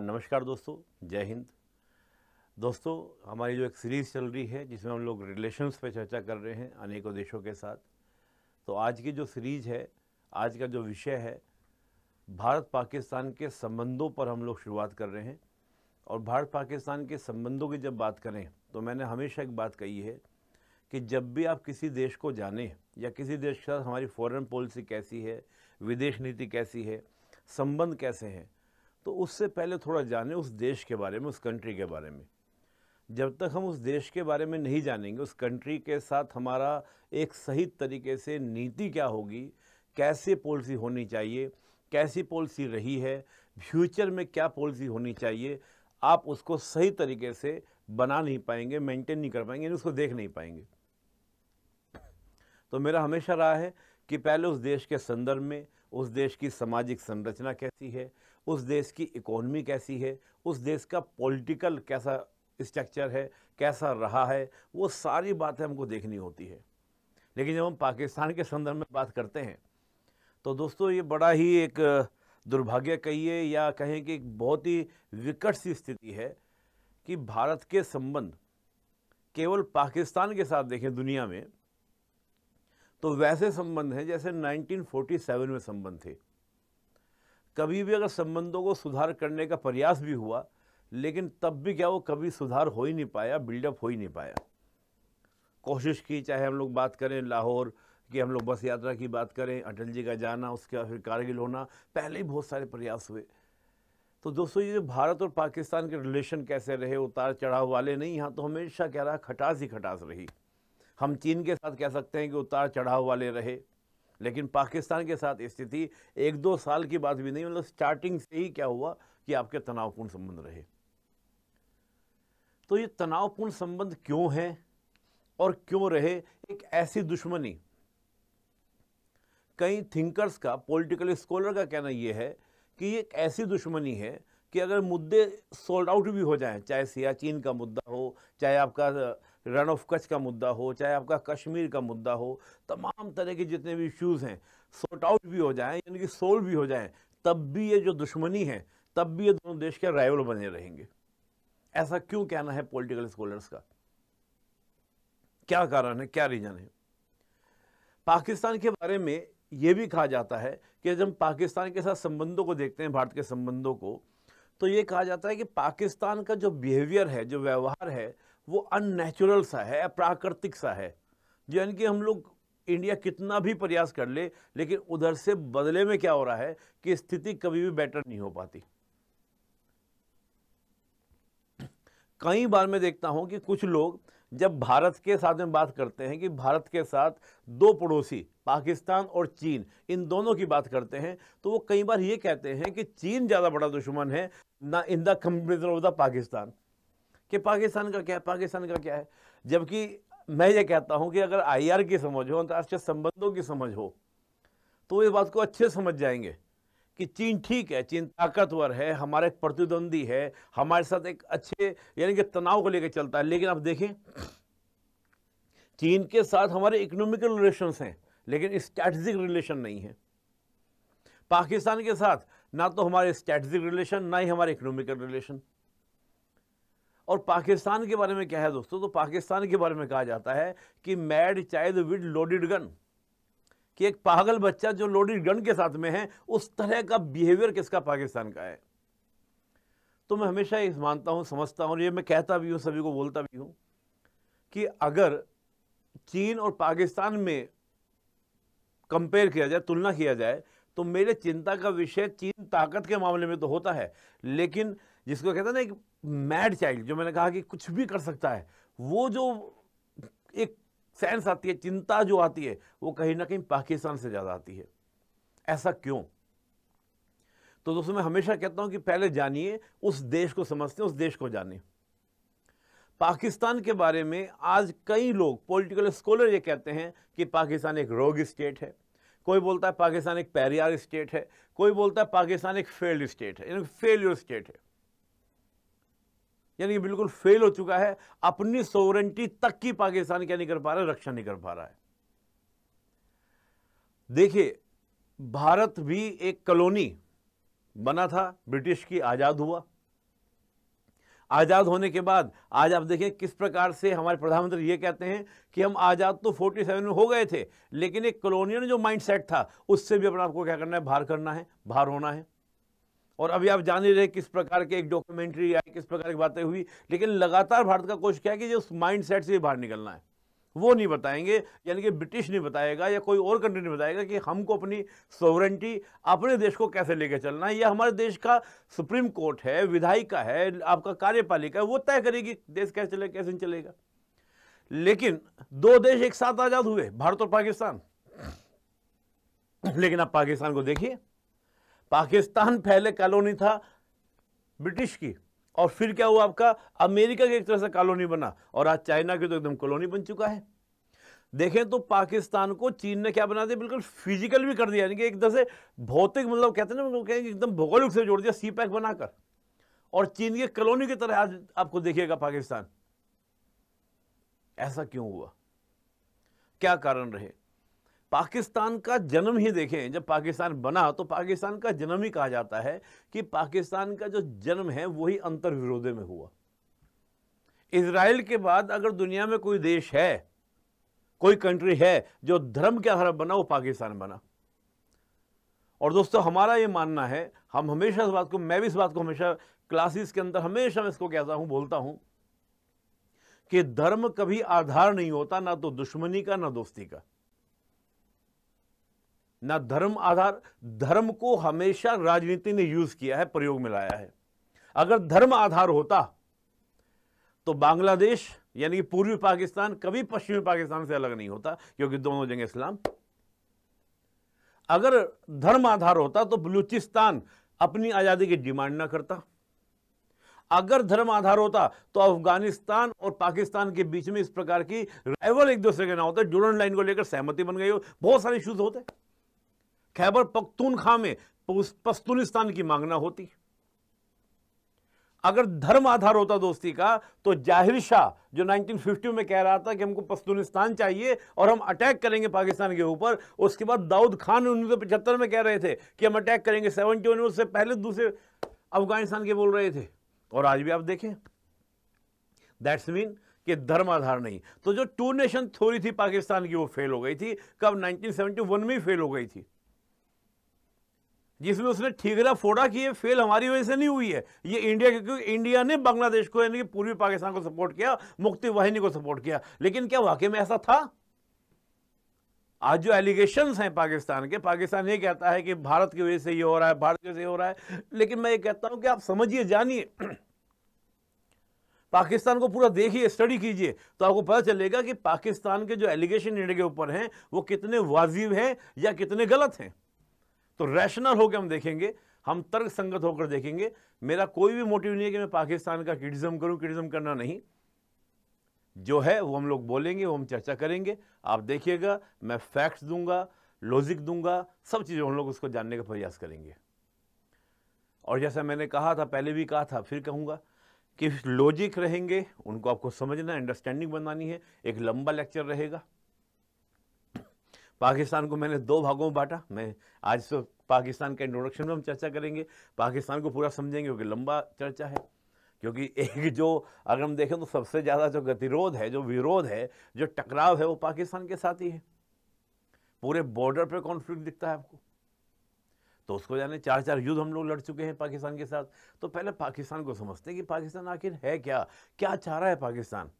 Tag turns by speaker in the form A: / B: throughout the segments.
A: नमस्कार दोस्तों जय हिंद दोस्तों हमारी जो एक सीरीज़ चल रही है जिसमें हम लोग रिलेशंस पे चर्चा कर रहे हैं अनेकों देशों के साथ तो आज की जो सीरीज़ है आज का जो विषय है भारत पाकिस्तान के संबंधों पर हम लोग शुरुआत कर रहे हैं और भारत पाकिस्तान के संबंधों की जब बात करें तो मैंने हमेशा एक बात कही है कि जब भी आप किसी देश को जाने या किसी देश के साथ हमारी फॉरेन पॉलिसी कैसी है विदेश नीति कैसी है संबंध कैसे हैं तो उससे पहले थोड़ा जाने उस देश के बारे में उस कंट्री के बारे में जब तक हम उस देश के बारे में नहीं जानेंगे उस कंट्री के साथ हमारा एक सही तरीके से नीति क्या होगी कैसे पॉलिसी होनी चाहिए कैसी पॉलिसी रही है फ्यूचर में क्या पॉलिसी होनी चाहिए आप उसको सही तरीके से बना नहीं पाएंगे मेंटेन नहीं कर पाएंगे यानी उसको देख नहीं पाएंगे तो मेरा हमेशा रहा है कि पहले उस देश के संदर्भ में उस देश की सामाजिक संरचना कैसी है उस देश की इकोनमी कैसी है उस देश का पॉलिटिकल कैसा स्ट्रक्चर है कैसा रहा है वो सारी बातें हमको देखनी होती है लेकिन जब हम पाकिस्तान के संदर्भ में बात करते हैं तो दोस्तों ये बड़ा ही एक दुर्भाग्य कहिए या कहें कि एक बहुत ही विकट सी स्थिति है कि भारत के संबंध केवल पाकिस्तान के साथ देखें दुनिया में तो वैसे संबंध हैं जैसे 1947 में संबंध थे कभी भी अगर संबंधों को सुधार करने का प्रयास भी हुआ लेकिन तब भी क्या वो कभी सुधार हो ही नहीं पाया बिल्डअप हो ही नहीं पाया कोशिश की चाहे हम लोग बात करें लाहौर कि हम लोग बस यात्रा की बात करें अटल जी का जाना उसके बाद फिर कारगिल होना पहले ही बहुत सारे प्रयास हुए तो दोस्तों ये भारत और पाकिस्तान के रिलेशन कैसे रहे उतार चढ़ाव वाले नहीं यहाँ तो हमेशा कह रहा खटास ही खटास रही हम चीन के साथ कह सकते हैं कि उतार चढ़ाव वाले रहे लेकिन पाकिस्तान के साथ स्थिति एक दो साल की बात भी नहीं मतलब स्टार्टिंग से ही क्या हुआ कि आपके तनावपूर्ण संबंध रहे तो ये तनावपूर्ण संबंध क्यों है और क्यों रहे एक ऐसी दुश्मनी कई थिंकर्स का पॉलिटिकल स्कॉलर का कहना यह है कि एक ऐसी दुश्मनी है कि अगर मुद्दे सोल्ड आउट भी हो जाएं चाहे सियाचिन का मुद्दा हो चाहे आपका रन ऑफ कच्छ का मुद्दा हो चाहे आपका कश्मीर का मुद्दा हो तमाम तरह के जितने भी इश्यूज़ हैं सॉर्ट आउट भी हो जाएं यानी कि सोल्व भी हो जाएं तब भी ये जो दुश्मनी है तब भी ये दोनों देश के राइवल बने रहेंगे ऐसा क्यों कहना है पॉलिटिकल स्कॉलर्स का क्या कारण है क्या रीजन है पाकिस्तान के बारे में ये भी कहा जाता है कि जब पाकिस्तान के साथ संबंधों को देखते हैं भारत के संबंधों को तो ये कहा जाता है कि पाकिस्तान का जो बिहेवियर है जो व्यवहार है वो अननेचुरल सा है प्राकृतिक सा है यानी कि हम लोग इंडिया कितना भी प्रयास कर ले, लेकिन उधर से बदले में क्या हो रहा है कि स्थिति कभी भी बेटर नहीं हो पाती कई बार मैं देखता हूं कि कुछ लोग जब भारत के साथ में बात करते हैं कि भारत के साथ दो पड़ोसी पाकिस्तान और चीन इन दोनों की बात करते हैं तो वो कई बार ये कहते हैं कि चीन ज़्यादा बड़ा दुश्मन है ना in the comparison of the Pakistan कि पाकिस्तान का क्या है पाकिस्तान का क्या है जबकि मैं ये कहता हूँ कि अगर आर की समझ हो अंतर्राष्ट्रीय संबंधों की समझ हो तो इस बात को अच्छे समझ जाएंगे कि चीन ठीक है चीन ताकतवर है हमारा एक प्रतिद्वंदी है हमारे साथ एक अच्छे यानी कि तनाव को लेकर चलता है लेकिन आप देखें चीन के साथ हमारे इकोनॉमिकल रिलेशन हैं लेकिन स्ट्रैटेजिक रिलेशन नहीं है पाकिस्तान के साथ ना तो हमारे स्ट्रैटेजिक रिलेशन ना ही हमारे इकोनॉमिकल रिलेशन और पाकिस्तान के बारे में क्या है दोस्तों तो पाकिस्तान के बारे में कहा जाता है कि mad child with loaded gun कि एक पागल बच्चा जो लोडेड गन के साथ में है उस तरह का बिहेवियर किसका पाकिस्तान का है तो मैं हमेशा ये मानता हूं समझता हूं ये मैं कहता भी हूं सभी को बोलता भी हूं कि अगर चीन और पाकिस्तान में कंपेयर किया जाए तुलना किया जाए तो मेरे चिंता का विषय चीन ताकत के मामले में तो होता है लेकिन जिसको कहते हैं ना एक मैड चाइल्ड जो मैंने कहा कि कुछ भी कर सकता है वो जो एक सेंस आती है चिंता जो आती है वो कहीं ना कहीं पाकिस्तान से ज़्यादा आती है ऐसा क्यों तो दोस्तों मैं हमेशा कहता हूं कि पहले जानिए उस देश को समझते हैं उस देश को जानिए पाकिस्तान के बारे में आज कई लोग पॉलिटिकल स्कॉलर ये कहते हैं कि पाकिस्तान एक रोग स्टेट है कोई बोलता है पाकिस्तान एक पैरियार स्टेट है कोई बोलता है पाकिस्तान एक फेल्ड स्टेट है यानी फेल्योर स्टेट है यानी कि बिल्कुल फेल हो चुका है अपनी सोवरेंटी तक की पाकिस्तान क्या नहीं कर पा रहा है रक्षा नहीं कर पा रहा है देखिए भारत भी एक कॉलोनी बना था ब्रिटिश की आज़ाद हुआ आज़ाद होने के बाद आज आप देखें किस प्रकार से हमारे प्रधानमंत्री ये कहते हैं कि हम आज़ाद तो 47 में हो गए थे लेकिन एक कॉलोनियल जो माइंडसेट था उससे भी अपने आपको क्या करना है बाहर करना है बाहर होना है और अभी आप जान ही रहे किस प्रकार के एक डॉक्यूमेंट्री आई किस प्रकार की बातें हुई लेकिन लगातार भारत का कोशिश क्या है कि जो उस माइंड सेट से बाहर निकलना है वो नहीं बताएंगे यानी कि ब्रिटिश नहीं बताएगा या कोई और कंट्री नहीं बताएगा कि हमको अपनी सोवरेंटी अपने देश को कैसे लेके चलना है या हमारे देश का सुप्रीम कोर्ट है विधायिका है आपका कार्यपालिका है वो तय करेगी देश कैसे चले कैसे नहीं चलेगा लेकिन दो देश एक साथ आज़ाद हुए भारत और पाकिस्तान लेकिन आप पाकिस्तान को देखिए पाकिस्तान पहले कॉलोनी था ब्रिटिश की और फिर क्या हुआ आपका अमेरिका की एक तरह से कॉलोनी बना और आज चाइना की तो एकदम कॉलोनी बन चुका है देखें तो पाकिस्तान को चीन ने क्या बना दिया बिल्कुल फिजिकल भी कर दिया यानी कि एक तरह से भौतिक मतलब कहते हैं ना कहेंगे एकदम भौगोलिक से जोड़ दिया सी पैक बनाकर और चीन के कॉलोनी की तरह आज आपको देखिएगा पाकिस्तान ऐसा क्यों हुआ क्या कारण रहे पाकिस्तान का जन्म ही देखें जब पाकिस्तान बना तो पाकिस्तान का जन्म ही कहा जाता है कि पाकिस्तान का जो जन्म है वही अंतर विरोधे में हुआ इसराइल के बाद अगर दुनिया में कोई देश है कोई कंट्री है जो धर्म के आधार बना वो पाकिस्तान बना और दोस्तों हमारा ये मानना है हम हमेशा इस बात को मैं भी इस बात को हमेशा क्लासेस के अंदर हमेशा मैं इसको कहता हूं बोलता हूं कि धर्म कभी आधार नहीं होता ना तो दुश्मनी का ना दोस्ती का ना धर्म आधार धर्म को हमेशा राजनीति ने यूज किया है प्रयोग में लाया है अगर धर्म आधार होता तो बांग्लादेश यानी कि पूर्वी पाकिस्तान कभी पश्चिमी पाकिस्तान से अलग नहीं होता क्योंकि दोनों जगह इस्लाम अगर धर्म आधार होता तो बलूचिस्तान अपनी आज़ादी की डिमांड ना करता अगर धर्म आधार होता तो अफगानिस्तान और पाकिस्तान के बीच में इस प्रकार की राइवल एक दूसरे के ना होते जुड़न लाइन को लेकर सहमति बन गई हो बहुत सारे इश्यूज होते खैबर पख्तूनखा में पस्तूनिस्तान की मांगना होती अगर धर्म आधार होता दोस्ती का तो जाहिर शाह जो 1950 में कह रहा था कि हमको पस्तूनिस्तान चाहिए और हम अटैक करेंगे पाकिस्तान के ऊपर उसके बाद दाऊद खान उन्नीस में कह रहे थे कि हम अटैक करेंगे सेवनटी वन उससे पहले दूसरे अफगानिस्तान के बोल रहे थे और आज भी आप देखें दैट्स मीन कि धर्म आधार नहीं तो जो टू नेशन थ्योरी थी पाकिस्तान की वो फेल हो गई थी कब 1971 में ही फेल हो गई थी जिसमें उसने ठीकरा फोड़ा कि ये फेल हमारी वजह से नहीं हुई है ये इंडिया क्योंकि इंडिया ने बांग्लादेश को यानी कि पूर्वी पाकिस्तान को सपोर्ट किया मुक्ति वाहिनी को सपोर्ट किया लेकिन क्या वाकई में ऐसा था आज जो एलिगेशन हैं पाकिस्तान के पाकिस्तान ये कहता है कि भारत की वजह से ये हो रहा है भारत की वजह से हो रहा है लेकिन मैं ये कहता हूं कि आप समझिए जानिए पाकिस्तान को पूरा देखिए स्टडी कीजिए तो आपको पता चलेगा कि पाकिस्तान के जो एलिगेशन इंडिया के ऊपर हैं वो कितने वाजिब हैं या कितने गलत हैं तो रैशनल होकर हम देखेंगे हम तर्क संगत होकर देखेंगे मेरा कोई भी मोटिव नहीं है कि मैं पाकिस्तान का क्रिटिज्म करूं क्रिटिज्म करना नहीं जो है वो हम लोग बोलेंगे वो हम चर्चा करेंगे आप देखिएगा मैं फैक्ट्स दूंगा लॉजिक दूंगा सब चीज़ें हम लोग उसको जानने का प्रयास करेंगे और जैसा मैंने कहा था पहले भी कहा था फिर कहूँगा कि लॉजिक रहेंगे उनको आपको समझना अंडरस्टैंडिंग बनानी है एक लंबा लेक्चर रहेगा पाकिस्तान को मैंने दो भागों में बांटा मैं आज तो पाकिस्तान के इंट्रोडक्शन में हम चर्चा करेंगे पाकिस्तान को पूरा समझेंगे क्योंकि लंबा चर्चा है क्योंकि एक जो अगर हम देखें तो सबसे ज़्यादा जो गतिरोध है जो विरोध है जो टकराव है वो पाकिस्तान के साथ ही है पूरे बॉर्डर पर कॉन्फ्लिक्ट दिखता है आपको तो उसको जाने चार चार युद्ध हम लोग लड़ चुके हैं पाकिस्तान के साथ तो पहले पाकिस्तान को समझते हैं कि पाकिस्तान आखिर है क्या क्या चाह रहा है पाकिस्तान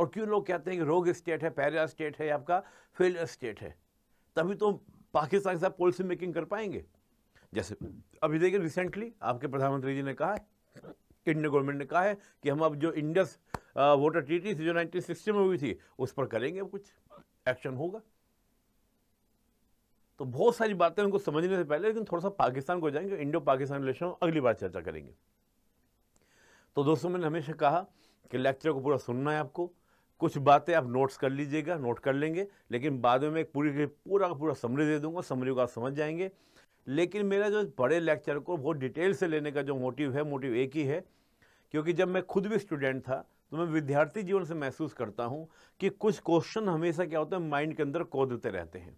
A: और क्यों लोग कहते हैं कि रोग स्टेट है पैरा स्टेट है आपका फेल स्टेट है तभी तो पाकिस्तान के साथ पॉलिसी मेकिंग कर पाएंगे जैसे अभी देखिए रिसेंटली आपके प्रधानमंत्री जी ने कहा है इंडियन गवर्नमेंट ने कहा है कि हम अब जो इंडस वोटर ट्रीटी थी जो नाइनटीन में हुई थी उस पर करेंगे कुछ एक्शन होगा तो बहुत सारी बातें उनको समझने से पहले लेकिन थोड़ा सा पाकिस्तान को जाएंगे इंडो पाकिस्तान रिलेशन अगली बार चर्चा करेंगे तो दोस्तों मैंने हमेशा कहा कि लेक्चर को पूरा सुनना है आपको कुछ बातें आप नोट्स कर लीजिएगा नोट कर लेंगे लेकिन बाद में मैं पूरी पूरा का पूरा समरी दे दूंगा समरी को आप समझ जाएंगे लेकिन मेरा जो बड़े लेक्चर को बहुत डिटेल से लेने का जो मोटिव है मोटिव एक ही है क्योंकि जब मैं खुद भी स्टूडेंट था तो मैं विद्यार्थी जीवन से महसूस करता हूँ कि कुछ क्वेश्चन हमेशा क्या होते हैं माइंड के अंदर कोदते रहते हैं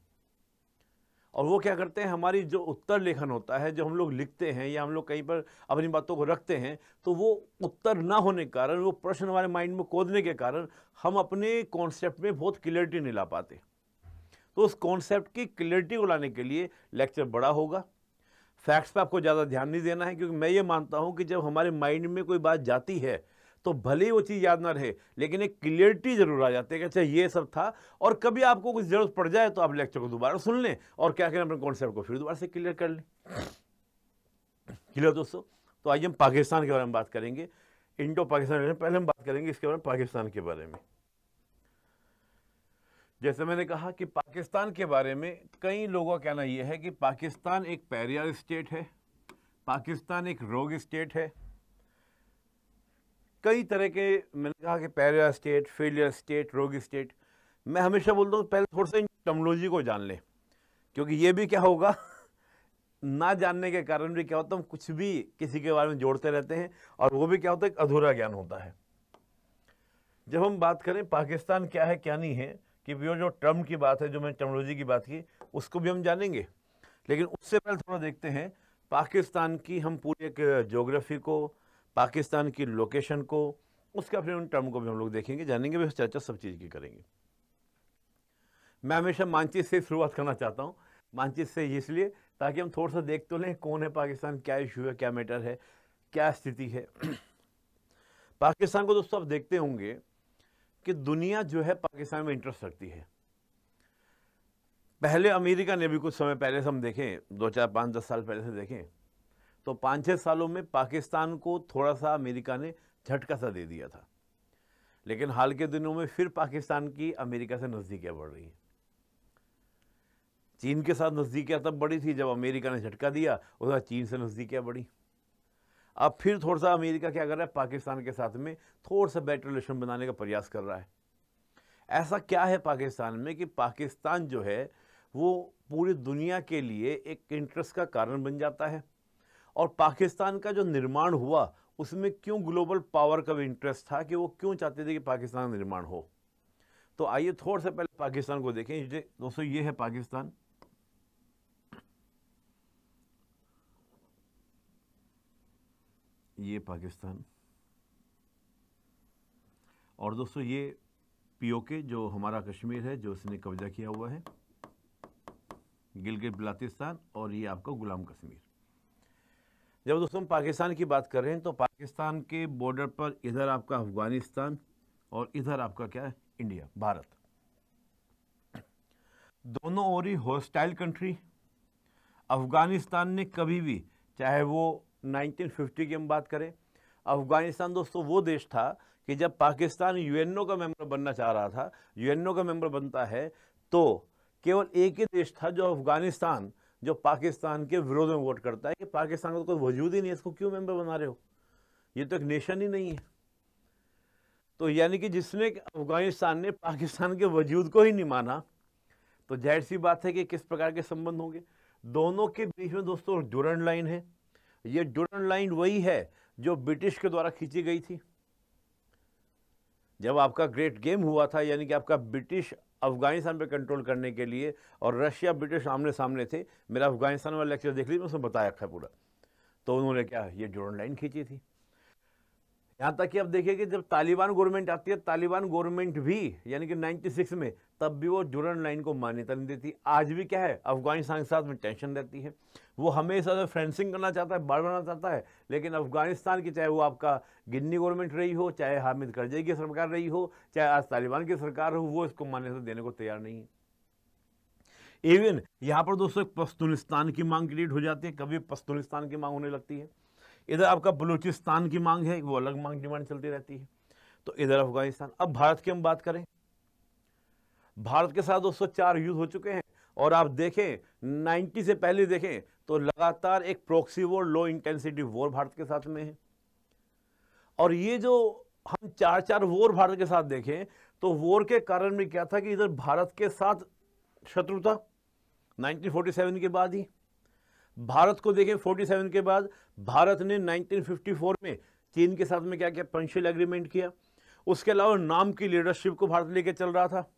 A: और वो क्या करते हैं हमारी जो उत्तर लेखन होता है जो हम लोग लिखते हैं या हम लोग कहीं पर अपनी बातों को रखते हैं तो वो उत्तर ना होने के कारण वो प्रश्न हमारे माइंड में कोदने के कारण हम अपने कॉन्सेप्ट में बहुत क्लियरिटी नहीं ला पाते तो उस कॉन्सेप्ट की क्लियरिटी को लाने के लिए लेक्चर बड़ा होगा फैक्ट्स पर आपको ज़्यादा ध्यान नहीं देना है क्योंकि मैं ये मानता हूँ कि जब हमारे माइंड में कोई बात जाती है तो भले ही वो चीज़ याद ना रहे लेकिन एक क्लियरिटी जरूर आ जाती है कि अच्छा ये सब था और कभी आपको कुछ जरूरत पड़ जाए तो आप लेक्चर को दोबारा सुन लें और क्या करें अपने कॉन्सेप्ट को फिर दोबारा से क्लियर कर लें क्लियर दोस्तों तो आइए हम पाकिस्तान के बारे में बात करेंगे इंडो पाकिस्तान पहले हम बात करेंगे इसके बारे में पाकिस्तान के बारे में जैसे मैंने कहा कि पाकिस्तान के बारे में कई लोगों का कहना यह है कि पाकिस्तान एक पैरियर स्टेट है पाकिस्तान एक रोग स्टेट है कई तरह के मैंने कहा कि pariah state failure state rogue state मैं हमेशा बोलता हूँ पहले थोड़ा सा इन को जान लें क्योंकि ये भी क्या होगा ना जानने के कारण भी क्या होता है हम कुछ भी किसी के बारे में जोड़ते रहते हैं और वो भी क्या होता है अधूरा ज्ञान होता है जब हम बात करें पाकिस्तान क्या है क्या नहीं है कि वो जो टर्म की बात है जो मैंने टेक्नोलॉजी की बात की उसको भी हम जानेंगे लेकिन उससे पहले थोड़ा देखते हैं पाकिस्तान की हम पूरी एक जोग्राफी को पाकिस्तान की लोकेशन को उसके अपने उन टर्म को भी हम लोग देखेंगे जानेंगे भी चर्चा सब चीज़ की करेंगे मैं हमेशा मानचित से शुरुआत करना चाहता हूँ मानचित से इसलिए ताकि हम थोड़ा सा देख तो लें कौन है पाकिस्तान क्या इशू है क्या मैटर है क्या स्थिति है पाकिस्तान को दोस्तों आप देखते होंगे कि दुनिया जो है पाकिस्तान में इंटरेस्ट रखती है पहले अमेरिका ने भी कुछ समय पहले से हम देखें दो चार पाँच दस साल पहले से देखें तो पाँच छः सालों में पाकिस्तान को थोड़ा सा अमेरिका ने झटका सा दे दिया था लेकिन हाल के दिनों में फिर पाकिस्तान की अमेरिका से नज़दीकियाँ बढ़ रही हैं चीन के साथ नज़दीकियाँ तब बढ़ी थी जब अमेरिका ने झटका दिया उसके चीन से नज़दीकियाँ बढ़ी अब फिर थोड़ा सा अमेरिका क्या कर रहा है पाकिस्तान के साथ में थोड़ा सा बेटर रिलेशन बनाने का प्रयास कर रहा है ऐसा क्या है पाकिस्तान में कि पाकिस्तान जो है वो पूरी दुनिया के लिए एक इंटरेस्ट का कारण बन जाता है और पाकिस्तान का जो निर्माण हुआ उसमें क्यों ग्लोबल पावर का भी इंटरेस्ट था कि वो क्यों चाहते थे कि पाकिस्तान का निर्माण हो तो आइए थोड़ा सा पहले पाकिस्तान को देखें दोस्तों ये है पाकिस्तान ये पाकिस्तान और दोस्तों ये पीओके जो हमारा कश्मीर है जो इसने कब्जा किया हुआ है गिलगित बलातिस्तान और ये आपका गुलाम कश्मीर जब दोस्तों हम पाकिस्तान की बात कर रहे हैं तो पाकिस्तान के बॉर्डर पर इधर आपका अफगानिस्तान और इधर आपका क्या है इंडिया भारत दोनों ओर ही हॉस्टाइल कंट्री अफगानिस्तान ने कभी भी चाहे वो 1950 की हम बात करें अफगानिस्तान दोस्तों वो देश था कि जब पाकिस्तान यूएनओ का मेंबर बनना चाह रहा था यूएनओ का मेंबर बनता है तो केवल एक ही देश था जो अफगानिस्तान जो पाकिस्तान के विरोध में वोट करता है कि पाकिस्तान का तो कोई वजूद ही नहीं है इसको क्यों मेंबर बना रहे हो ये तो एक नेशन ही नहीं है तो यानी कि जिसने अफगानिस्तान ने पाकिस्तान के वजूद को ही नहीं माना तो जाहिर सी बात है कि किस प्रकार के संबंध होंगे दोनों के बीच में दोस्तों जुड़न लाइन है ये जुड़न लाइन वही है जो ब्रिटिश के द्वारा खींची गई थी जब आपका ग्रेट गेम हुआ था यानी कि आपका ब्रिटिश अफगानिस्तान पे कंट्रोल करने के लिए और रशिया ब्रिटिश आमने सामने थे मेरा अफगानिस्तान वाला लेक्चर देख लीजिए उसमें बताया रखा है पूरा तो उन्होंने क्या ये जोड़न लाइन खींची थी यहाँ तक कि अब देखिए कि जब तालिबान गवर्नमेंट आती है तालिबान गवर्नमेंट भी यानी कि 96 में तब भी वो जुरन लाइन को मान्यता नहीं देती आज भी क्या है अफगानिस्तान के साथ में टेंशन रहती है वो हमेशा से फ्रेंसिंग करना चाहता है बाढ़ बनाना चाहता है लेकिन अफगानिस्तान की चाहे वो आपका गिन्नी गवर्नमेंट रही हो चाहे हामिद करजई की सरकार रही हो चाहे आज तालिबान की सरकार हो वो इसको मान्यता देने को तैयार नहीं है इवन यहाँ पर दोस्तों पस्तूनिस्तान की मांग क्रिएट हो जाती है कभी पस्तूनिस्तान की मांग होने लगती है इधर आपका बलूचिस्तान की मांग है वो अलग मांग डिमांड चलती रहती है तो इधर अफगानिस्तान अब भारत की हम बात करें भारत के साथ चार युद्ध हो चुके हैं और आप देखें 90 से पहले देखें तो लगातार एक proxy war low intensity war Bharat के साथ में है और ये जो हम चार चार वॉर भारत के साथ देखें तो वॉर के कारण में क्या था कि इधर भारत के साथ शत्रुता 1947 के बाद ही भारत को देखें 47 के बाद भारत ने 1954 में चीन के साथ में क्या क्या पंशियल एग्रीमेंट किया उसके अलावा नाम की लीडरशिप को भारत लेके चल रहा था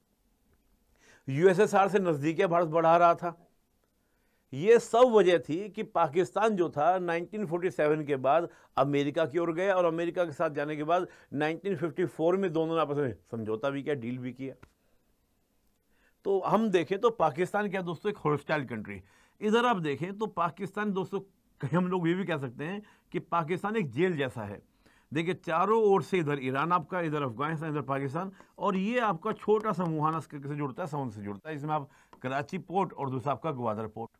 A: यूएसएसआर से नज़दीकियाँ भारत बढ़ा रहा था ये सब वजह थी कि पाकिस्तान जो था 1947 के बाद अमेरिका की ओर गया और अमेरिका के साथ जाने के बाद 1954 में दोनों ने आपस में समझौता भी किया डील भी किया तो हम देखें तो पाकिस्तान क्या दोस्तों एक होलस्टाइल कंट्री इधर आप देखें तो पाकिस्तान दोस्तों कहीं हम लोग ये भी कह सकते हैं कि पाकिस्तान एक जेल जैसा है देखिए चारों ओर से इधर ईरान आपका इधर अफगानिस्तान इधर पाकिस्तान और ये आपका छोटा सा मुहानस से जुड़ता है समुद्र से जुड़ता है इसमें आप कराची पोर्ट और दूसरा आपका ग्वादर पोर्ट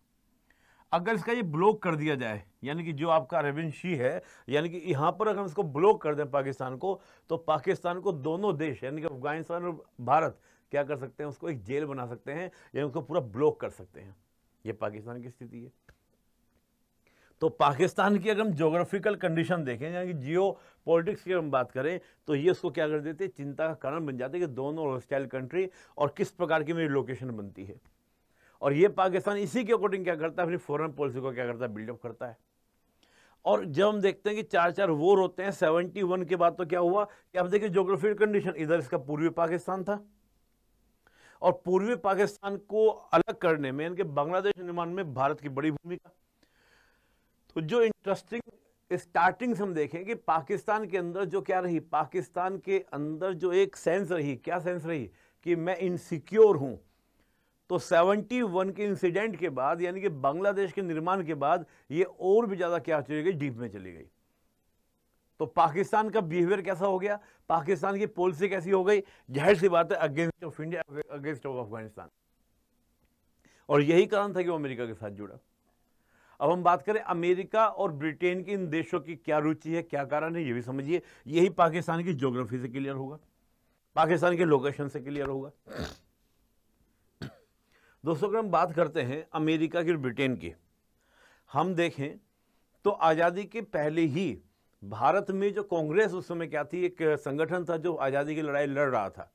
A: अगर इसका ये ब्लॉक कर दिया जाए यानी कि जो आपका अरेबिन शी है यानी कि यहाँ पर अगर इसको ब्लॉक कर दें पाकिस्तान को तो पाकिस्तान को दोनों देश यानी कि अफगानिस्तान और भारत क्या कर सकते हैं उसको एक जेल बना सकते हैं या उसको पूरा ब्लॉक कर सकते हैं ये पाकिस्तान की स्थिति है तो पाकिस्तान की अगर हम जोग्राफिकल कंडीशन देखें यानी कि जियो पॉलिटिक्स की हम बात करें तो ये उसको क्या कर देते हैं चिंता का कारण बन जाता है कि दोनों हॉस्टाइल कंट्री और किस प्रकार की मेरी लोकेशन बनती है और ये पाकिस्तान इसी के अकॉर्डिंग क्या करता है अपनी फॉरन पॉलिसी को क्या करता है बिल्डअप करता है और जब हम देखते हैं कि चार चार वोर होते हैं सेवेंटी वन के बाद तो क्या हुआ कि आप देखिए जोग्राफिकल कंडीशन इधर इसका पूर्वी पाकिस्तान था और पूर्वी पाकिस्तान को अलग करने में इनके बांग्लादेश निर्माण में भारत की बड़ी भूमिका तो जो इंटरेस्टिंग स्टार्टिंग से हम देखें कि पाकिस्तान के अंदर जो क्या रही पाकिस्तान के अंदर जो एक सेंस रही क्या सेंस रही कि मैं इनसिक्योर हूँ तो 71 के इंसिडेंट के बाद यानी कि बांग्लादेश के निर्माण के बाद ये और भी ज़्यादा क्या चली गई डीप में चली गई तो पाकिस्तान का बिहेवियर कैसा हो गया पाकिस्तान की पॉलिसी कैसी हो गई जाहिर सी बात है against of India against of Afghanistan और यही कारण था कि वो अमेरिका के साथ जुड़ा अब हम बात करें अमेरिका और ब्रिटेन के इन देशों की क्या रुचि है क्या कारण है ये भी समझिए यही पाकिस्तान की ज्योग्राफी से क्लियर होगा पाकिस्तान के लोकेशन से क्लियर होगा दोस्तों अगर हम बात करते हैं अमेरिका की और ब्रिटेन की हम देखें तो आज़ादी के पहले ही भारत में जो कांग्रेस उस समय क्या थी एक संगठन था जो आज़ादी की लड़ाई लड़ रहा था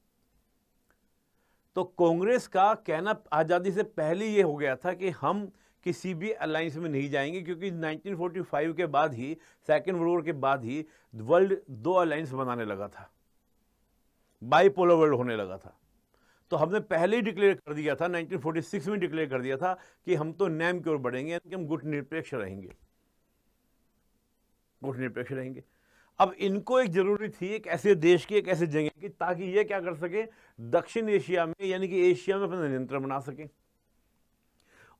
A: तो कांग्रेस का कहना आज़ादी से पहले ये हो गया था कि हम किसी भी अलायंस में नहीं जाएंगे क्योंकि 1945 के बाद ही सेकेंड वर्ल्ड वॉर के बाद ही वर्ल्ड दो अलायंस बनाने लगा था बाईपोलर वर्ल्ड होने लगा था तो हमने पहले ही डिक्लेयर कर दिया था 1946 में डिक्लेयर कर दिया था कि हम तो नैम की ओर बढ़ेंगे यानी कि हम गुट निरपेक्ष रहेंगे गुट निरपेक्ष रहेंगे अब इनको एक जरूरी थी एक ऐसे देश की एक ऐसे जगह की ताकि ये क्या कर सके दक्षिण एशिया में यानी कि एशिया में अपना नियंत्रण बना सकें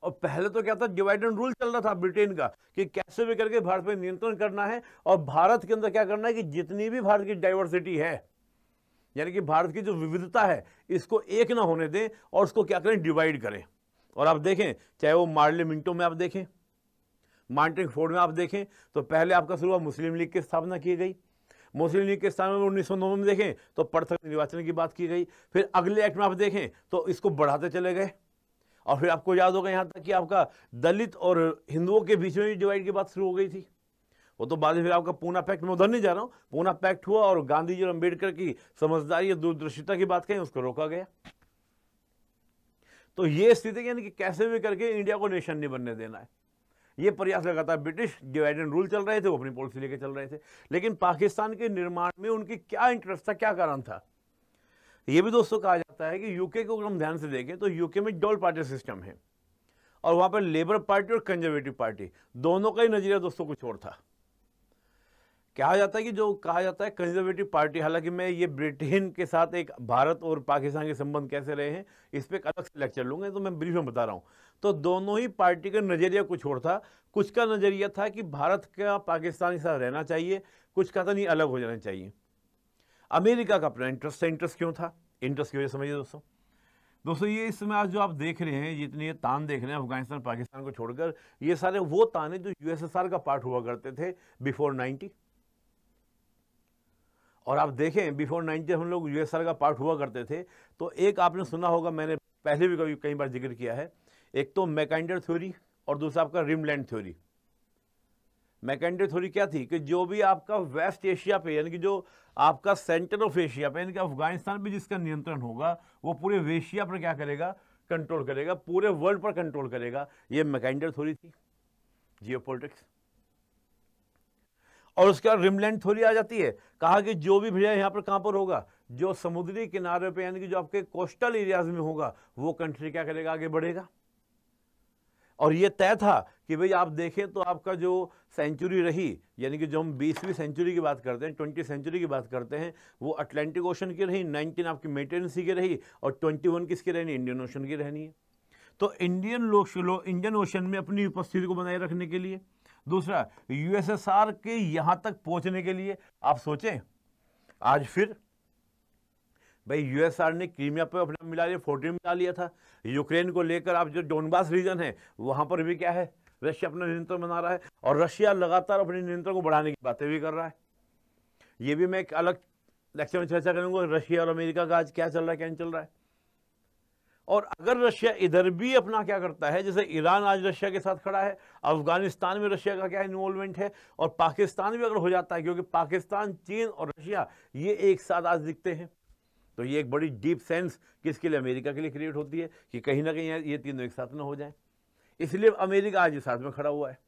A: और पहले तो क्या था डिवाइड एंड रूल चल रहा था ब्रिटेन का कि कैसे भी करके भारत पर नियंत्रण करना है और भारत के अंदर क्या करना है कि जितनी भी भारत की डाइवर्सिटी है यानी कि भारत की जो विविधता है इसको एक ना होने दें और उसको क्या करें डिवाइड करें और आप देखें चाहे वो मार्ले मिंटो में आप देखें मार्टिन फोर्ड में आप देखें तो पहले आपका शुरू हुआ मुस्लिम लीग की स्थापना की गई मुस्लिम लीग के स्थान में उन्नीस सौ में देखें तो पृथक निर्वाचन की बात की गई फिर अगले एक्ट में आप देखें तो इसको बढ़ाते चले गए और फिर आपको याद होगा यहाँ तक कि आपका दलित और हिंदुओं के बीच में भी डिवाइड की बात शुरू हो गई थी वो तो बाद में फिर आपका पूना पैक्ट मैं उधर नहीं जा रहा हूँ पूना पैक्ट हुआ और गांधी जी और अम्बेडकर की समझदारी और दूरदर्शिता की बात कहें उसको रोका गया तो ये स्थिति यानी कि कैसे भी करके इंडिया को नेशन नहीं बनने देना है ये प्रयास लगातार ब्रिटिश डिवाइड एंड रूल चल रहे थे वो अपनी पॉलिसी लेके चल रहे थे लेकिन पाकिस्तान के निर्माण में उनकी क्या इंटरेस्ट था क्या कारण था ये भी दोस्तों कहा जाता है कि यूके को अगर हम ध्यान से देखें तो यूके में डॉल पार्टी सिस्टम है और वहां पर लेबर पार्टी और कंजर्वेटिव पार्टी दोनों का ही नज़रिया दोस्तों कुछ और था कहा जाता है कि जो कहा जाता है कंजर्वेटिव पार्टी हालांकि मैं ये ब्रिटेन के साथ एक भारत और पाकिस्तान के संबंध कैसे रहे हैं इस पर एक अलग से लेक्चर लूंगा तो मैं ब्रीफ में बता रहा हूँ तो दोनों ही पार्टी का नज़रिया कुछ और था कुछ का नज़रिया था कि भारत का पाकिस्तान के साथ रहना चाहिए कुछ का था तो नहीं अलग हो जाना चाहिए अमेरिका का अपना इंटरेस्ट था इंटरेस्ट क्यों था इंटरेस्ट की वजह समझिए दोस्तों दोस्तों ये इस समय आज जो आप देख रहे हैं जितने ये तान देख रहे हैं अफगानिस्तान पाकिस्तान को छोड़कर ये सारे वो ताने जो यूएसएसआर का पार्ट हुआ करते थे बिफोर नाइन्टी और आप देखें बिफोर नाइन्टी हम लोग यूएसआर का पार्ट हुआ करते थे तो एक आपने सुना होगा मैंने पहले भी कभी कई बार जिक्र किया है एक तो मैकाइंडर थ्योरी और दूसरा आपका रिमलैंड थ्योरी मैकेंडे थोड़ी क्या थी कि जो भी आपका वेस्ट एशिया पे यानी कि जो आपका सेंटर ऑफ एशिया पे यानी कि अफगानिस्तान भी जिसका नियंत्रण होगा वो पूरे एशिया पर क्या करेगा कंट्रोल करेगा पूरे वर्ल्ड पर कंट्रोल करेगा ये मैकेंडर थोड़ी थी जियो और उसका रिमलैंड थोड़ी आ जाती है कहा कि जो भी भैया यहाँ पर कहाँ पर होगा जो समुद्री किनारे पे यानी कि जो आपके कोस्टल एरियाज में होगा वो कंट्री क्या करेगा आगे बढ़ेगा और ये तय था कि भाई आप देखें तो आपका जो सेंचुरी रही यानी कि जो हम बीसवीं सेंचुरी की बात करते हैं ट्वेंटी सेंचुरी की बात करते हैं वो अटलांटिक ओशन की रही नाइनटीन आपकी मेटेनसी की रही और ट्वेंटी वन किसकी रहनी इंडियन ओशन की रहनी है तो इंडियन लोग इंडियन ओशन में अपनी उपस्थिति को बनाए रखने के लिए दूसरा यूएसएसआर के यहाँ तक पहुँचने के लिए आप सोचें आज फिर भाई यूएसआर ने क्रीमिया पे अपना मिला लिया फोर्टीन मिला लिया था यूक्रेन को लेकर आप जो डोनबास रीजन है वहाँ पर भी क्या है रशिया अपना नियंत्रण बना रहा है और रशिया लगातार अपने नियंत्रण को बढ़ाने की बातें भी कर रहा है ये भी मैं एक अलग लेक्चर में चर्चा करूंगा रशिया और अमेरिका का आज क्या चल रहा है क्या नहीं चल रहा है और अगर रशिया इधर भी अपना क्या करता है जैसे ईरान आज रशिया के साथ खड़ा है अफगानिस्तान में रशिया का क्या इन्वॉल्वमेंट है और पाकिस्तान भी अगर हो जाता है क्योंकि पाकिस्तान चीन और रशिया ये एक साथ आज दिखते हैं तो ये एक बड़ी डीप सेंस किसके लिए अमेरिका के लिए क्रिएट होती है कि कहीं ना कहीं ये तीनों एक साथ ना हो जाए इसलिए अमेरिका आज इस साथ में खड़ा हुआ है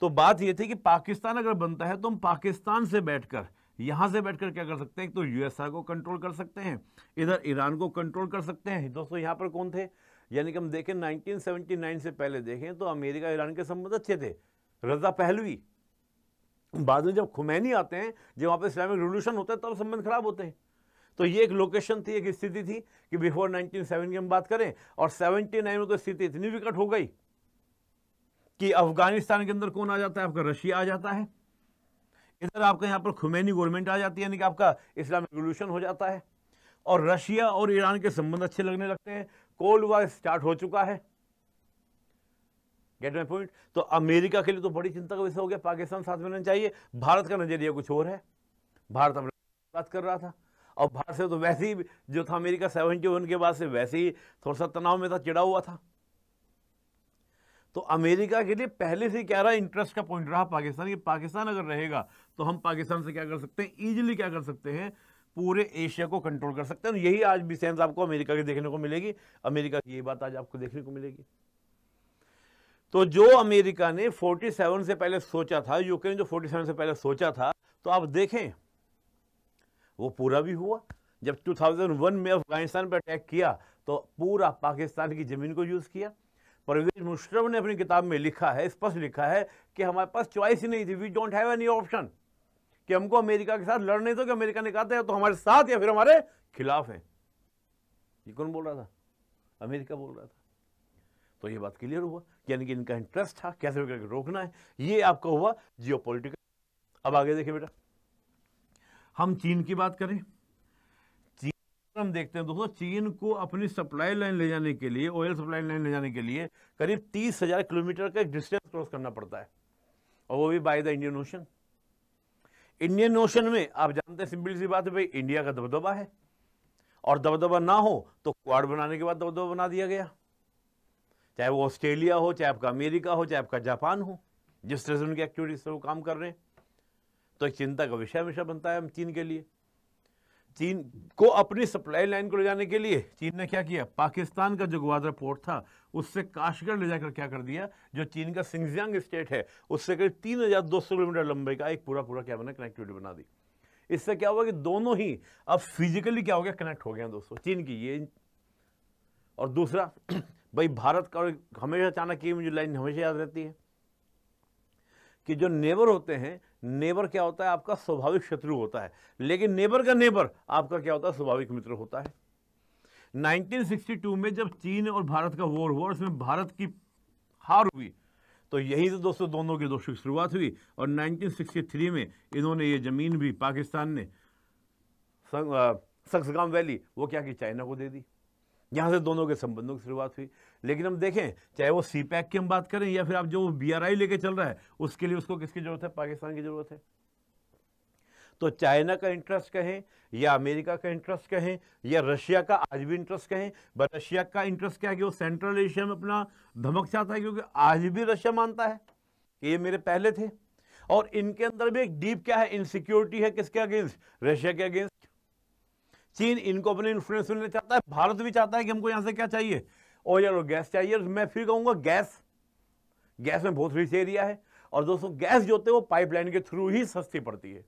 A: तो बात ये थी कि पाकिस्तान अगर बनता है तो हम पाकिस्तान से बैठकर यहां से बैठकर क्या कर सकते हैं तो यूएसए को कंट्रोल कर सकते हैं इधर ईरान को कंट्रोल कर सकते हैं दोस्तों यहां पर कौन थे यानी कि हम देखें नाइनटीन से पहले देखें तो अमेरिका ईरान के संबंध अच्छे थे रजा पहलवी बाद में जब खुमैनी आते हैं जब वहां पर इस्लामिक रिवोल्यूशन होता है तब संबंध खराब होते हैं तो ये एक लोकेशन थी एक स्थिति थी कि बिफोर 1970 की हम बात करें और 79 में तो स्थिति इतनी विकट हो गई कि अफगानिस्तान के अंदर कौन आ जाता है आपका रशिया आ जाता है इधर आपका यहां पर खुमैनी गवर्नमेंट आ जाती है यानी कि आपका इस्लाम रिवोल्यूशन हो जाता है और रशिया और ईरान के संबंध अच्छे लगने लगते हैं कोल्ड वॉर स्टार्ट हो चुका है गेट माई पॉइंट तो अमेरिका के लिए तो बड़ी चिंता का विषय हो गया पाकिस्तान साथ में रहना चाहिए भारत का नजरिया कुछ और है भारत हम बात कर रहा था और बाहर से तो वैसे ही जो था अमेरिका सेवेंटी वन के बाद से वैसे ही थोड़ा सा तनाव में था चिड़ा हुआ था तो अमेरिका के लिए पहले से क्या रहा इंटरेस्ट का पॉइंट रहा पाकिस्तान कि पाकिस्तान अगर रहेगा तो हम पाकिस्तान से क्या कर सकते हैं ईजिली क्या कर सकते हैं पूरे एशिया को कंट्रोल कर सकते हैं तो यही आज भी सेंस आपको अमेरिका की देखने को मिलेगी अमेरिका की ये बात आज आपको देखने को मिलेगी तो जो अमेरिका ने 47 से पहले सोचा था यूक्रेन जो 47 से पहले सोचा था तो आप देखें वो पूरा भी हुआ जब 2001 में अफगानिस्तान पर अटैक किया तो पूरा पाकिस्तान की ज़मीन को यूज़ किया परवेज मुशरफ ने अपनी किताब में लिखा है स्पष्ट लिखा है कि हमारे पास चॉइस ही नहीं थी we don't have any option कि हमको अमेरिका के साथ लड़ने तो कि अमेरिका ने कहा था तो हमारे साथ या फिर हमारे खिलाफ हैं ये कौन बोल रहा था अमेरिका बोल रहा था तो ये बात क्लियर हुआ यानी कि इनका इंटरेस्ट था कैसे करके रोकना है ये आपका हुआ जियो अब आगे देखिए बेटा हम चीन की बात करें चीन हम देखते हैं दोस्तों चीन को अपनी सप्लाई लाइन ले जाने के लिए ऑयल सप्लाई लाइन ले जाने के लिए करीब तीस हजार किलोमीटर का एक डिस्टेंस क्रॉस करना पड़ता है और वो भी by the Indian Ocean Indian Ocean में आप जानते हैं सिंपल सी बात है भाई इंडिया का दबदबा है और दबदबा ना हो तो क्वाड बनाने के बाद दबदबा बना दिया गया चाहे वो ऑस्ट्रेलिया हो चाहे आपका अमेरिका हो चाहे आपका जापान हो जिस तरह से उनकी एक्टिविटीज से वो काम कर रहे हैं तो एक चिंता का विषय हमेशा बनता है हम चीन के लिए चीन को अपनी सप्लाई लाइन को ले जाने के लिए चीन ने क्या किया पाकिस्तान का जो ग्वादर पोर्ट था उससे काशगढ़ ले जाकर क्या कर दिया जो चीन का सिंगजियांग स्टेट है उससे करीब तीन हज़ार दो सौ किलोमीटर लंबे का एक पूरा पूरा क्या बना कनेक्टिविटी बना दी इससे क्या हुआ कि दोनों ही अब फिजिकली क्या हो गया कनेक्ट हो गए दोस्तों चीन की ये और दूसरा भाई भारत का हमेशा अचानक की मुझे लाइन हमेशा याद रहती है कि जो नेवर होते हैं नेबर क्या होता है आपका स्वाभाविक शत्रु होता है लेकिन नेबर का नेबर आपका क्या होता है स्वाभाविक मित्र होता है 1962 में जब चीन और भारत का वॉर हुआ उसमें भारत की हार हुई तो यही तो दोस्तों दोनों के दोस्तों की शुरुआत हुई और 1963 में इन्होंने ये ज़मीन भी पाकिस्तान ने सक्सगाम वैली वो क्या कि चाइना को दे दी यहाँ से दोनों के संबंधों की शुरुआत हुई लेकिन हम देखें चाहे वो सी पैक की हम बात करें या फिर आप जो बी आर आई लेके चल रहा है उसके लिए उसको किसकी ज़रूरत है पाकिस्तान की ज़रूरत है तो चाइना का इंटरेस्ट कहें या अमेरिका का इंटरेस्ट कहें या रशिया का आज भी इंटरेस्ट कहें बट रशिया का इंटरेस्ट क्या है कि वो सेंट्रल एशिया में अपना धमक चाहता है क्योंकि आज भी रशिया मानता है कि ये मेरे पहले थे और इनके अंदर भी एक डीप क्या है इनसिक्योरिटी है किसके अगेंस्ट रशिया के अगेंस्ट चीन इनको अपने इन्फ्लुएंस लेना चाहता है भारत भी चाहता है कि हमको यहां से क्या चाहिए ऑयल और गैस चाहिए और तो मैं फिर कहूँगा गैस गैस में बहुत रिच एरिया है और दोस्तों गैस जो होते हैं वो पाइपलाइन के थ्रू ही सस्ती पड़ती है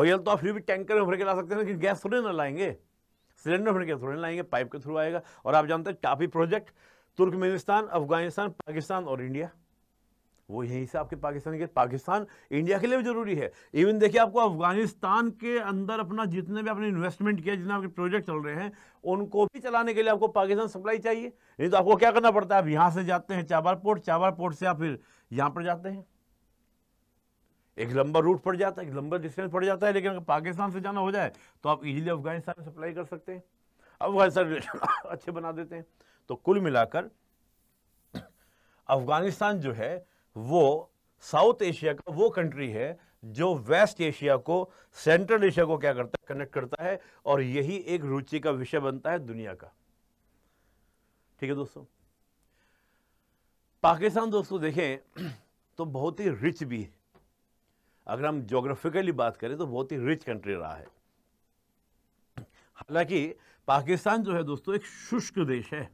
A: ऑयल तो आप फिर भी टैंकर में भर के ला सकते हैं लेकिन गैस थोड़े ना लाएंगे सिलेंडर भर के थोड़े लाएंगे पाइप के थ्रू आएगा और आप जानते हैं TAPI project Turkmenistan Afghanistan Pakistan और इंडिया वो यहीं से आपके पाकिस्तान के पाकिस्तान इंडिया के लिए भी जरूरी है इवन देखिए आपको अफगानिस्तान के अंदर अपना जितने भी आपने इन्वेस्टमेंट किया जितने आपके प्रोजेक्ट चल रहे हैं उनको भी चलाने के लिए आपको पाकिस्तान सप्लाई चाहिए नहीं तो आपको क्या करना पड़ता है आप यहाँ से जाते हैं चाबार पोर्ट चाबार पोर्ट से आप फिर यहाँ पर जाते हैं एक लंबा रूट पड़ जाता है एक लंबा डिस्टेंस पड़ जाता है लेकिन अगर पाकिस्तान से जाना हो जाए तो आप इजिली अफगानिस्तान में सप्लाई कर सकते हैं अफगानिस्तान अच्छे बना देते हैं तो कुल मिलाकर अफगानिस्तान जो है वो साउथ एशिया का वो कंट्री है जो वेस्ट एशिया को सेंट्रल एशिया को क्या करता है कनेक्ट करता है और यही एक रुचि का विषय बनता है दुनिया का ठीक है दोस्तों पाकिस्तान दोस्तों देखें तो बहुत ही रिच भी है अगर हम जोग्राफिकली बात करें तो बहुत ही रिच कंट्री रहा है हालांकि पाकिस्तान जो है दोस्तों एक शुष्क देश है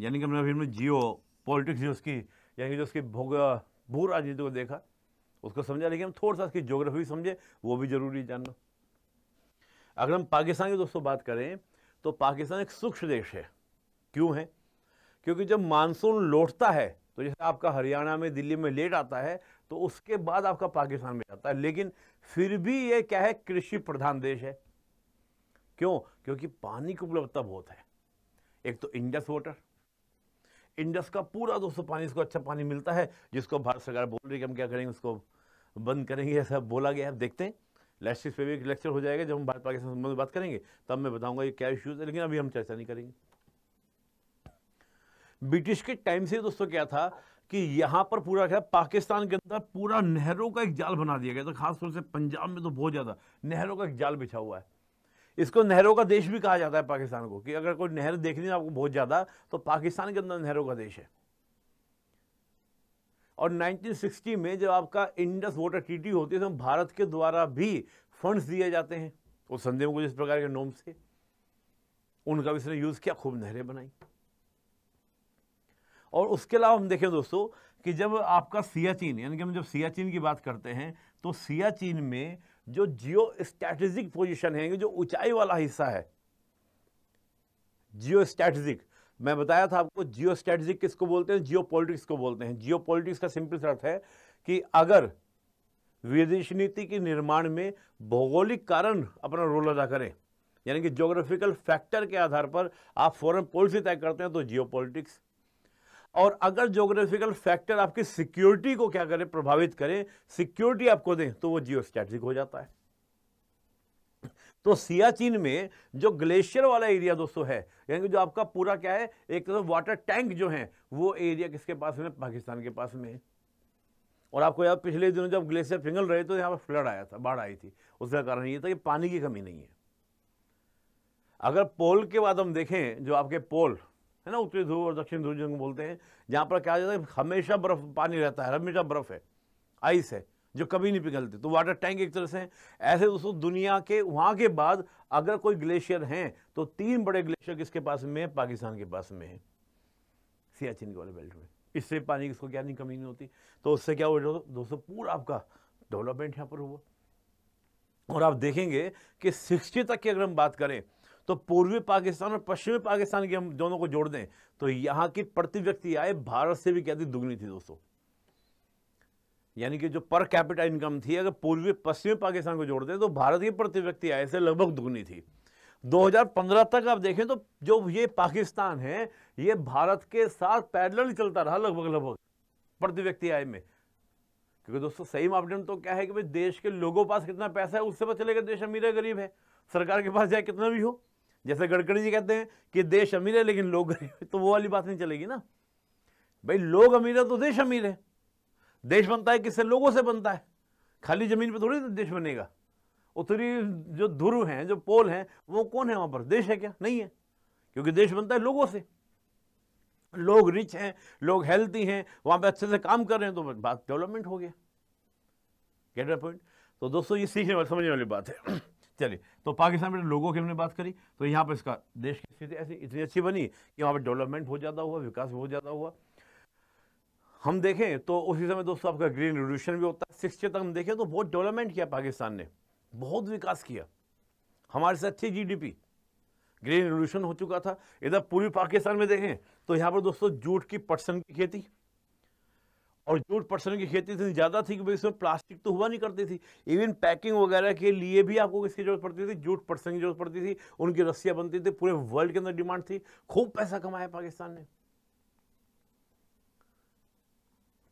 A: यानी कि हमने अभी हमने जियो पॉलिटिक्स जो उसकी यानी कि जो उसकी भोग भू राजनीति को देखा उसको समझा लेकिन हम थोड़ा सा उसकी ज्योग्राफी समझे वो भी जरूरी जानना अगर हम पाकिस्तान की दोस्तों बात करें तो पाकिस्तान एक सूक्ष्म देश है क्यों है क्योंकि जब मानसून लौटता है तो जैसे आपका हरियाणा में दिल्ली में लेट आता है तो उसके बाद आपका पाकिस्तान में जाता है लेकिन फिर भी ये क्या है कृषि प्रधान देश है क्यों क्योंकि पानी की उपलब्धता बहुत है एक तो इंडस वाटर इंडस का पूरा दोस्तों पानी इसको अच्छा पानी मिलता है जिसको भारत सरकार बोल रही है कि हम क्या करेंगे उसको बंद करेंगे ऐसा बोला गया है देखते हैं लास्ट इस पे भी एक लेक्चर हो जाएगा जब हम भारत पाकिस्तान संबंध में बात करेंगे तब मैं बताऊंगा ये क्या इश्यूज है लेकिन अभी हम चर्चा नहीं करेंगे ब्रिटिश के टाइम से दोस्तों क्या था कि यहाँ पर पूरा क्या पाकिस्तान के अंदर पूरा नहरों का एक जाल बना दिया गया था खासतौर से पंजाब में तो बहुत ज़्यादा नहरों का एक जाल बिछा हुआ है इसको नहरों का देश भी कहा जाता है पाकिस्तान को कि अगर कोई नहर देखनी है आपको बहुत ज़्यादा तो पाकिस्तान के अंदर नहरों का देश है और 1960 में जब आपका इंडस वाटर ट्रीटी होती है तो भारत के द्वारा भी फंड्स दिए जाते हैं उस संदेह को जिस प्रकार के नोम से उनका भी इसने यूज़ किया खूब नहरें बनाई और उसके अलावा हम देखें दोस्तों कि जब आपका सियाचिन यानी कि हम जब सियाचिन की बात करते हैं तो सियाचिन में जो जियो स्ट्रेटेजिक पोजिशन है जो ऊंचाई वाला हिस्सा है जियो स्ट्रेटेजिक मैं बताया था आपको जियो स्ट्रेटेजिक किसको बोलते हैं जियो पॉलिटिक्स को बोलते हैं जियो पॉलिटिक्स का सिंपल अर्थ है कि अगर विदेश नीति के निर्माण में भौगोलिक कारण अपना रोल अदा करें यानी कि ज्योग्राफिकल फैक्टर के आधार पर आप फॉरेन पॉलिसी तय करते हैं तो जियो पॉलिटिक्स और अगर जोग्राफिकल फैक्टर आपकी सिक्योरिटी को क्या करें प्रभावित करें सिक्योरिटी आपको दें तो वो जियो हो जाता है तो सियाचिन में जो ग्लेशियर वाला एरिया दोस्तों है यानी कि जो आपका पूरा क्या है एक तरह तो वाटर टैंक जो है वो एरिया किसके पास में पाकिस्तान के पास में है और आपको याद पिछले दिनों जब ग्लेशियर पिघल रहे तो यहाँ पर फ्लड आया था बाढ़ आई थी उसका कारण ये था कि पानी की कमी नहीं है अगर पोल के बाद हम देखें जो आपके पोल है ना उत्तरी ध्रुव और दक्षिण ध्रुव जिनको बोलते हैं जहाँ पर क्या जाता है हमेशा बर्फ पानी रहता है हमेशा बर्फ है आइस है जो कभी नहीं पिघलते तो वाटर टैंक एक तरह से ऐसे दोस्तों दुनिया के वहाँ के बाद अगर कोई ग्लेशियर हैं तो तीन बड़े ग्लेशियर किसके पास में है पाकिस्तान के पास में है सियाचिन के वाले बेल्ट में इससे पानी किसको क्या नहीं कमी नहीं होती तो उससे क्या हो दोस्तों पूरा आपका डेवलपमेंट यहाँ पर हुआ और आप देखेंगे कि सिक्सटी तक की अगर हम बात करें तो पूर्वी पाकिस्तान और पश्चिमी पाकिस्तान के हम दोनों को जोड़ दें तो यहाँ की प्रति व्यक्ति आय भारत से भी क्या थी दुगनी थी दोस्तों यानी कि जो पर कैपिटल इनकम थी अगर पूर्वी पश्चिमी पाकिस्तान को जोड़ दें तो भारत की प्रति व्यक्ति आय से लगभग दुगनी थी 2015 तक आप देखें तो जो ये पाकिस्तान है ये भारत के साथ पैदल चलता रहा लगभग लगभग प्रति व्यक्ति आय में क्योंकि दोस्तों सही मापदंड तो क्या है कि भाई देश के लोगों पास कितना पैसा है उससे पता चलेगा देश अमीर है गरीब है सरकार के पास जाए कितना भी हो जैसे गडकरी जी कहते हैं कि देश अमीर है लेकिन लोग गरीब तो वो वाली बात नहीं चलेगी ना भाई लोग अमीर है तो देश अमीर है देश बनता है किससे लोगों से बनता है खाली जमीन पर थोड़ी देश बनेगा उत्तरी जो ध्रुव हैं जो पोल हैं वो कौन है वहाँ पर देश है क्या नहीं है क्योंकि देश बनता है लोगों से लोग रिच हैं लोग हेल्थी हैं वहाँ पे अच्छे से काम कर रहे हैं तो बात डेवलपमेंट हो गया गेट पॉइंट तो दोस्तों ये सीखने वाली समझने वाली बात है चलिए तो पाकिस्तान में लोगों की हमने बात करी तो यहाँ पर इसका देश की स्थिति ऐसी इतनी अच्छी बनी कि वहाँ पर डेवलपमेंट बहुत ज़्यादा हुआ विकास बहुत ज़्यादा हुआ हम देखें तो उसी समय दोस्तों आपका ग्रीन रेवोल्यूशन भी होता है सिक्सटी तक हम देखें तो बहुत डेवलपमेंट किया पाकिस्तान ने बहुत विकास किया हमारे से अच्छी जी ग्रीन रेवोल्यूशन हो चुका था इधर पूरी पाकिस्तान में देखें तो यहाँ पर दोस्तों जूट की पटसन की खेती और जूट पटसन की खेती इतनी ज़्यादा थी कि भाई इसमें प्लास्टिक तो हुआ नहीं करती थी इवन पैकिंग वगैरह के लिए भी आपको किसकी जरूरत पड़ती थी जूट पटसन की जरूरत पड़ती थी उनकी रस्सियाँ बनती थी पूरे वर्ल्ड के अंदर डिमांड थी खूब पैसा कमाया पाकिस्तान ने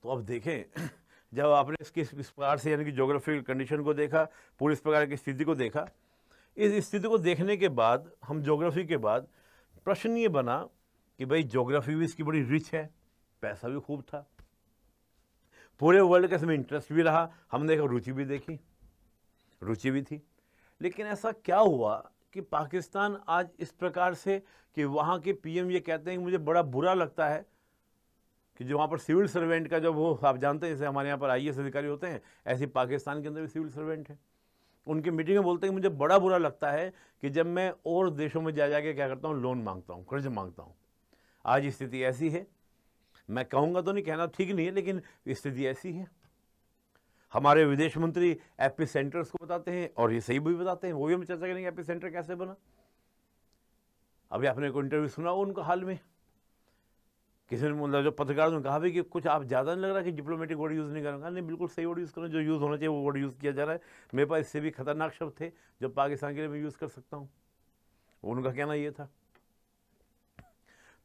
A: तो अब देखें जब आपने इसकी इस प्रकार से यानी कि जोग्राफिकल कंडीशन को देखा पूरी इस प्रकार की स्थिति को देखा इस स्थिति को देखने के बाद हम जोग्राफी के बाद प्रश्न ये बना कि भाई जोग्राफी भी इसकी बड़ी रिच है पैसा भी खूब था पूरे वर्ल्ड का इसमें इंटरेस्ट भी रहा हमने एक रुचि भी देखी रुचि भी थी लेकिन ऐसा क्या हुआ कि पाकिस्तान आज इस प्रकार से कि वहाँ के पीएम ये कहते हैं कि मुझे बड़ा बुरा लगता है कि जो वहाँ पर सिविल सर्वेंट का जो वो आप जानते हैं जैसे हमारे यहाँ पर आई अधिकारी होते हैं ऐसे पाकिस्तान के अंदर भी सिविल सर्वेंट हैं उनकी मीटिंग में बोलते हैं कि मुझे बड़ा बुरा लगता है कि जब मैं और देशों में जा जाके क्या करता हूँ लोन मांगता हूँ कर्ज मांगता हूँ आज स्थिति ऐसी है मैं कहूँगा तो नहीं कहना ठीक नहीं है लेकिन स्थिति ऐसी है हमारे विदेश मंत्री एपी सेंटर्स को बताते हैं और ये सही भी बताते हैं वो भी हम चर्चा करेंगे एपी सेंटर कैसे बना अभी आपने को इंटरव्यू सुना हो उनका हाल में किसी ने मतलब जो पत्रकार ने कहा भी कि कुछ आप ज़्यादा नहीं लग रहा कि डिप्लोमेटिक वर्ड यूज़ नहीं करूँगा नहीं बिल्कुल सही वर्ड यूज़ करूँ जो यूज़ होना चाहिए वो वर्ड यूज़ किया जा रहा है मेरे पास इससे भी खतरनाक शब्द थे जो पाकिस्तान के लिए मैं यूज़ कर सकता हूँ उनका कहना ये था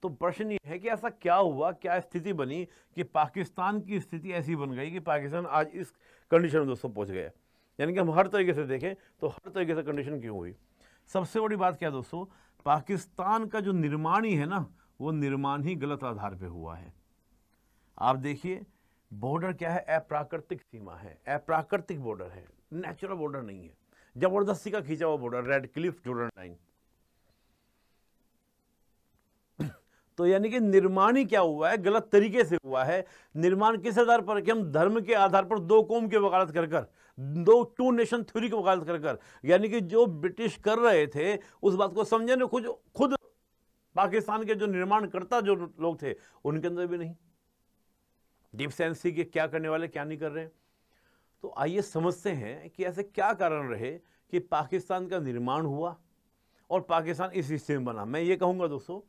A: तो प्रश्न ये है कि ऐसा क्या हुआ क्या स्थिति बनी कि पाकिस्तान की स्थिति ऐसी बन गई कि पाकिस्तान आज इस कंडीशन में दोस्तों पहुँच गया यानी कि हम हर तरीके से देखें तो हर तरीके से कंडीशन क्यों हुई सबसे बड़ी बात क्या दोस्तों पाकिस्तान का जो निर्माण ही है ना वो निर्माण ही गलत आधार पर हुआ है आप देखिए बॉर्डर क्या है अप्राकृतिक सीमा है अप्राकृतिक बॉर्डर है नेचुरल बॉर्डर नहीं है जबरदस्ती का खींचा हुआ बॉर्डर रेड क्लिफ जोर्डन लाइन तो यानी कि निर्माण ही क्या हुआ है गलत तरीके से हुआ है निर्माण किस आधार पर कि हम धर्म के आधार पर दो कौम की वकालत कर कर दो टू नेशन थ्योरी की वकालत कर कर यानी कि जो ब्रिटिश कर रहे थे उस बात को समझे ना खुद खुद पाकिस्तान के जो निर्माणकर्ता जो लोग थे उनके अंदर भी नहीं डीप सेंसी के क्या करने वाले क्या नहीं कर रहे तो आइए समझते हैं कि ऐसे क्या कारण रहे कि पाकिस्तान का निर्माण हुआ और पाकिस्तान इस हिस्से में बना मैं ये कहूँगा दोस्तों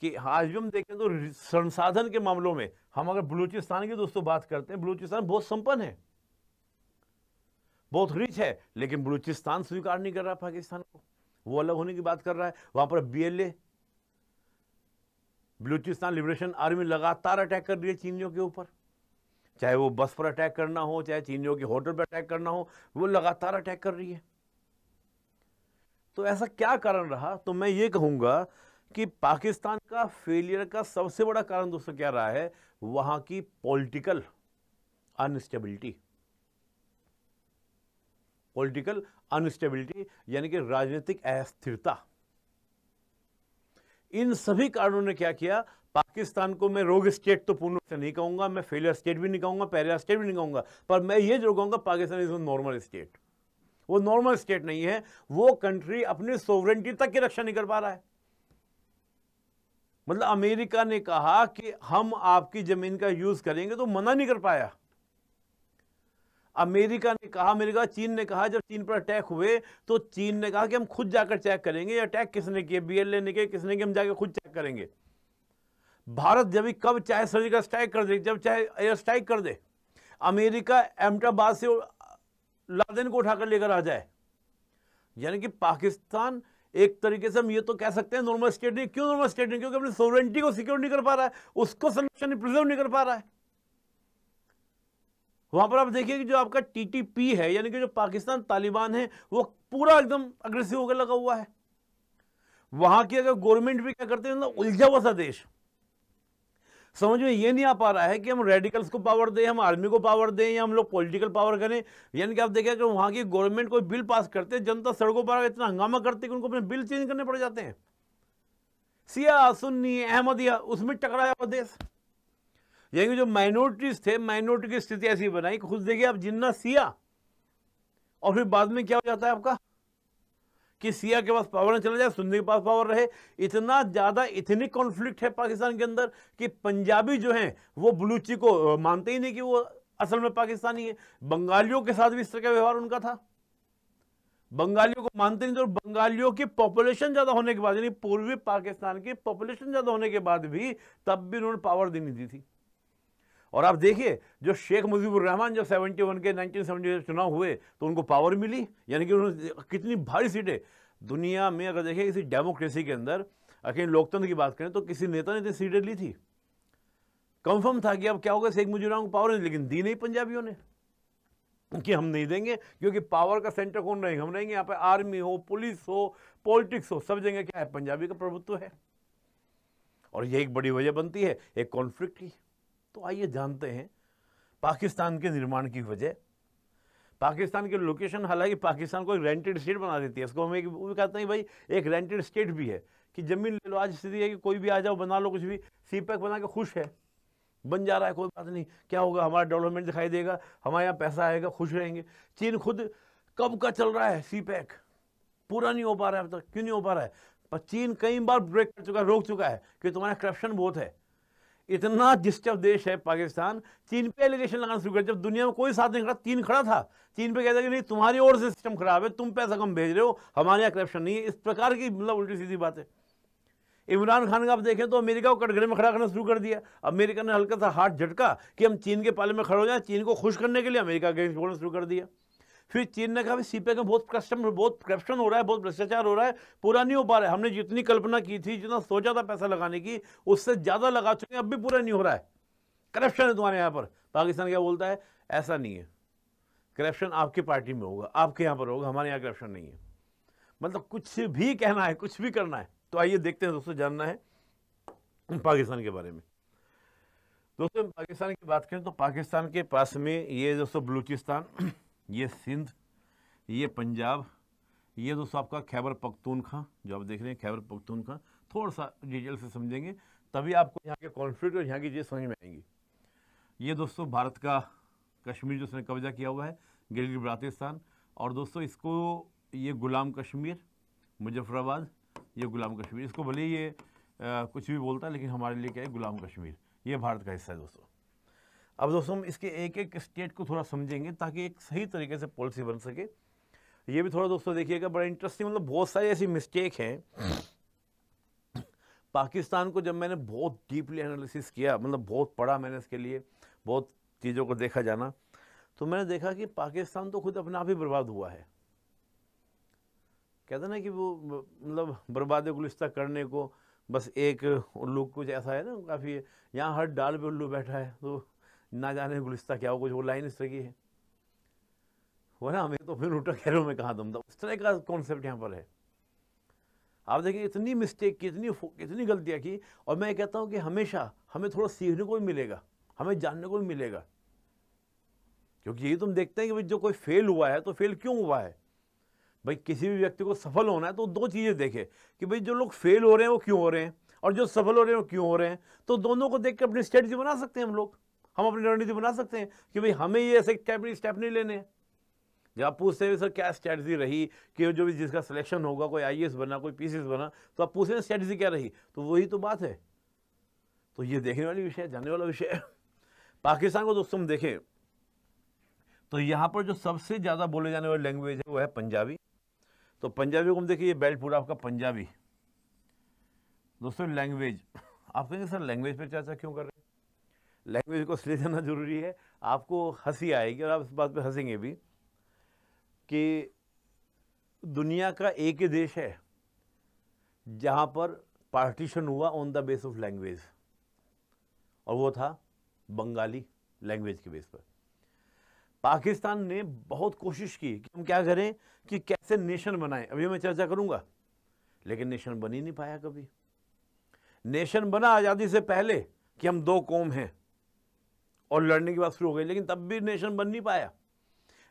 A: कि आज भी हम देखें तो संसाधन के मामलों में हम अगर बलूचिस्तान की दोस्तों बात करते हैं बलूचिस्तान बहुत संपन्न है बहुत रिच है लेकिन बलूचिस्तान स्वीकार नहीं कर रहा पाकिस्तान को वो अलग होने की बात कर रहा है वहां पर बीएलए बलूचिस्तान लिबरेशन आर्मी लगातार अटैक कर रही है चीनियों के ऊपर चाहे वो बस पर अटैक करना हो चाहे चीनियों के होटल पर अटैक करना हो वो लगातार अटैक कर रही है तो ऐसा क्या कारण रहा तो मैं ये कहूंगा कि पाकिस्तान का फेलियर का सबसे बड़ा कारण दोस्तों क्या रहा है वहां की पॉलिटिकल अनस्टेबिलिटी पॉलिटिकल अनस्टेबिलिटी यानी कि राजनीतिक अस्थिरता इन सभी कारणों ने क्या किया पाकिस्तान को मैं रोग स्टेट तो पूर्ण से नहीं कहूंगा मैं फेलियर स्टेट भी नहीं कहूंगा पैरियर स्टेट भी नहीं कहूंगा पर मैं ये जो कहूंगा पाकिस्तान इज नॉर्मल स्टेट वो नॉर्मल स्टेट नहीं है वो कंट्री अपनी सोवरेंटी तक की रक्षा नहीं कर पा रहा है मतलब अमेरिका ने कहा कि हम आपकी जमीन का यूज करेंगे तो मना नहीं कर पाया अमेरिका ने कहा अमेरिका चीन ने कहा जब चीन पर अटैक हुए तो चीन ने कहा कि हम खुद जाकर चेक करेंगे अटैक किसने किए बीएलए ने किए किसने किए हम जाकर खुद चेक करेंगे भारत जब भी कब चाहे सर्जिकल स्ट्राइक कर दे जब चाहे एयर स्ट्राइक कर दे अमेरिका अहमदाबाद से लादेन को उठाकर लेकर आ जाए यानी कि पाकिस्तान एक तरीके से हम ये तो कह सकते हैं नॉर्मल स्टेट नहीं क्यों नॉर्मल स्टेट नहीं क्योंकि अपनी सोवरेंटी को सिक्योर नहीं कर पा रहा है उसको संरक्षण प्रिजर्व नहीं कर पा रहा है वहां पर आप देखिए कि जो आपका टीटीपी है यानी कि जो पाकिस्तान तालिबान है वो पूरा एकदम अग्रेसिव होकर लगा हुआ है वहां की अगर गवर्नमेंट भी क्या करते हैं उलझा हुआ सा देश समझ में ये नहीं आ पा रहा है कि हम रेडिकल्स को पावर दें हम आर्मी को पावर दें या हम लोग पॉलिटिकल पावर करें यानी कि आप देखें कि वहाँ की गवर्नमेंट कोई बिल पास करते जनता सड़कों पर इतना हंगामा करते कि उनको अपने बिल चेंज करने पड़ जाते हैं सिया सुन्नी अहमदिया उसमें टकराया हुआ देश यानी जो माइनॉरिटीज थे माइनॉरिटी की स्थिति ऐसी बनाई खुद देखिए आप जिन्ना सिया और फिर बाद में क्या हो जाता है आपका कि सिया के पास पावर ना चला जाए सुन्नी के पास पावर रहे इतना ज़्यादा इतनी कॉन्फ्लिक्ट है पाकिस्तान के अंदर कि पंजाबी जो हैं वो बलूची को मानते ही नहीं कि वो असल में पाकिस्तानी है बंगालियों के साथ भी इस तरह का व्यवहार उनका था बंगालियों को मानते नहीं तो बंगालियों की पॉपुलेशन ज़्यादा होने के बाद यानी पूर्वी पाकिस्तान की पॉपुलेशन ज़्यादा होने के बाद भी तब भी उन्होंने पावर देनी दी थी और आप देखिए जो शेख मुजीबुर रहमान जब 71 के 1970 चुनाव हुए तो उनको पावर मिली यानी कि उन्होंने कितनी भारी सीटें दुनिया में अगर देखें किसी डेमोक्रेसी के अंदर अखिल लोकतंत्र की बात करें तो किसी नेता ने इतनी सीटें ली थी कंफर्म था कि अब क्या होगा शेख मुजीबुर रहमान को पावर नहीं लेकिन दी नहीं पंजाबियों ने कि हम नहीं देंगे क्योंकि पावर का सेंटर कौन रहेंगे हम रहेंगे यहाँ पर आर्मी हो पुलिस हो पॉलिटिक्स हो सब जगह क्या है पंजाबी का प्रभुत्व है और ये एक बड़ी वजह बनती है एक कॉन्फ्लिक्ट की तो आइए जानते हैं पाकिस्तान के निर्माण की वजह पाकिस्तान की लोकेशन हालांकि पाकिस्तान को एक रेंटेड स्टेट बना देती है इसको हम एक वो कहते हैं भाई एक रेंटेड स्टेट भी है कि जमीन ले लो आज स्थिति है कि कोई भी आ जाओ बना लो कुछ भी सी पैक बना के खुश है बन जा रहा है कोई बात नहीं क्या होगा हमारा डेवलपमेंट दिखाई देगा हमारे यहाँ पैसा आएगा खुश रहेंगे चीन खुद कब का चल रहा है सी पैक पूरा नहीं हो पा रहा है अब तक क्यों नहीं हो पा रहा है पर चीन कई बार ब्रेक कर चुका है रोक चुका है कि तुम्हारा करप्शन बहुत है इतना डिस्टर्ब देश है पाकिस्तान चीन पे एलिगेशन लगाना शुरू कर जब दुनिया में कोई साथ नहीं खड़ा चीन खड़ा था चीन पे कहता कि नहीं तुम्हारी ओर से सिस्टम खराब है तुम पैसा कम भेज रहे हो हमारे यहाँ करप्शन नहीं है इस प्रकार की मतलब उल्टी सीधी बात है इमरान खान का आप देखें तो अमेरिका को कटघरे में खड़ा करना शुरू कर दिया अमेरिका ने हल्का सा हाथ झटका कि हम चीन के पाले में खड़े हो जाए चीन को खुश करने के लिए अमेरिका अगेंस्ट बोलना शुरू कर दिया फिर चीन ने कहा भी सीपे में बहुत कस्टम बहुत करप्शन हो रहा है बहुत भ्रष्टाचार हो रहा है पूरा नहीं हो पा रहा है हमने जितनी कल्पना की थी जितना सोचा था पैसा लगाने की उससे ज़्यादा लगा चुके हैं अब भी पूरा नहीं हो रहा है करप्शन है तुम्हारे यहाँ पर पाकिस्तान क्या बोलता है ऐसा नहीं है करप्शन आपकी पार्टी में होगा आपके यहाँ पर होगा हमारे यहाँ करप्शन नहीं है मतलब कुछ भी कहना है कुछ भी करना है तो आइए देखते हैं दोस्तों जानना है पाकिस्तान के बारे में दोस्तों पाकिस्तान की बात करें तो पाकिस्तान के पास में ये दोस्तों बलूचिस्तान ये सिंध ये पंजाब ये दोस्तों आपका खैबर पख्तूनखा जो आप देख रहे हैं खैबर पख्तूनखा थोड़ा सा डिटेल से समझेंगे तभी आपको यहाँ के कॉन्फ्लिक्ट और यहाँ की चीज़ समझ में आएंगी ये दोस्तों भारत का कश्मीर जो उसने कब्जा किया हुआ है गिलगित बल्तिस्तान और दोस्तों इसको ये गुलाम कश्मीर मुजफ्फराबाद ये गुलाम कश्मीर इसको भले ये आ, कुछ भी बोलता है लेकिन हमारे लिए क्या है गुलाम कश्मीर ये भारत का हिस्सा है दोस्तों अब दोस्तों हम इसके एक एक स्टेट को थोड़ा समझेंगे ताकि एक सही तरीके से पॉलिसी बन सके ये भी थोड़ा दोस्तों देखिएगा बड़ा इंटरेस्टिंग मतलब बहुत सारी ऐसी मिस्टेक हैं पाकिस्तान को जब मैंने बहुत डीपली एनालिसिस किया मतलब बहुत पढ़ा मैंने इसके लिए बहुत चीज़ों को देखा जाना तो मैंने देखा कि पाकिस्तान तो खुद अपने आप ही बर्बाद हुआ है कहते ना कि वो मतलब बर्बाद गुलिस्ता करने को बस एक उल्लू कुछ ऐसा है ना काफ़ी यहाँ हर डाल पे उल्लू बैठा है तो ना जाने गुलिस्ता क्या हो कुछ वो लाइन इस तरह की है वो ना हमें तो फिर उठा कह रहे हो मैं कहा तुम उस तरह का कॉन्सेप्ट यहाँ पर है आप देखिए इतनी मिस्टेक की इतनी इतनी गलतियाँ की और मैं कहता हूँ कि हमेशा हमें थोड़ा सीखने को भी मिलेगा हमें जानने को भी मिलेगा क्योंकि यही तुम तो देखते हैं कि जो कोई फेल हुआ है तो फेल क्यों हुआ है भाई किसी भी व्यक्ति को सफल होना है तो दो चीज़ें देखे कि भाई जो लोग फेल हो रहे हैं वो क्यों हो रहे हैं और जो सफल हो रहे हैं वो क्यों हो रहे हैं तो दोनों को देख के अपनी स्ट्रेटजी बना सकते हैं हम लोग हम अपनी रणनीति बना सकते हैं कि भाई हमें ये ऐसे नहीं स्टेप नहीं लेने जब आप पूछते हैं सर क्या स्ट्रैटी रही कि जो भी जिसका सिलेक्शन होगा कोई आई बना कोई पी बना तो आप पूछते हैं स्ट्रैटी क्या रही तो वही तो बात है तो ये देखने वाली विषय जानने वाला विषय है पाकिस्तान को दोस्तों हम देखें तो यहाँ पर जो सबसे ज़्यादा बोले जाने वाली लैंग्वेज है वो है पंजाबी तो पंजाबी को हम देखिए ये बेल्ट पूरा आपका पंजाबी दोस्तों लैंग्वेज आप कहेंगे सर लैंग्वेज पर चर्चा क्यों कर रहे हैं लैंग्वेज को ले जाना जरूरी है आपको हंसी आएगी और आप इस बात पे हंसेंगे भी कि दुनिया का एक ही देश है जहाँ पर पार्टीशन हुआ on the base of language और वो था बंगाली लैंग्वेज के बेस पर पाकिस्तान ने बहुत कोशिश की कि हम क्या करें कि कैसे नेशन बनाएं अभी मैं चर्चा करूंगा लेकिन नेशन बन ही नहीं पाया कभी नेशन बना आज़ादी से पहले कि हम दो कौम हैं और लड़ने की बात शुरू हो गई लेकिन तब भी नेशन बन नहीं पाया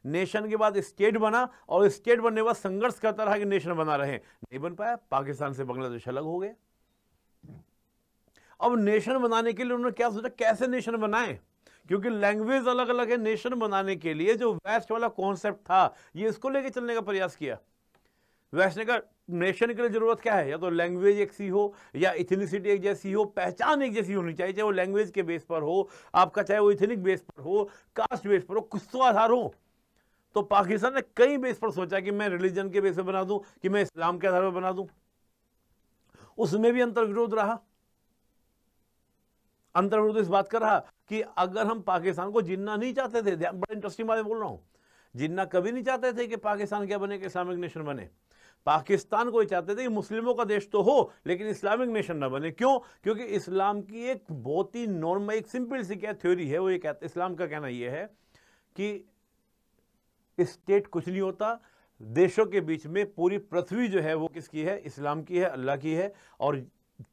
A: नेशन के बाद स्टेट बना और स्टेट बनने के बाद संघर्ष करता रहा कि नेशन बना रहे नहीं बन पाया पाकिस्तान से बांग्लादेश अलग हो गया अब नेशन बनाने के लिए उन्होंने क्या सोचा कैसे नेशन बनाए क्योंकि लैंग्वेज अलग अलग है नेशन बनाने के लिए जो वेस्ट वाला कॉन्सेप्ट था ये इसको लेके चलने का प्रयास किया वैसे का नेशन के लिए ज़रूरत क्या है या तो लैंग्वेज एक सी हो या इथिलिसिटी एक जैसी हो पहचान एक जैसी होनी चाहिए चाहे वो लैंग्वेज के बेस पर हो आपका चाहे वो इथनिक बेस पर हो कास्ट बेस पर हो कुछ तो आधार हो तो पाकिस्तान ने कई बेस पर सोचा कि मैं रिलीजन के बेस पर बना दूं कि मैं इस्लाम के आधार पर बना दूं उसमें भी अंतर्विरोध रहा अंतर्विरोध इस बात का रहा कि अगर हम पाकिस्तान को जिन्ना नहीं चाहते थे बड़ा इंटरेस्टिंग बात बोल रहा हूं जिन्ना कभी नहीं चाहते थे कि पाकिस्तान क्या बने कि इस्लामिक नेशन बने पाकिस्तान को ये चाहते थे कि मुस्लिमों का देश तो हो लेकिन इस्लामिक नेशन ना बने क्यों क्योंकि इस्लाम की एक बहुत ही नॉर्मल एक सिंपल सी क्या थ्योरी है वो ये कहते इस्लाम का कहना ये है कि स्टेट कुछ नहीं होता देशों के बीच में पूरी पृथ्वी जो है वो किसकी है इस्लाम की है अल्लाह की है और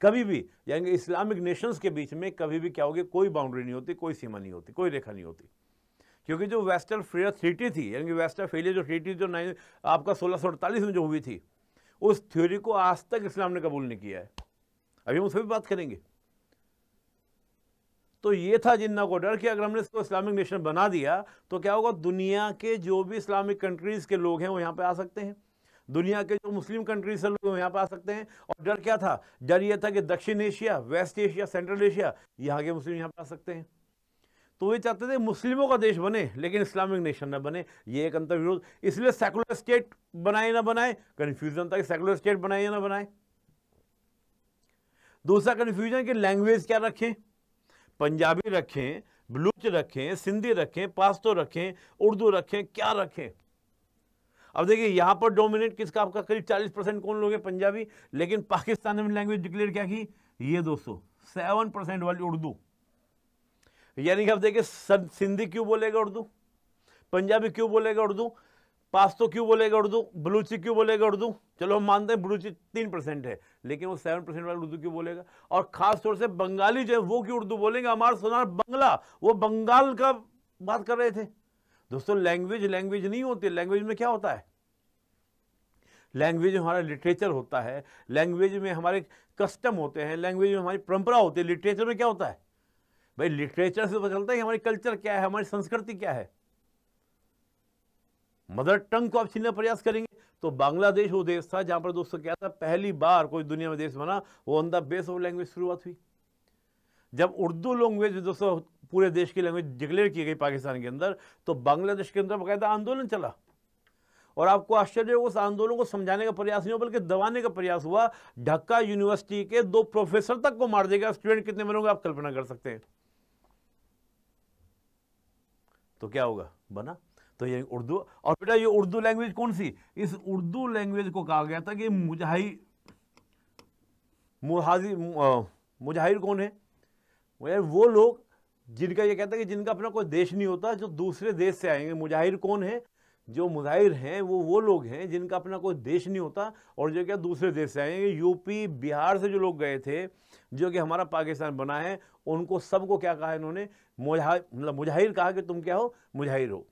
A: कभी भी यानी इस्लामिक नेशंस के बीच में कभी भी क्या होगी कोई बाउंड्री नहीं होती कोई सीमा नहीं होती कोई रेखा नहीं होती क्योंकि जो वेस्टर्न फ्रेयर थ्रीटी थी यानी कि वेस्टर्न फेलियर जो थ्रीटी जो नाइन आपका सोलह में जो हुई थी उस थ्योरी को आज तक इस्लाम ने कबूल नहीं किया है अभी हम उस पर भी बात करेंगे तो ये था जिन्ना को डर कि अगर हमने इसको इस्लामिक नेशन बना दिया तो क्या होगा दुनिया के जो भी इस्लामिक कंट्रीज़ के लोग हैं वो यहाँ पे आ सकते हैं दुनिया के जो मुस्लिम कंट्रीज से लोग यहाँ पे आ सकते हैं और डर क्या था डर यह था कि दक्षिण Asia West Asia Central Asia यहाँ के मुस्लिम यहाँ पे आ सकते हैं तो ये चाहते थे मुस्लिमों का देश बने लेकिन इस्लामिक नेशन ना बने ये एक अंतर विरोध इसलिए सेकुलर स्टेट बनाए ना बनाए कन्फ्यूजन था कि सेकुलर स्टेट बनाए या ना बनाए दूसरा कन्फ्यूजन कि लैंग्वेज क्या रखें पंजाबी रखें बलूच रखें सिंधी रखें पास्तो रखें उर्दू रखें क्या रखें अब देखिए यहां पर डोमिनेट किसका आपका करीब चालीस परसेंट कौन लोग हैं पंजाबी लेकिन पाकिस्तान ने लैंग्वेज डिक्लेयर क्या की ये दोस्तों सेवन परसेंट वाली उर्दू यानी कि आप देखिए सिंधी क्यों बोलेगा उर्दू पंजाबी क्यों बोलेगा उर्दू पास्तो क्यों बोलेगा उर्दू बलूची क्यों बोलेगा उर्दू चलो हम मानते हैं बलूची तीन परसेंट है लेकिन वो सेवन परसेंट वाला उर्दू क्यों बोलेगा और ख़ास तौर से बंगाली जो है वो क्यों उर्दू बोलेंगे हमारा सुनार बंगला वो बंगाल का बात कर रहे थे दोस्तों लैंग्वेज लैंग्वेज नहीं होती लैंग्वेज में क्या होता है लैंग्वेज में हमारा लिटरेचर होता है लैंग्वेज में हमारे कस्टम होते हैं लैंग्वेज में हमारी परंपरा होती है लिटरेचर में क्या होता है भाई लिटरेचर से पता चलता है हमारी कल्चर क्या है हमारी संस्कृति क्या है मदर टंग को आप छीनने प्रयास करेंगे तो बांग्लादेश वो देश था जहां पर दोस्तों क्या था पहली बार कोई दुनिया में देश बना वो on the base of language शुरुआत हुई जब उर्दू लैंग्वेज दोस्तों पूरे देश की लैंग्वेज डिक्लेयर की गई पाकिस्तान के अंदर तो बांग्लादेश के अंदर बकायदा आंदोलन चला और आपको आश्चर्य उस आंदोलन को समझाने का प्रयास नहीं हो बल्कि दबाने का प्रयास हुआ ढाका यूनिवर्सिटी के दो प्रोफेसर तक को मार देगा स्टूडेंट कितने मरोगे आप कल्पना कर सकते हैं तो क्या होगा बना तो ये उर्दू और बेटा ये उर्दू लैंग्वेज कौन सी इस उर्दू लैंग्वेज को कहा गया था कि मुजाहिर मुहाजी मुजाहिर कौन है वो लोग जिनका ये कहता है कि जिनका अपना कोई देश नहीं होता जो दूसरे देश से आएंगे मुजाहिर कौन है जो मुजाहिर हैं वो वो लोग हैं जिनका अपना कोई देश नहीं होता और जो क्या दूसरे देश से आए यूपी बिहार से जो लोग गए थे जो कि हमारा पाकिस्तान बना है उनको सबको क्या कहा इन्होंने मतलब मुजाहिर कहा कि तुम क्या हो मुजाहिर हो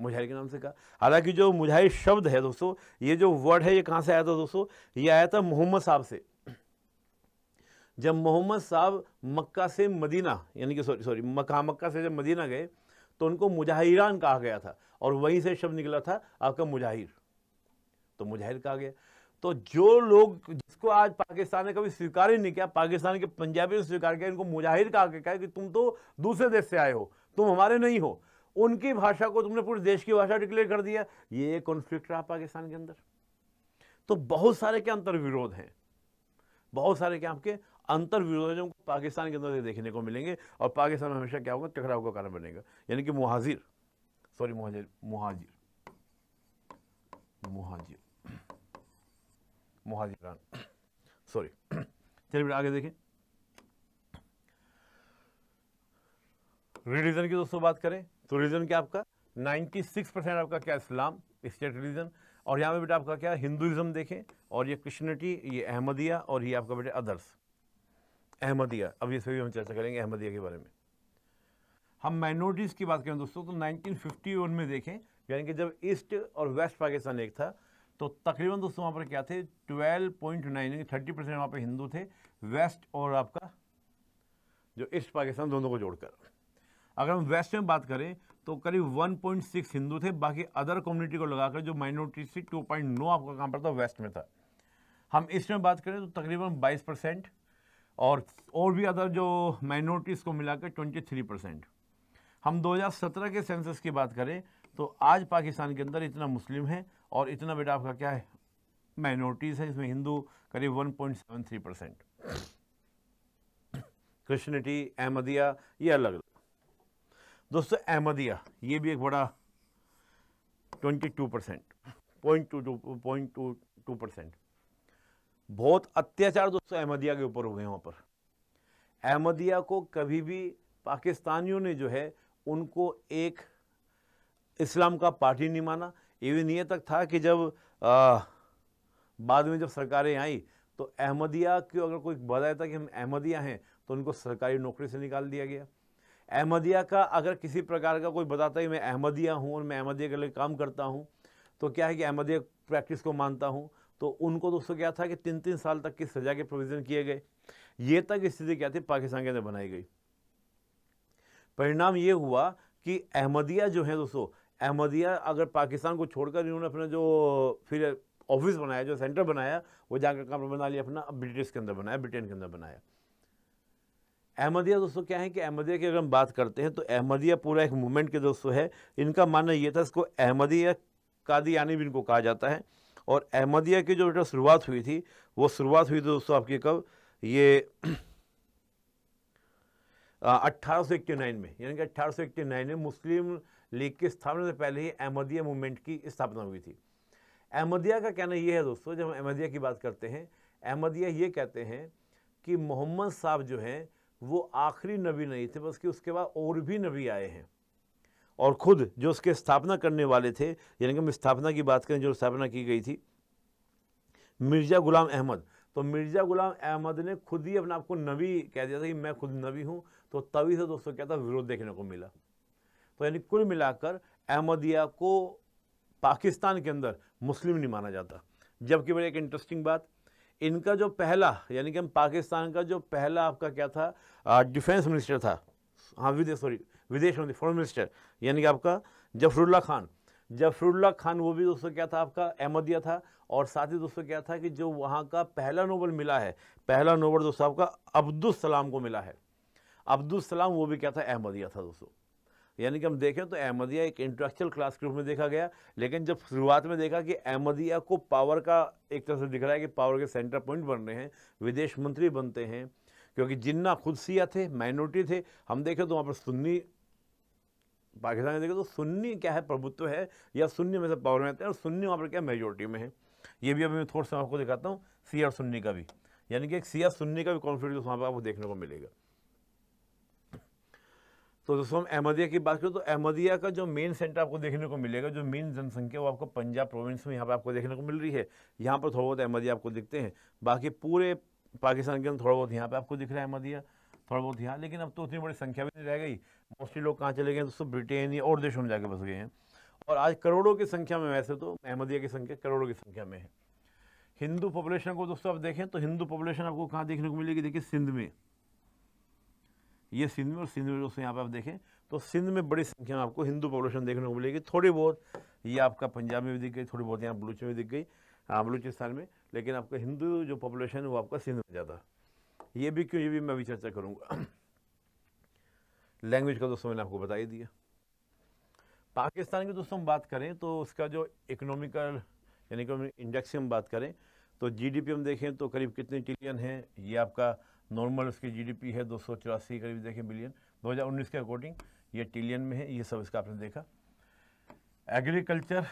A: मुजाहिर के नाम से कहा हालांकि जो मुजाहिर शब्द है दोस्तों ये जो वर्ड है ये कहाँ से आया था दोस्तों ये आया था मोहम्मद साहब से जब मोहम्मद साहब मक्का से मदीना यानी कि सॉरी सॉरी मक्का मक्का से जब मदीना गए तो उनको मुजाहिरान कहा गया था और वहीं से शब्द निकला था आपका मुजाहिर तो मुजाहिर कहा गया तो जो लोग जिसको आज पाकिस्तान ने कभी स्वीकार ही नहीं किया पाकिस्तान के पंजाबी ने स्वीकार किया इनको मुजाहिर कहा के कहा कि तुम तो दूसरे देश से आए हो तुम हमारे नहीं हो उनकी भाषा को तुमने पूरे देश की भाषा डिक्लेयर कर दिया ये कॉन्फ्लिक्ट रहा पाकिस्तान के अंदर तो बहुत सारे क्या अंतर विरोध हैं बहुत सारे क्या आपके अंतर विरोधों को पाकिस्तान के अंदर देखने को मिलेंगे और पाकिस्तान में हमेशा क्या होगा टकराव का कारण बनेगा यानी कि मुहाजिर सॉरी मुहाजिर मुहाजिर मुहाजिर मुहाजिर सॉरी चलिए बेटा आगे देखें रिलीजन की दोस्तों बात करें तो रिलीजन क्या आपका 96 परसेंट आपका क्या इस्लाम स्टेट रिलीजन और यहाँ पे बेटा आपका क्या हिंदुज़म देखें और ये क्रिश्चनिटी ये अहमदिया और ये आपका बेटा अदर्स अहमदिया अब इस पर भी हम चर्चा करेंगे अहमदिया के बारे में हम माइनॉरिटीज़ की बात करें दोस्तों तो 1951 में देखें यानी कि जब ईस्ट और वेस्ट पाकिस्तान एक था तो तकरीबन दोस्तों वहाँ पर क्या थे 12.9 पॉइंट यानी थर्टी परसेंट वहाँ पर हिंदू थे वेस्ट और आपका जो ईस्ट पाकिस्तान दोनों को जोड़कर अगर हम वेस्ट में बात करें तो करीब 1.6 हिंदू थे बाकी अदर कम्युनिटी को लगाकर जो माइनॉरिटी थी नो आपका कहाँ पर था वेस्ट में था हम ईस्ट में बात करें तो तकरीबन बाईस परसेंट और और भी अदर जो माइनॉरिटीज़ को मिलाकर थ्री परसेंट हम 2017 के सेंसस की बात करें तो आज पाकिस्तान के अंदर इतना मुस्लिम है और इतना बेटा आपका क्या है माइनॉरिटीज़ है इसमें हिंदू करीब 1.73 परसेंट क्रिश्चनिटी अहमदिया ये अलग अलग दोस्तों अहमदिया ये भी एक बड़ा 22 percent point two two point two two percent बहुत अत्याचार दोस्तों अहमदिया के ऊपर हुए वहाँ पर अहमदिया को कभी भी पाकिस्तानियों ने जो है उनको एक इस्लाम का पार्टी नहीं माना इवन ये तक था कि जब आ, बाद में जब सरकारें आई तो अहमदिया क्यों अगर कोई बताया था कि हम अहमदिया हैं तो उनको सरकारी नौकरी से निकाल दिया गया अहमदिया का अगर किसी प्रकार का कोई बताता है मैं अहमदिया हूँ और मैं अहमदिया के लिए काम करता हूँ तो क्या है कि अहमदिया प्रैक्टिस को मानता हूँ तो उनको दोस्तों क्या था कि तीन तीन साल तक की सजा के प्रोविज़न किए गए ये तक स्थिति क्या थी पाकिस्तान के अंदर बनाई गई परिणाम ये हुआ कि अहमदिया जो है दोस्तों अहमदिया अगर पाकिस्तान को छोड़कर इन्होंने अपना जो फिर ऑफिस बनाया जो सेंटर बनाया वो जाकर कहाँ पर बना लिया अपना ब्रिटिश के अंदर बनाया ब्रिटेन के अंदर बनाया अहमदिया दोस्तों क्या है कि अहमदिया की अगर हम बात करते हैं तो अहमदिया पूरा एक मूवमेंट के दोस्तों है इनका मानना यह था इसको अहमदिया कादियानी भी इनको कहा जाता है और अहमदिया की जो बेटा शुरुआत हुई थी वो शुरुआत हुई थी दोस्तों आपकी कब ये अट्ठारह सौ में यानी कि अट्ठारह सौ में मुस्लिम लीग की स्थापना से पहले ही अहमदिया मूवमेंट की स्थापना हुई थी अहमदिया का कहना यह है दोस्तों जब हम अहमदिया की बात करते हैं अहमदिया ये कहते हैं कि मोहम्मद साहब जो हैं वो आखिरी नबी नहीं थे बस कि उसके बाद और भी नबी आए हैं और खुद जो उसके स्थापना करने वाले थे यानी कि हम स्थापना की बात करें जो स्थापना की गई थी मिर्ज़ा गुलाम अहमद तो मिर्ज़ा गुलाम अहमद ने खुद ही अपने आप को नबी कह दिया था कि मैं खुद नबी हूँ तो तभी से दोस्तों क्या था विरोध देखने को मिला तो यानी कुल मिलाकर अहमदिया को पाकिस्तान के अंदर मुस्लिम नहीं माना जाता जबकि बड़ी एक इंटरेस्टिंग बात इनका जो पहला यानी कि हम पाकिस्तान का जो पहला आपका क्या था डिफेंस मिनिस्टर था हाँ विदेश सॉरी विदेश मंत्री फॉरन मिनिस्टर यानी कि आपका जफरुल्ला खान जफरुल्ला खान वो भी दोस्तों क्या था आपका अहमदिया था और साथ ही दोस्तों क्या था कि जो वहाँ का पहला नोबल मिला है पहला नोबल दोस्तों आपका अब्दुलसलाम को मिला है अब्दुलसलाम वो भी क्या था अहमदिया था दोस्तों यानी कि हम देखें तो अहमदिया एक इंटेलेक्चुअल क्लास ग्रुप में देखा गया लेकिन जब शुरुआत में देखा कि अहमदिया को पावर का एक तरह से दिख रहा है कि पावर के सेंटर पॉइंट बन रहे हैं विदेश मंत्री बनते हैं क्योंकि जिन्ना खुद सिया थे माइनॉरिटी थे हम देखें तो वहाँ पर सुन्नी पाकिस्तान में देखें तो सुन्नी क्या है प्रभुत्व है या सुन्नी में से पावर में आते हैं और सुन्नी वहाँ पर क्या मेजोरिटी में है ये भी अभी मैं थोड़ा सा आपको दिखाता हूँ सिया सुन्नी का भी यानी कि एक सिया सुन्नी का भी कॉन्फिडेंस वहाँ पर आपको देखने को मिलेगा तो दोस्तों हम अहमदिया की बात करें तो अहमदिया का जो मेन सेंटर आपको देखने को मिलेगा जो मेन जनसंख्या वो आपको पंजाब प्रोविंस में यहाँ पर आपको देखने को मिल रही है यहाँ पर थोड़ा बहुत अहमदिया आपको दिखते हैं बाकी पूरे पाकिस्तान के अंदर थोड़ा बहुत यहाँ पर आपको दिख रहा है अहमदिया थोड़ा बहुत यहाँ लेकिन अब तो उतनी बड़ी संख्या भी नहीं रह गई मोस्टली लोग कहाँ चले गए दोस्तों ब्रिटेन या और देशों में जाके बस गए हैं और आज करोड़ों की संख्या में वैसे तो अहमदिया की संख्या करोड़ों की संख्या में है हिंदू पॉपुलेशन को दोस्तों आप देखें तो हिंदू पॉपुलेशन आपको कहाँ देखने को मिलेगी देखिए सिंध में ये सिंध में और सिंध में दोस्तों यहाँ पर आप देखें तो सिंध में बड़ी संख्या में आपको हिंदू पॉपुलेशन देखने को मिलेगी थोड़ी बहुत ये आपका पंजाब में भी दिख गई थोड़ी बहुत यहाँ बलूच में दिख गई हाँ, बलूचिस्तान में लेकिन आपका हिंदू जो पॉपुलेशन है वो आपका सिंध में ज़्यादा ये भी क्यों ये भी मैं अभी चर्चा करूँगा लैंग्वेज का दोस्तों मैंने आपको बता ही दिया पाकिस्तान की दोस्तों हम बात करें तो उसका जो इकोनॉमिकल यानी कि इंडेक्स की हम बात करें तो जीडीपी हम देखें तो करीब कितने ट्रिलियन है ये आपका नॉर्मल उसकी जीडीपी है दो करीब देखें बिलियन 2019 के अकॉर्डिंग ये ट्रिलियन में है ये सब इसका आपने देखा एग्रीकल्चर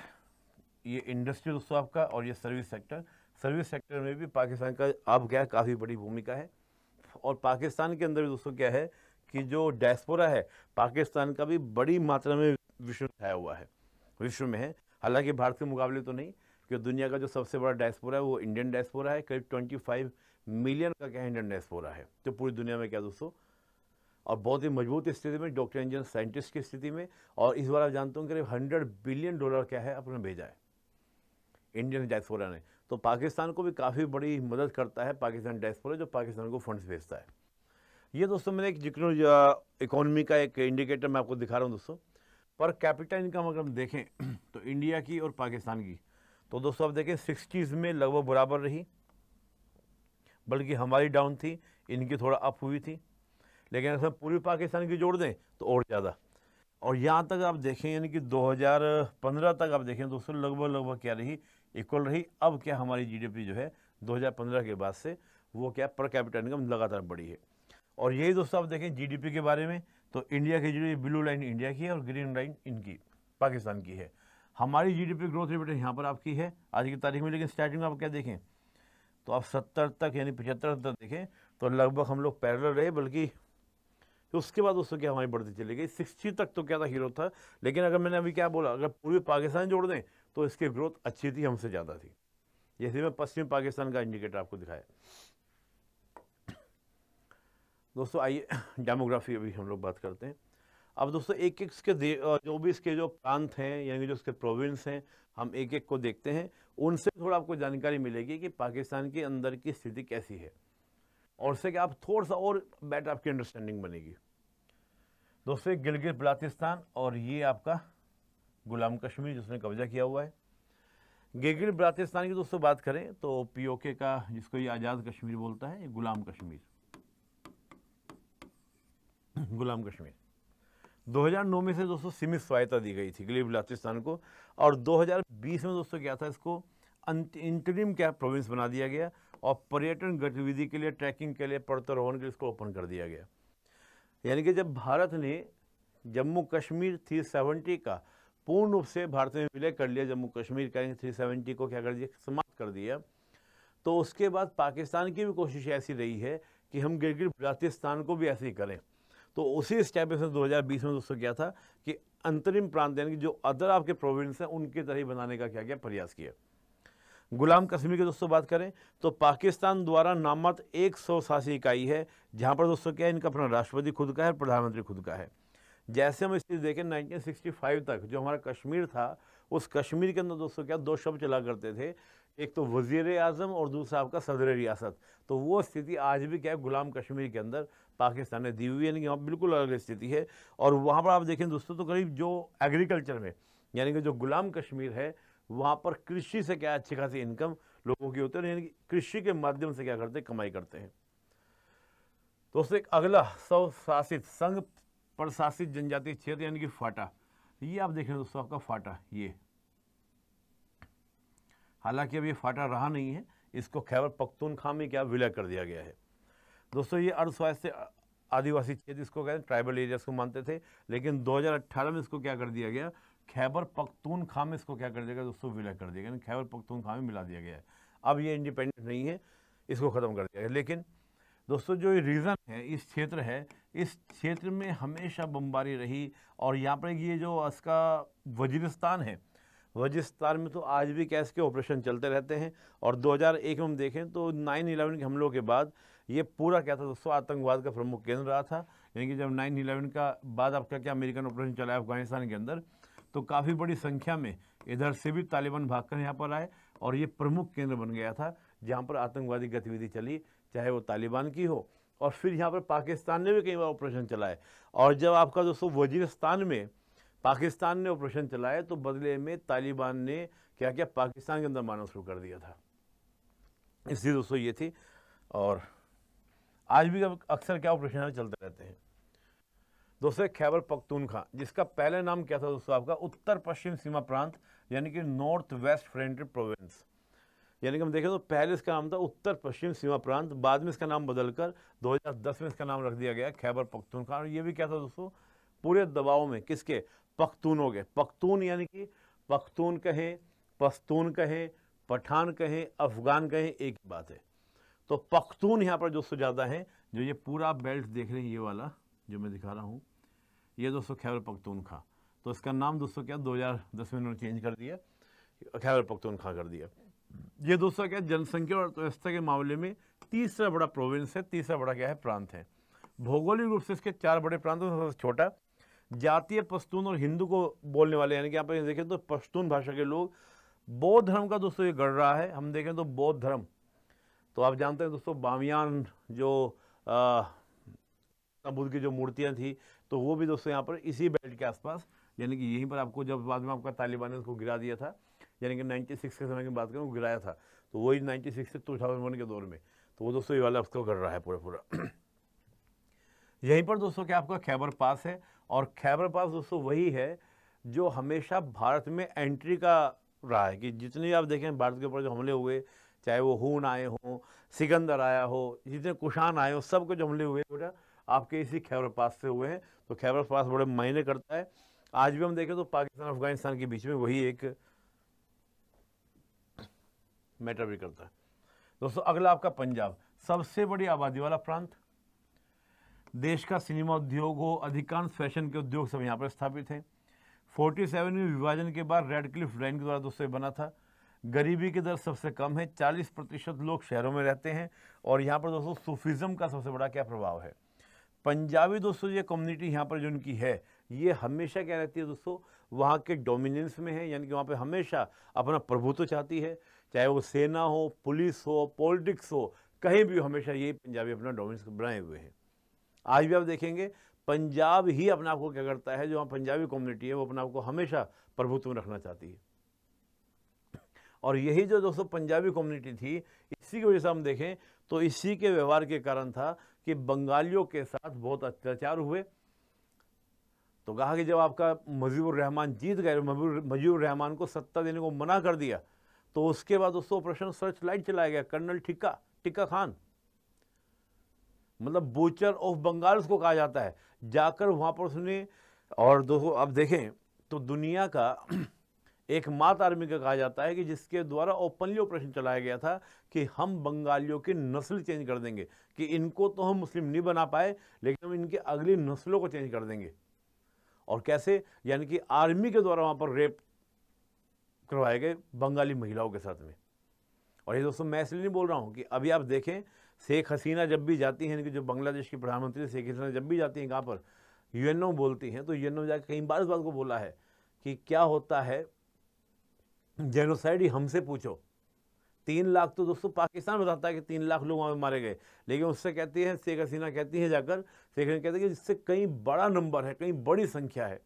A: ये इंडस्ट्री दोस्तों आपका और ये सर्विस सेक्टर सर्विस सेक्टर में भी पाकिस्तान का अब क्या काफ़ी बड़ी भूमिका है और पाकिस्तान के अंदर भी दोस्तों क्या है कि जो डायस्पोरा है पाकिस्तान का भी बड़ी मात्रा में विश्व छाया हुआ है विश्व में है हालांकि भारत के मुकाबले तो नहीं क्योंकि दुनिया का जो सबसे बड़ा डायस्पोरा है वो इंडियन डायस्पोरा है करीब 25 मिलियन का क्या इंडियन डायस्पोरा है तो पूरी दुनिया में क्या दोस्तों और बहुत ही मजबूत स्थिति में डॉक्टर इंडियन साइंटिस्ट की स्थिति में और इस बार आप जानते हो करीब हंड्रेड बिलियन डॉलर क्या है अपने भेजा है इंडियन डायस्पोरा ने तो पाकिस्तान को भी काफ़ी बड़ी मदद करता है पाकिस्तान डायस्पोरा जो पाकिस्तान को फंड्स भेजता है ये दोस्तों मैंने एक जिक्र इकोनॉमी का एक इंडिकेटर मैं आपको दिखा रहा हूँ दोस्तों पर कैपिटल इनकम अगर हम देखें तो इंडिया की और पाकिस्तान की तो दोस्तों आप देखें सिक्सटीज़ में लगभग बराबर रही बल्कि हमारी डाउन थी इनकी थोड़ा अप हुई थी लेकिन अगर पूरी पाकिस्तान की जोड़ दें तो और ज़्यादा और यहाँ तक आप देखें यानी कि 2015 तक आप देखें दोस्तों लगभग लगभग क्या रही इक्वल रही अब क्या हमारी जीडीपी जो है 2015 के बाद से वो क्या पर कैपिटल इनकम लगातार बढ़ी है और यही दोस्तों आप देखें जीडीपी के बारे में तो इंडिया की जो ब्लू लाइन इंडिया की है और ग्रीन लाइन इनकी पाकिस्तान की है हमारी जीडीपी ग्रोथ रेट यहाँ पर आपकी है आज की तारीख में लेकिन स्टार्टिंग में आप क्या देखें तो आप सत्तर तक यानी पचहत्तर तक देखें तो लगभग हम लोग पैरल रहे बल्कि तो उसके बाद दोस्तों क्या हमारी बढ़ती चली गई सिक्सटी तक तो क्या था हीरो था लेकिन अगर मैंने अभी क्या बोला अगर पूर्वी पाकिस्तान जोड़ दें तो इसकी ग्रोथ अच्छी थी हमसे ज़्यादा थी जैसे मैं पश्चिमी पाकिस्तान का इंडिकेटर आपको दिखाया दोस्तों आइए डेमोग्राफी अभी हम लोग बात करते हैं अब दोस्तों एक एक इसके जो भी इसके जो प्रांत हैं यानी जो इसके प्रोविंस हैं हम एक एक को देखते हैं उनसे थोड़ा आपको जानकारी मिलेगी कि पाकिस्तान के अंदर की स्थिति कैसी है और उससे कि आप थोड़ा सा और बेटर आपकी अंडरस्टैंडिंग बनेगी दोस्तों गिलगित बलातिस्तान और ये आपका गुलाम कश्मीर जिसने कब्जा किया हुआ है गिलगित बलातिस्तान की दोस्तों बात करें तो पीओके का जिसको ये आज़ाद कश्मीर बोलता है ये गुलाम कश्मीर गुलाम कश्मीर 2009 में से दोस्तों सीमित स्वायत्ता दी गई थी गिली बलाचिस्तान को और 2020 में दोस्तों क्या था इसको इंटरिम क्या प्रोविंस बना दिया गया और पर्यटन गतिविधि के लिए ट्रैकिंग के लिए पर्वतारोहण के लिए इसको ओपन कर दिया गया यानी कि जब भारत ने जम्मू कश्मीर थ्री सेवेंटी का पूर्ण रूप से भारत ने विलय कर लिया जम्मू कश्मीर का थ्री सेवेंटी को क्या कर दिया समाप्त कर दिया तो उसके बाद पाकिस्तान की भी कोशिश ऐसी रही है कि हम गिर बलाचिस्तान को भी ऐसे ही करें तो उसी स्टेप हज़ार 2020 में दोस्तों किया था कि अंतरिम प्रांत यानी कि जो अदर आपके प्रोविंस हैं उनके तरह ही बनाने का क्या क्या प्रयास किया गुलाम कश्मीर की दोस्तों बात करें तो पाकिस्तान द्वारा नामत एक सौ इकाई है जहाँ पर दोस्तों क्या है इनका अपना राष्ट्रपति खुद का है और प्रधानमंत्री खुद का है जैसे हम इस चीज़ देखें 1965 तक जो हमारा कश्मीर था उस कश्मीर के अंदर दोस्तों क्या दो शब्द चला करते थे एक तो वजीर अजम और दूसरा आपका सदर रियासत तो वो स्थिति आज भी क्या है गुलाम कश्मीर के अंदर पाकिस्तान ने दी हुई कि वहाँ बिल्कुल अलग स्थिति है और वहाँ पर आप देखें दोस्तों तो करीब जो एग्रीकल्चर में यानी कि जो गुलाम कश्मीर है वहाँ पर कृषि से क्या अच्छी खासी इनकम लोगों की होती है यानी कि कृषि के माध्यम से क्या करते हैं कमाई करते हैं दोस्तों एक अगला स्वशासित संघ प्रशासित जनजातीय क्षेत्र यानी कि फाटा ये आप देखें दोस्तों आपका फाटा ये हालांकि अब ये फाटा रहा नहीं है इसको खैबर पख्तूनखा में क्या विलय कर दिया गया है दोस्तों ये अर्धस्वायत्त आदिवासी क्षेत्र इसको कहते हैं ट्राइबल एरियाज को मानते थे लेकिन 2018 में इसको क्या कर दिया गया खैबर पख्तूनखा में इसको क्या कर दिया गया दोस्तों विलय कर दिया गया खैबर पख्तूनखा में मिला दिया गया है अब ये इंडिपेंडेंट नहीं है इसको ख़त्म कर दिया गया लेकिन दोस्तों जो ये रीज़न है इस क्षेत्र है इस क्षेत्र में हमेशा बमबारी रही और यहाँ पर ये जो इसका वजीरस्तान है वजिस्तान में तो आज भी कैश के ऑपरेशन चलते रहते हैं और 2001 में हम देखें तो 9 इलेवन के हमलों के बाद ये पूरा क्या था दोस्तों आतंकवाद का प्रमुख केंद्र रहा था यानी कि जब 9 इलेवन का बाद आपका क्या अमेरिकन ऑपरेशन चला अफगानिस्तान के अंदर तो काफ़ी बड़ी संख्या में इधर से भी तालिबान भाग यहाँ पर आए और ये प्रमुख केंद्र बन गया था जहाँ पर आतंकवादी गतिविधि चली चाहे वो तालिबान की हो और फिर यहाँ पर पाकिस्तान ने भी कई बार ऑपरेशन चलाए और जब आपका दोस्तों वजीरस्तान में पाकिस्तान ने ऑपरेशन चलाया तो बदले में तालिबान ने क्या क्या पाकिस्तान के अंदर मारना शुरू कर दिया था इसलिए दोस्तों ये थी और आज भी अक्सर क्या ऑपरेशन चलते रहते हैं दोस्तों खैबर पख्तूनखा जिसका पहले नाम क्या था दोस्तों आपका उत्तर पश्चिम सीमा प्रांत यानी कि नॉर्थ वेस्ट फ्रंट प्रोविंस यानी कि हम देखें तो पहले इसका नाम था उत्तर पश्चिम सीमा प्रांत बाद में इसका नाम बदलकर 2010 में इसका नाम रख दिया गया खैबर पख्तूनखा और ये भी क्या था दोस्तों पूरे दबाव में किसके पख्तून हो गए पख्तून यानी कि पख्तून कहें पस्तून कहें पठान कहें अफगान कहें एक ही बात है तो पख्तून यहाँ पर दोस्तों ज़्यादा है जो ये पूरा बेल्ट देख रहे हैं ये वाला जो मैं दिखा रहा हूँ ये दोस्तों खैबर पख्तून खा तो इसका नाम दोस्तों क्या 2010 में उन्होंने चेंज कर दिया खैबर पख्तून खा कर दिया ये दोस्तों क्या जनसंख्या और अर्थव्यवस्था के मामले में तीसरा बड़ा प्रोविंस है तीसरा बड़ा क्या है प्रांत है भौगोलिक रूप से इसके चार बड़े प्रांत छोटा जातीय पश्तून और हिंदू को बोलने वाले यानी कि यहाँ पर देखें तो पश्तून भाषा के लोग बौद्ध धर्म का दोस्तों ये गढ़ रहा है हम देखें तो बौद्ध धर्म तो आप जानते हैं दोस्तों बामियान जो बुद्ध की जो मूर्तियाँ थी तो वो भी दोस्तों यहाँ पर इसी बेल्ट के आसपास यानी कि यहीं पर आपको जब बाद में आपका तालिबान ने उसको गिरा दिया था यानी कि 96 के समय की बात वो गिराया था तो वही 96 से 2001 के दौर में तो वो दोस्तों ये वाला उसको कर रहा है पूरा पूरा यहीं पर दोस्तों क्या आपका खैबर पास है और खैबर पास दोस्तों वही है जो हमेशा भारत में एंट्री का रहा है कि जितने आप देखें भारत के ऊपर जो हमले हुए चाहे वो हून आए हों सिकंदर आया हो जितने कुशान आए हो सब कुछ हमले हुए बेटा आपके इसी खैबर पास से हुए हैं तो खैबर पास बड़े मायने करता है आज भी हम देखें तो पाकिस्तान अफगानिस्तान के बीच में वही एक मैटर भी करता है दोस्तों अगला आपका पंजाब सबसे बड़ी आबादी वाला प्रांत देश का सिनेमा उद्योग हो अधिकांश फैशन के उद्योग सब यहाँ पर स्थापित हैं फोर्टी सेवन में विभाजन के बाद रेड क्लिफ लाइन के द्वारा दोस्तों बना था गरीबी की दर सबसे कम है चालीस प्रतिशत लोग शहरों में रहते हैं और यहाँ पर दोस्तों सूफिज़म का सबसे बड़ा क्या प्रभाव है पंजाबी दोस्तों ये कम्युनिटी यहाँ पर जो उनकी है ये हमेशा क्या रहती है दोस्तों वहाँ के डोमिनेंस में है यानी कि वहाँ पे हमेशा अपना प्रभुत्व चाहती है चाहे वो सेना हो पुलिस हो पॉलिटिक्स हो कहीं भी हमेशा ये पंजाबी अपना डोमिनेंस बनाए हुए हैं आज भी आप देखेंगे पंजाब ही अपने आप को क्या करता है जो वहाँ पंजाबी कम्युनिटी है वो अपने आप को हमेशा प्रभुत्व में रखना चाहती है और यही जो दोस्तों पंजाबी कम्युनिटी थी इसी की वजह से हम देखें तो इसी के व्यवहार के कारण था कि बंगालियों के साथ बहुत अत्याचार हुए तो कहा कि जब आपका मजीबुर रहमान जीत गए मजीबुर रहमान को सत्ता देने को मना कर दिया तो उसके बाद दोस्तों ऑपरेशन सर्च लाइट चलाया गया कर्नल टिक्का टिक्का खान मतलब बोचर ऑफ बंगाल उसको कहा जाता है जाकर वहाँ पर उसने और दोस्तों अब देखें तो दुनिया का एक मात आर्मी का कहा जाता है कि जिसके द्वारा ओपनली ऑपरेशन चलाया गया था कि हम बंगालियों की नस्ल चेंज कर देंगे कि इनको तो हम मुस्लिम नहीं बना पाए लेकिन हम इनके अगली नस्लों को चेंज कर देंगे और कैसे यानी कि आर्मी के द्वारा वहाँ पर रेप करवाए गए बंगाली महिलाओं के साथ में और ये दोस्तों मैं इसलिए नहीं बोल रहा हूँ कि अभी आप देखें शेख हसीना जब भी जाती हैं इनकी जो बांग्लादेश की प्रधानमंत्री शेख हसीना जब भी जाती हैं कहाँ पर यूएनओ बोलती हैं तो यूएनओ जाकर कई बार इस बात को बोला है कि क्या होता है जेनोसाइड ही हमसे पूछो तीन लाख तो दोस्तों पाकिस्तान बताता है कि तीन लाख लोग वहाँ पर मारे गए लेकिन उससे कहती है शेख हसीना कहती है जाकर शेख हसीना कहती है कि इससे कई बड़ा नंबर है कई बड़ी संख्या है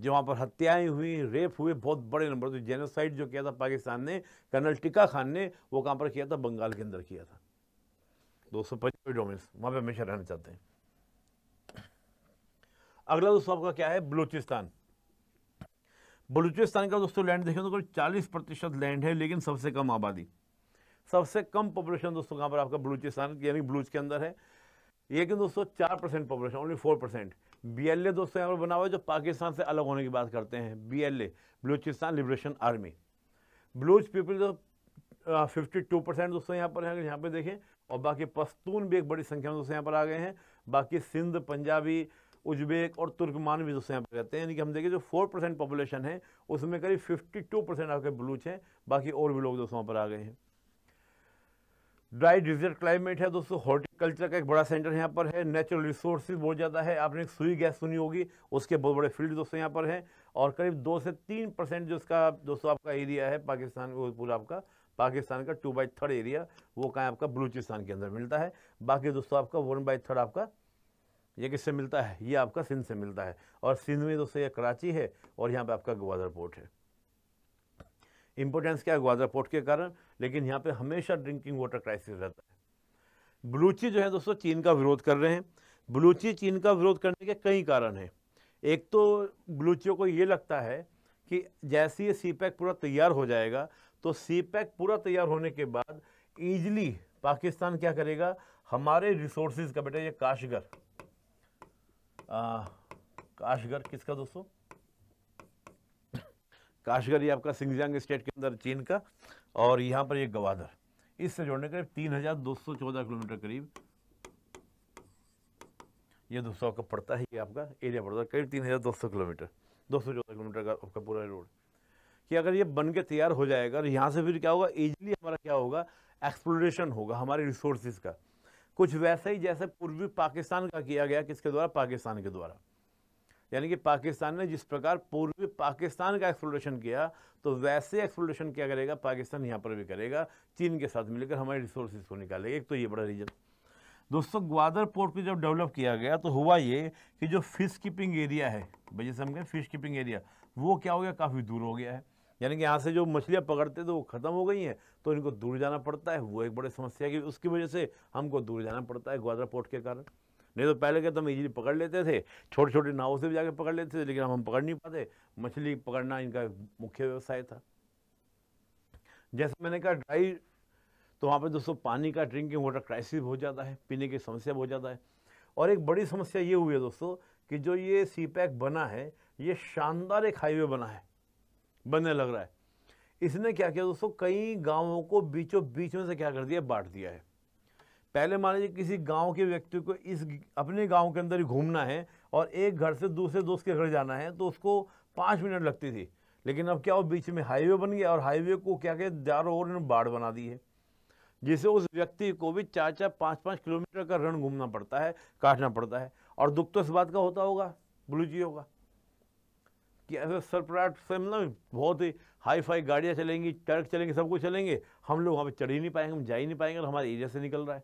A: जो वहाँ पर हत्याएं हुई रेप हुए बहुत बड़े नंबर तो जेनोसाइड जो किया था पाकिस्तान ने कर्नल टिका खान ने वो कहाँ पर किया था बंगाल के अंदर किया था दो सौ पचपन डोमेन्स वहाँ पे हमेशा रहना चाहते हैं अगला दोस्तों आपका क्या है बलूचिस्तान बलूचिस्तान का दोस्तों लैंड देखें तो चालीस प्रतिशत लैंड है लेकिन सबसे कम आबादी सबसे कम पॉपुलेशन दोस्तों कहाँ पर आपका बलूचिस्तान यानी बलूच के अंदर है लेकिन दोस्तों चार percent population only four percent B L A दोस्तों यहाँ पर बना हुआ है जो पाकिस्तान से अलग होने की बात करते हैं B L A Balochistan liberation army Baloch people जो फिफ्टी टू परसेंट दोस्तों यहाँ पर है यहाँ पर देखें और बाकी पस्तून भी एक बड़ी संख्या में दोस्तों यहाँ पर आ गए हैं बाकी सिंध पंजाबी उज्बेक और तुर्कमान भी दोस्तों यहाँ पर रहते हैं यानी कि हम देखें जो फोर परसेंट पॉपुलेशन है उसमें करीब फिफ्टी टू परसेंट आपके बलूच हैं बाकी और भी लोग दोस्तों वहाँ पर आ गए हैं ड्राई डिजर्ट क्लाइमेट है दोस्तों हॉर्टिकल्चर का एक बड़ा सेंटर यहाँ पर है नेचुरल रिसोर्स बहुत ज़्यादा है आपने एक सुई गैस सुनी होगी उसके बहुत बड़े फील्ड दोस्तों यहाँ पर हैं और करीब दो से तीन परसेंट जो इसका दोस्तों आपका एरिया है पाकिस्तान पूरा आपका पाकिस्तान का टू बाई थर्ड एरिया वो कहाँ आपका बलूचिस्तान के अंदर मिलता है बाकी दोस्तों आपका वन बाई थर्ड आपका ये किससे मिलता है ये आपका सिंध से मिलता है और सिंध में दोस्तों ये कराची है और यहाँ पे आपका ग्वादर पोर्ट है इंपॉर्टेंस क्या है ग्वादर पोर्ट के कारण लेकिन यहाँ पे हमेशा ड्रिंकिंग वाटर क्राइसिस रहता है बलूची जो है दोस्तों चीन का विरोध कर रहे हैं बलूची चीन का विरोध करने के कई कारण हैं एक तो बलूचियों को ये लगता है कि जैसे ये सी पैक पूरा तैयार हो जाएगा तो सी पैक e पूरा तैयार होने के बाद ईजली पाकिस्तान क्या करेगा हमारे रिसोर्सेज का बेटा ये काशगर काशगर किसका दोस्तों काशगर ये आपका सिंगजांग स्टेट के अंदर चीन का और यहां पर ये गवादर इससे जोड़ने करीब तीन हजार दो सौ चौदह किलोमीटर करीब ये दोस्तों का पड़ता है ये आपका एरिया पड़ता है करीब तीन हजार दो सौ किलोमीटर दो सौ चौदह किलोमीटर का आपका पूरा रोड कि अगर ये बन के तैयार हो जाएगा और यहाँ से फिर क्या होगा ईजिली हमारा क्या होगा एक्सप्लोरेशन होगा हमारे रिसोर्सेज का कुछ वैसे ही जैसे पूर्वी पाकिस्तान का किया गया किसके द्वारा पाकिस्तान के द्वारा यानी कि पाकिस्तान ने जिस प्रकार पूर्वी पाकिस्तान का एक्सप्लोरेशन किया तो वैसे एक्सप्लोरेशन क्या करेगा पाकिस्तान यहाँ पर भी करेगा चीन के साथ मिलकर हमारे रिसोर्सेज को निकालेगा एक तो ये बड़ा रीजन दोस्तों ग्वादर पोर्ट पर जब डेवलप किया गया तो हुआ ये कि जो फिश कीपिंग एरिया है भैया हम कहें फिश कीपिंग एरिया वो क्या हो गया काफ़ी दूर हो गया है यानी कि यहाँ से जो मछलियाँ पकड़ते थे तो वो ख़त्म हो गई हैं तो इनको दूर जाना पड़ता है वो एक बड़ी समस्या की उसकी वजह से हमको दूर जाना पड़ता है ग्वादरा पोर्ट के कारण नहीं तो पहले के तो हम इजीली पकड़ लेते थे छोटे छोटे नावों से भी जाके पकड़ लेते थे लेकिन हम हम पकड़ नहीं पाते मछली पकड़ना इनका मुख्य व्यवसाय था जैसे मैंने कहा ड्राई तो वहाँ पर दोस्तों पानी का ड्रिंकिंग वाटर क्राइसिस हो जाता है पीने की समस्या बहुत जाता है और एक बड़ी समस्या ये हुई है दोस्तों कि जो ये सी पैक बना है ये शानदार एक हाईवे बना है बनने लग रहा है इसने क्या किया दोस्तों कई गांवों को बीचों बीच में से क्या कर दिया बांट दिया है पहले मान लीजिए किसी गांव के व्यक्ति को इस अपने गांव के अंदर ही घूमना है और एक घर से दूसरे दोस्त के घर जाना है तो उसको पाँच मिनट लगती थी लेकिन अब क्या वो बीच में हाईवे बन गया और हाईवे को क्या क्या चारों ओर इन्होंने बाढ़ बना दी है जिसे उस व्यक्ति को भी चार चार पाँच पाँच किलोमीटर का रण घूमना पड़ता है काटना पड़ता है और दुख तो इस बात का होता होगा ब्लू जी होगा कि ऐसे सरप्राट से मतलब बहुत ही हाई फाई गाड़ियाँ चलेंगी ट्रक चलेंगे सब कुछ चलेंगे हम लोग वहाँ पर चढ़ ही नहीं पाएंगे हम जा ही नहीं पाएंगे तो हमारे एरिया से निकल रहा है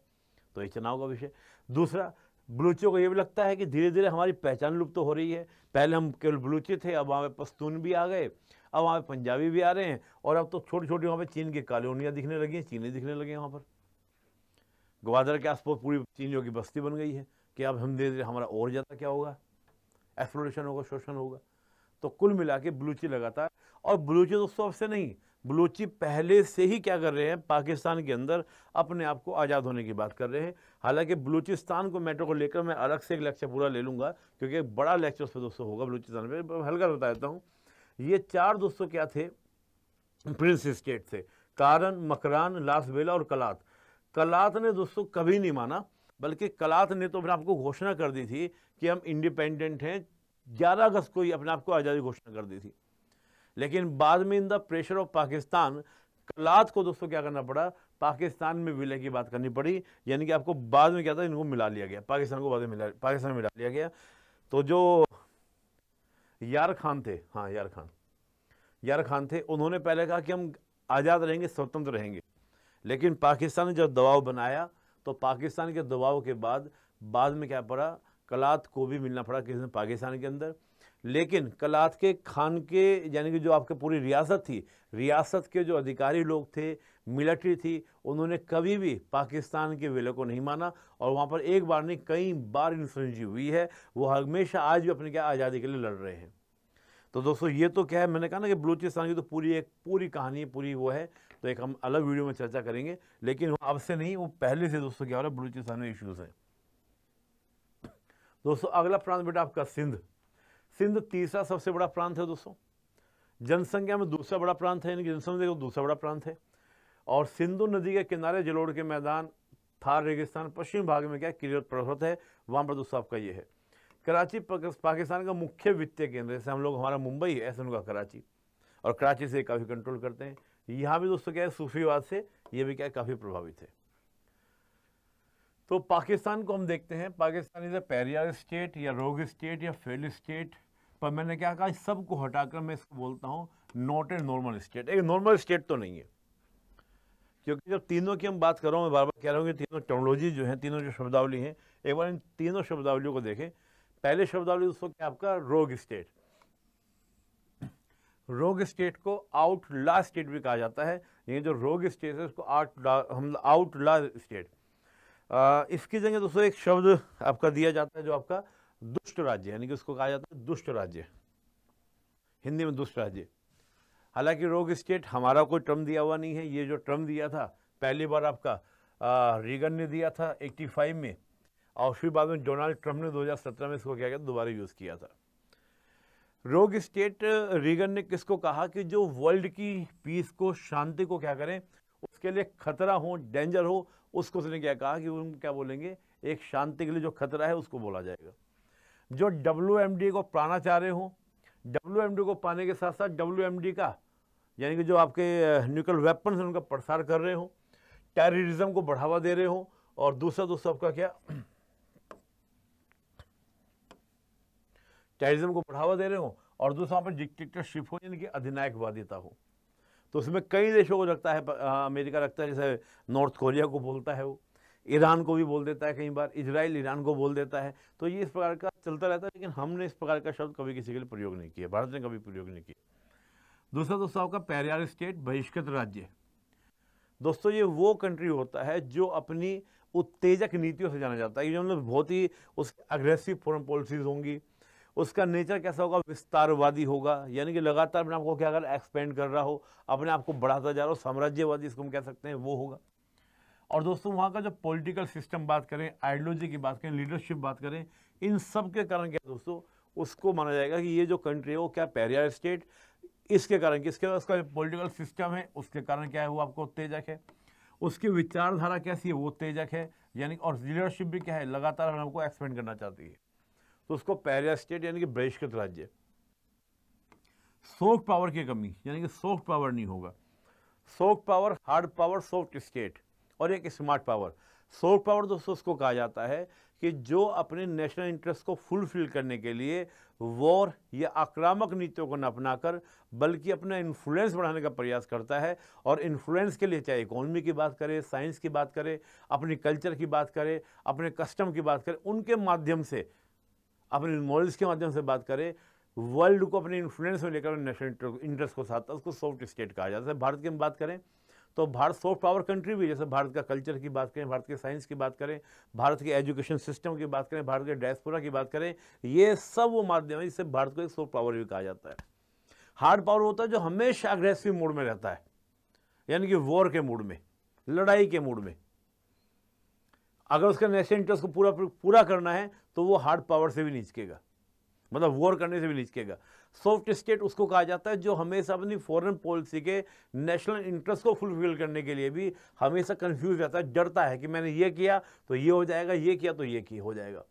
A: तो ये चुनाव का विषय दूसरा बलूचियों को ये भी लगता है कि धीरे धीरे हमारी पहचान लुप्त तो हो रही है पहले हम केवल बलूची थे अब वहाँ पे पस्तून भी आ गए अब वहाँ पे पंजाबी भी आ रहे हैं और अब तो छोटी छोटी वहाँ पे चीन की कॉलोनियाँ दिखने लगी हैं चीनी दिखने लगे हैं वहाँ पर ग्वादर के आसपास पूरी चीनियों की बस्ती बन गई है कि अब हम धीरे धीरे हमारा और ज़्यादा क्या होगा एक्सप्लोरेशन होगा शोषण होगा तो कुल मिला के बलूची लगातार और बलूची दोस्तों अब से नहीं बलूची पहले से ही क्या कर रहे हैं पाकिस्तान के अंदर अपने आप को आज़ाद होने की बात कर रहे हैं हालांकि बलूचिस्तान को मैटर को लेकर मैं अलग से एक लेक्चर पूरा ले लूँगा क्योंकि एक बड़ा लेक्चर उस पर दोस्तों होगा बलूचिस्तान पर हल्का बता देता हूँ ये चार दोस्तों क्या थे प्रिंस स्टेट थे कारन मकरान लासबेला और कलात कलात ने दोस्तों कभी नहीं माना बल्कि कलात ने तो अपने आपको घोषणा कर दी थी कि हम इंडिपेंडेंट हैं 11 अगस्त को ही अपने आप को आज़ादी घोषणा कर दी थी लेकिन बाद में in the pressure of Pakistan Kalat को दोस्तों क्या करना पड़ा पाकिस्तान में विलय की बात करनी पड़ी यानी कि आपको बाद में क्या था इनको मिला लिया गया पाकिस्तान को बाद में मिला पाकिस्तान में मिला लिया गया तो जो यार खान थे हाँ यार खान यार खान थे उन्होंने पहले कहा कि हम आज़ाद रहेंगे स्वतंत्र रहेंगे लेकिन पाकिस्तान ने जब दबाव बनाया तो पाकिस्तान के दबाव के बाद बाद में क्या पड़ा कलात को भी मिलना पड़ा किसी पाकिस्तान के अंदर लेकिन कलात के खान के यानी कि जो आपके पूरी रियासत थी रियासत के जो अधिकारी लोग थे मिलिट्री थी उन्होंने कभी भी पाकिस्तान के विलय को नहीं माना और वहाँ पर एक बार नहीं कई बार इंसर्जेंसी हुई है वो हमेशा आज भी अपनी क्या आज़ादी के लिए लड़ रहे हैं तो दोस्तों ये तो क्या है मैंने कहा ना कि बलूचिस्तान की तो पूरी एक पूरी कहानी पूरी वो है तो एक हम अलग वीडियो में चर्चा करेंगे लेकिन अब से नहीं वो पहले से दोस्तों क्या हो रहा है बलूचिस्तान में इश्यूज़ हैं दोस्तों अगला प्रांत बेटा आपका सिंध सिंध तीसरा सबसे बड़ा प्रांत है दोस्तों जनसंख्या में दूसरा बड़ा प्रांत है यानी जनसंख्या देखो दूसरा बड़ा प्रांत है और सिंधु नदी के किनारे जलोड़ के मैदान थार रेगिस्तान पश्चिम भाग में क्या किरत पर्वत है वहाँ पर दोस्तों आपका ये है कराची पाकिस्तान का मुख्य वित्तीय केंद्र जैसे हम लोग हमारा मुंबई है ऐसे उनका कराची और कराची से काफ़ी कंट्रोल करते हैं यहाँ भी दोस्तों क्या है सूफीवाद से ये भी क्या है काफ़ी प्रभावित है तो पाकिस्तान को हम देखते हैं Pakistan is a pariah state या रोग स्टेट या फेल स्टेट पर मैंने क्या कहा सबको हटाकर मैं इसको बोलता हूँ नॉट ए नॉर्मल स्टेट एक नॉर्मल स्टेट तो नहीं है क्योंकि जब तीनों की हम बात कर रहा हूँ मैं बार बार कह रहा हूँ कि तीनों टेक्नोलॉजी जो है तीनों जो शब्दावली हैं एक बार इन तीनों शब्दावलियों को देखें पहले शब्दावली उसको क्या आपका रोग स्टेट रोग स्टेट को आउट ला स्टेट भी कहा जाता है ये जो रोग स्टेट है उसको आउट ला हम आउट ला स्टेट इसकी जगह दोस्तों एक शब्द आपका दिया जाता है जो आपका दुष्ट राज्य यानी कि उसको कहा जाता है दुष्ट राज्य हिंदी में दुष्ट राज्य हालांकि रोग स्टेट हमारा कोई ट्रम दिया हुआ नहीं है ये जो ट्रम दिया था पहली बार आपका आ, रीगन ने दिया था 85 में और फिर बाद में डोनाल्ड ट्रम्प ने 2017 में इसको क्या किया दोबारा यूज़ किया था रोग स्टेट रीगन ने किसको कहा कि जो वर्ल्ड की पीस को शांति को क्या करें उसके लिए खतरा हो डेंजर हो उसको उसने क्या कहा कि उन क्या बोलेंगे एक शांति के लिए जो खतरा है उसको बोला जाएगा जो डब्ल्यू को पाना चाह रहे हों डब्ल्यू को पाने के साथ साथ डब्ल्यू का यानी कि जो आपके न्यूक्लियर वेपन हैं उनका प्रसार कर रहे हों टेररिज्म को बढ़ावा दे रहे हों और दूसरा दोस्तों आपका क्या टेररिज्म को बढ़ावा दे रहे हों और दूसरा वहाँ पर डिक्टेटरशिप हो यानी कि अधिनायकवादिता हो तो उसमें कई देशों को रखता है अमेरिका रखता है जैसे नॉर्थ कोरिया को बोलता है वो ईरान को भी बोल देता है कई बार इसराइल ईरान को बोल देता है तो ये इस प्रकार का चलता रहता है लेकिन हमने इस प्रकार का शब्द कभी किसी के लिए प्रयोग नहीं किया भारत ने कभी प्रयोग नहीं किया दूसरा दोस्तों आपका पैरियार स्टेट बहिष्कृत राज्य दोस्तों ये वो कंट्री होता है जो अपनी उत्तेजक नीतियों से जाना जाता है ये मतलब बहुत ही उस अग्रेसिव फॉरन पॉलिसीज होंगी उसका नेचर कैसा होगा विस्तारवादी होगा यानी कि लगातार अपने आपको क्या कर एक्सपेंड कर रहा हो अपने आप को बढ़ाता जा रहा हो साम्राज्यवादी इसको हम कह सकते हैं वो होगा और दोस्तों वहाँ का जो पॉलिटिकल सिस्टम बात करें आइडियोलॉजी की बात करें लीडरशिप बात करें इन सब के कारण क्या दोस्तों उसको माना जाएगा कि ये जो कंट्री है वो क्या पैरियर स्टेट इसके कारण किसके उसका जो पॉलिटिकल सिस्टम है उसके कारण क्या है वो आपको उत्तेजक है उसकी विचारधारा कैसी है वो उत्तेजक है यानी और लीडरशिप भी क्या है लगातार हम आपको एक्सपेंड करना चाहती है तो उसको पैरिया स्टेट यानी कि बहिष्कृत राज्य सोफ्ट पावर की कमी यानी कि सॉफ्ट पावर नहीं होगा soft power hard power soft state और एक स्मार्ट पावर सॉफ्ट पावर दोस्तों उसको कहा जाता है कि जो अपने नेशनल इंटरेस्ट को फुलफिल करने के लिए वॉर या आक्रामक नीतियों को न अपनाकर बल्कि अपना इन्फ्लुएंस बढ़ाने का प्रयास करता है और इन्फ्लुएंस के लिए चाहे इकोनॉमी की बात करें साइंस की बात करें अपने कल्चर की बात करें अपने कस्टम की बात करें उनके माध्यम से अपने मॉडल्स के माध्यम से बात करें वर्ल्ड को अपने इन्फ्लुएंस में लेकर नेशनल इंटरेस्ट को साथ उसको सॉफ्ट स्टेट कहा जाता है भारत की हम बात करें तो भारत सॉफ्ट पावर कंट्री भी जैसे भारत का कल्चर की बात करें भारत के साइंस की बात करें भारत के एजुकेशन सिस्टम की बात करें भारत के डायस्पोरा की बात करें ये सब वो माध्यम है जिससे भारत को एक सॉफ्ट पावर भी कहा जाता है हार्ड पावर होता है जो हमेशा अग्रेसिव मूड में रहता है यानी कि वॉर के मूड में लड़ाई के मूड में अगर उसका नेशनल इंटरेस्ट को पूरा पूरा करना है तो वो हार्ड पावर से भी नीचकेगा मतलब वॉर करने से भी नीचकेगा सॉफ्ट स्टेट उसको कहा जाता है जो हमेशा अपनी फॉरेन पॉलिसी के नेशनल इंटरेस्ट को फुलफिल करने के लिए भी हमेशा कंफ्यूज रहता है डरता है कि मैंने ये किया तो ये हो जाएगा ये किया तो ये किया हो जाएगा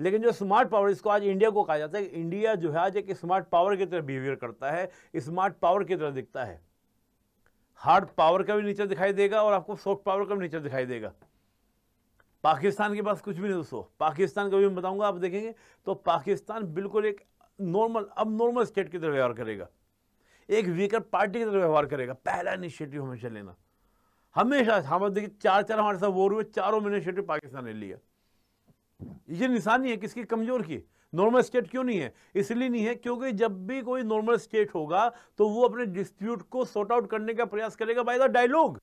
A: लेकिन जो स्मार्ट पावर इसको आज इंडिया को कहा जाता है इंडिया जो है आज एक स्मार्ट पावर की तरह बिहेवियर करता है स्मार्ट पावर की तरह दिखता है हार्ड पावर का भी नीचे दिखाई देगा और आपको सॉफ्ट पावर का भी नीचे दिखाई देगा पाकिस्तान के पास कुछ भी नहीं दोस्तों पाकिस्तान का भी मैं बताऊंगा आप देखेंगे तो पाकिस्तान बिल्कुल एक नॉर्मल अब नॉर्मल स्टेट की तरह व्यवहार करेगा एक वीकर पार्टी की तरह व्यवहार करेगा पहला इनिशिएटिव हमेशा लेना हमेशा हम देखिए चार चार हमारे साथ वोर हुए चारों में इनिशिएटिव पाकिस्तान ने लिया ये निशानी है किसकी कमजोर की नॉर्मल स्टेट क्यों नहीं है इसलिए नहीं है क्योंकि जब भी कोई नॉर्मल स्टेट होगा तो वो अपने डिस्प्यूट को सॉर्ट आउट करने का प्रयास करेगा बाय द डायलॉग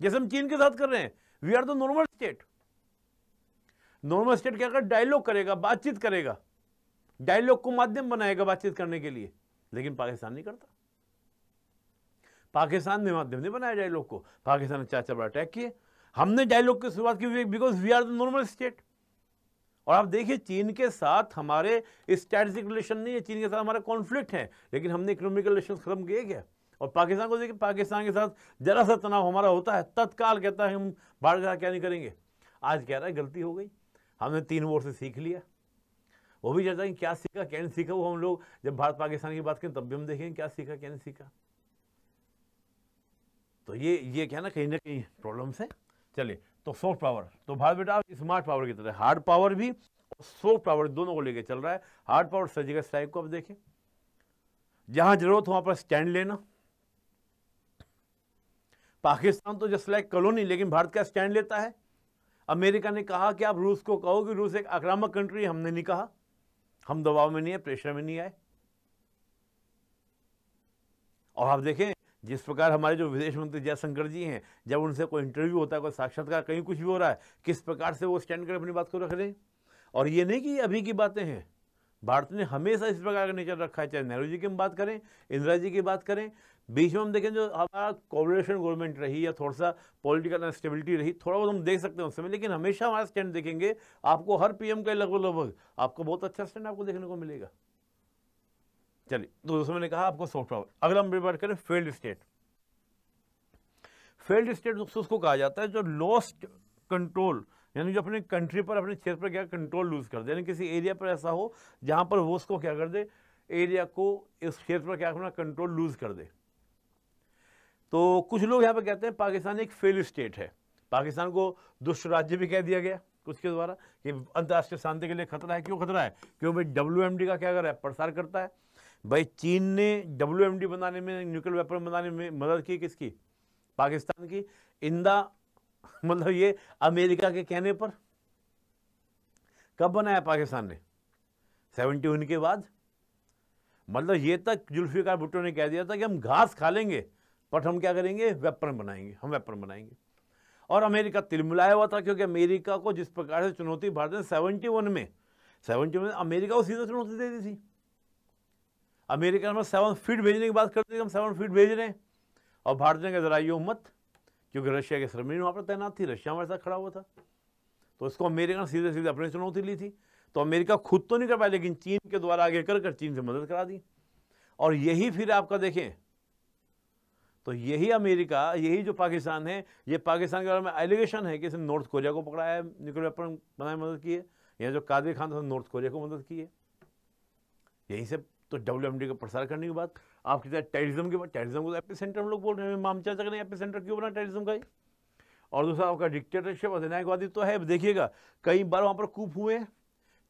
A: जैसे हम चीन के साथ कर रहे हैं we are the normal state normal state क्या कर डायलॉग करेगा बातचीत करेगा डायलॉग को माध्यम बनाएगा बातचीत करने के लिए लेकिन पाकिस्तान नहीं करता पाकिस्तान ने माध्यम नहीं बनाया डायलॉग को पाकिस्तान ने चाचा बड़ा अटैक किए हमने डायलॉग की शुरुआत की because we are the normal state और आप देखिए चीन के साथ हमारे स्ट्रेटेजिक रिलेशन नहीं है चीन के साथ हमारा कॉन्फ्लिक्ट है लेकिन हमने इकोनॉमिक रिलेशन खत्म किए क्या और पाकिस्तान को देखिए पाकिस्तान के साथ जरा सा तनाव हमारा होता है तत्काल कहता है हम बाढ़ क्या नहीं करेंगे आज कह रहा है गलती हो गई हमने तीन वोट से सीख लिया वो भी चाहता है क्या सीखा क्या नहीं सीखा वो हम लोग जब भारत पाकिस्तान की बात करें तब भी हम देखेंगे क्या सीखा क्या नहीं सीखा तो ये ये क्या ना कहीं ना कहीं प्रॉब्लम्स है चलिए तो सॉफ्ट पावर तो भारत बेटा स्मार्ट पावर की तरह हार्ड पावर भी और सॉफ्ट पावर दोनों को लेकर चल रहा है हार्ड पावर सर्जिकल स्ट्राइक को आप देखें जहां जरूरत हो वहां पर स्टैंड लेना पाकिस्तान तो जस्ट लाइक कॉलोनी लेकिन भारत का स्टैंड लेता है अमेरिका ने कहा कि आप रूस को कहो कि रूस एक आक्रामक कंट्री हमने नहीं कहा हम दबाव में नहीं है प्रेशर में नहीं आए और आप देखें जिस प्रकार हमारे जो विदेश मंत्री जयशंकर जी हैं जब उनसे कोई इंटरव्यू होता है कोई साक्षात्कार कहीं कुछ भी हो रहा है किस प्रकार से वो स्टैंड कर अपनी बात को रख रहे हैं और ये नहीं कि अभी की बातें हैं भारत ने हमेशा इस प्रकार का नेचर रखा है चाहे नेहरू जी की हम बात करें इंदिरा जी की बात करें बीच में हम देखें जो हमारा कोऑर्डिनेशन गवर्नमेंट रही या थोड़ा सा पॉलिटिकल अनस्टेबिलिटी रही थोड़ा बहुत हम देख सकते हैं उस समय लेकिन हमेशा हमारा स्टैंड देखेंगे आपको हर पीएम का लगभग लगभग आपको बहुत अच्छा स्टैंड आपको देखने को मिलेगा चलिए तो उसमें मैंने कहा आपको सॉफ्ट पावर अगला हम बात करें फेल्ड स्टेट फेल्ड स्टेट उसको कहा जाता है जो लॉस्ट कंट्रोल यानी जो अपने कंट्री पर अपने क्षेत्र पर क्या कंट्रोल लूज कर दे यानी किसी एरिया पर ऐसा हो जहाँ पर वो उसको क्या कर दे एरिया को इस क्षेत्र पर क्या अपना कंट्रोल लूज कर दे तो कुछ लोग यहाँ पर कहते हैं पाकिस्तान एक फेल स्टेट है पाकिस्तान को दुष्ट राज्य भी कह दिया गया उसके द्वारा कि अंतर्राष्ट्रीय शांति के लिए खतरा है क्यों खतरा है क्यों भाई डब्ल्यू का क्या कर रहा है प्रसार करता है भाई चीन ने डब्ल्यू बनाने में न्यूक्लियर वेपन बनाने में मदद की किसकी पाकिस्तान की इंदा मतलब ये अमेरिका के कहने पर कब बनाया पाकिस्तान ने सेवेंटी वन के बाद मतलब ये तक जुल्फिकार भुट्टो ने कह दिया था कि हम घास खा लेंगे बट हम क्या करेंगे वेपन बनाएंगे हम वेपन बनाएंगे और अमेरिका तिलमिलाया हुआ था क्योंकि अमेरिका को जिस प्रकार से चुनौती भारत ने सेवनटी वन में सेवनटी वन में अमेरिका को सीधा चुनौती दे दी थी अमेरिका ने सेवन फीट भेजने की बात करते थे हम सेवन फीट भेज रहे हैं और भारत ने कहा जरा मत क्योंकि रशिया के सरमीन वहाँ पर तैनात थी रशिया हमारे साथ खड़ा हुआ था तो इसको अमेरिका ने सीधे सीधे अपनी चुनौती ली थी तो अमेरिका खुद तो नहीं कर पाया लेकिन चीन के द्वारा आगे कर कर चीन से मदद करा दी और यही फिर आपका देखें तो यही अमेरिका यही जो पाकिस्तान है ये पाकिस्तान के बारे में एलिगेशन है कि इसने नॉर्थ कोरिया को पकड़ाया है न्यूक्लियर वेपन बनाने में मदद की है या जो कादिर खान था नॉर्थ कोरिया को मदद की है यहीं से तो डब्ल्यू का प्रसार करने के बाद आप हैं टेररिज्म के बाद टेररिज्म को एपी तो सेंटर हम लोग बोल रहे हैं माम चाचा ने एपी सेंटर क्यों बना टेरिज्म का और दूसरा आपका डिक्टेटरशिप अधिनायकवादी तो है देखिएगा कई बार वहाँ पर कूप हुए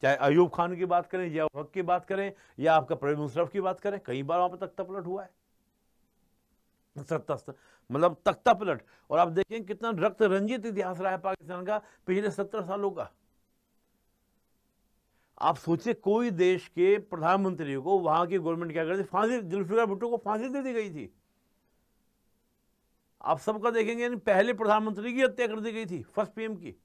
A: चाहे अयूब खान की बात करें या वक्त की बात करें या आपका प्रवीण मुशरफ की बात करें कई बार वहाँ पर तख्ता पलट हुआ है सत्ता मतलब तख्ता पलट और आप देखें कितना रक्त रंजित इतिहास रहा है पाकिस्तान का पिछले सत्तर सालों का आप सोचिए कोई देश के प्रधानमंत्री को वहां की गवर्नमेंट क्या करती फांसी जुल्फिकार भुट्टो को फांसी दे दी गई थी आप सबका देखेंगे पहले प्रधानमंत्री की हत्या कर दी गई थी फर्स्ट पीएम की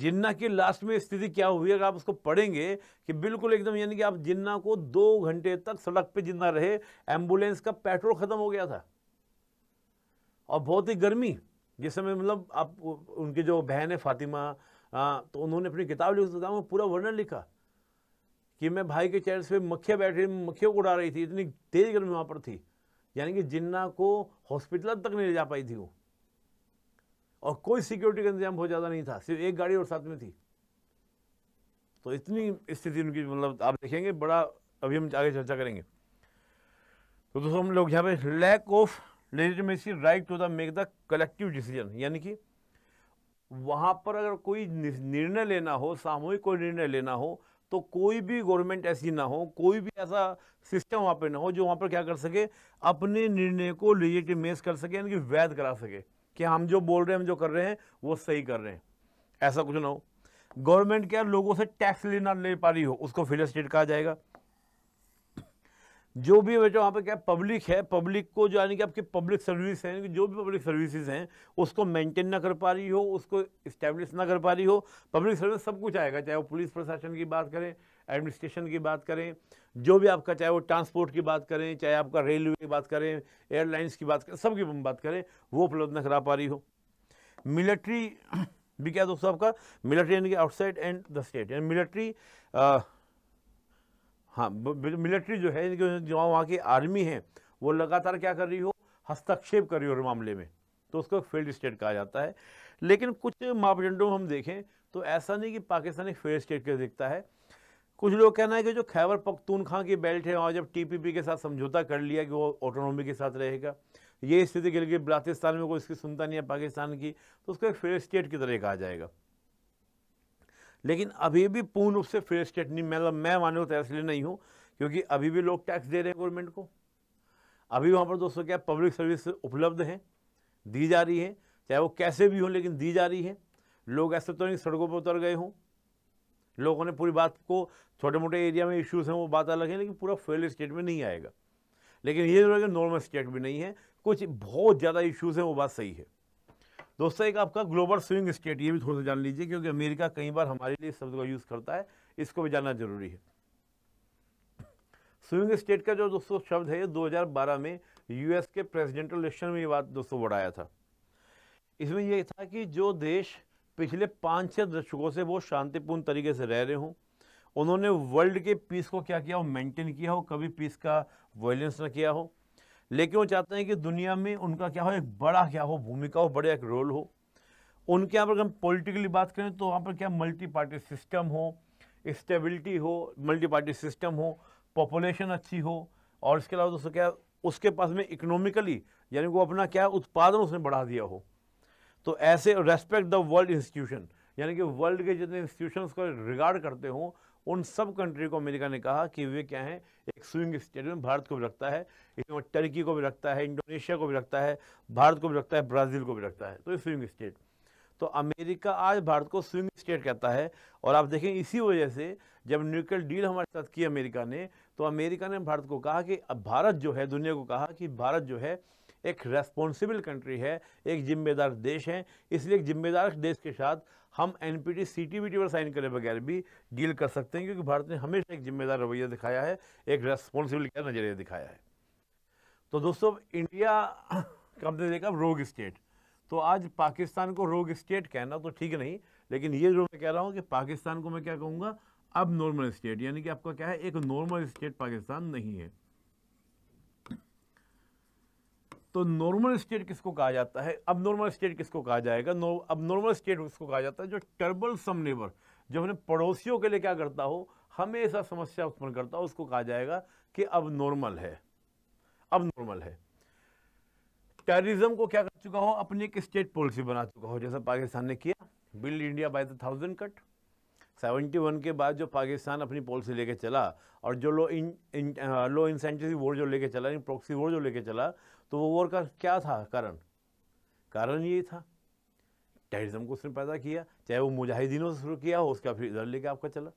A: जिन्ना की लास्ट में स्थिति क्या हुई अगर आप उसको पढ़ेंगे कि बिल्कुल एकदम यानी कि आप जिन्ना को दो घंटे तक सड़क पे जिन्ना रहे एम्बुलेंस का पेट्रोल ख़त्म हो गया था और बहुत ही गर्मी जिस समय मतलब आप उनकी जो बहन है फातिमा आ, तो उन्होंने अपनी किताब लिखी उसका पूरा वर्णन लिखा कि मैं भाई के चेहरे पे मक्खियाँ बैठ रही मक्खियों को उड़ा रही थी इतनी तेज़ गर्मी वहाँ पर थी यानी कि जिन्ना को हॉस्पिटल तक नहीं ले जा पाई थी वो और कोई सिक्योरिटी का इंतजाम बहुत ज़्यादा नहीं था सिर्फ एक गाड़ी और साथ में थी तो इतनी स्थिति उनकी मतलब आप देखेंगे बड़ा अभी हम आगे चर्चा करेंगे तो दोस्तों हम लोग यहाँ पे lack of legitimacy right to the make the collective decision यानी कि वहाँ पर अगर कोई निर्णय लेना हो सामूहिक कोई निर्णय लेना हो तो कोई भी गवर्नमेंट ऐसी ना हो कोई भी ऐसा सिस्टम वहाँ पर ना हो जो वहाँ पर क्या कर सके अपने निर्णय को लेजिटमेस कर सके यानी कि वैध करा सके कि हम जो बोल रहे हैं हम जो कर रहे हैं वो सही कर रहे हैं ऐसा कुछ ना हो गवर्नमेंट क्या लोगों से टैक्स लेना ले पा रही हो उसको फेलियर स्टेट कहा जाएगा जो भी बेटा वहाँ पे क्या पब्लिक है पब्लिक को जो यानी कि आपकी पब्लिक सर्विस है जो भी पब्लिक सर्विसेज हैं उसको मेंटेन ना कर पा रही हो उसको इस्टेब्लिश ना कर पा रही हो पब्लिक सर्विस सब कुछ आएगा चाहे वो पुलिस प्रशासन की बात करें एडमिनिस्ट्रेशन की बात करें जो भी आपका चाहे वो ट्रांसपोर्ट की बात करें चाहे आपका रेलवे की बात करें एयरलाइंस की बात करें सब की बात करें वो उपलब्ध न करा पा रही हो मिलिट्री भी क्या दोस्तों आपका मिलिट्री यानी कि आउटसाइड एंड द स्टेट यानी मिलिट्री हाँ मिलिट्री जो है जो वहाँ की आर्मी है वो लगातार क्या कर रही हो हस्तक्षेप कर रही हो मामले में तो उसको फेल्ड स्टेट कहा जाता है लेकिन कुछ मापदंडों में हम देखें तो ऐसा नहीं कि पाकिस्तान एक फेल्ड स्टेट के दिखता है कुछ लोग कहना है कि जो खैबर पख्तून खां की बेल्ट है और जब टीपीपी के साथ समझौता कर लिया कि वो ऑटोनॉमी के साथ रहेगा ये स्थिति लिए बलातिस्तान में कोई इसकी सुनता नहीं है पाकिस्तान की तो उसको एक फेयर स्टेट की तरह कहा जाएगा लेकिन अभी भी पूर्ण रूप से फेयर स्टेट नहीं मतलब मैं माने तो इसलिए नहीं हूँ क्योंकि अभी भी लोग टैक्स दे रहे हैं गवर्नमेंट को अभी वहाँ पर दोस्तों क्या पब्लिक सर्विस उपलब्ध हैं दी जा रही है चाहे वो कैसे भी हो लेकिन दी जा रही है लोग ऐसे तो नहीं सड़कों पर उतर गए हों लोगों ने पूरी बात को छोटे मोटे एरिया में इश्यूज हैं वो बात अलग है लेकिन पूरा फेल स्टेट में नहीं आएगा लेकिन ये जरूर नॉर्मल स्टेट भी नहीं है कुछ बहुत ज़्यादा इश्यूज़ हैं वो बात सही है दोस्तों एक आपका ग्लोबल स्विंग स्टेट ये भी थोड़ा सा जान लीजिए क्योंकि अमेरिका कई बार हमारे लिए शब्द का यूज़ करता है इसको भी जानना जरूरी है स्विंग स्टेट का जो दोस्तों शब्द है ये दो में यूएस के प्रेसिडेंटल इलेक्शन में ये बात दोस्तों बढ़ाया था इसमें यह था कि जो देश पिछले पाँच छः दशकों से वो शांतिपूर्ण तरीके से रह रहे हों उन्होंने वर्ल्ड के पीस को क्या किया हो मेंटेन किया हो कभी पीस का वायलेंस ना किया हो लेकिन वो चाहते हैं कि दुनिया में उनका क्या हो एक बड़ा क्या हो भूमिका हो बड़ा एक रोल हो उनके यहाँ पर अगर हम पोलिटिकली बात करें तो वहाँ पर क्या मल्टी पार्टी सिस्टम हो स्टेबिलिटी हो मल्टी पार्टी सिस्टम हो पॉपुलेशन अच्छी हो और इसके अलावा दोस्तों क्या उसके पास में इकोनॉमिकली यानी वो अपना क्या उत्पादन उसने बढ़ा दिया हो तो ऐसे रेस्पेक्ट द वर्ल्ड इंस्टीट्यूशन यानी कि वर्ल्ड के जितने इंस्टीट्यूशन को रिगार्ड करते हों उन सब कंट्री को अमेरिका ने कहा कि वे क्या हैं एक स्विंग स्टेट में भारत को भी रखता है इसमें टर्की को भी रखता है इंडोनेशिया को भी रखता है भारत को भी रखता है ब्राज़ील को भी रखता है तो ये स्विंग स्टेट तो अमेरिका आज भारत को स्विंग स्टेट कहता है और आप देखें इसी वजह से जब न्यूक्लियर डील हमारे साथ की अमेरिका ने तो अमेरिका ने भारत को कहा कि भारत जो है दुनिया को कहा कि भारत जो है एक रेस्पॉन्सिबल कंट्री है एक जिम्मेदार देश है इसलिए एक जिम्मेदार देश के साथ हम N P T C T T पर साइन करे बगैर भी डील कर सकते हैं क्योंकि भारत ने हमेशा एक जिम्मेदार रवैया दिखाया है एक रेस्पॉन्सिबल का नज़रिया दिखाया है तो दोस्तों इंडिया का हमने देखा रोग स्टेट तो आज पाकिस्तान को रोग स्टेट कहना तो ठीक नहीं लेकिन ये जो मैं कह रहा हूँ कि पाकिस्तान को मैं क्या कहूँगा अब नॉर्मल स्टेट यानी कि आपका क्या है एक नॉर्मल स्टेट पाकिस्तान नहीं है तो नॉर्मल स्टेट किसको कहा जाता है अब नॉर्मल स्टेट किसको कहा जाएगा नो अब नॉर्मल स्टेट उसको कहा जाता है जो टर्बल सम नेबर जो हमने पड़ोसियों के लिए क्या करता हो हमेशा समस्या उत्पन्न करता हो उसको कहा जाएगा कि अब नॉर्मल है अब नॉर्मल है टेररिज्म को क्या कर चुका हो अपनी एक स्टेट पॉलिसी बना चुका हो जैसा पाकिस्तान ने किया bleed India by the thousand cut 71 के बाद जो पाकिस्तान अपनी पॉलिसी लेके चला और जो लो इन, इन लो इंसेंटिव वोट जो लेके चला इन प्रॉक्सी वोट जो लेके चला तो वो वॉर का क्या था कारण कारण ये था टेरिज्म को उसने पैदा किया चाहे वो मुजाहिदीनों से शुरू किया हो उसका फिर इधर लेके आपका चला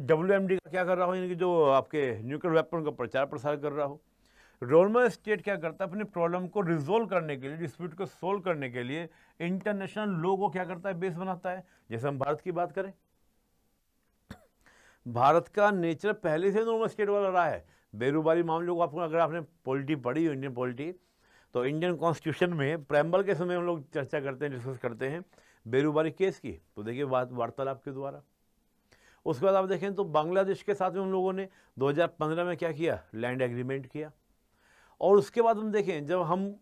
A: डब्ल्यू एम डी का क्या कर रहा हो यानी कि जो आपके न्यूक्लियर वेपन का प्रचार प्रसार कर रहा हो रोमन स्टेट क्या करता है अपने प्रॉब्लम को रिजोल्व करने के लिए डिस्प्यूट को सोल्व करने के लिए इंटरनेशनल लोग को क्या करता है बेस बनाता है जैसे हम भारत की बात करें भारत का नेचर पहले से नॉर्मल स्टेट वाला रहा है बेरोबारी मामले को आपको अगर आपने पॉलिटी पढ़ी हो इंडियन पॉलिटी तो इंडियन कॉन्स्टिट्यूशन में प्रैम्बल के समय हम लोग चर्चा करते हैं डिस्कस करते हैं बेरोबारी केस की तो देखिए वार्तालाप के द्वारा उसके बाद आप देखें तो बांग्लादेश के साथ में हम लोगों ने 2015 में क्या किया लैंड एग्रीमेंट किया और उसके बाद हम देखें जब हम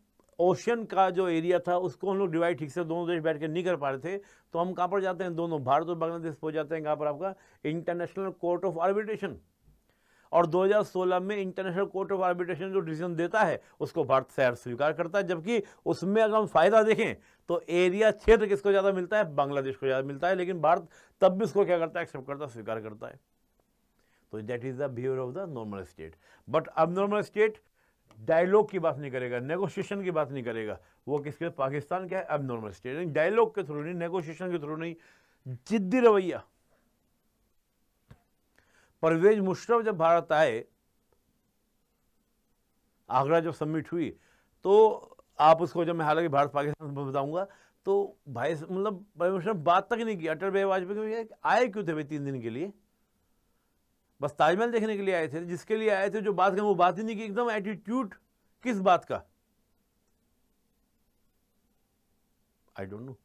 A: ओशन का जो एरिया था उसको हम लोग डिवाइड ठीक से दोनों देश बैठ कर नहीं कर पा रहे थे तो हम कहाँ पर जाते हैं दोनों भारत और बांग्लादेश पहुँच जाते हैं कहाँ पर आपका इंटरनेशनल कोर्ट ऑफ आर्बिट्रेशन और 2016 में इंटरनेशनल कोर्ट ऑफ आर्बिट्रेशन जो डिसीजन देता है उसको भारत सैर स्वीकार करता है जबकि उसमें अगर हम फायदा देखें तो एरिया क्षेत्र किसको ज़्यादा मिलता है बांग्लादेश को ज़्यादा मिलता है लेकिन भारत तब भी उसको क्या करता है एक्सेप्ट करता है स्वीकार करता है तो that is the behaviour of the normal state but अब नॉर्मल स्टेट डायलॉग की बात नहीं करेगा नेगोशिएशन की बात नहीं करेगा वो किसके पाकिस्तान क्या है अब नॉर्मल स्टेट डायलॉग के थ्रू नहीं नेगोशिएशन के थ्रू नहीं जिद्दी रवैया परवेज मुशरफ जब भारत आए आगरा जब सबमिट हुई तो आप उसको जब मैं हालांकि भारत पाकिस्तान बताऊंगा तो भाई मतलब परवेज मुशरफ बात तक नहीं की अटल बिहारी वाजपेयी आए क्यों थे भाई तीन दिन के लिए बस ताजमहल देखने के लिए आए थे जिसके लिए आए थे जो बात करें वो बात ही नहीं की एकदम एटीट्यूड किस बात का आई डोंट नो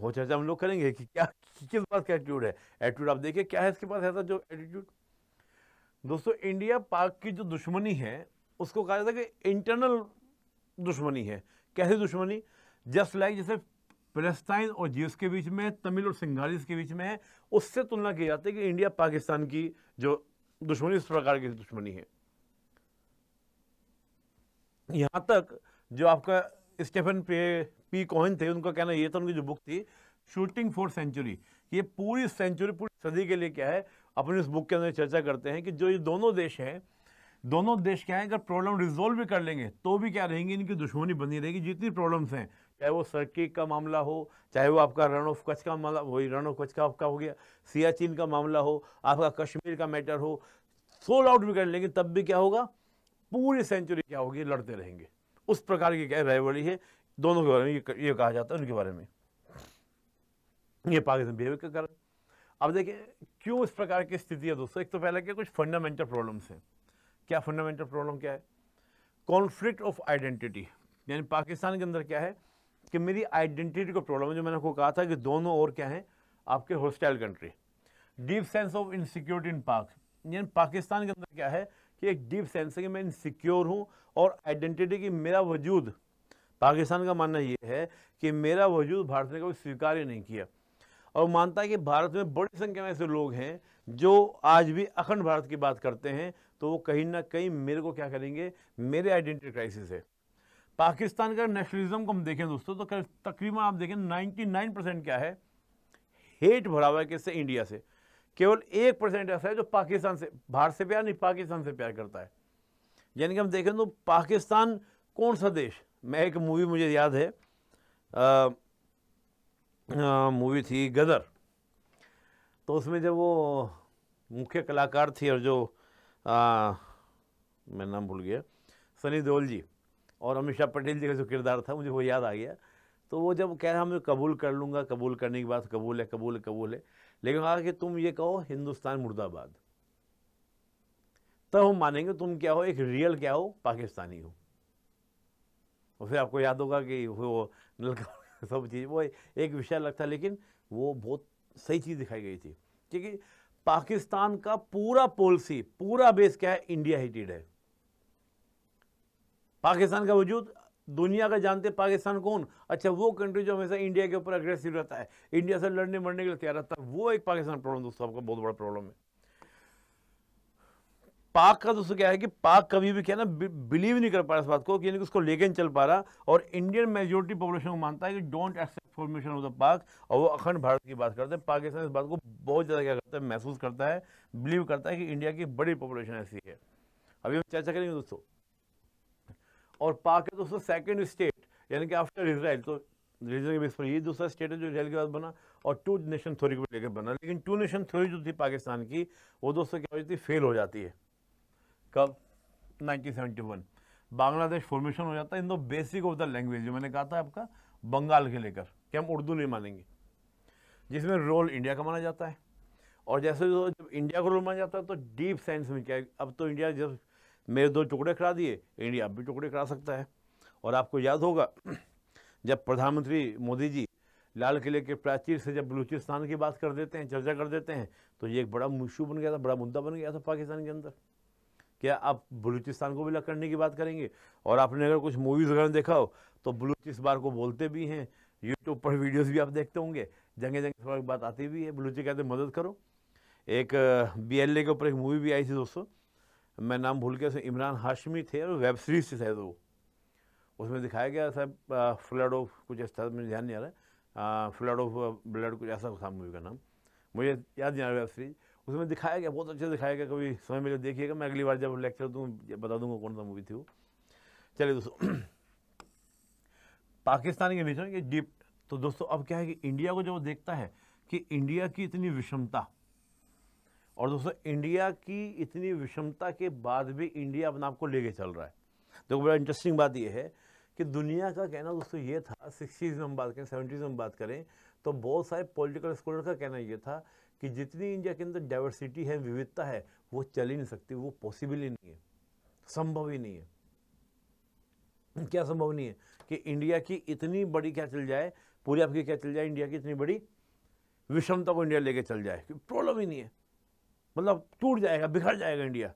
A: हो चर्चा हम लोग करेंगे कि क्या किस बात का एटीट्यूड है एटीट्यूड आप देखिए क्या है इसके पास ऐसा जो एटीट्यूड दोस्तों इंडिया पाक की जो दुश्मनी है उसको कहा जाता है कि इंटरनल दुश्मनी है कैसी दुश्मनी जस्ट लाइक जैसे पेलेस्टाइन और जीव के बीच में तमिल और सिंगालीस के बीच में है उससे तुलना की जाती है कि इंडिया पाकिस्तान की जो दुश्मनी उस प्रकार की दुश्मनी है यहाँ तक जो आपका स्टेफन पे पी कोहन थे उनका कहना ये था उनकी जो बुक थी शूटिंग फॉर सेंचुरी ये पूरी सेंचुरी पूरी सदी के लिए क्या है अपनी इस बुक के अंदर चर्चा करते हैं कि जो ये दोनों देश हैं दोनों देश क्या है अगर प्रॉब्लम रिजोल्व भी कर लेंगे तो भी क्या रहेंगे इनकी दुश्मनी बनी रहेगी जितनी प्रॉब्लम्स हैं चाहे वो सर्की का मामला हो चाहे वो आपका रन ऑफ कच्छ का मामला वही रन ऑफ कच्छ का आपका हो गया सियाचिन का मामला हो आपका कश्मीर का मैटर हो सोल आउट भी कर लेंगे तब भी क्या होगा पूरी सेंचुरी क्या होगी लड़ते रहेंगे उस प्रकार की क्या रहे है दोनों के बारे में ये कहा जाता है उनके बारे में ये पाकिस्तान बिहेवियर रहा कारण अब देखें क्यों इस प्रकार की स्थिति है दोस्तों एक तो पहले क्या कुछ फंडामेंटल प्रॉब्लम्स हैं क्या फंडामेंटल प्रॉब्लम क्या है कॉन्फ्लिक्ट ऑफ आइडेंटिटी यानी पाकिस्तान के अंदर क्या है कि मेरी आइडेंटिटी को प्रॉब्लम है जो मैंने आपको कहा था कि दोनों और क्या हैं आपके hostile country deep sense of insecurity in Pak यानी पाकिस्तान के अंदर क्या है कि एक डीप सेंस है कि मैं इनसिक्योर हूँ और आइडेंटिटी की मेरा वजूद पाकिस्तान का मानना यह है कि मेरा वजूद भारत ने कभी स्वीकार ही नहीं किया और मानता है कि भारत में बड़ी संख्या में ऐसे लोग हैं जो आज भी अखंड भारत की बात करते हैं तो वो कहीं ना कहीं मेरे को क्या करेंगे मेरे आइडेंटिटी क्राइसिस है पाकिस्तान का नेशनलिज्म को हम देखें दोस्तों तो तकरीबन आप देखें 99 परसेंट क्या है हेट भरा हुआ है किससे इंडिया से केवल एक परसेंट ऐसा है जो पाकिस्तान से भारत से प्यार नहीं पाकिस्तान से प्यार करता है यानी कि हम देखें तो पाकिस्तान कौन सा देश मैं एक मूवी मुझे याद है आ, मूवी थी गदर तो उसमें जब वो मुख्य कलाकार थी और जो आ, मैं नाम भूल गया सनी देओल जी और अमीषा पटेल जी का जो किरदार था मुझे वो याद आ गया तो वो जब कह रहा मैं कबूल कर लूँगा कबूल करने की बात कबूल है कबूल है कबूल है लेकिन कहा कि तुम ये कहो हिंदुस्तान मुर्दाबाद तब हम मानेंगे तुम क्या हो एक रियल क्या हो पाकिस्तानी हो और फिर आपको याद होगा कि वो नलका सब चीज़ वो एक विषय अलग था लेकिन वो बहुत सही चीज़ दिखाई गई थी ठीक है पाकिस्तान का पूरा पॉलिसी पूरा बेस क्या है इंडिया हेटेड है पाकिस्तान का वजूद दुनिया का जानते पाकिस्तान कौन अच्छा वो कंट्री जो हमेशा इंडिया के ऊपर अग्रेसिव रहता है इंडिया से लड़ने मरने के लिए तैयार रहता है वो एक पाकिस्तान प्रॉब्लम दोस्तों आपका बहुत बड़ा प्रॉब्लम है पाक का दोस्तों क्या है कि पाक कभी भी क्या ना बिलीव नहीं कर पा रहा इस बात को यानी कि उसको लेके नहीं चल पा रहा और इंडियन मेजोरिटी पॉपुलेशन को मानता है कि don't accept formation of the Pak और वो अखंड भारत की बात करते हैं पाकिस्तान इस बात को बहुत ज़्यादा क्या करता है महसूस करता है बिलीव करता है कि इंडिया की बड़ी पॉपुलेशन ऐसी है अभी हम चर्चा करेंगे दोस्तों और पाक है दोस्तों सेकेंड स्टेट यानी कि आफ्टर इसराइल तो रीजन के बेस पर ये दूसरा स्टेट है जो इसराइल के बाद बना और टू नेशन थ्योरी को लेकर बना लेकिन टू नेशन थ्योरी जो थी पाकिस्तान की वो दोस्तों क्या हो जाती फेल हो जाती है कब 1971 बांग्लादेश फॉर्मेशन हो जाता है in the basic of the language जो मैंने कहा था आपका बंगाल के लेकर कि हम उर्दू नहीं मानेंगे जिसमें रोल इंडिया का माना जाता है और जैसे जो जब इंडिया का रोल माना जाता है तो डीप साइंस में क्या अब तो इंडिया जब मेरे दो टुकड़े करा दिए इंडिया अब भी टुकड़े करा सकता है और आपको याद होगा जब प्रधानमंत्री मोदी जी लाल किले के प्राचीर से जब बलूचिस्तान की बात कर देते हैं चर्चा कर देते हैं तो ये एक बड़ा इशू बन गया था बड़ा मुद्दा बन गया था पाकिस्तान के अंदर क्या आप बलूचिस्तान को भी अलग करने की बात करेंगे और आपने अगर कुछ मूवीज़ वगैरह देखा हो तो बलूच इस बार को बोलते भी हैं यूट्यूब पर वीडियोज़ भी आप देखते होंगे जगह जगह थोड़ा बात आती भी है बलूची कहते मदद करो एक बी एल ए के ऊपर एक मूवी भी आई थी दोस्तों मैं नाम भूल गया इमरान हाशमी थे और वेब सीरीज से शायद वो उसमें दिखाया गया साहब फ्लड ऑफ कुछ ऐसा मुझे ध्यान नहीं आ रहा है फ्लड ऑफ ब्लड कुछ ऐसा था मूवी का नाम मुझे याद नहीं आ रहा वेब सीरीज उसमें दिखाया गया बहुत अच्छे दिखाया गया कभी समय मिले तो देखिएगा मैं अगली बार जब लेक्चर दूँ बता दूंगा कौन सा मूवी थी वो चलिए दोस्तों पाकिस्तान के मिशन के डीप तो दोस्तों अब क्या है कि इंडिया को जब देखता है कि इंडिया की इतनी विषमता और दोस्तों इंडिया की इतनी विषमता के बाद भी इंडिया अपने आप को लेके चल रहा है देखो बड़ा इंटरेस्टिंग बात यह है कि दुनिया का कहना दोस्तों ये था सिक्सटीज़ में हम बात करें सेवेंटीज़ में हम बात करें तो बहुत सारे पॉलिटिकल स्कॉलर का कहना ये था कि जितनी इंडिया के अंदर डाइवर्सिटी है विविधता है वो चल ही नहीं सकती वो पॉसिबल ही नहीं है संभव ही नहीं है क्या संभव नहीं है कि इंडिया की इतनी बड़ी क्या चल जाए पूरी आपकी क्या चल जाए इंडिया की इतनी बड़ी विषमता को इंडिया लेके चल जाए प्रॉब्लम ही नहीं है मतलब टूट जाएगा बिखर जाएगा इंडिया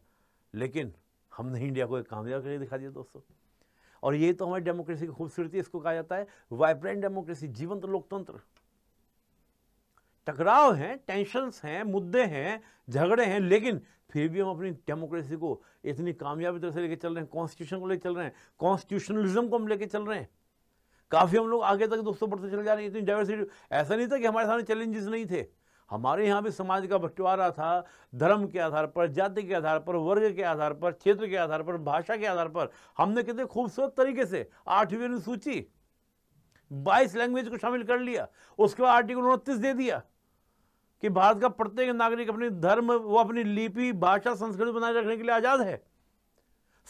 A: लेकिन हमने इंडिया को एक कामयाब करके दिखा दिया दोस्तों और यही तो हमारी डेमोक्रेसी की खूबसूरती इसको कहा जाता है वाइब्रेंट डेमोक्रेसी जीवंत लोकतंत्र टकराव हैं टेंशन्स हैं मुद्दे हैं झगड़े हैं लेकिन फिर भी हम अपनी डेमोक्रेसी को इतनी कामयाबी तरह से लेके चल रहे हैं कॉन्स्टिट्यूशन को लेकर चल रहे हैं कॉन्स्टिट्यूशनलिज्म को हम लेके चल रहे हैं काफ़ी हम लोग आगे तक दोस्तों बढ़ते चले जा रहे हैं इतनी डाइवर्सिटी ऐसा नहीं था कि हमारे सामने चैलेंजेस नहीं थे हमारे यहाँ भी समाज का बंटवारा था धर्म के आधार पर जाति के आधार पर वर्ग के आधार पर क्षेत्र के आधार पर भाषा के आधार पर हमने कितने खूबसूरत तरीके से आठवीं अनुसूची बाईस लैंग्वेज को शामिल कर लिया उसके बाद आर्टिकल उनतीस दे दिया कि भारत का प्रत्येक नागरिक अपनी धर्म वो अपनी लिपि भाषा संस्कृति बनाए रखने के लिए आज़ाद है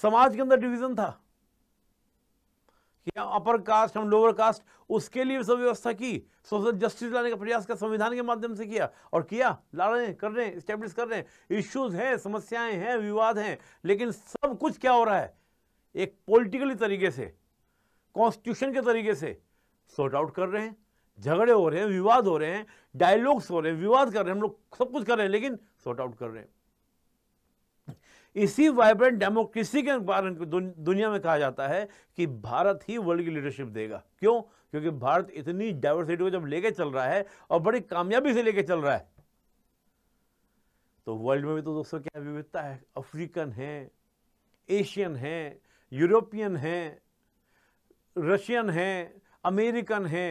A: समाज के अंदर डिवीज़न था कि अपर कास्ट हम लोअर कास्ट उसके लिए सब व्यवस्था की सोशल जस्टिस लाने का प्रयास का संविधान के माध्यम से किया और किया ला रहे हैं कर रहे हैं स्टेब्लिश कर रहे हैं इश्यूज हैं समस्याएं हैं विवाद हैं लेकिन सब कुछ क्या हो रहा है एक पॉलिटिकली तरीके से कॉन्स्टिट्यूशन के तरीके से सॉर्ट आउट कर रहे हैं झगड़े हो रहे हैं विवाद हो रहे हैं डायलॉग्स हो रहे हैं विवाद कर रहे हैं हम लोग सब कुछ कर रहे हैं लेकिन सॉर्ट आउट कर रहे हैं इसी वाइब्रेंट डेमोक्रेसी के कारण दुनिया में कहा जाता है कि भारत ही वर्ल्ड की लीडरशिप देगा क्यों क्योंकि भारत इतनी डाइवर्सिटी को जब लेके चल रहा है और बड़ी कामयाबी से लेके चल रहा है तो वर्ल्ड में भी तो दोस्तों क्या विविधता है अफ्रीकन है एशियन है यूरोपियन है रशियन है अमेरिकन है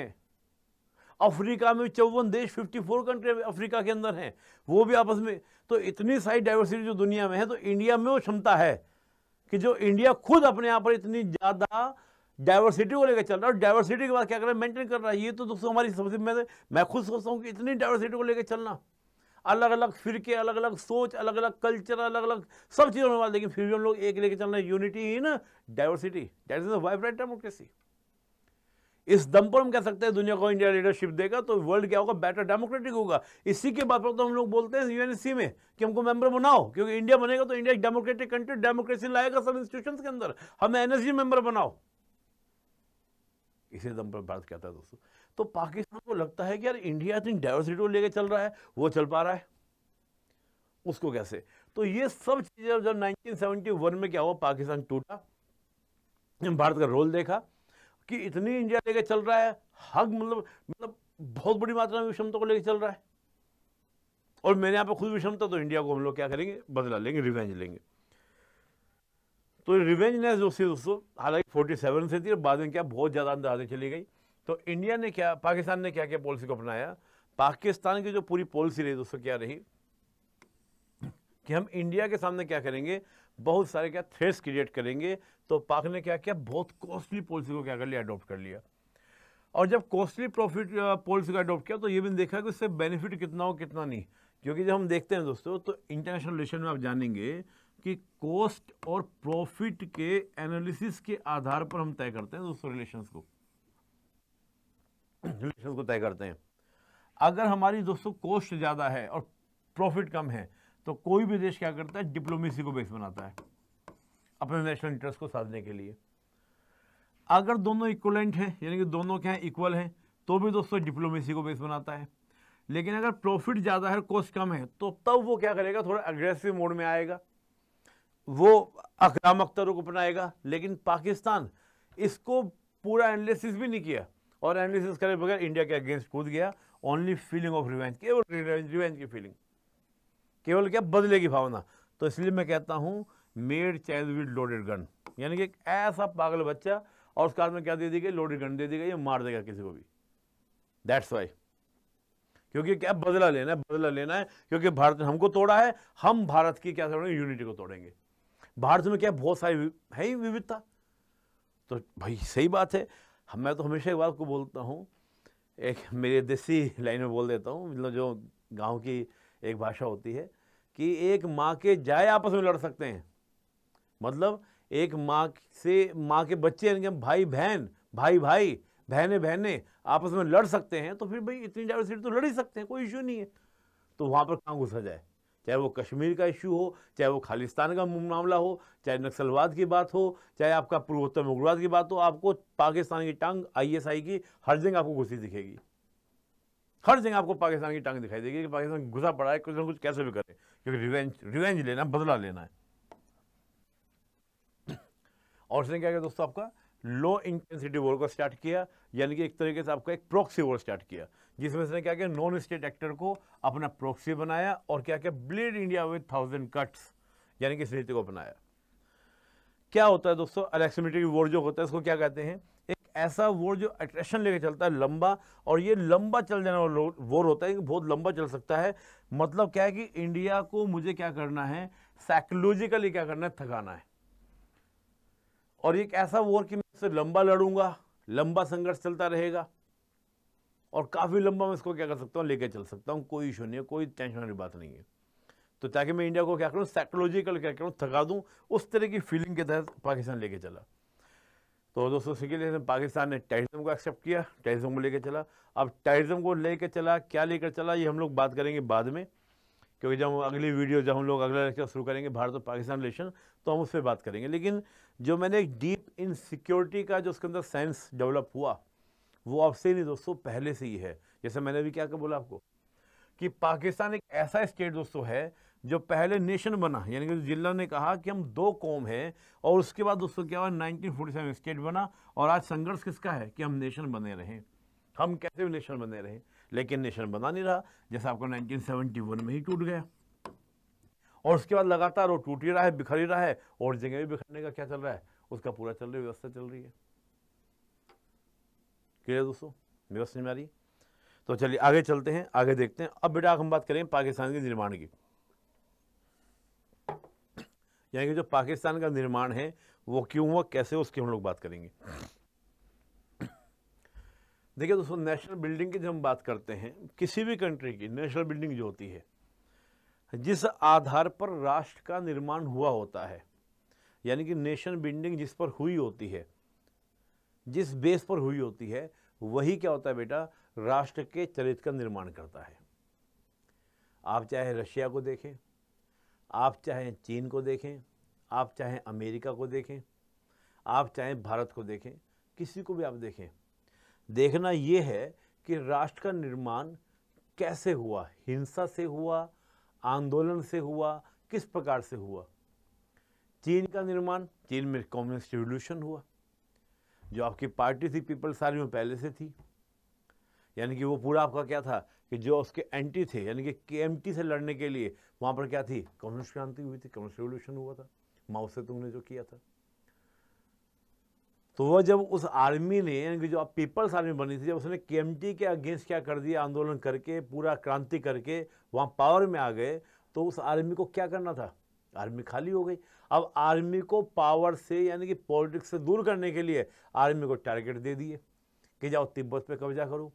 A: अफ्रीका में चौवन देश 54 कंट्री अफ्रीका के अंदर हैं वो भी आपस में तो इतनी सारी डाइवर्सिटी जो दुनिया में है तो इंडिया में वो क्षमता है कि जो इंडिया खुद अपने यहाँ पर इतनी ज़्यादा डाइवर्सिटी को लेकर चल रहा है और डाइवर्सिटी के बाद क्या कर रहा है मेंटेन कर रहा है ये तो दोस्तों हमारी सबसे मैं तो, मैं खुद सोचता हूँ कि इतनी डाइवर्सिटी को लेकर चलना अलग अलग फिरके अलग अलग सोच अलग अलग कल्चर अलग अलग सब चीज़ों में लेकिन फिर भी हम लोग एक लेके चल रहे हैं unity in diversity that is a vibrant democracy इस दम पर हम कह सकते हैं दुनिया को इंडिया लीडरशिप देगा तो वर्ल्ड क्या होगा बेटर डेमोक्रेटिक होगा इसी के बाद पर तो हम लोग बोलते हैं यूएनसी में कि हमको मेंबर बनाओ क्योंकि इंडिया बनेगा तो इंडिया एक डेमोक्रेटिक कंट्री डेमोक्रेसी लाएगा सब इंस्टीट्यूशन के अंदर हमें एनर्जी मेंबर बनाओ इसी दम पर भारत कहता है दोस्तों तो पाकिस्तान को लगता है कि यार इंडिया इतनी डाइवर्सिटी को लेकर चल रहा है वो चल पा रहा है उसको कैसे तो ये सब चीज़ें जब 1971 में क्या हुआ पाकिस्तान टूटा भारत का रोल देखा कि इतनी इंडिया लेके चल रहा है हक मतलब मतलब बहुत बड़ी मात्रा में विषमता को लेके चल रहा है और मैंने यहाँ पर खुद विषमता तो इंडिया को हम लोग क्या करेंगे बदला लेंगे रिवेंज लेंगे तो रिवेंज ने जो थी दोस्तों हालांकि फोर्टी सेवन से थी और बाद में क्या बहुत ज़्यादा अंदाजे चली गई तो इंडिया ने क्या पाकिस्तान ने क्या क्या पॉलिसी को अपनाया पाकिस्तान की जो पूरी पॉलिसी रही दोस्तों क्या रही कि हम इंडिया के सामने क्या करेंगे बहुत सारे क्या थ्रेस क्रिएट करेंगे तो पाक ने क्या किया बहुत कॉस्टली पॉलिसी को क्या कर लिया अडोप्ट कर लिया और जब कॉस्टली प्रॉफिट पॉलिसी को अडोप्ट किया तो ये भी देखा कि उससे बेनिफिट कितना हो कितना नहीं क्योंकि जब हम देखते हैं दोस्तों तो इंटरनेशनल रिलेशन में आप जानेंगे कि कॉस्ट और प्रॉफिट के एनालिसिस के आधार पर हम तय करते हैं दोस्तों रिलेशन को रिलेशन को तय करते हैं अगर हमारी दोस्तों कॉस्ट ज़्यादा है और प्रॉफिट कम है तो कोई भी देश क्या करता है डिप्लोमेसी को बेस बनाता है अपने नेशनल इंटरेस्ट को साधने के लिए अगर दोनों इक्वलेंट हैं यानी कि दोनों क्या है इक्वल हैं तो भी दोस्तों डिप्लोमेसी को बेस बनाता है लेकिन अगर प्रॉफिट ज़्यादा है कॉस्ट कम है तो तब वो क्या करेगा थोड़ा अग्रेसिव मोड में आएगा वो अख्तरों को अपनाएगा लेकिन पाकिस्तान इसको पूरा एनालिसिस भी नहीं किया और एनालिसिस करे बगैर इंडिया के अगेंस्ट कूद गया ओनली फीलिंग ऑफ रिवेंज के रिवेंज की फीलिंग केवल क्या बदले की भावना तो इसलिए मैं कहता हूँ mad child with loaded gun यानी कि एक ऐसा पागल बच्चा और उसके हाथ में क्या दे दी गई लोडेड गन दे दी गई मार देगा किसी को भी दैट्स वाई क्योंकि क्या बदला लेना है बदला लेना है क्योंकि भारत ने हमको तोड़ा है हम भारत की क्या तोड़ेंगे यूनिटी को तोड़ेंगे भारत में क्या बहुत सारी है ही विविधता तो भाई सही बात है मैं तो हमेशा एक बात को बोलता हूँ एक मेरे देसी लाइन में बोल देता हूँ मतलब जो गांव की एक भाषा होती है कि एक माँ के जाए आपस में लड़ सकते हैं मतलब एक माँ से माँ के बच्चे यानी कि हम भाई बहन भाई भाई बहने बहने आपस में लड़ सकते हैं तो फिर भाई इतनी डाइवर्सिटी तो लड़ ही सकते हैं कोई इशू नहीं है तो वहाँ पर कहाँ घुसा जाए चाहे वो कश्मीर का इशू हो चाहे वो खालिस्तान का मामला हो चाहे नक्सलवाद की बात हो चाहे आपका पूर्वोत्तर उग्रवाद की बात हो आपको पाकिस्तान की टांग आईएसआई की हर जगह आपको घुसी दिखेगी हर जगह आपको पाकिस्तान की टांग दिखाई देगी कि पाकिस्तान घुसा पड़ा है कुछ ना कुछ कैसे भी करे क्योंकि रिवेंज रिवेंज लेना बदला लेना है और उसने क्या किया दोस्तों आपका लो इंटेंसिटी वॉर को स्टार्ट किया यानी कि एक तरीके से आपका एक प्रोक्सी वॉर स्टार्ट किया जिसमें उसने क्या किया नॉन स्टेट एक्टर को अपना प्रोक्सी बनाया और क्या किया bleed India with thousand cuts यानी कि इस नीति को अपनाया क्या होता है दोस्तों अलेक्समेट्री वॉर जो होता है उसको क्या कहते हैं ऐसा वो जो अट्रैक्शन लेकर चलता है लंबा और ये लंबा चल जाने वाला वो होता है कि बहुत लंबा चल सकता है मतलब क्या है कि इंडिया को मुझे क्या करना है साइकोलॉजिकली क्या करना है थकाना है और एक ऐसा वोर कि मैं इससे लंबा लड़ूंगा लंबा संघर्ष चलता रहेगा और काफ़ी लंबा मैं इसको क्या कर सकता हूँ लेके चल सकता हूँ कोई इशू नहीं है कोई टेंशन वाली बात नहीं है तो ताकि मैं इंडिया को क्या करूँ साइकोलॉजिकल क्या करूँ थका दूँ उस तरह की फीलिंग के तहत पाकिस्तान लेके चला तो दोस्तों इसी के लिए पाकिस्तान ने टेरिज्म को एक्सेप्ट किया टेरिज्म को लेकर चला अब टेरिज्म को लेकर चला क्या लेकर चला ये हम लोग बात करेंगे बाद में क्योंकि जब अगली वीडियो जब हम लोग अगला लेक्चर शुरू करेंगे भारत और पाकिस्तान रिलेशन तो हम उस पर बात करेंगे लेकिन जो मैंने एक डीप इनसिक्योरिटी का जो उसके अंदर साइंस डेवलप हुआ वो अब से नहीं दोस्तों पहले से ही है जैसे मैंने भी क्या बोला आपको कि पाकिस्तान एक ऐसा स्टेट दोस्तों है जो पहले नेशन बना यानी कि जिला ने कहा कि हम दो कौम हैं और उसके बाद दोस्तों क्या हुआ 1947 स्टेट बना और आज संघर्ष किसका है कि हम नेशन बने रहें हम कैसे भी नेशन बने रहे लेकिन नेशन बना नहीं रहा जैसे आपको 1971 में ही टूट गया और उसके बाद लगातार वो टूट ही रहा है बिखर ही रहा है और जगह भी बिखरने का क्या चल रहा है उसका पूरा चल रही है व्यवस्था चल रही है क्लियर दोस्तों व्यवस्था में आ रही तो चलिए आगे चलते हैं आगे देखते हैं अब बेटा हम बात करें पाकिस्तान के निर्माण की यानी कि जो पाकिस्तान का निर्माण है वो क्यों हुआ कैसे उसकी हम लोग बात करेंगे देखिए दोस्तों नेशनल बिल्डिंग की जब हम बात करते हैं किसी भी कंट्री की नेशनल बिल्डिंग जो होती है जिस आधार पर राष्ट्र का निर्माण हुआ होता है यानी कि नेशन बिल्डिंग जिस पर हुई होती है जिस बेस पर हुई होती है वही क्या होता है बेटा राष्ट्र के चरित्र का निर्माण करता है आप चाहे रशिया को देखें आप चाहे चीन को देखें आप चाहे अमेरिका को देखें आप चाहे भारत को देखें किसी को भी आप देखें देखना ये है कि राष्ट्र का निर्माण कैसे हुआ हिंसा से हुआ आंदोलन से हुआ किस प्रकार से हुआ चीन का निर्माण चीन में कम्युनिस्ट रिवोल्यूशन हुआ जो आपकी पार्टी थी पीपल्स आर्मी पहले से थी यानी कि वो पूरा आपका क्या था कि जो उसके एंटी थे यानी कि के से लड़ने के लिए वहाँ पर क्या थी कम्युनिस्ट क्रांति हुई थी कम्युनिस्ट रेवोल्यूशन हुआ था माओ से तुमने जो किया था तो वह जब उस आर्मी ने यानी कि जो आप पीपल्स आर्मी बनी थी जब उसने के के अगेंस्ट क्या कर दिया आंदोलन करके पूरा क्रांति करके वहाँ पावर में आ गए तो उस आर्मी को क्या करना था आर्मी खाली हो गई अब आर्मी को पावर से यानी कि पॉलिटिक्स से दूर करने के लिए आर्मी को टारगेट दे दिए कि जाओ तिब्बत पे कब्जा करो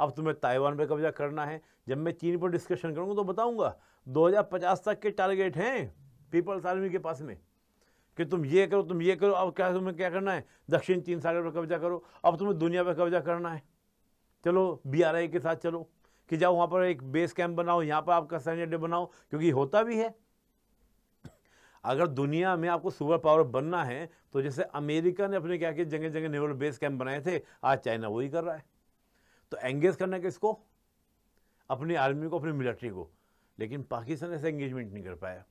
A: अब तुम्हें ताइवान पे कब्जा करना है जब मैं चीन पर डिस्कशन करूँगा तो बताऊँगा 2050 तक के टारगेट हैं पीपल्स आर्मी के पास में कि तुम ये करो तुम ये करो अब क्या तुम्हें क्या करना है दक्षिण चीन सागर पर कब्जा करो अब तुम्हें दुनिया पर कब्जा करना है चलो बी के साथ चलो कि जाओ वहाँ पर एक बेस कैंप बनाओ यहाँ पर आपका सैन्य अड्डे बनाओ क्योंकि होता भी है अगर दुनिया में आपको सुपर पावर बनना है तो जैसे अमेरिका ने अपने क्या किया जगह जगह नेवल बेस कैंप बनाए थे आज चाइना वही कर रहा है तो एंगेज करना किसको अपनी आर्मी को अपनी मिलिट्री को लेकिन पाकिस्तान ऐसा एंगेजमेंट नहीं कर पाया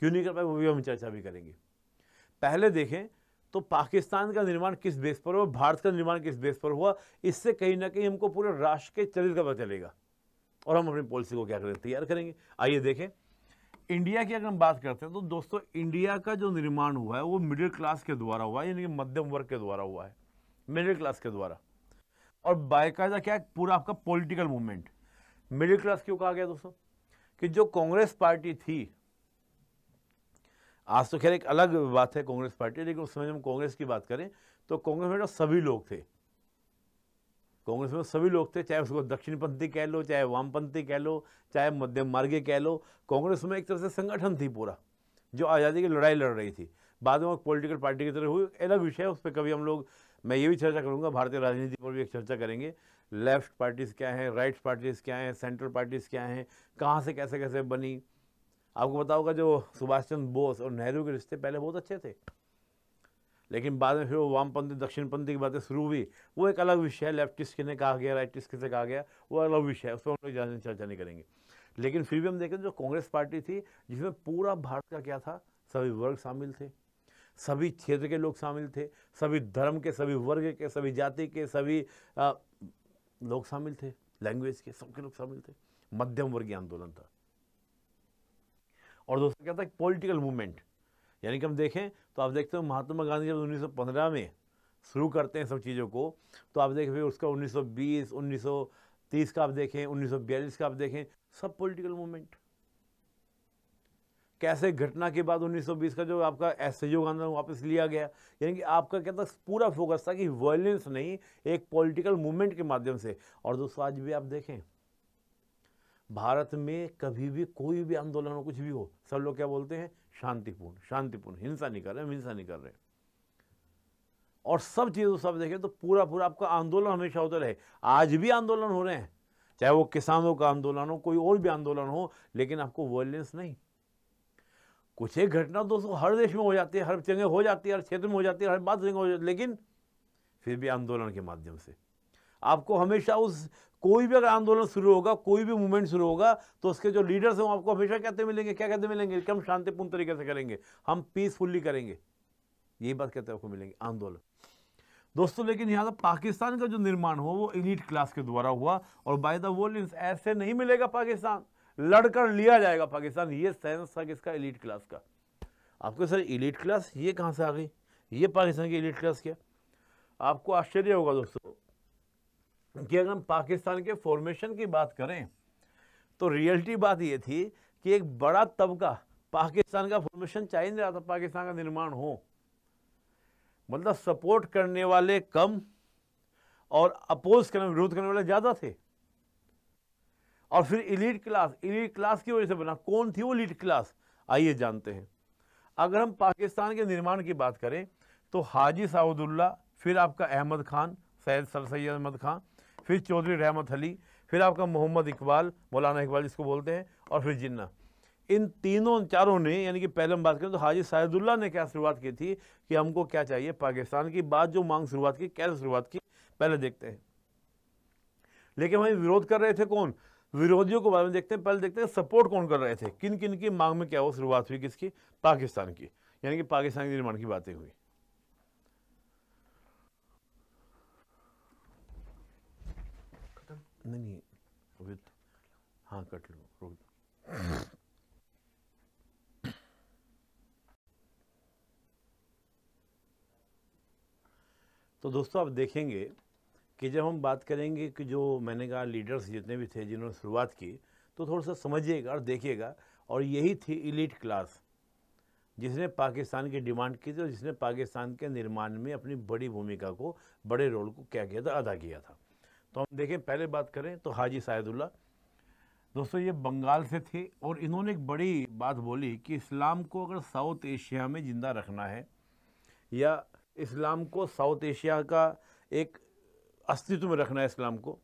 A: क्यों नहीं कर पाया वो भी हम चर्चा भी करेंगे पहले देखें तो पाकिस्तान का निर्माण किस बेस पर हुआ भारत का निर्माण किस बेस पर हुआ इससे कहीं ना कहीं हमको पूरे राष्ट्र के चरित्र का पता चलेगा और हम अपनी पॉलिसी को क्या करें तैयार करेंगे आइए देखें इंडिया की अगर हम बात करते हैं तो दोस्तों इंडिया का जो निर्माण हुआ है वो मिडिल क्लास के द्वारा हुआ है यानी कि मध्यम वर्ग के द्वारा हुआ है मिडिल क्लास के द्वारा और बायकायदा क्या है पूरा आपका पॉलिटिकल मूवमेंट मिडिल क्लास क्यों कहा गया दोस्तों कि जो कांग्रेस पार्टी थी आज तो खैर एक अलग बात है कांग्रेस पार्टी लेकिन उस समय जब हम कांग्रेस की बात करें तो कांग्रेस में तो सभी लोग थे कांग्रेस में सभी लोग थे चाहे उसको दक्षिणपंथी कह लो चाहे वामपंथी कह लो चाहे मध्यम मार्गी कह लो कांग्रेस में एक तरह से संगठन थी पूरा जो आज़ादी की लड़ाई लड़ रही थी बाद में पॉलिटिकल पार्टी की तरह हुई अलग विषय उस पर कभी हम लोग मैं ये भी चर्चा करूँगा भारतीय राजनीति पर भी एक चर्चा करेंगे लेफ्ट पार्टीज़ क्या हैं राइट पार्टीज़ क्या हैं सेंट्रल पार्टीज़ क्या हैं कहाँ से कैसे कैसे बनी आपको बताओगा जो सुभाष चंद्र बोस और नेहरू के रिश्ते पहले बहुत अच्छे थे लेकिन बाद में फिर वो वामपंथी दक्षिणपंथी की बातें शुरू हुई वो एक अलग विषय है लेफ्टिस्ट किने कहा गया राइटिस्ट किसे कहा गया वो अलग विषय है उस पर हम लोग जाने चर्चा नहीं करेंगे लेकिन फिर भी हम देखें जो कांग्रेस पार्टी थी जिसमें पूरा भारत का क्या था सभी वर्ग शामिल थे सभी क्षेत्र के लोग शामिल थे सभी धर्म के सभी वर्ग के सभी जाति के सभी लोग शामिल थे लैंग्वेज के सबके लोग शामिल थे मध्यम वर्गीय आंदोलन था और दोस्तों क्या था पॉलिटिकल मूवमेंट यानी कि हम देखें तो आप देखते हो महात्मा गांधी जब 1915 में शुरू करते हैं सब चीज़ों को तो आप देखें फिर उसका 1920 1930 का आप देखें 1942 का आप देखें सब पॉलिटिकल मूवमेंट कैसे घटना के बाद 1920 का जो आपका एसएचओ आंदोलन वापस लिया गया यानी कि आपका क्या था पूरा फोकस था कि वायलेंस नहीं एक पॉलिटिकल मूवमेंट के माध्यम से और दोस्तों आज भी आप देखें भारत में कभी भी कोई भी आंदोलन हो कुछ भी हो सब लोग क्या बोलते हैं शांतिपूर्ण शांतिपूर्ण हिंसा नहीं कर रहे हिंसा नहीं कर रहे और सब चीज़ों सब देखें तो पूरा पूरा आपका आंदोलन हमेशा होता रहे आज भी आंदोलन हो रहे हैं चाहे वो किसानों का आंदोलन हो कोई और भी आंदोलन हो लेकिन आपको वायलेंस नहीं कुछ एक घटना दोस्तों हर देश में हो जाती है हर जगह हो जाती है हर क्षेत्र में हो जाती है हर बात जगह हो जाती है लेकिन फिर भी आंदोलन के माध्यम से आपको हमेशा उस कोई भी अगर आंदोलन शुरू होगा कोई भी मूवमेंट शुरू होगा तो उसके जो लीडर्स हैं वो आपको हमेशा कहते मिलेंगे क्या कहते मिलेंगे कि हम शांतिपूर्ण तरीके से करेंगे हम पीसफुल्ली करेंगे यही बात कहते आपको मिलेंगे आंदोलन दोस्तों लेकिन यहाँ पर तो पाकिस्तान का जो निर्माण हुआ वो इलीट क्लास के द्वारा हुआ और बाय द वर्ल्ड ऐसे नहीं मिलेगा पाकिस्तान लड़कर लिया जाएगा पाकिस्तान ये सेंस था किसका एलिट क्लास का आपको सर इलीट क्लास ये कहाँ से आ गई ये पाकिस्तान की इलीट क्लास क्या आपको आश्चर्य होगा दोस्तों कि अगर हम पाकिस्तान के फॉर्मेशन की बात करें तो रियलिटी बात ये थी कि एक बड़ा तबका पाकिस्तान का फॉर्मेशन चाहिए नहीं रहा था पाकिस्तान का निर्माण हो मतलब सपोर्ट करने वाले कम और अपोज करने विरोध करने वाले ज़्यादा थे और फिर इलीट क्लास इलीट क्लास की वजह से बना कौन थी वो इलीट क्लास आइए जानते हैं अगर हम पाकिस्तान के निर्माण की बात करें तो हाजी साउदुल्ला फिर आपका अहमद खान सैद सर सैद अहमद खान फिर चौधरी रहमत अली फिर आपका मोहम्मद इकबाल मौलाना इकबाल जिसको बोलते हैं और फिर जिन्ना इन तीनों चारों ने यानी कि पहले हम बात करें तो हाजी सायदुल्ला ने क्या शुरुआत की थी कि हमको क्या चाहिए पाकिस्तान की बात जो मांग शुरुआत की कैसे शुरुआत की पहले देखते हैं लेकिन वही विरोध कर रहे थे कौन विरोधियों को बारे में देखते हैं पहले देखते हैं सपोर्ट कौन कर रहे थे किन किन की मांग में क्या वो शुरुआत हुई किसकी पाकिस्तान की यानी कि पाकिस्तान के निर्माण की बातें हुई नहीं नहीं तो- हाँ कट लो रोक तो दोस्तों आप देखेंगे कि जब हम बात करेंगे कि जो मैंने कहा लीडर्स जितने भी थे जिन्होंने शुरुआत की तो थोड़ा सा समझिएगा और देखिएगा और यही थी इलीट क्लास जिसने पाकिस्तान की डिमांड की थी और जिसने पाकिस्तान के निर्माण में अपनी बड़ी भूमिका को बड़े रोल को क्या किया था अदा किया था तो हम देखें पहले बात करें तो हाजी सायदुल्ला दोस्तों ये बंगाल से थे और इन्होंने एक बड़ी बात बोली कि इस्लाम को अगर साउथ एशिया में ज़िंदा रखना है या इस्लाम को साउथ एशिया का एक अस्तित्व में रखना है इस्लाम को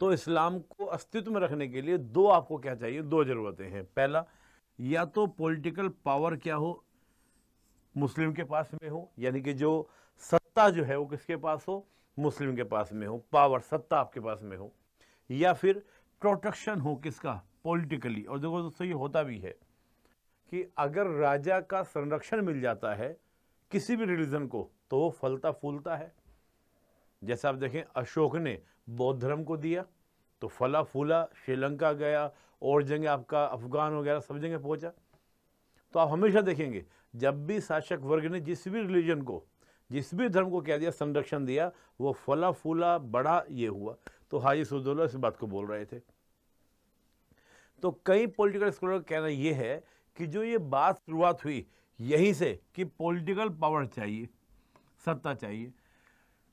A: तो इस्लाम को अस्तित्व में रखने के लिए दो आपको क्या चाहिए दो ज़रूरतें हैं पहला या तो पॉलिटिकल पावर क्या हो मुस्लिम के पास में हो यानी कि जो सत्ता जो है वो किसके पास हो मुस्लिम के पास में हो पावर सत्ता आपके पास में हो या फिर प्रोटेक्शन हो किसका पॉलिटिकली और देखो दोस्तों ये होता भी है कि अगर राजा का संरक्षण मिल जाता है किसी भी रिलीजन को तो वो फलता फूलता है जैसा आप देखें अशोक ने बौद्ध धर्म को दिया तो फला फूला श्रीलंका गया और जगह आपका अफगान वगैरह सब जगह पहुंचा तो आप हमेशा देखेंगे जब भी शासक वर्ग ने जिस भी रिलीजन को जिस भी धर्म को क्या दिया संरक्षण दिया वो फला फूला बड़ा ये हुआ तो हाजी सदुल्ला इस बात को बोल रहे थे तो कई पॉलिटिकल स्कॉलर का कहना ये है कि जो ये बात शुरुआत हुई यहीं से कि पॉलिटिकल पावर चाहिए सत्ता चाहिए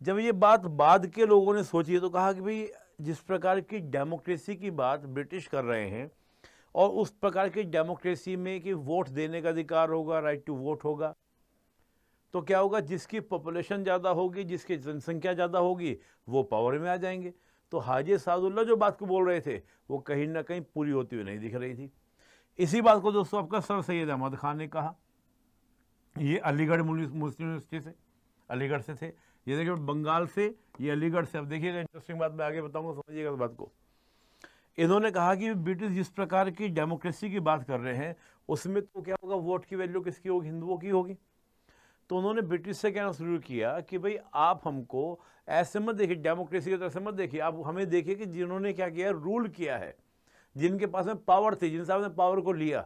A: जब ये बात बाद के लोगों ने सोची तो कहा कि भाई जिस प्रकार की डेमोक्रेसी की बात ब्रिटिश कर रहे हैं और उस प्रकार की डेमोक्रेसी में कि वोट देने का अधिकार होगा राइट टू वोट होगा तो क्या होगा जिसकी पॉपुलेशन ज़्यादा होगी जिसकी जनसंख्या ज़्यादा होगी वो पावर में आ जाएंगे तो हाजी सादुल्ला जो बात को बोल रहे थे वो कहीं ना कहीं पूरी होती हुई नहीं दिख रही थी इसी बात को दोस्तों आपका सर सैद अहमद खान ने कहा ये अलीगढ़ मुस्लिम यूनिवर्सिटी से अलीगढ़ से थे ये देखिए बंगाल से ये अलीगढ़ से अब देखिएगा इंटरेस्टिंग बात मैं आगे बताऊंगा समझिएगा इस बात को इन्होंने कहा कि ब्रिटिश जिस प्रकार की डेमोक्रेसी की बात कर रहे हैं उसमें तो क्या होगा वोट की वैल्यू किसकी होगी हिंदुओं की होगी तो उन्होंने ब्रिटिश से कहना शुरू किया कि भाई आप हमको ऐसे मत देखिए डेमोक्रेसी की तरह से मत देखिए आप हमें देखिए कि जिन्होंने क्या किया रूल किया है जिनके पास में पावर थी जिन साहब ने पावर को लिया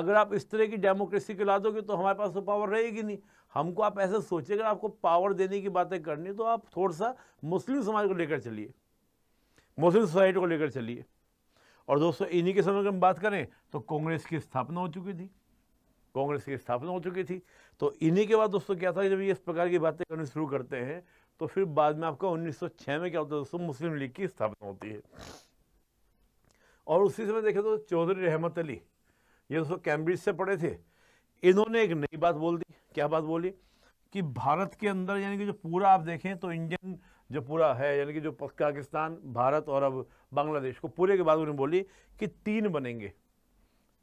A: अगर आप इस तरह की डेमोक्रेसी के ला दोगे तो हमारे पास तो पावर रहेगी नहीं हमको आप ऐसे सोचे अगर आपको पावर देने की बातें करनी तो आप थोड़ा सा मुस्लिम समाज को लेकर चलिए मुस्लिम सोसाइटी को लेकर चलिए और दोस्तों इन्हीं के समय हम बात करें तो कांग्रेस की स्थापना हो चुकी थी कांग्रेस की स्थापना हो चुकी थी तो इन्हीं के बाद दोस्तों क्या था जब ये इस प्रकार की बातें करनी शुरू करते हैं तो फिर बाद में आपका 1906 में क्या होता है दोस्तों मुस्लिम लीग की स्थापना होती है और उसी समय देखें तो चौधरी रहमत अली ये दोस्तों कैम्ब्रिज से पढ़े थे इन्होंने एक नई बात बोल दी क्या बात बोली कि भारत के अंदर यानी कि जो पूरा आप देखें तो इंडियन जो पूरा है यानी कि जो पाकिस्तान भारत और अब बांग्लादेश को पूरे के बाद उन्होंने बोली कि तीन बनेंगे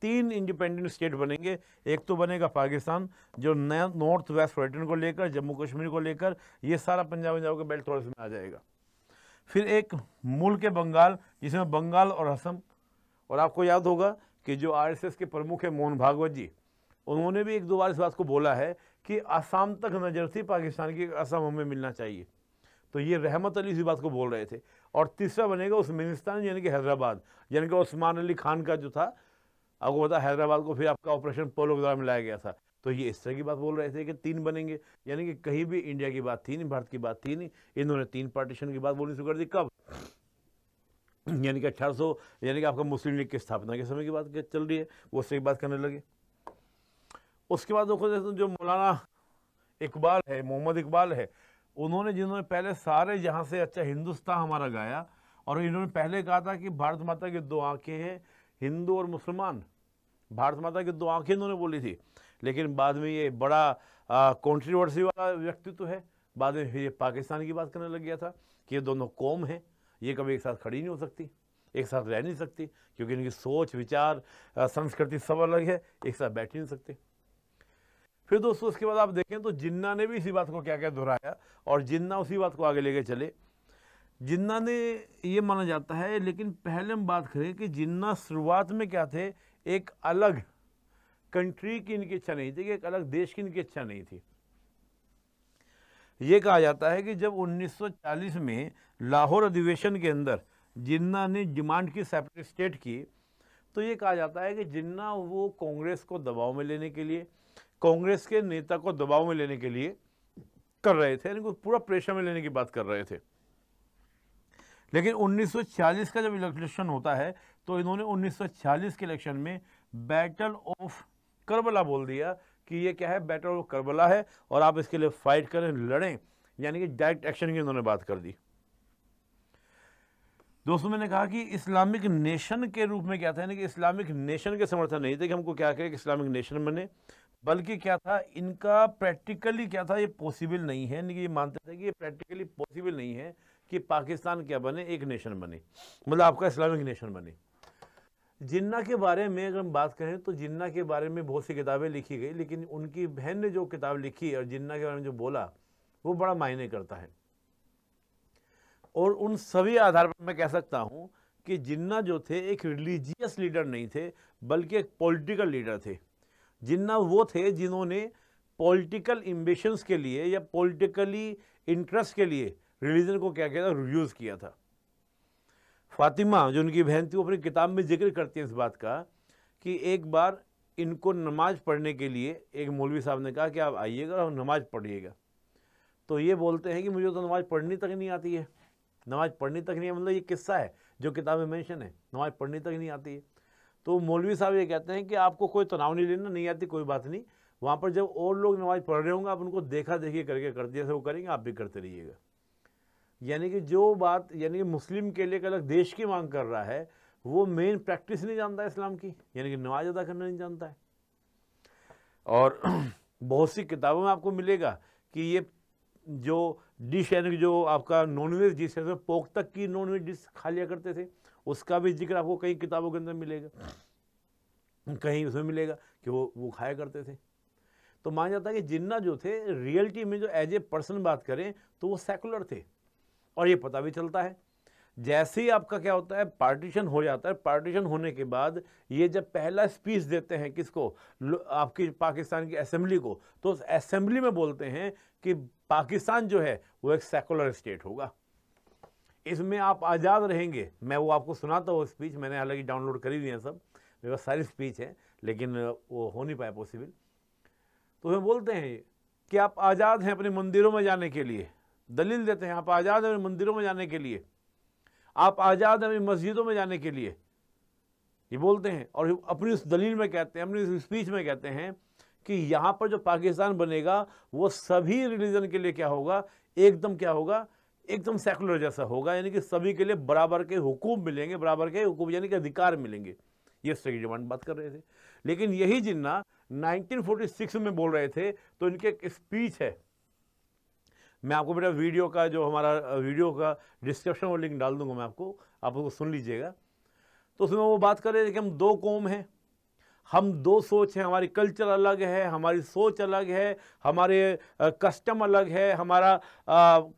A: तीन इंडिपेंडेंट स्टेट बनेंगे एक तो बनेगा पाकिस्तान जो नया नॉर्थ वेस्ट पर्यटन को लेकर जम्मू कश्मीर को लेकर ये सारा पंजाब पंजाब का बेल्ट थोड़ा में आ जाएगा फिर एक मुल्क है बंगाल जिसमें बंगाल और असम और आपको याद होगा कि जो आरएसएस के प्रमुख है मोहन भागवत जी उन्होंने भी एक दो बार इस बात को बोला है कि आसाम तक नज़र थी पाकिस्तान की असम हमें मिलना चाहिए तो ये रहमत अली इसी बात को बोल रहे थे और तीसरा बनेगा उस्मिनिस्तान यानी कि हैदराबाद यानी कि उस्मान अली खान का जो था आपको पता हैदराबाद को फिर आपका ऑपरेशन पोलो के द्वारा मिलाया गया था तो ये इस तरह की बात बोल रहे थे कि तीन बनेंगे यानी कि कहीं भी इंडिया की बात थी नहीं भारत की बात थी नहीं इन्होंने तीन पार्टीशन की बात बोलनी शुरू कर दी कब यानी कि अठारह यानी कि आपका मुस्लिम लीग की स्थापना के समय की बात चल रही है वो उससे बात करने लगे उसके बाद देखो जो मौलाना इकबाल है मोहम्मद इकबाल है उन्होंने जिन्होंने पहले सारे जहाँ से अच्छा हिंदुस्तान हमारा गाया और इन्होंने पहले कहा था कि भारत माता की दो आंखें हैं हिंदू और मुसलमान भारत माता की दो आंखें इन्होंने बोली थी लेकिन बाद में ये बड़ा कॉन्ट्रीवर्सी वाला व्यक्तित्व तो है बाद में फिर ये पाकिस्तान की बात करने लग गया था कि ये दोनों कौम हैं ये कभी एक साथ खड़ी नहीं हो सकती एक साथ रह नहीं सकती क्योंकि इनकी सोच विचार संस्कृति सब अलग है एक साथ बैठ नहीं सकते फिर दोस्तों उसके बाद आप देखें तो जिन्ना ने भी इसी बात को क्या क्या दोहराया और जिन्ना उसी बात को आगे लेके चले जिन्ना ने ये माना जाता है लेकिन पहले हम बात करें कि जिन्ना शुरुआत में क्या थे एक अलग कंट्री की इनकी इच्छा नहीं थी कि एक अलग देश की इनकी इच्छा नहीं थी ये कहा जाता है कि जब 1940 में लाहौर अधिवेशन के अंदर जिन्ना ने डिमांड की सेपरेट स्टेट की तो ये कहा जाता है कि जिन्ना वो कांग्रेस को दबाव में लेने के लिए कांग्रेस के नेता को दबाव में लेने के लिए कर रहे थे यानी पूरा प्रेशर में लेने की बात कर रहे थे लेकिन 1940 का जब इलेक्शन होता है तो इन्होंने 1940 के इलेक्शन में बैटल ऑफ करबला बोल दिया कि ये क्या है बैटल ऑफ करबला है और आप इसके लिए फाइट करें लड़ें यानी कि डायरेक्ट एक्शन की इन्होंने बात कर दी दोस्तों मैंने कहा कि इस्लामिक नेशन के रूप में क्या था यानी कि इस्लामिक नेशन के समर्थन नहीं थे कि हमको क्या करें कि इस्लामिक नेशन बने बल्कि क्या था इनका प्रैक्टिकली क्या था ये पॉसिबल नहीं है ये मानते थे कि ये प्रैक्टिकली पॉसिबल नहीं है कि पाकिस्तान क्या बने एक नेशन बने मतलब आपका इस्लामिक नेशन बने जिन्ना के बारे में अगर हम बात करें तो जिन्ना के बारे में बहुत सी किताबें लिखी गई लेकिन उनकी बहन ने जो किताब लिखी और जिन्ना के बारे में जो बोला वो बड़ा मायने करता है और उन सभी आधार पर मैं कह सकता हूँ कि जिन्ना जो थे एक रिलीजियस लीडर नहीं थे बल्कि एक पॉलिटिकल लीडर थे जिन्ना वो थे जिन्होंने पॉलिटिकल एम्बिशंस के लिए या पॉलिटिकली इंटरेस्ट के लिए रिलीजन को क्या कहता है यूज़ किया था फातिमा जो उनकी बहन थी वो अपनी किताब में जिक्र करती है इस बात का कि एक बार इनको नमाज पढ़ने के लिए एक मौलवी साहब ने कहा कि आप आइएगा और नमाज पढ़िएगा तो ये बोलते हैं कि मुझे तो नमाज पढ़नी तक नहीं आती है नमाज पढ़नी तक नहीं मतलब ये किस्सा है जो किताब में मैंशन है नमाज पढ़नी तक नहीं आती है तो मौलवी साहब ये कहते हैं कि आपको कोई तनाव नहीं लेना नहीं आती कोई बात नहीं वहाँ पर जब और लोग नमाज पढ़ रहे होंगे आप उनको देखा देखी करके कर दिया वो करेंगे आप भी करते रहिएगा यानी कि जो बात यानी कि मुस्लिम के लिए अलग देश की मांग कर रहा है वो मेन प्रैक्टिस नहीं जानता इस्लाम की यानी कि नमाज अदा करना नहीं जानता है और बहुत सी किताबों में आपको मिलेगा कि ये जो डिश यानी कि जो आपका नॉनवेज डिश है तो पोक तक की नॉनवेज डिश खा लिया करते थे उसका भी जिक्र आपको कई किताबों के अंदर मिलेगा कहीं उसमें मिलेगा कि वो वो खाया करते थे तो माना जाता है कि जिन्ना जो थे रियलिटी में जो एज ए पर्सन बात करें तो वो सेकुलर थे और ये पता भी चलता है जैसे ही आपका क्या होता है पार्टीशन हो जाता है पार्टीशन होने के बाद ये जब पहला स्पीच देते हैं किसको आपकी पाकिस्तान की असेंबली को तो उस असेंबली में बोलते हैं कि पाकिस्तान जो है वो एक सेकुलर स्टेट होगा इसमें आप आज़ाद रहेंगे मैं वो आपको सुनाता हूँ स्पीच मैंने हालांकि डाउनलोड करी हुई है सब मेरे पास सारी स्पीच है लेकिन वो हो नहीं पाया पॉसिबल तो हमें बोलते हैं कि आप आज़ाद हैं अपने मंदिरों में जाने के लिए दलील देते हैं आप आज़ाद हैं अपने मंदिरों में जाने के लिए आप आज़ाद हैं अपनी मस्जिदों में जाने के लिए ये बोलते हैं और अपनी उस दलील में कहते हैं अपनी उस स्पीच में कहते हैं कि यहाँ पर जो पाकिस्तान बनेगा वो सभी रिलीजन के लिए क्या होगा एकदम क्या होगा एकदम सेकुलर जैसा होगा यानी कि सभी के लिए बराबर के हुकूम मिलेंगे बराबर के हुकूम यानी कि अधिकार मिलेंगे ये सही डिमांड बात कर रहे थे लेकिन यही जिन्ना 1946 में बोल रहे थे तो इनके एक स्पीच है मैं आपको बेटा वीडियो का जो हमारा वीडियो का डिस्क्रिप्शन में लिंक डाल दूंगा मैं आपको आप उसको सुन लीजिएगा तो उसमें वो बात कर रहे थे कि हम दो कौम हैं हम दो सोच हैं हमारी कल्चर अलग है हमारी सोच अलग है हमारे कस्टम अलग है हमारा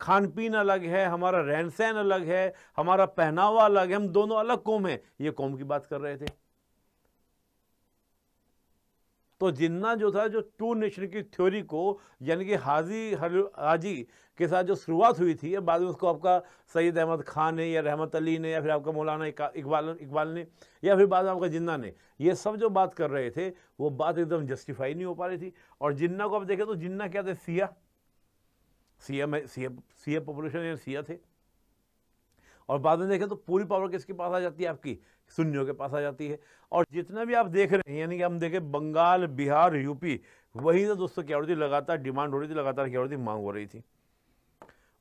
A: खान पीन अलग है हमारा रहन सहन अलग है हमारा पहनावा अलग है हम दोनों अलग कौम हैं ये कौम की बात कर रहे थे तो जिन्ना जो था जो टू नेशन की थ्योरी को यानी कि हाजी हाजी के साथ जो शुरुआत हुई थी बाद में उसको आपका सईद अहमद खान ने या रहमत अली ने या फिर आपका मौलाना इकबाल इकबाल ने या फिर बाद में आपका जिन्ना ने ये सब जो बात कर रहे थे वो बात एकदम जस्टिफाई नहीं हो पा रही थी और जिन्ना को आप देखें तो जिन्ना क्या थे सिया सिया में सिया सिया पॉपुलेशन या सिया थे और बाद में देखें तो पूरी पावर किसके पास आ जाती है आपकी सुन्नियों के पास आ जाती है और जितना भी आप देख रहे हैं यानी कि हम देखें बंगाल बिहार यूपी वहीं से दोस्तों क्या हो रही थी लगातार डिमांड हो रही थी लगातार क्या हो रही थी मांग हो रही थी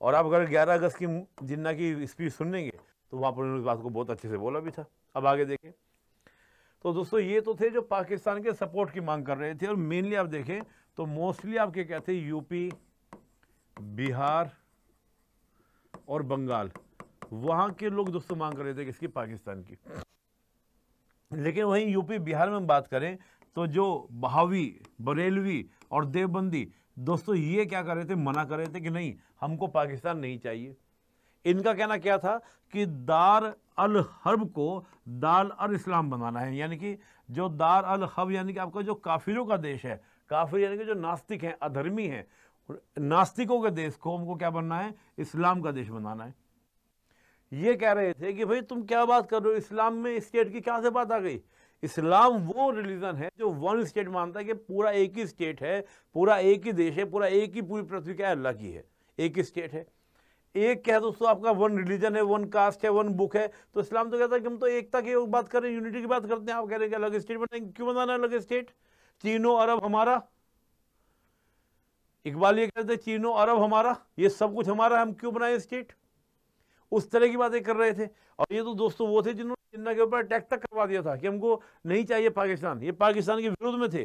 A: और आप अगर ग्यारह अगस्त की जिन्ना की स्पीच सुनेंगे तो वहाँ पर उन्होंने बात को बहुत अच्छे से बोला भी था अब आगे देखें तो दोस्तों ये तो थे जो पाकिस्तान के सपोर्ट की मांग कर रहे थे और मेनली आप देखें तो मोस्टली आपके क्या थे यूपी बिहार और बंगाल वहाँ के लोग दोस्तों मांग कर रहे थे किसकी पाकिस्तान की लेकिन वहीं यूपी बिहार में हम बात करें तो जो बहावी बरेलवी और देवबंदी दोस्तों ये क्या कर रहे थे मना कर रहे थे कि नहीं हमको पाकिस्तान नहीं चाहिए इनका कहना क्या था कि दार अल हर्ब को दाल अल इस्लाम बनाना है यानी कि जो दार अल हब यानी कि आपका जो काफिरों का देश है काफिर यानी कि जो नास्तिक हैं अधर्मी हैं नास्तिकों के देश को हमको क्या बनना है इस्लाम का देश बनाना है ये कह रहे थे कि भाई तुम क्या बात कर रहे हो इस्लाम में स्टेट की कहाँ से बात आ गई इस्लाम वो रिलीजन है जो वन स्टेट मानता है कि पूरा एक ही स्टेट है पूरा एक ही देश है पूरा एक ही पूरी पृथ्वी क्या अल्लाह की है एक ही स्टेट है एक क्या है दोस्तों आपका वन रिलीजन है वन कास्ट है वन बुक है तो इस्लाम तो कहता है कि हम तो एकता की बात करें यूनिटी की बात करते हैं आप कह रहे हैं कि अलग स्टेट बनाएंगे क्यों बनाना अलग स्टेट चीनो अरब हमारा इकबाल ये कहते चीनो अरब हमारा ये सब कुछ हमारा हम क्यों बनाए स्टेट उस तरह की बातें कर रहे थे और ये तो दोस्तों वो थे जिन्होंने जिन्ना के ऊपर अटैक तक करवा दिया था कि हमको नहीं चाहिए पाकिस्तान ये पाकिस्तान के विरोध में थे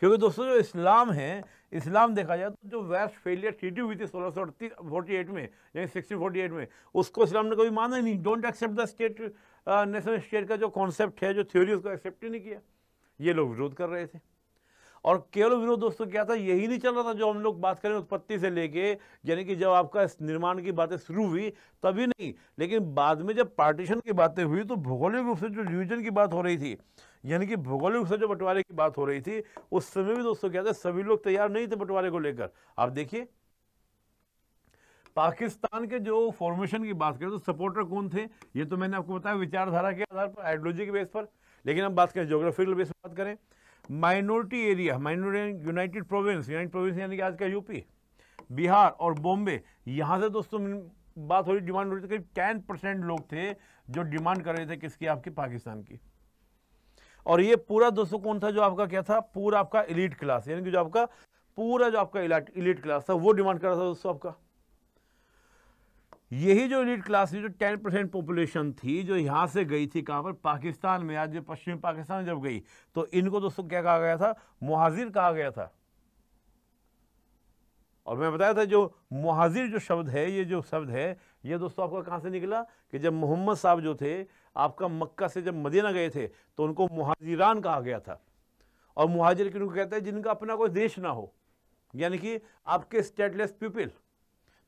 A: क्योंकि दोस्तों जो इस्लाम है इस्लाम देखा जाए तो जो वेस्ट फेलियर ट्रीटी हुई थी सोलह सौ अड़तीस फोर्टी एट में यानी सिक्सटीन फोर्टी एट में उसको इस्लाम ने कभी माना नहीं don't accept the state national state का जो कॉन्सेप्ट है जो थ्योरी उसको एक्सेप्ट ही नहीं किया ये लोग विरोध कर रहे थे और केवल विरोध दोस्तों क्या था यही नहीं चल रहा था जो हम लोग बात करें उत्पत्ति से लेके यानी कि जब आपका निर्माण की बातें शुरू हुई तभी नहीं लेकिन बाद में जब पार्टीशन की बातें हुई तो भौगोलिक रूप से जो डिवीजन की बात हो रही थी यानी कि भौगोलिक रूप से जो बंटवारे की बात हो रही थी उस समय भी दोस्तों क्या था सभी लोग तैयार नहीं थे बंटवारे को लेकर आप देखिए पाकिस्तान के जो फॉर्मेशन की बात करें तो सपोर्टर कौन थे ये तो मैंने आपको बताया विचारधारा के आधार पर आइडियोलॉजी के बेस पर लेकिन हम बात करें ज्योग्राफिकल बेस पर बात करें minority area minority united province united province यानी कि आज का यूपी बिहार और बॉम्बे यहाँ से दोस्तों बात हो रही डिमांड हो रही थी करीब टेन परसेंट लोग थे जो डिमांड कर रहे थे किसकी आपकी पाकिस्तान की और ये पूरा दोस्तों कौन था जो आपका क्या था पूरा आपका इलीट क्लास यानी कि जो आपका पूरा जो आपका इलीट क्लास था वो डिमांड कर रहा था दोस्तों आपका यही जो एलिट क्लास थी जो टेन परसेंट पॉपुलेशन थी जो यहाँ से गई थी कहाँ पर पाकिस्तान में आज जो पश्चिम पाकिस्तान जब गई तो इनको दोस्तों क्या कहा गया था मुहाजिर कहा गया था और मैं बताया था जो मुहाजिर जो शब्द है ये जो शब्द है ये दोस्तों आपका कहाँ से निकला कि जब मोहम्मद साहब जो थे आपका मक्का से जब मदीना गए थे तो उनको मुहाजिरान कहा गया था और मुहाजिर किनको कहते हैं जिनका अपना कोई देश ना हो यानी कि आपके स्टेटलेस पीपल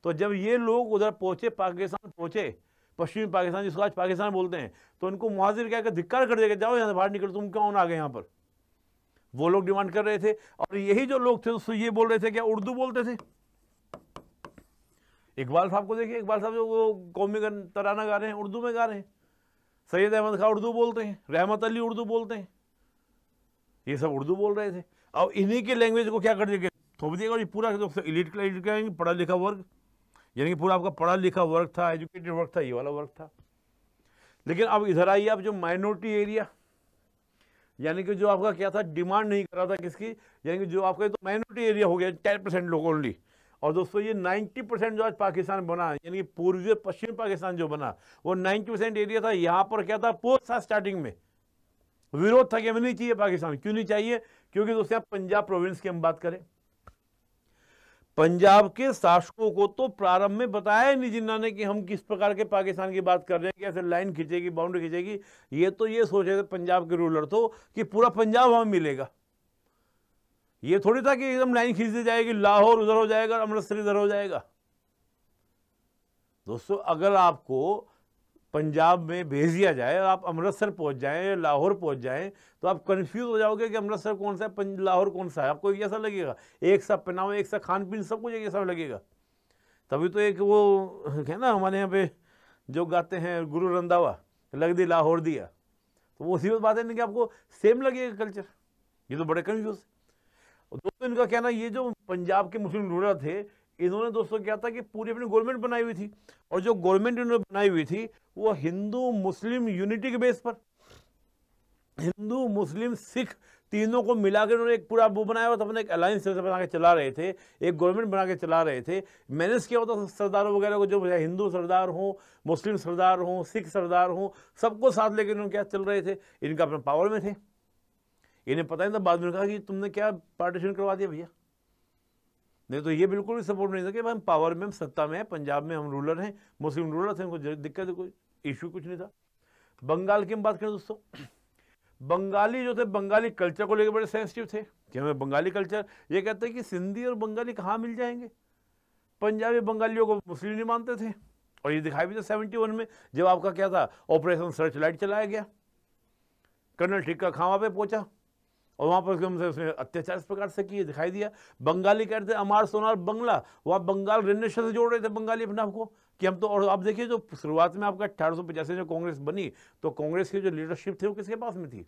A: तो जब ये लोग उधर पहुंचे पाकिस्तान पहुंचे पश्चिमी पाकिस्तान जिसको आज पाकिस्तान बोलते हैं तो उनको मुहाजिर क्या कर धिक्कार कर देगा जाओ यहाँ से बाहर निकलो तुम क्यों आ गए यहाँ पर वो लोग डिमांड कर रहे थे और यही जो लोग थे उससे ये बोल रहे थे क्या उर्दू बोलते थे इकबाल साहब को देखिए इकबाल साहब जो वो कौमी तराना गा रहे हैं उर्दू में गा रहे हैं सैयद अहमद खान उर्दू बोलते हैं रहमत अली उर्दू बोलते हैं ये सब उर्दू बोल रहे थे अब इन्हीं के लैंग्वेज को क्या कर देंगे थोप देगा पूरा इलीट का इलीट का पढ़ा लिखा वर्ग यानी कि पूरा आपका पढ़ा लिखा वर्ग था एजुकेटेड वर्क था ये वाला वर्क था लेकिन अब इधर आइए आप जो माइनॉरिटी एरिया यानी कि जो आपका क्या था डिमांड नहीं कर रहा था किसकी यानी कि जो आपका तो माइनॉरिटी एरिया हो गया टेन परसेंट लोग ओनली और दोस्तों ये नाइन्टी परसेंट जो आज पाकिस्तान बना यानी कि पूर्वी और पश्चिम पाकिस्तान जो बना वो नाइन्टी परसेंट एरिया था यहाँ पर क्या था पोस्ट था स्टार्टिंग में विरोध था कि हमें नहीं चाहिए पाकिस्तान क्यों नहीं चाहिए क्योंकि दोस्तों आप पंजाब प्रोविंस की हम बात करें पंजाब के शासकों को तो प्रारंभ में बताया नहीं जिन्ना ने कि हम किस प्रकार के पाकिस्तान की बात कर रहे हैं कैसे लाइन खींचेगी बाउंड्री खींचेगी ये तो ये रहे थे पंजाब के रूलर तो कि पूरा पंजाब हमें मिलेगा ये थोड़ी था कि एकदम लाइन खींच दी जाएगी लाहौर उधर हो जाएगा अमृतसर इधर हो जाएगा दोस्तों अगर आपको पंजाब में भेज दिया जाए और आप अमृतसर पहुंच जाएं या लाहौर पहुंच जाएं तो आप कंफ्यूज हो जाओगे कि अमृतसर कौन सा है लाहौर कौन सा है आपको एक ऐसा लगेगा एक सा पहनावा एक सा खान पीन सब कुछ एक ऐसा लगेगा तभी तो एक वो है ना हमारे यहाँ पे जो गाते हैं गुरु रंधावा लग दी लाहौर दिया तो वो उसी बात है ना कि आपको सेम लगेगा कल्चर ये तो बड़े कन्फ्यूज है दोस्तों इनका कहना ये जो पंजाब के मुस्लिम रूलर थे इन्होंने दोस्तों क्या था कि पूरी अपनी गवर्नमेंट बनाई हुई थी और जो गवर्नमेंट इन्होंने बनाई हुई थी वो हिंदू मुस्लिम यूनिटी के बेस पर हिंदू मुस्लिम सिख तीनों को मिलाकर उन्होंने एक पूरा वो बनाया हुआ था अपने एक अलायंस जैसे बना के चला रहे थे एक गवर्नमेंट बना के चला रहे थे मैनेज किया होता तो सरदारों वगैरह को जो हिंदू सरदार हों मुस्लिम सरदार हों सिख सरदार हों सबको साथ लेकर इन्होंने क्या चल रहे थे इनका अपने पावर में थे इन्हें पता नहीं था बाद में कहा कि तुमने क्या पार्टीशन करवा दिया भैया नहीं तो ये बिल्कुल भी सपोर्ट नहीं था कि हम पावर में हम सत्ता में है पंजाब में हम रूलर हैं मुस्लिम रूलर थे उनको दिक्कत कोई इशू कुछ नहीं था बंगाल की हम बात करें दोस्तों बंगाली जो थे बंगाली कल्चर को लेकर बड़े सेंसिटिव थे कि हमें बंगाली कल्चर ये कहते हैं कि सिंधी और बंगाली कहाँ मिल जाएंगे पंजाबी बंगालियों को मुस्लिम नहीं मानते थे और ये दिखाई भी था सेवेंटी वन में जब आपका क्या था ऑपरेशन सर्च लाइट चलाया गया कर्नल ठिक्का खावा पे पहुंचा और वहाँ पर उसने अत्याचार इस प्रकार से किए दिखाई दिया बंगाली कह रहे थे अमार सोनार बंगला वह बंगाल रेनेशन से जोड़ रहे थे बंगाली अपने आप को कि हम तो और आप देखिए जो शुरुआत में आपका अठारह सौ पचास जो कांग्रेस बनी तो कांग्रेस की जो लीडरशिप थी वो किसके पास में थी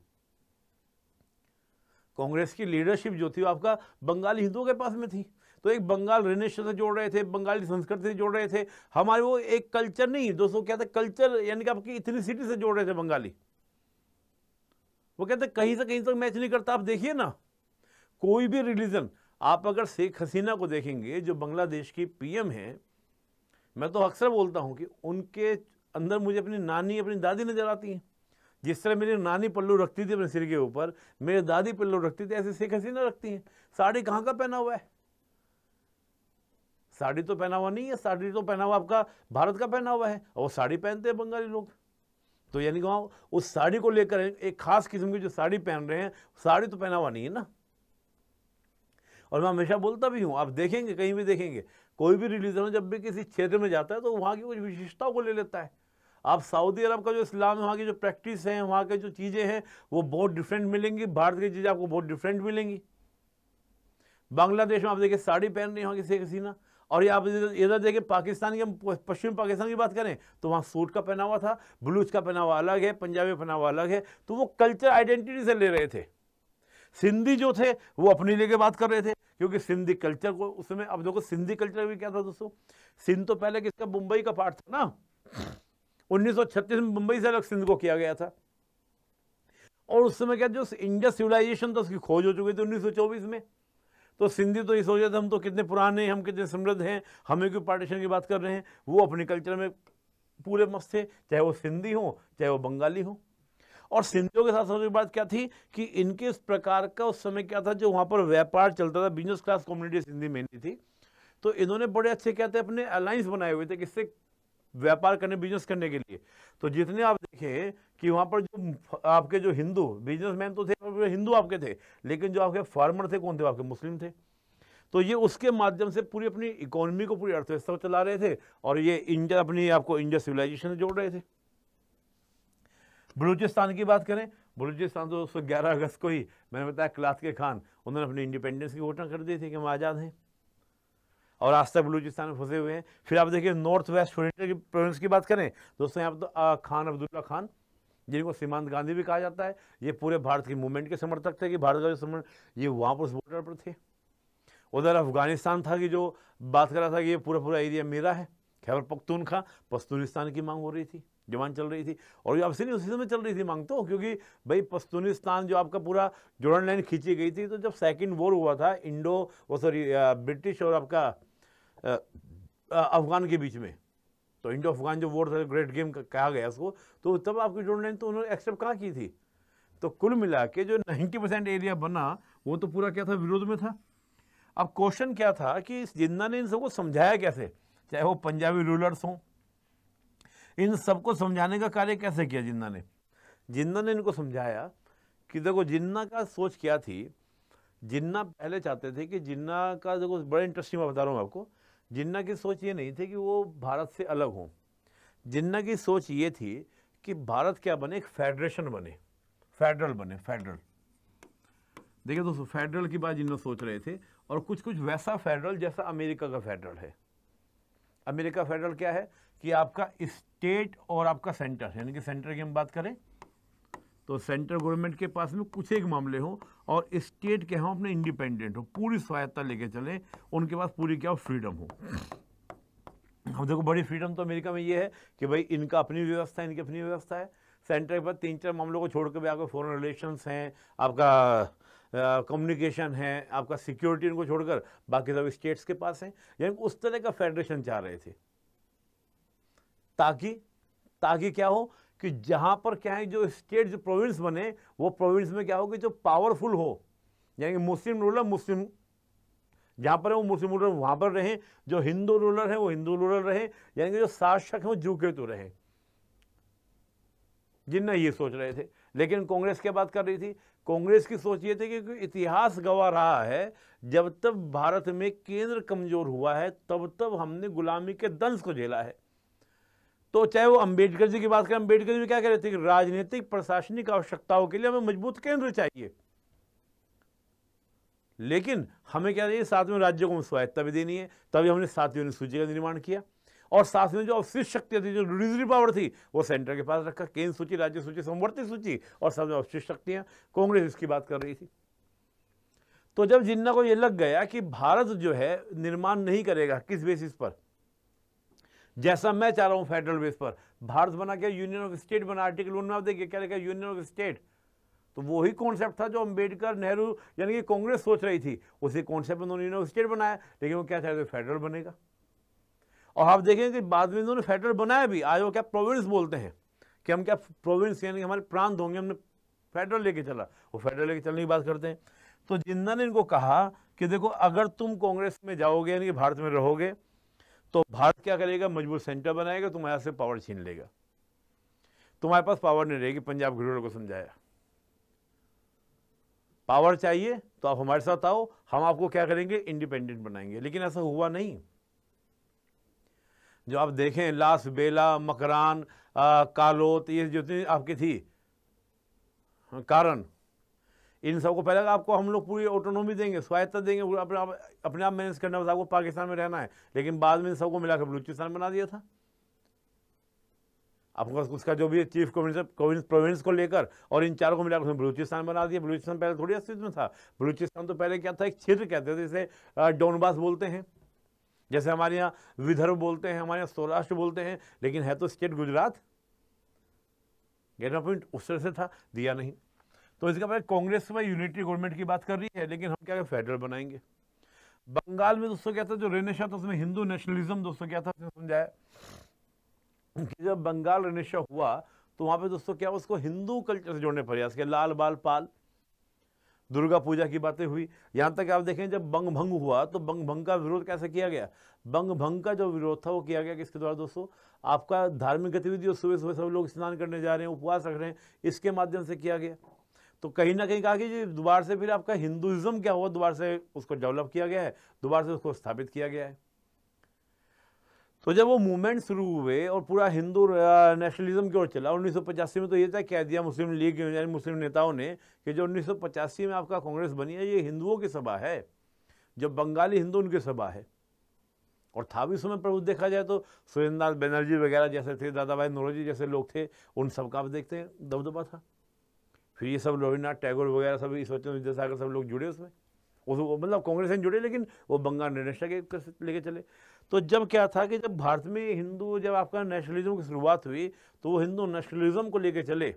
A: कांग्रेस की लीडरशिप जो थी वो आपका बंगाली हिंदुओं के पास में थी तो एक बंगाल रेनेशन से जोड़ रहे थे बंगाली संस्कृति से जोड़ रहे थे हमारे वो एक कल्चर नहीं दोस्तों क्या था कल्चर यानी कि आपकी इतनी सिटी से जोड़ रहे थे बंगाली वो कहते कहीं से कहीं तक मैच नहीं करता आप देखिए ना कोई भी रिलीजन आप अगर शेख हसीना को देखेंगे जो बांग्लादेश की पीएम है मैं तो अक्सर बोलता हूँ कि उनके अंदर मुझे अपनी नानी अपनी दादी नज़र आती हैं जिस तरह मेरी नानी पल्लू रखती थी अपने सिर के ऊपर मेरी दादी पल्लू रखती थी ऐसे शेख हसीना रखती हैं साड़ी कहाँ का पहना हुआ है साड़ी तो पहना हुआ नहीं है साड़ी तो पहना हुआ आपका भारत का पहना हुआ है और वो साड़ी पहनते हैं बंगाली लोग तो यानी कि वहाँ उस साड़ी को लेकर एक खास किस्म की जो साड़ी पहन रहे हैं साड़ी तो पहना हुआ नहीं है ना और मैं हमेशा बोलता भी हूँ आप देखेंगे कहीं भी देखेंगे कोई भी रिलीजन हो जब भी किसी क्षेत्र में जाता है तो वहाँ की कुछ विशेषताओं को ले लेता है आप सऊदी अरब का जो इस्लाम है वहाँ की जो प्रैक्टिस है वहाँ की जो चीज़ें हैं वो बहुत डिफरेंट मिलेंगी भारत की चीज़ें आपको बहुत डिफरेंट मिलेंगी बांग्लादेश में आप देखिए साड़ी पहन रही है वहाँ किसी किसी ना और ये आप इधर देखिए पाकिस्तान के पश्चिम पाकिस्तान की बात करें तो वहाँ सूट का पहनावा था ब्लूज का पहनावा अलग है पंजाबी पहनावा अलग है तो वो कल्चर आइडेंटिटी से ले रहे थे सिंधी जो थे वो अपनी लेके बात कर रहे थे क्योंकि सिंधी कल्चर को उसमें अब देखो सिंधी कल्चर भी क्या था दोस्तों सिंध तो पहले किसका मुंबई का पार्ट था ना 1936 में मुंबई से अलग सिंध को किया गया था और उस समय क्या जो इंडिया सिविलाइजेशन था उसकी खोज हो चुकी थी 1924 में तो सिंधी तो ये सोचे थे हम तो कितने पुराने हम कितने समृद्ध हैं हमें क्यों पार्टीशन की बात कर रहे हैं वो अपने कल्चर में पूरे मस्त थे चाहे वो सिंधी हों चाहे वो बंगाली हो और सिंधियों के साथ सबसे बात क्या थी कि इनके इस प्रकार का उस समय क्या था जो वहाँ पर व्यापार चलता था बिजनेस क्लास कम्युनिटी सिंधी में थी तो इन्होंने बड़े अच्छे क्या थे अपने अलायंस बनाए हुए थे किससे व्यापार करने बिजनेस करने के लिए तो जितने आप देखें कि वहाँ पर जो आपके जो हिंदू बिजनेसमैन तो थे हिंदू आपके थे लेकिन जो आपके फार्मर थे कौन थे आपके मुस्लिम थे तो ये उसके माध्यम से पूरी अपनी इकोनॉमी को पूरी अर्थव्यवस्था को चला रहे थे और ये इंडिया अपनी आपको इंडिया सिविलाइजेशन से जोड़ रहे थे बलूचिस्तान की बात करें बलूचिस्तान तो उसको ग्यारह अगस्त को ही मैंने बताया क्लास के खान उन्होंने अपनी इंडिपेंडेंस की घोषणा कर दी थी कि हम आज़ाद हैं और आज तक बलूचिस्तान में फंसे हुए हैं फिर आप देखिए नॉर्थ वेस्ट फ्रंटियर की प्रोविंस की बात करें दोस्तों यहाँ पर तो खान अब्दुल्ला खान जिनको सीमांत गांधी भी कहा जाता है ये पूरे भारत की मूवमेंट के समर्थक थे कि भारत का जो समर्थन ये वहाँ पर उस बॉर्डर पर थे उधर अफगानिस्तान था कि जो बात कर रहा था कि ये पूरा पूरा एरिया मेरा है खैबर पख्तूनखा पस्तूनिस्तान की मांग हो रही थी जवान चल रही थी और ये नहीं उसी समय चल रही थी मांग तो क्योंकि भाई पस्तूनिस्तान जो आपका पूरा जोड़न लाइन खींची गई थी तो जब सेकेंड वॉर हुआ था इंडो वो सॉरी ब्रिटिश और आपका अफगान के बीच में तो इंडो अफगान जो वॉर था ग्रेट गेम कहा गया उसको तो तब आपकी जो लाइन तो उन्होंने एक्सेप्ट कहाँ की थी तो कुल मिला के जो 90 परसेंट एरिया बना वो तो पूरा क्या था विरोध में था अब क्वेश्चन क्या था कि जिंदा ने इन सबको समझाया कैसे चाहे वो पंजाबी रूलर्स हों इन सबको समझाने का कार्य कैसे किया जिन्ना ने जिन्ना ने इनको समझाया कि देखो जिन्ना का सोच क्या थी जिन्ना पहले चाहते थे कि जिन्ना का देखो बड़ा इंटरेस्टिंग बता रहा हूँ आपको जिन्ना की सोच ये नहीं थी कि वो भारत से अलग हों जिन्ना की सोच ये थी कि भारत क्या बने एक फेडरेशन बने फेडरल बने फेडरल देखिए दोस्तों फेडरल की बात जिन्ना सोच रहे थे और कुछ कुछ वैसा फेडरल जैसा अमेरिका का फेडरल है अमेरिका फेडरल क्या है कि आपका स्टेट और आपका सेंटर यानी कि सेंटर की हम बात करें तो सेंट्रल गवर्नमेंट के पास में कुछ एक मामले हों और स्टेट के हम अपने इंडिपेंडेंट हो पूरी स्वायत्ता लेके चलें उनके पास पूरी क्या फ्रीडम हो हम देखो बड़ी फ्रीडम तो अमेरिका में ये है कि भाई इनका अपनी व्यवस्था है इनकी अपनी व्यवस्था है सेंटर के पास तीन चार मामलों को छोड़ के भी आपके फॉरन रिलेशन हैं आपका कम्युनिकेशन है आपका सिक्योरिटी इनको छोड़कर बाकी सब स्टेट्स के पास हैं यानी उस तरह का फेडरेशन चाह रहे थे ताकि ताकि क्या हो कि जहाँ पर क्या है जो स्टेट जो प्रोविंस बने वो प्रोविंस में क्या होगी जो पावरफुल हो यानी मुस्लिम रूलर मुस्लिम जहाँ पर है वो मुस्लिम रूलर वहाँ पर रहें जो हिंदू रूलर है वो हिंदू रूलर रहे यानी कि जो शासक हैं वो जू के तो रहे जिन्ना ये सोच रहे थे लेकिन कांग्रेस क्या बात कर रही थी कांग्रेस की सोच ये थी कि इतिहास गवा रहा है जब तब भारत में केंद्र कमज़ोर हुआ है तब तब हमने गुलामी के दंश को झेला है तो चाहे वो अंबेडकर जी की बात करें अंबेडकर जी क्या कह रहे थे कि राजनीतिक प्रशासनिक आवश्यकताओं के लिए हमें मजबूत केंद्र चाहिए लेकिन हमें क्या चाहिए साथ में राज्यों को स्वायत्ता भी देनी है तभी हमने सातवीं अनुसूची का निर्माण किया और साथ में जो अवशिष्ट शक्तियां थी जो रिजर्व पावर थी वो सेंटर के पास रखा केंद्र सूची राज्य सूची संवर्ती सूची और साथ में अवशिष्ट शक्तियां कांग्रेस इसकी बात कर रही थी तो जब जिन्ना को ये लग गया कि भारत जो है निर्माण नहीं करेगा किस बेसिस पर जैसा मैं चाह रहा हूं फेडरल बेस पर भारत बना क्या यूनियन ऑफ स्टेट बना आर्टिकल में आप देखिए क्या लिखा यूनियन ऑफ स्टेट तो वही कॉन्सेप्ट था जो अंबेडकर नेहरू यानी कि कांग्रेस सोच रही थी उसी कॉन्सेप्ट उन्होंने यूनियन ऑफ स्टेट बनाया लेकिन वो क्या चाहते थे फेडरल बनेगा और आप देखेंगे कि बाद में इन्होंने फेडरल बनाया भी आज वो क्या प्रोविंस बोलते हैं कि हम क्या प्रोविंस यानी हमारे प्रांत होंगे हमने फेडरल लेके चला वो फेडरल लेके चलने की बात करते हैं तो जिन्ना ने इनको कहा कि देखो अगर तुम कांग्रेस में जाओगे यानी कि भारत में रहोगे तो भारत क्या करेगा मजबूत सेंटर बनाएगा तुम्हारे से पावर छीन लेगा तुम्हारे पास पावर नहीं रहेगी पंजाब ग्रोवर को समझाया पावर चाहिए तो आप हमारे साथ आओ हम आपको क्या करेंगे इंडिपेंडेंट बनाएंगे लेकिन ऐसा हुआ नहीं जो आप देखें लास बेला मकरान आ, कालोत ये जो आपकी थी कारण इन सबको पहले आपको हम लोग पूरी ऑटोनोमी देंगे स्वायत्ता देंगे अपने आप अपने आप मैनेज करना बस आपको पाकिस्तान में रहना है लेकिन बाद में इन सबको मिलाकर बलूचिस्तान बना दिया था आपको उसका जो भी चीफ कमिश्नर प्रोविंस को लेकर और इन चारों को मिलाकर उसने बलूचिस्तान बना दिया बलूचिस्तान पहले थोड़ी अस्तित्व में था बलूचिस्तान तो पहले क्या था एक क्षेत्र कहते थे जैसे डोनबास बोलते हैं जैसे हमारे यहाँ विदर्भ बोलते हैं हमारे यहाँ सौराष्ट्र बोलते हैं लेकिन है तो स्टेट गुजरात गेट पॉइंट उस तरह से था दिया नहीं तो इसका मतलब कांग्रेस में यूनिटी गवर्नमेंट की बात कर रही है लेकिन हम क्या फेडरल बनाएंगे बंगाल में दोस्तों क्या था जो रेनेशा था उसमें हिंदू नेशनलिज्म दोस्तों क्या था समझाया कि जब बंगाल रेनेशा हुआ तो वहाँ पे दोस्तों क्या उसको हिंदू कल्चर से जोड़ने प्रयास किया लाल बाल पाल दुर्गा पूजा की बातें हुई यहाँ तक आप देखें जब बंग भंग हुआ तो बंग भंग का विरोध कैसे किया गया बंग भंग का जो विरोध था वो किया गया किसके द्वारा दोस्तों आपका धार्मिक गतिविधि सुबह सुबह सब लोग स्नान करने जा रहे हैं उपवास रख रहे हैं इसके माध्यम से किया गया तो कहीं ना कहीं कहा कि जी दोबारा से फिर आपका हिंदुइज्म क्या हुआ दोबारा से उसको डेवलप किया गया है दोबारा से उसको स्थापित किया गया है तो जब वो मूवमेंट शुरू हुए और पूरा हिंदू नेशनलिज्म की ओर चला उन्नीस में तो ये तय कह दिया मुस्लिम लीग यानी मुस्लिम नेताओं ने कि जो उन्नीस में आपका कांग्रेस बनी है ये हिंदुओं की सभा है जब बंगाली हिंदू उनकी सभा है और था भी समय प्रभु देखा जाए तो सुरेंद्र बनर्जी वगैरह जैसे थे दादा भाई नौरोजी जैसे लोग थे उन सब का आप देखते हैं दबदबा था फिर ये सब रविन्द्रनाथ टैगोर वगैरह सब इस वचन विद्यासागर सब लोग जुड़े उसमें उस मतलब कांग्रेस जुड़े लेकिन वो बंगाल निर्णय के लेके चले तो जब क्या था कि जब भारत में हिंदू जब आपका नेशनलिज्म की शुरुआत हुई तो वो हिंदू नेशनलिज्म को लेके चले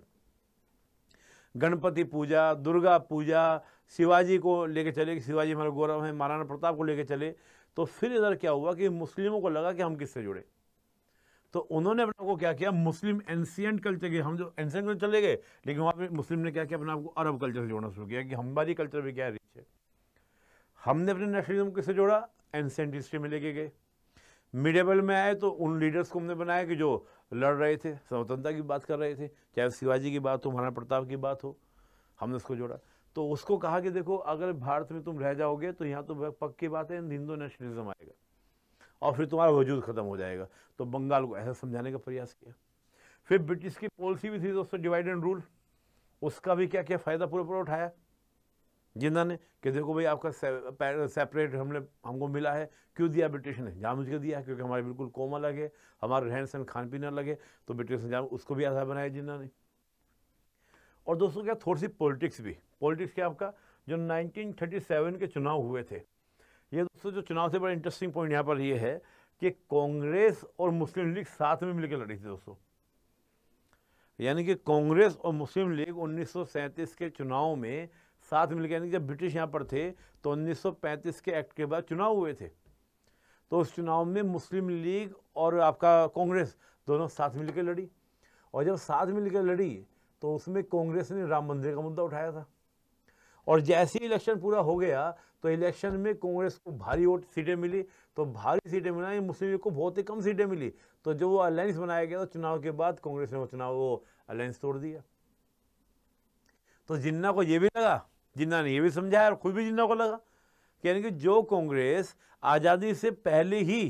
A: गणपति पूजा दुर्गा पूजा शिवाजी को लेके चले कि शिवाजी हमारे गौरव हैं महाराणा प्रताप को लेके चले तो फिर इधर क्या हुआ कि मुस्लिमों को लगा कि हम किससे जुड़े तो उन्होंने अपने को क्या किया मुस्लिम एंशियंट कल्चर के हम जो एंशियंट कल्चर चले गए लेकिन वहाँ पे मुस्लिम ने क्या किया अपने आपको अरब कल्चर से जोड़ना शुरू किया कि हमारी कल्चर भी क्या रिच है हमने अपने नेशनलिज्म किससे जोड़ा एंशियंट हिस्ट्री में लेके गए मिडेबल में आए तो उन लीडर्स को हमने बनाया कि जो लड़ रहे थे स्वतंत्रता की बात कर रहे थे चाहे शिवाजी की बात हो महाराणा प्रताप की बात हो हमने उसको जोड़ा तो उसको कहा कि देखो अगर भारत में तुम रह जाओगे तो यहाँ तो पक्की बात है हिंदू नेशनलिज्म आएगा और फिर तुम्हारा वजूद ख़त्म हो जाएगा तो बंगाल को ऐसा समझाने का प्रयास किया फिर ब्रिटिश की पॉलिसी भी थी दोस्तों डिवाइड एंड रूल उसका भी क्या क्या फ़ायदा पूरा पूरा उठाया जिन्होंने कि देखो भाई आपका सेपरेट हमने हमको मिला है क्यों दिया ब्रिटिश ने जाम के दिया क्योंकि हमारे बिल्कुल कोमा लगे हमारे रहन सहन खान पीन लगे तो ब्रिटिश ने जाम उसको भी आधार बनाया जिन्होंने और दोस्तों क्या थोड़ी सी पॉलिटिक्स भी पॉलिटिक्स क्या आपका जो 1937 के चुनाव हुए थे ये दोस्तों जो चुनाव से बड़ा इंटरेस्टिंग पॉइंट यहाँ पर ये है कि कांग्रेस और मुस्लिम लीग साथ में मिलकर लड़ी थी दोस्तों यानी कि कांग्रेस और मुस्लिम लीग उन्नीस के चुनाव में साथ मिलकर यानी जब ब्रिटिश यहाँ पर थे तो 1935 के एक्ट के बाद चुनाव हुए थे तो उस चुनाव में मुस्लिम लीग और आपका कांग्रेस दोनों साथ मिलकर लड़ी और जब साथ मिलकर लड़ी तो उसमें कांग्रेस ने राम मंदिर का मुद्दा उठाया था और जैसे ही इलेक्शन पूरा हो गया तो इलेक्शन में कांग्रेस को भारी वोट सीटें मिली तो भारी सीटें मिला मुस्लिम लीग को बहुत ही कम सीटें मिली तो जो वो अलायंस बनाया गया तो चुनाव के बाद कांग्रेस ने वो चुनाव वो अलायंस तोड़ दिया तो जिन्ना को ये भी लगा जिन्ना ने ये भी समझाया और खुद भी जिन्ना को लगा यानी कि जो कांग्रेस आज़ादी से पहले ही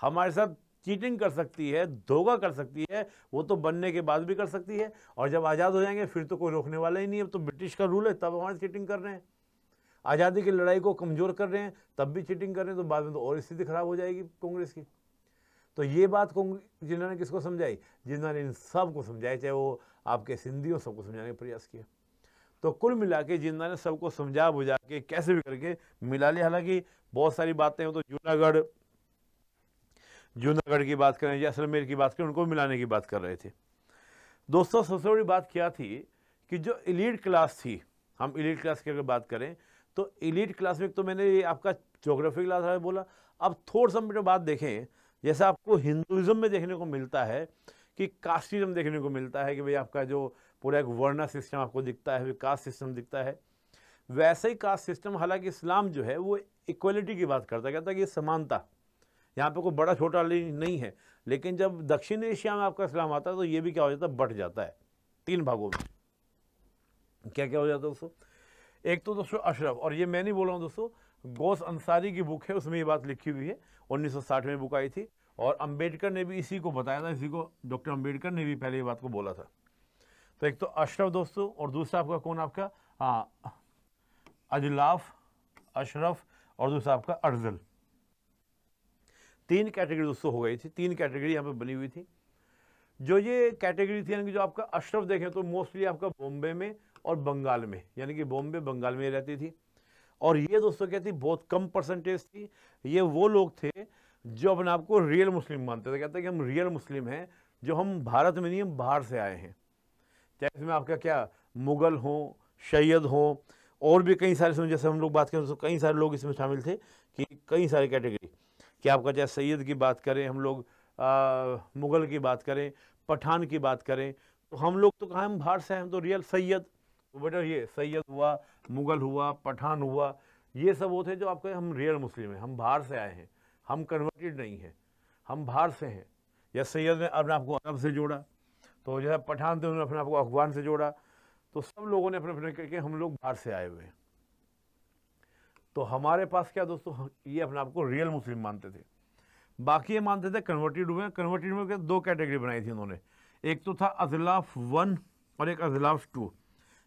A: हमारे साथ चीटिंग कर सकती है धोखा कर सकती है वो तो बनने के बाद भी कर सकती है और जब आज़ाद हो जाएंगे फिर तो कोई रोकने वाला ही नहीं है तो ब्रिटिश का रूल है तब हमारे चीटिंग कर रहे हैं आज़ादी की लड़ाई को कमज़ोर कर रहे हैं तब भी चीटिंग कर रहे हैं तो बाद में तो और स्थिति खराब हो जाएगी कांग्रेस की तो ये बात जिन्होंने किसको समझाई जिन्होंने ने इन सबको समझाया चाहे वो आपके सिंधियों सबको समझाने का प्रयास किया तो कुल मिला के जिन्होंने ने सबको समझा बुझा के कैसे भी करके मिला लिया हालांकि बहुत सारी बातें हो तो जूनागढ़ जूनागढ़ की बात करें या जैसलमेर की बात करें उनको मिलाने की बात कर रहे थे दोस्तों सबसे बड़ी बात क्या थी कि जो इलीड क्लास थी हम इलीट क्लास की अगर बात करें तो एलिट क्लास में तो मैंने ये आपका जोग्राफी क्लास में बोला अब थोड़ा सा मिनट बाद देखें जैसा आपको हिंदुज़म में देखने को मिलता है कि कास्टिज़म देखने को मिलता है कि भाई आपका जो पूरा एक वर्णा सिस्टम आपको दिखता है कास्ट सिस्टम दिखता है वैसे ही कास्ट सिस्टम हालांकि इस्लाम जो है वो इक्वलिटी की बात करता है कहता है कि समानता यहाँ पे कोई बड़ा छोटा नहीं है लेकिन जब दक्षिण एशिया में आपका इस्लाम आता है तो ये भी क्या हो जाता है बट जाता है तीन भागों में क्या क्या हो जाता है उसको एक तो दोस्तों अशरफ और ये मैं नहीं बोल रहा हूँ दोस्तों गौस अंसारी की बुक है उसमें ये बात लिखी हुई है 1960 में बुक आई थी और अंबेडकर ने भी इसी को बताया था इसी को डॉक्टर अंबेडकर ने भी पहले ये बात को बोला था तो एक तो अशरफ दोस्तों और दूसरा आपका कौन आपका हाँ अजलाफ अशरफ और दूसरा आपका अर्जल तीन कैटेगरी दोस्तों हो गई थी तीन कैटेगरी यहाँ पे बनी हुई थी जो ये कैटेगरी थी यानी कि जो आपका अशरफ देखें तो मोस्टली आपका बॉम्बे में और बंगाल में यानी कि बॉम्बे बंगाल में रहती थी और ये दोस्तों कहती थी बहुत कम परसेंटेज थी ये वो लोग थे जो अपने आप को रियल मुस्लिम मानते थे कहते हैं कि हम रियल मुस्लिम हैं जो हम भारत में नहीं हम बाहर से आए हैं चाहे इसमें आपका क्या मुग़ल हों सैयद हों और भी कई सारे जैसे हम लोग बात करें तो कई सारे लोग इसमें शामिल थे कि कई सारे कैटेगरी कि आपका चाहे सैयद की बात करें हम लोग मुग़ल की बात करें पठान की बात करें तो हम लोग तो कहाँ हम बाहर से हैं हम तो रियल सैयद तो बेटा ये सैयद हुआ मुग़ल हुआ पठान हुआ ये सब वो थे जो आपके हम रियल मुस्लिम हैं हम बाहर से आए हैं हम कन्वर्टेड नहीं हैं हम बाहर से हैं या सैयद ने अपने आपको अरब से जोड़ा तो जैसे पठान थे उन्होंने अपने आपको अफगान से जोड़ा तो सब लोगों ने अपने अपने करके हम लोग बाहर से आए हुए हैं तो हमारे पास क्या दोस्तों ये अपने आप को रियल मुस्लिम मानते थे बाकी ये मानते थे कन्वर्टेड हुए कन्वर्टेड हुए दो कैटेगरी बनाई थी उन्होंने एक तो था अजलाफ वन और एक अजलाफ टू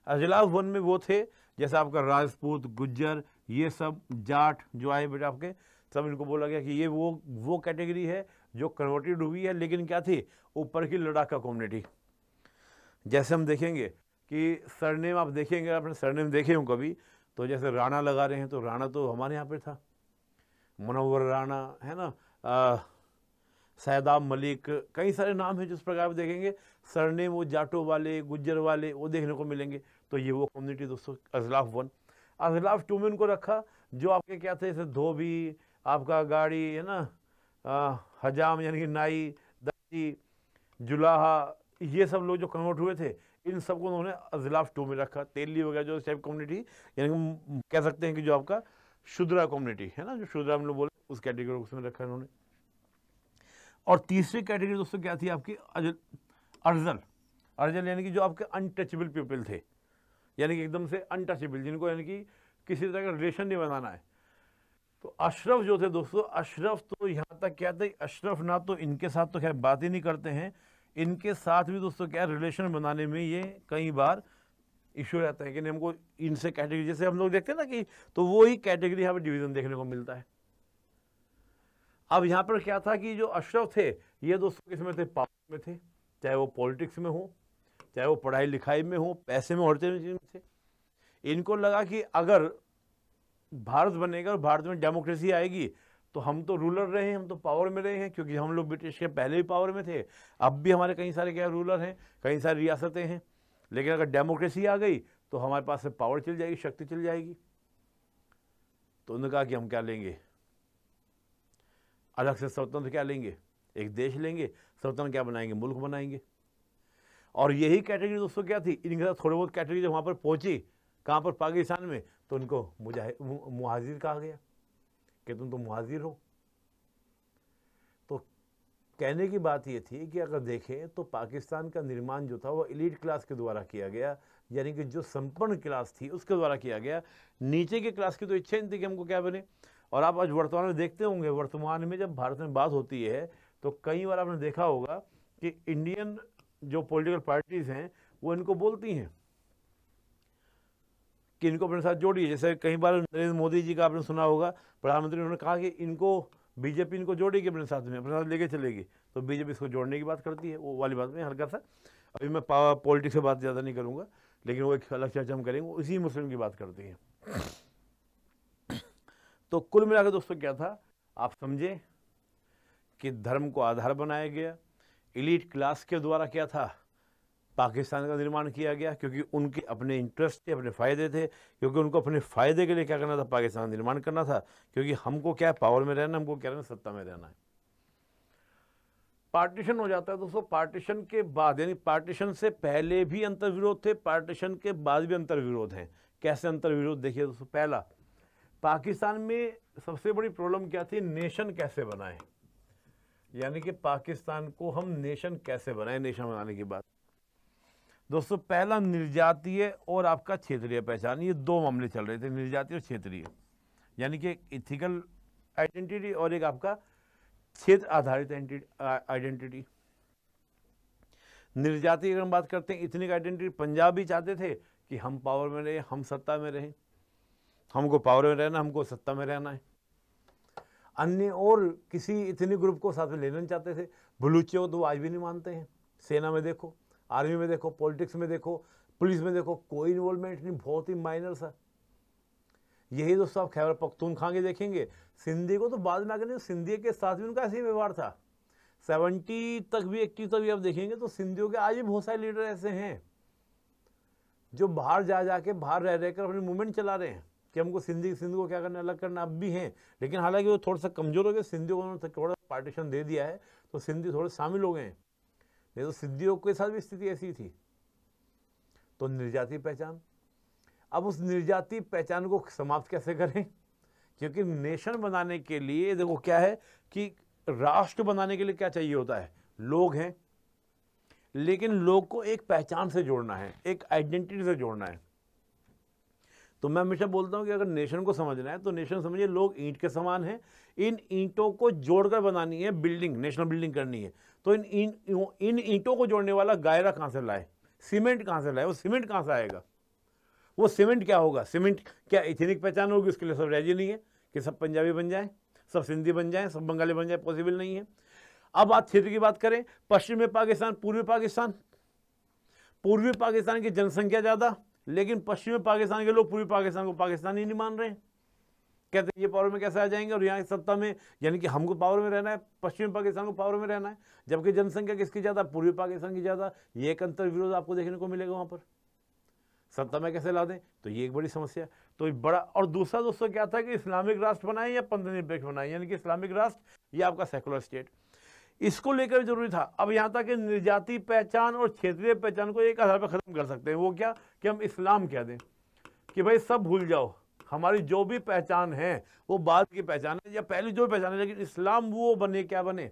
A: अजलास वन में वो थे जैसे आपका राजपूत गुज्जर ये सब जाट जो आए बेटा आपके सब इनको बोला गया कि ये वो वो कैटेगरी है जो कन्वर्टेड हुई है लेकिन क्या थी ऊपर की लड़ाक का कम्युनिटी जैसे हम देखेंगे कि सरनेम आप देखेंगे आपने सरनेम देखे हूँ कभी तो जैसे राणा लगा रहे हैं तो राणा तो हमारे यहाँ पर था मनोवर राणा है ना सैदाब मलिक कई सारे नाम हैं जिस प्रकार आप देखेंगे सरनेम वो जाटों वाले गुज्जर वाले वो देखने को मिलेंगे तो ये वो कम्युनिटी दोस्तों अजलाफ वन अजलाफ टू में उनको रखा जो आपके क्या थे जैसे धोबी आपका गाड़ी है ना आ, हजाम यानी कि नाई दर्जी जुलाहा ये सब लोग जो कन्वर्ट हुए थे इन सबको उन्होंने अजलाफ टू में रखा तेली वगैरह जो टाइप कम्युनिटी यानी कह सकते हैं कि जो आपका शुद्रा कम्युनिटी है ना जो शुद्रा हम लोग बोले उस कैटेगरी को उसमें रखा इन्होंने और तीसरी कैटेगरी दोस्तों क्या थी आपकी अर्जल अर्जल यानी कि जो आपके अनटचेबल पीपल थे यानी कि एकदम से अनटचेबल जिनको यानी कि किसी तरह का रिलेशन नहीं बनाना है तो अशरफ जो थे दोस्तों अशरफ तो यहाँ तक क्या था अशरफ ना तो इनके साथ तो खैर बात ही नहीं करते हैं इनके साथ भी दोस्तों क्या रिलेशन बनाने में ये कई बार इशू रहता है कि नहीं हमको इनसे कैटेगरी जैसे हम लोग देखते हैं ना कि तो वो ही कैटेगरी यहाँ पर डिवीज़न देखने को मिलता है अब यहाँ पर क्या था कि जो अशरफ थे ये दोस्तों किस में थे पावर में थे चाहे वो पॉलिटिक्स में हो चाहे वो पढ़ाई लिखाई में हो पैसे में और चीज़ थे इनको लगा कि अगर भारत बनेगा और भारत में डेमोक्रेसी आएगी तो हम तो रूलर रहे हैं हम तो पावर में रहे हैं क्योंकि हम लोग ब्रिटिश के पहले भी पावर में थे अब भी हमारे कई सारे क्या रूलर हैं कई सारी रियासतें हैं लेकिन अगर डेमोक्रेसी आ गई तो हमारे पास से पावर चल जाएगी शक्ति चल जाएगी तो उन्होंने कहा कि हम क्या लेंगे अलग से स्वतंत्र क्या लेंगे एक देश लेंगे स्वतंत्र क्या बनाएंगे मुल्क बनाएंगे और यही कैटेगरी दोस्तों क्या थी इनके साथ थोड़ी बहुत कैटेगरी जब वहाँ पर पहुँची कहाँ पर पाकिस्तान में तो उनको मुहाजिर कहा गया कि तुम तो मुहाजिर हो तो कहने की बात ये थी कि अगर देखें तो पाकिस्तान का निर्माण जो था वो इलीट क्लास के द्वारा किया गया यानी कि जो संपन्न क्लास थी उसके द्वारा किया गया नीचे के क्लास की तो इच्छा नहीं थी कि हमको क्या बने और आप आज वर्तमान में देखते होंगे वर्तमान में जब भारत में बात होती है तो कई बार आपने देखा होगा कि इंडियन जो पॉलिटिकल पार्टीज़ हैं वो इनको बोलती हैं कि इनको अपने साथ जोड़िए जैसे कई बार नरेंद्र मोदी जी का आपने सुना होगा प्रधानमंत्री उन्होंने कहा कि इनको बीजेपी इनको जोड़ेगी अपने साथ में अपने साथ लेके चलेगी तो बीजेपी इसको जोड़ने की बात करती है वो वाली बात में हल्का सा अभी मैं पावर पॉलिटिक्स से बात ज़्यादा नहीं करूँगा लेकिन वो एक अलग चर्चा हम करेंगे उसी मुस्लिम की बात करती है तो कुल मिलाकर दोस्तों क्या था आप समझे कि धर्म को आधार बनाया गया इलीट क्लास के द्वारा क्या था पाकिस्तान का निर्माण किया गया क्योंकि उनके अपने इंटरेस्ट थे अपने फ़ायदे थे क्योंकि उनको अपने फ़ायदे के लिए क्या करना था पाकिस्तान निर्माण करना था क्योंकि हमको क्या है पावर में रहना हमको क्या रहना सत्ता में रहना है पार्टीशन हो जाता है दोस्तों पार्टीशन के बाद यानी पार्टीशन से पहले भी अंतर्विरोध थे पार्टीशन के बाद भी अंतर्विरोध हैं कैसे अंतर्विरोध देखिए दोस्तों पहला पाकिस्तान में सबसे बड़ी प्रॉब्लम क्या थी नेशन कैसे बनाएं यानी कि पाकिस्तान को हम नेशन कैसे बनाए नेशन बनाने की बात दोस्तों पहला निर्जातीय और आपका क्षेत्रीय पहचान ये दो मामले चल रहे थे निर्जातीय और क्षेत्रीय यानी कि इथिकल आइडेंटिटी और एक आपका क्षेत्र आधारित आइडेंटिटी निर्जातीय अगर हम बात करते हैं इथनिक आइडेंटिटी पंजाब भी चाहते थे कि हम पावर में रहें हम सत्ता में रहें हमको पावर में रहना हमको सत्ता में रहना है अन्य और किसी इतने ग्रुप को साथ में ले लेना चाहते थे बलूचे तो आज भी नहीं मानते हैं सेना में देखो आर्मी में देखो पॉलिटिक्स में देखो पुलिस में देखो कोई इन्वॉल्वमेंट नहीं बहुत ही माइनर सा यही दोस्तों आप खैबर पख्तून के देखेंगे सिंधी को तो बाद में आकर नहीं सिंधी के साथ भी उनका ऐसे ही व्यवहार था सेवेंटी तक भी एक्टिव तक भी आप देखेंगे तो सिंधियों के आज भी बहुत सारे लीडर ऐसे हैं जो बाहर जा जा बाहर रह रहकर अपनी मूवमेंट चला रहे हैं कि हमको सिंधी सिंध को क्या करना अलग करना अब भी हैं लेकिन हालांकि वो थोड़ा सा कमज़ोर हो गए सिंधियों को उन्होंने थोड़ा पार्टीशन दे दिया है तो सिंधी थोड़े शामिल हो गए नहीं तो सिद्धियों के साथ भी स्थिति ऐसी थी तो निर्जाति पहचान अब उस निर्जाति पहचान को समाप्त कैसे करें क्योंकि नेशन बनाने के लिए देखो क्या है कि राष्ट्र बनाने के लिए क्या चाहिए होता है लोग हैं लेकिन लोग को एक पहचान से जोड़ना है एक आइडेंटिटी से जोड़ना है तो मैं हमेशा बोलता हूँ कि अगर नेशन को समझना है तो नेशन समझिए लोग ईंट के समान हैं इन ईंटों को जोड़कर बनानी है बिल्डिंग नेशनल बिल्डिंग करनी है तो इन इन ईंटों को जोड़ने वाला गायरा कहाँ से लाए सीमेंट कहाँ से लाए वो सीमेंट कहाँ से आएगा वो सीमेंट क्या होगा सीमेंट क्या इथेनिक पहचान होगी उसके लिए सब रेजी नहीं है कि सब पंजाबी बन जाए सब सिंधी बन जाए सब बंगाली बन जाए पॉसिबल नहीं है अब आप क्षेत्र की बात करें पश्चिमी पाकिस्तान पूर्वी पाकिस्तान पूर्वी पाकिस्तान की जनसंख्या ज़्यादा लेकिन पश्चिमी पाकिस्तान के लोग पूर्वी पाकिस्तान को पाकिस्तान ही नहीं मान रहे कहते ये पावर में कैसे आ जाएंगे और यहाँ की सत्ता में यानी कि हमको पावर में रहना है पश्चिमी पाकिस्तान को पावर में रहना है जबकि जनसंख्या किसकी ज़्यादा पूर्वी पाकिस्तान की ज़्यादा ये एक अंतर विरोध आपको देखने को मिलेगा वहाँ पर सत्ता में कैसे ला दें तो ये एक बड़ी समस्या तो बड़ा और दूसरा दोस्तों क्या था कि इस्लामिक राष्ट्र बनाए या पंथ निरपेक्ष बनाए यानी कि इस्लामिक राष्ट्र या आपका सेकुलर स्टेट इसको लेकर जरूरी था अब यहाँ तक कि निर्जाति पहचान और क्षेत्रीय पहचान को एक आधार पर ख़त्म कर सकते हैं वो क्या कि हम इस्लाम कह दें कि भाई सब भूल जाओ हमारी जो भी पहचान है वो बाद की पहचान है या पहली जो पहचान है लेकिन इस्लाम वो बने क्या बने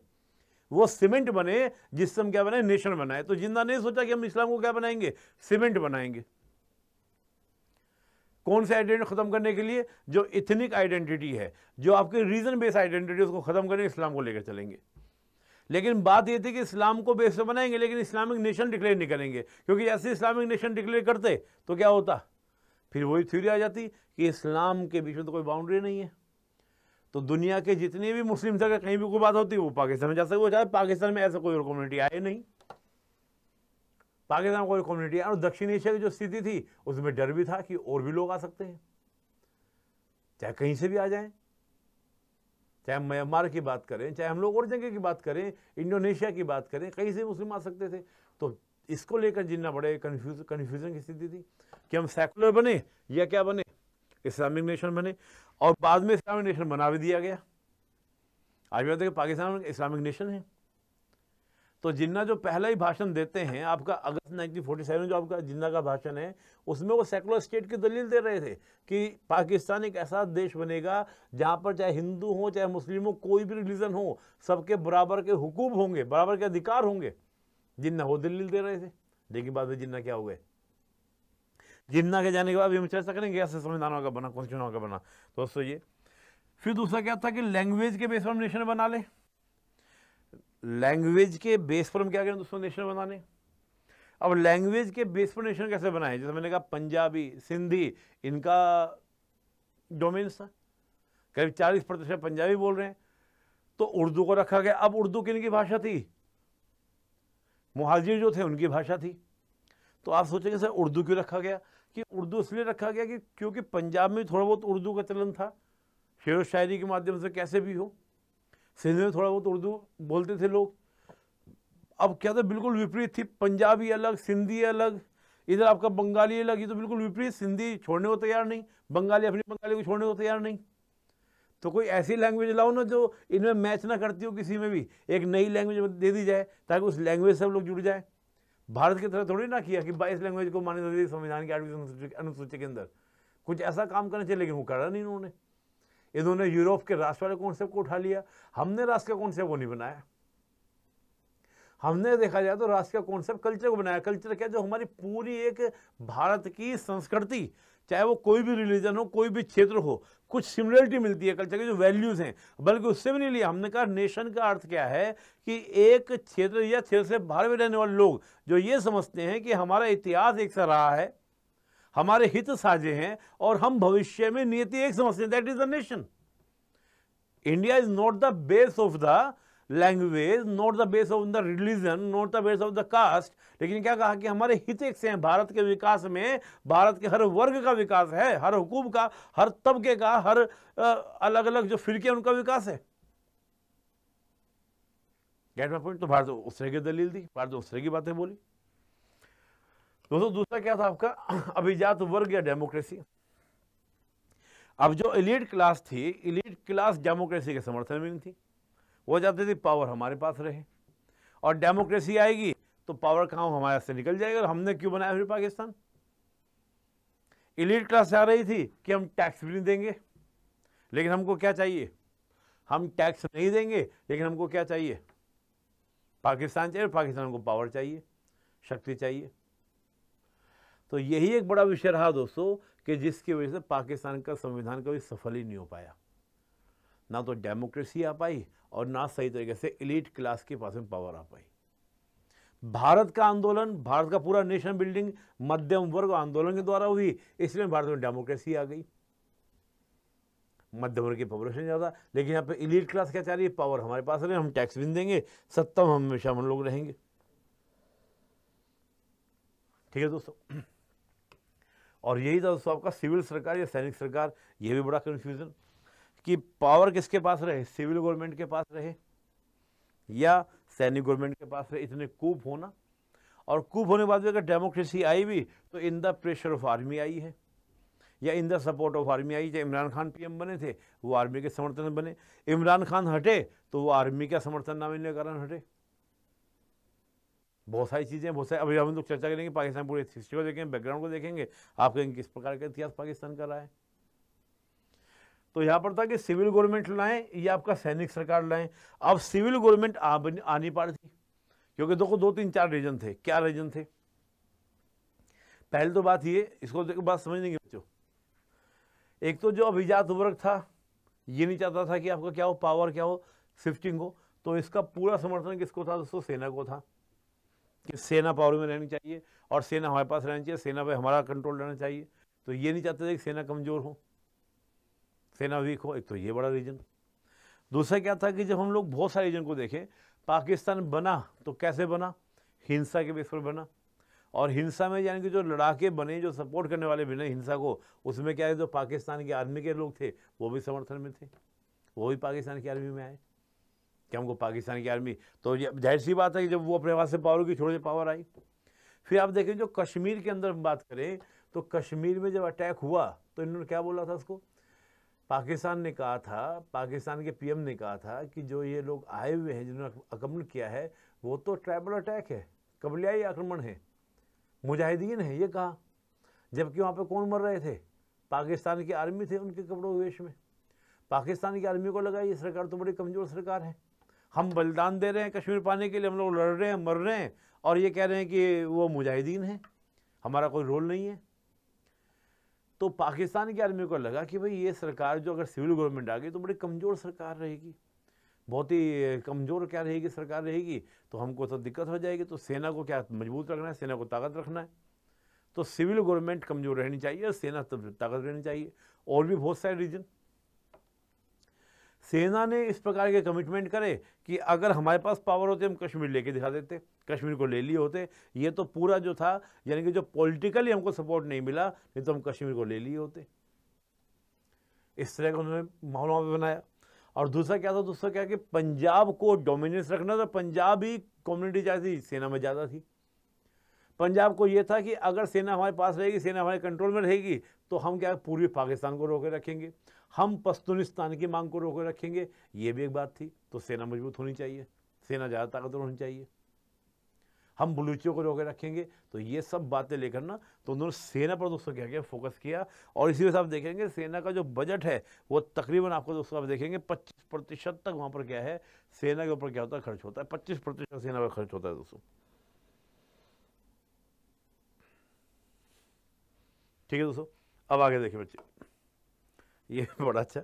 A: वो सीमेंट बने जिससे हम क्या बनाए नेशन बनाए तो जिंदा ने सोचा कि हम इस्लाम को क्या बनाएंगे सीमेंट बनाएंगे कौन से आइडेंटिटी ख़त्म करने के लिए जो इथनिक आइडेंटिटी है जो आपकी रीजन बेस्ड आइडेंटिटी उसको ख़त्म करने इस्लाम को लेकर चलेंगे लेकिन बात ये थी कि इस्लाम को बेस बनाएंगे लेकिन इस्लामिक नेशन डिक्लेयर नहीं करेंगे क्योंकि ऐसे इस्लामिक नेशन डिक्लेयर करते तो क्या होता फिर वही थ्योरी आ जाती कि इस्लाम के बीच में तो कोई बाउंड्री नहीं है तो दुनिया के जितने भी मुस्लिम थे कहीं भी कोई बात होती है वो पाकिस्तान में जा सकते वो चाहे पाकिस्तान में ऐसा कोई और कम्युनिटी आए नहीं पाकिस्तान कोई कम्युनिटी आए और दक्षिण एशिया की जो स्थिति थी उसमें डर भी था कि और भी लोग आ सकते हैं चाहे कहीं से भी आ जाएं चाहे हम म्यांमार की बात करें चाहे हम लोग और जगह की बात करें इंडोनेशिया की बात करें कहीं से मुस्लिम आ सकते थे तो इसको लेकर जिनना बड़े कन्फ्यूज कन्फ्यूजन की स्थिति थी कि हम सेकुलर बने या क्या बने इस्लामिक नेशन बने और बाद में इस्लामिक नेशन बना भी दिया गया आज भी पाकिस्तान इस्लामिक नेशन है तो जिन्ना जो पहला ही भाषण देते हैं आपका अगस्त 1947 जो आपका जिन्ना का भाषण है उसमें वो सेकुलर स्टेट की दलील दे रहे थे कि पाकिस्तान एक ऐसा देश बनेगा जहाँ पर चाहे हिंदू हो चाहे मुस्लिम हो कोई भी रिलीजन हो सबके बराबर के हुकूम होंगे बराबर के अधिकार होंगे जिन्ना वो दलील दे रहे थे लेकिन बाद में जिन्ना क्या हो गए जिन्ना के जाने के बाद भी हम चर्चा करेंगे ऐसे संविधानों का बना कॉन्स्टिट्यूशनों का बना दोस्तों ये फिर दूसरा क्या था कि लैंग्वेज के बेस पर हम नेशन बना लें लैंग्वेज के बेस पर हम क्या करें दोस्तों नेशन बनाने अब लैंग्वेज के बेस पर नेशन कैसे बनाए जैसे मैंने कहा पंजाबी सिंधी इनका डोमेन्स था करीब चालीस प्रतिशत पंजाबी बोल रहे हैं तो उर्दू को रखा गया अब उर्दू किन की भाषा थी मुहाजिर जो थे उनकी भाषा थी तो आप सोचेंगे सर उर्दू क्यों रखा गया कि उर्दू इसलिए रखा गया कि क्योंकि पंजाब में थोड़ा बहुत उर्दू का चलन था शेर व शायरी के माध्यम से कैसे भी हो सिंध में थोड़ा बहुत उर्दू बोलते थे लोग अब क्या था बिल्कुल विपरीत थी पंजाबी अलग सिंधी अलग इधर आपका बंगाली अलग ये तो बिल्कुल विपरीत सिंधी छोड़ने को तैयार नहीं बंगाली अपनी बंगाली को छोड़ने को तैयार नहीं तो कोई ऐसी लैंग्वेज लाओ ना जो इनमें मैच ना करती हो किसी में भी एक नई लैंग्वेज दे दी जाए ताकि उस लैंग्वेज से हम लोग जुड़ जाए भारत की तरह थोड़ी ना किया कि बाईस लैंग्वेज को मान्यता दी संविधान की आठवीं अनुसूची के अंदर कुछ ऐसा काम करना चाहिए लेकिन वो करा नहीं उन्होंने इन्होंने यूरोप के राष्ट्र वाले कॉन्सेप्ट को उठा लिया हमने राष्ट्र का कॉन्सेप्ट वो नहीं बनाया हमने देखा जाए तो राष्ट्र का कॉन्सेप्ट कल्चर को बनाया कल्चर क्या जो हमारी पूरी एक भारत की संस्कृति चाहे वो कोई भी रिलीजन हो कोई भी क्षेत्र हो कुछ सिमिलरिटी मिलती है कल्चर के जो वैल्यूज़ हैं बल्कि उससे भी नहीं लिया हमने कहा नेशन का अर्थ क्या है कि एक क्षेत्र या क्षेत्र से बाहर में रहने वाले लोग जो ये समझते हैं कि हमारा इतिहास एक सा रहा है हमारे हित साझे हैं और हम भविष्य में नियति एक समझते हैं that is the nation India is not the base of the language not the base of the religion not the base of the caste लेकिन क्या कहा कि हमारे हित एक से हैं भारत के विकास में भारत के हर वर्ग का विकास है हर हुकूम का हर तबके का हर अलग अलग जो फिरके उनका विकास है गेट माई पॉइंट तो भारत उसरे की दलील दी भारत उसरे की बातें बोली दोस्तों दूसरा क्या था आपका अभिजात वर्ग या डेमोक्रेसी अब जो इलीट क्लास थी इलीट क्लास डेमोक्रेसी के समर्थन में नहीं थी वो चाहते थे पावर हमारे पास रहे और डेमोक्रेसी आएगी तो पावर कहाँ हमारे से निकल जाएगा और हमने क्यों बनाया फिर पाकिस्तान इलीट क्लास आ रही थी कि हम टैक्स भी नहीं देंगे लेकिन हमको क्या चाहिए हम टैक्स नहीं देंगे लेकिन हमको क्या चाहिए पाकिस्तान चाहिए पाकिस्तान को पावर चाहिए शक्ति चाहिए तो यही एक बड़ा विषय रहा दोस्तों कि जिसकी वजह से पाकिस्तान का संविधान कभी सफल ही नहीं हो पाया ना तो डेमोक्रेसी आ पाई और ना सही तरीके से इलीट क्लास के पास में पावर आ पाई भारत का आंदोलन भारत का पूरा नेशन बिल्डिंग मध्यम वर्ग आंदोलन के द्वारा हुई इसलिए भारत में डेमोक्रेसी आ गई मध्यम वर्ग की पॉपुलेशन ज़्यादा लेकिन यहाँ पे इलीट क्लास क्या चाह रही है पावर हमारे पास रहे हम टैक्स भी देंगे सत्ता में हमेशा हम लोग रहेंगे ठीक है दोस्तों और यही था दोस्तों आपका सिविल सरकार या सैनिक सरकार ये भी बड़ा कन्फ्यूज़न कि पावर किसके पास रहे सिविल गवर्नमेंट के पास रहे या सैनिक गवर्नमेंट के पास रहे इतने कूप होना और कूप होने के बाद भी अगर डेमोक्रेसी आई भी तो in the pressure of army आई है या in the support of army आई चाहे इमरान खान पीएम बने थे वो आर्मी के समर्थन बने इमरान खान हटे तो वो आर्मी का समर्थन ना मिलने के कारण हटे बहुत सारी चीज़ें बहुत सारी अभी हम लोग चर्चा करेंगे पाकिस्तान पूरे हिस्ट्री को देखेंगे बैकग्राउंड को देखेंगे आप कहेंगे किस प्रकार का इतिहास पाकिस्तान का रहा है तो यहाँ पर था कि सिविल गवर्नमेंट लाएं या आपका सैनिक सरकार लाएं अब सिविल गवर्नमेंट आ, आ नहीं पा रही थी क्योंकि देखो दो तीन चार रीजन थे क्या रीजन थे पहले तो बात ये इसको देखो बात समझ नहीं बच्चों एक तो जो अभिजात वर्ग था ये नहीं चाहता था कि आपका क्या हो पावर क्या हो शिफ्टिंग हो तो इसका पूरा समर्थन किसको था दोस्तों सेना को था कि सेना पावर में रहनी चाहिए और सेना हमारे पास रहनी चाहिए सेना पर हमारा कंट्रोल रहना चाहिए तो ये नहीं चाहते थे कि सेना कमज़ोर हो सेना वीक हो एक तो ये बड़ा रीज़न दूसरा क्या था कि जब हम लोग बहुत सारे रीजन को देखें पाकिस्तान बना तो कैसे बना हिंसा के बेस पर बना और हिंसा में यानी कि जो लड़ाके बने जो सपोर्ट करने वाले बने हिंसा को उसमें क्या है जो पाकिस्तान की आर्मी के लोग थे वो भी समर्थन में थे वो भी पाकिस्तान की आर्मी में आए कि हमको पाकिस्तान की आर्मी तो जाहिर सी बात है कि जब वो अपने हाथ से पावर होगी छोड़ से पावर आई फिर आप देखें जो कश्मीर के अंदर हम बात करें तो कश्मीर में जब अटैक हुआ तो इन्होंने क्या बोला था उसको पाकिस्तान ने कहा था पाकिस्तान के पीएम ने कहा था कि जो ये लोग आए हुए हैं जिन्होंने आक्रमण किया है वो तो ट्राइबल अटैक है कबलियाई आक्रमण है मुजाहिदीन है ये कहा जबकि वहाँ पर कौन मर रहे थे पाकिस्तान की आर्मी थे उनके कपड़ों वेश में पाकिस्तान की आर्मी को लगा ये सरकार तो बड़ी कमज़ोर सरकार है हम बलिदान दे रहे हैं कश्मीर पाने के लिए हम लोग लड़ रहे हैं मर रहे हैं और ये कह रहे हैं कि वो मुजाहिदीन हैं हमारा कोई रोल नहीं है तो पाकिस्तान के आदमी को लगा कि भाई ये सरकार जो अगर सिविल गवर्नमेंट आ गई तो बड़ी कमज़ोर सरकार रहेगी बहुत ही कमज़ोर क्या रहेगी सरकार रहेगी तो हमको तो दिक्कत हो जाएगी तो सेना को क्या मजबूत रखना है सेना को ताकत रखना है तो सिविल गवर्नमेंट कमज़ोर रहनी चाहिए और सेना ताकत रहनी चाहिए और भी बहुत सारे रीजन सेना ने इस प्रकार के कमिटमेंट करे कि अगर हमारे पास पावर होते हम कश्मीर लेके दिखा देते कश्मीर को ले लिए होते ये तो पूरा जो था यानी कि जो पॉलिटिकली हमको सपोर्ट नहीं मिला नहीं तो हम कश्मीर को ले लिए होते इस तरह का उन्होंने माहौल वहाँ बनाया और दूसरा क्या था दूसरा क्या कि पंजाब को डोमिनेंस रखना था पंजाब ही कम्युनिटी जैसी सेना में ज़्यादा थी पंजाब को ये था कि अगर सेना हमारे पास रहेगी सेना हमारे कंट्रोल में रहेगी तो हम क्या पूर्वी पाकिस्तान को रोके रखेंगे हम पस्तूनिस्तान की मांग को रोके रखेंगे ये भी एक बात थी तो सेना मजबूत होनी चाहिए सेना ज़्यादा ताकतवर होनी चाहिए हम बलूचियों को रोके रखेंगे तो ये सब बातें लेकर ना तो उन्होंने सेना पर दोस्तों क्या किया फोकस किया और इसी वजह से आप देखेंगे सेना का जो बजट है वो तकरीबन आपको दोस्तों आप देखेंगे पच्चीस प्रतिशत तक वहाँ पर क्या है सेना के ऊपर क्या होता है खर्च होता है पच्चीस प्रतिशत सेना पर खर्च होता है दोस्तों ठीक है दोस्तों अब आगे देखिए बच्चे ये बड़ा अच्छा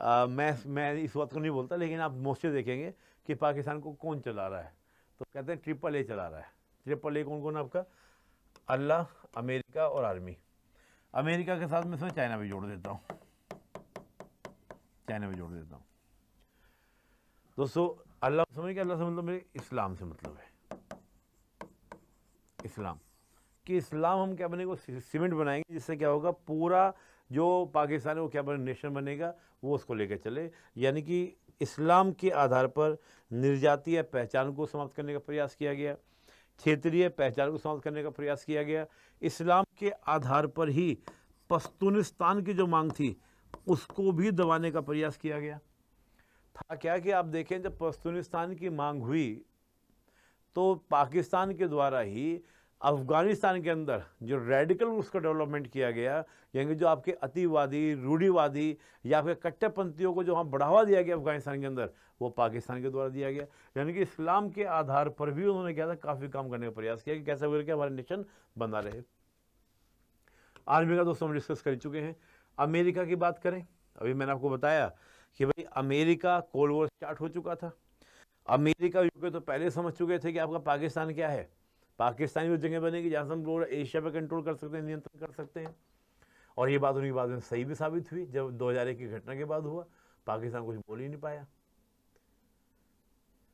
A: आ, मैं मैं इस बात को नहीं बोलता लेकिन आप मोस्टली देखेंगे कि पाकिस्तान को कौन चला रहा है तो कहते हैं ट्रिपल ए चला रहा है ट्रिपल ए कौन कौन आपका अल्लाह अमेरिका और आर्मी अमेरिका के साथ मैं इसमें चाइना भी जोड़ देता हूँ चाइना भी जोड़ देता हूँ दोस्तों अल्लाह समझ के अल्लाह से मतलब मेरे इस्लाम से मतलब है इस्लाम कि इस्लाम हम क्या बनेगा सीमेंट बनाएंगे जिससे क्या होगा पूरा जो पाकिस्तान है वो क्या बने नेशन बनेगा वो उसको लेकर चले यानी कि इस्लाम के आधार पर निर्जातीय पहचान को समाप्त करने का प्रयास किया गया क्षेत्रीय पहचान को समाप्त करने का प्रयास किया गया इस्लाम के आधार पर ही पस्तूनिस्तान की जो मांग थी उसको भी दबाने का प्रयास किया गया था क्या कि आप देखें जब पस्तूनिस्तान की मांग हुई तो पाकिस्तान के द्वारा ही अफ़गानिस्तान के अंदर जो रेडिकल उसका डेवलपमेंट किया गया यानी जो आपके अतिवादी रूढ़ीवादी या फिर कट्टरपंथियों को जो वहाँ बढ़ावा दिया गया अफ़गानिस्तान के अंदर वो पाकिस्तान के द्वारा दिया गया यानी कि इस्लाम के आधार पर भी उन्होंने क्या था काफ़ी काम करने का प्रयास किया कि कैसे करके हमारे नेशन बना रहे आर्मी का दोस्तों हम डिस्कस कर चुके हैं अमेरिका की बात करें अभी मैंने आपको बताया कि भाई अमेरिका कोल्ड वॉर स्टार्ट हो चुका था अमेरिका यूके तो पहले समझ चुके थे कि आपका पाकिस्तान क्या है पाकिस्तानी वो जगह बनेगी जहाँ से हम लोग एशिया पर कंट्रोल कर सकते हैं नियंत्रण कर सकते हैं और ये बात उनकी बात में सही भी साबित हुई जब दो हज़ार की घटना के बाद हुआ पाकिस्तान कुछ बोल ही नहीं पाया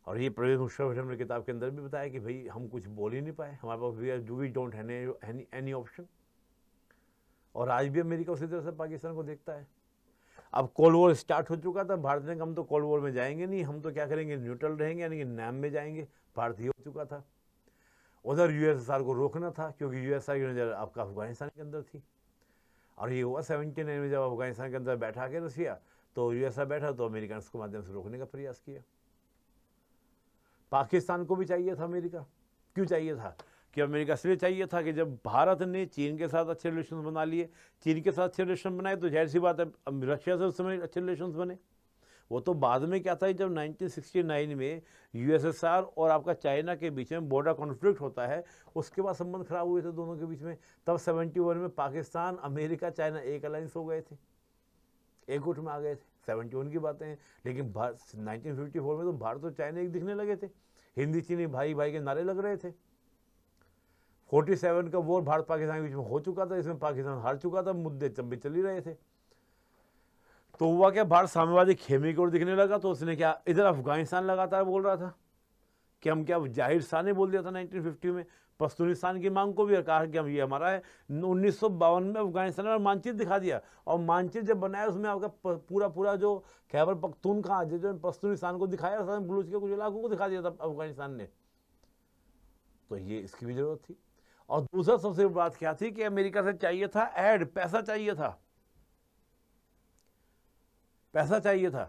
A: और ये प्रवेश मुशरफ ने किताब के अंदर भी बताया कि भाई हम कुछ बोल ही नहीं पाए हमारे पास we are do we don't have any option और आज भी अमेरिका उसी तरह से पाकिस्तान को देखता है अब कोल्ड वॉर स्टार्ट हो चुका था भारत ने हम तो कोल्ड वॉर में जाएंगे नहीं हम तो क्या करेंगे न्यूट्रल रहेंगे यानी कि नैम में जाएंगे भारत ही हो चुका था उधर यूएसएसआर को रोकना था क्योंकि यूएसआर की नज़र आपका अफगानिस्तान के अंदर थी और ये हुआ सेवेंटी नाइन में जब अफगानिस्तान के अंदर बैठा के रसिया तो यूएसआर बैठा तो अमेरिकन को माध्यम से रोकने का प्रयास किया पाकिस्तान को भी चाहिए था अमेरिका क्यों चाहिए था कि अमेरिका इसलिए चाहिए था कि जब भारत ने चीन के साथ अच्छे रिलेशन बना लिए चीन के साथ अच्छे रिलेशन बनाए तो जाहिर सी बात है रशिया से उस समय अच्छे रिलेशन बने वो तो बाद में क्या था जब 1969 में यूएसएसआर और आपका चाइना के बीच में बॉर्डर कॉन्फ्लिक्ट होता है उसके बाद संबंध खराब हुए थे दोनों के बीच में तब 71 में पाकिस्तान अमेरिका चाइना एक अलायंस हो गए थे एक गुट में आ गए थे सेवेंटी वन की बातें हैं लेकिन नाइनटीन फिफ्टी फोर में तो भारत और चाइना एक दिखने लगे थे हिंदी चीनी भाई भाई के नारे लग रहे थे फोर्टी सेवन का वॉर भारत पाकिस्तान के बीच में हो चुका था इसमें पाकिस्तान हार चुका था मुद्दे चंबे चल ही रहे थे तो हुआ क्या भारत साम्यवादी खेमे की ओर दिखने लगा तो उसने क्या इधर अफगानिस्तान लगातार बोल रहा था कि हम क्या जाहिर शाह ने बोल दिया था 1950 में पश्तूनिस्तान की मांग को भी कहा कि हम ये हमारा है उन्नीस में अफगानिस्तान ने मानचित्र दिखा दिया और मानचित्र जब बनाया उसमें आपका पूरा पूरा जो खैबर पख्तून का जो पश्तूनिस्तान को दिखाया था बलूच के कुछ इलाकों को दिखा दिया था अफगानिस्तान ने तो ये इसकी भी जरूरत थी और दूसरा सबसे बात क्या थी कि अमेरिका से चाहिए था एड पैसा चाहिए था पैसा चाहिए था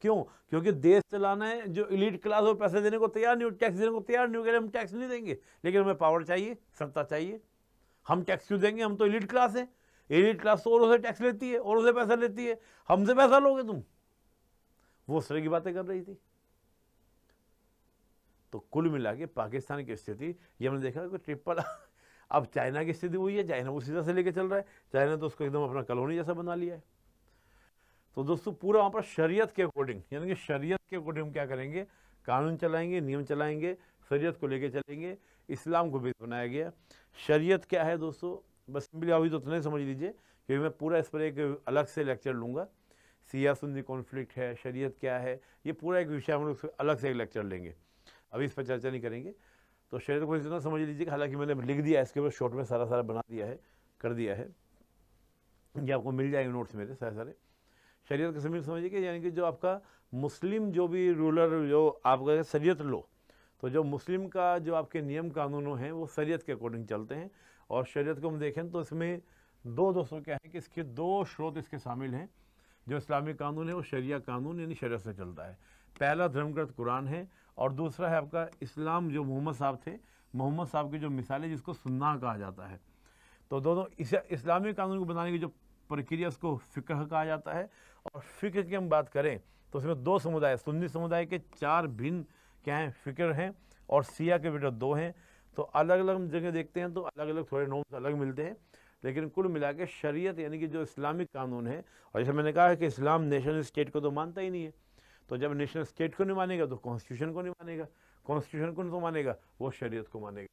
A: क्यों क्योंकि देश चलाना है जो इलीट क्लास वो पैसे देने को तैयार नहीं हो टैक्स देने को तैयार नहीं हो गए हम टैक्स नहीं देंगे लेकिन हमें पावर चाहिए सत्ता चाहिए हम टैक्स क्यों देंगे हम तो इलीट क्लास है एलिट क्लास तो औरों से टैक्स लेती है औरों से पैसा लेती है हमसे पैसा लोगे तुम वो उस की बातें कर रही थी तो कुल मिला के पाकिस्तान की स्थिति ये हमने देखा कि ट्रिपल अब चाइना की स्थिति हुई है चाइना उसी तरह से लेके चल रहा है चाइना तो उसको एकदम अपना कॉलोनी जैसा बना लिया है तो दोस्तों पूरा वहाँ पर शरीयत के अकॉर्डिंग यानी कि शरीयत के अकॉर्डिंग हम क्या करेंगे कानून चलाएंगे नियम चलाएंगे शरीयत को लेके चलेंगे इस्लाम को बेस बनाया गया शरीयत क्या है दोस्तों बस सिंपली अभी तो उतना समझ लीजिए क्योंकि मैं पूरा इस पर एक अलग से लेक्चर लूँगा सिया सुन्नी कॉन्फ्लिक्ट है शरीयत क्या है ये पूरा एक विषय हम लोग अलग से एक लेक्चर लेंगे अभी इस पर चर्चा नहीं करेंगे तो शरीयत को इतना समझ लीजिए हालाँकि हालांकि मैंने लिख दिया है इसके ऊपर शॉर्ट में सारा सारा बना दिया है कर दिया है ये आपको मिल जाएंगे नोट्स मेरे सारे सारे शरीयत का समीक समझिए कि यानी कि जो आपका मुस्लिम जो भी रूलर जो कहते शरीयत लो तो जो मुस्लिम का जो आपके नियम कानूनों हैं वो शरीयत के अकॉर्डिंग चलते हैं और शरीयत को हम देखें तो इसमें दो दोस्तों क्या है कि इसके दो स्रोत इसके शामिल हैं जो इस्लामी कानून है वो शरिया कानून यानी शरीयत से चलता है पहला धर्मग्रंथ कुरान है और दूसरा है आपका इस्लाम जो मोहम्मद साहब थे मोहम्मद साहब की जो मिसाल है जिसको सुन्ना कहा जाता है तो दोनों इस, इस्लामी कानून को बनाने की जो प्रक्रिया उसको फ़िक्र कहा जाता है और फ़िक्र की हम बात करें तो उसमें दो समुदाय सुन्नी समुदाय के चार भिन्न क्या हैं फ़िक्र हैं और सिया के बेटा दो हैं तो अलग अलग जगह देखते हैं तो अलग अलग थोड़े नोम्स अलग मिलते हैं लेकिन कुल मिला के शरीय यानी कि जो इस्लामिक कानून है और जैसे मैंने कहा है कि इस्लाम नेशनल स्टेट को तो मानता ही नहीं है तो जब नेशनल स्टेट को नहीं मानेगा तो कॉन्स्टिट्यूशन को नहीं मानेगा कॉन्स्टिट्यूशन को नहीं तो मानेगा वो शरीयत को मानेगा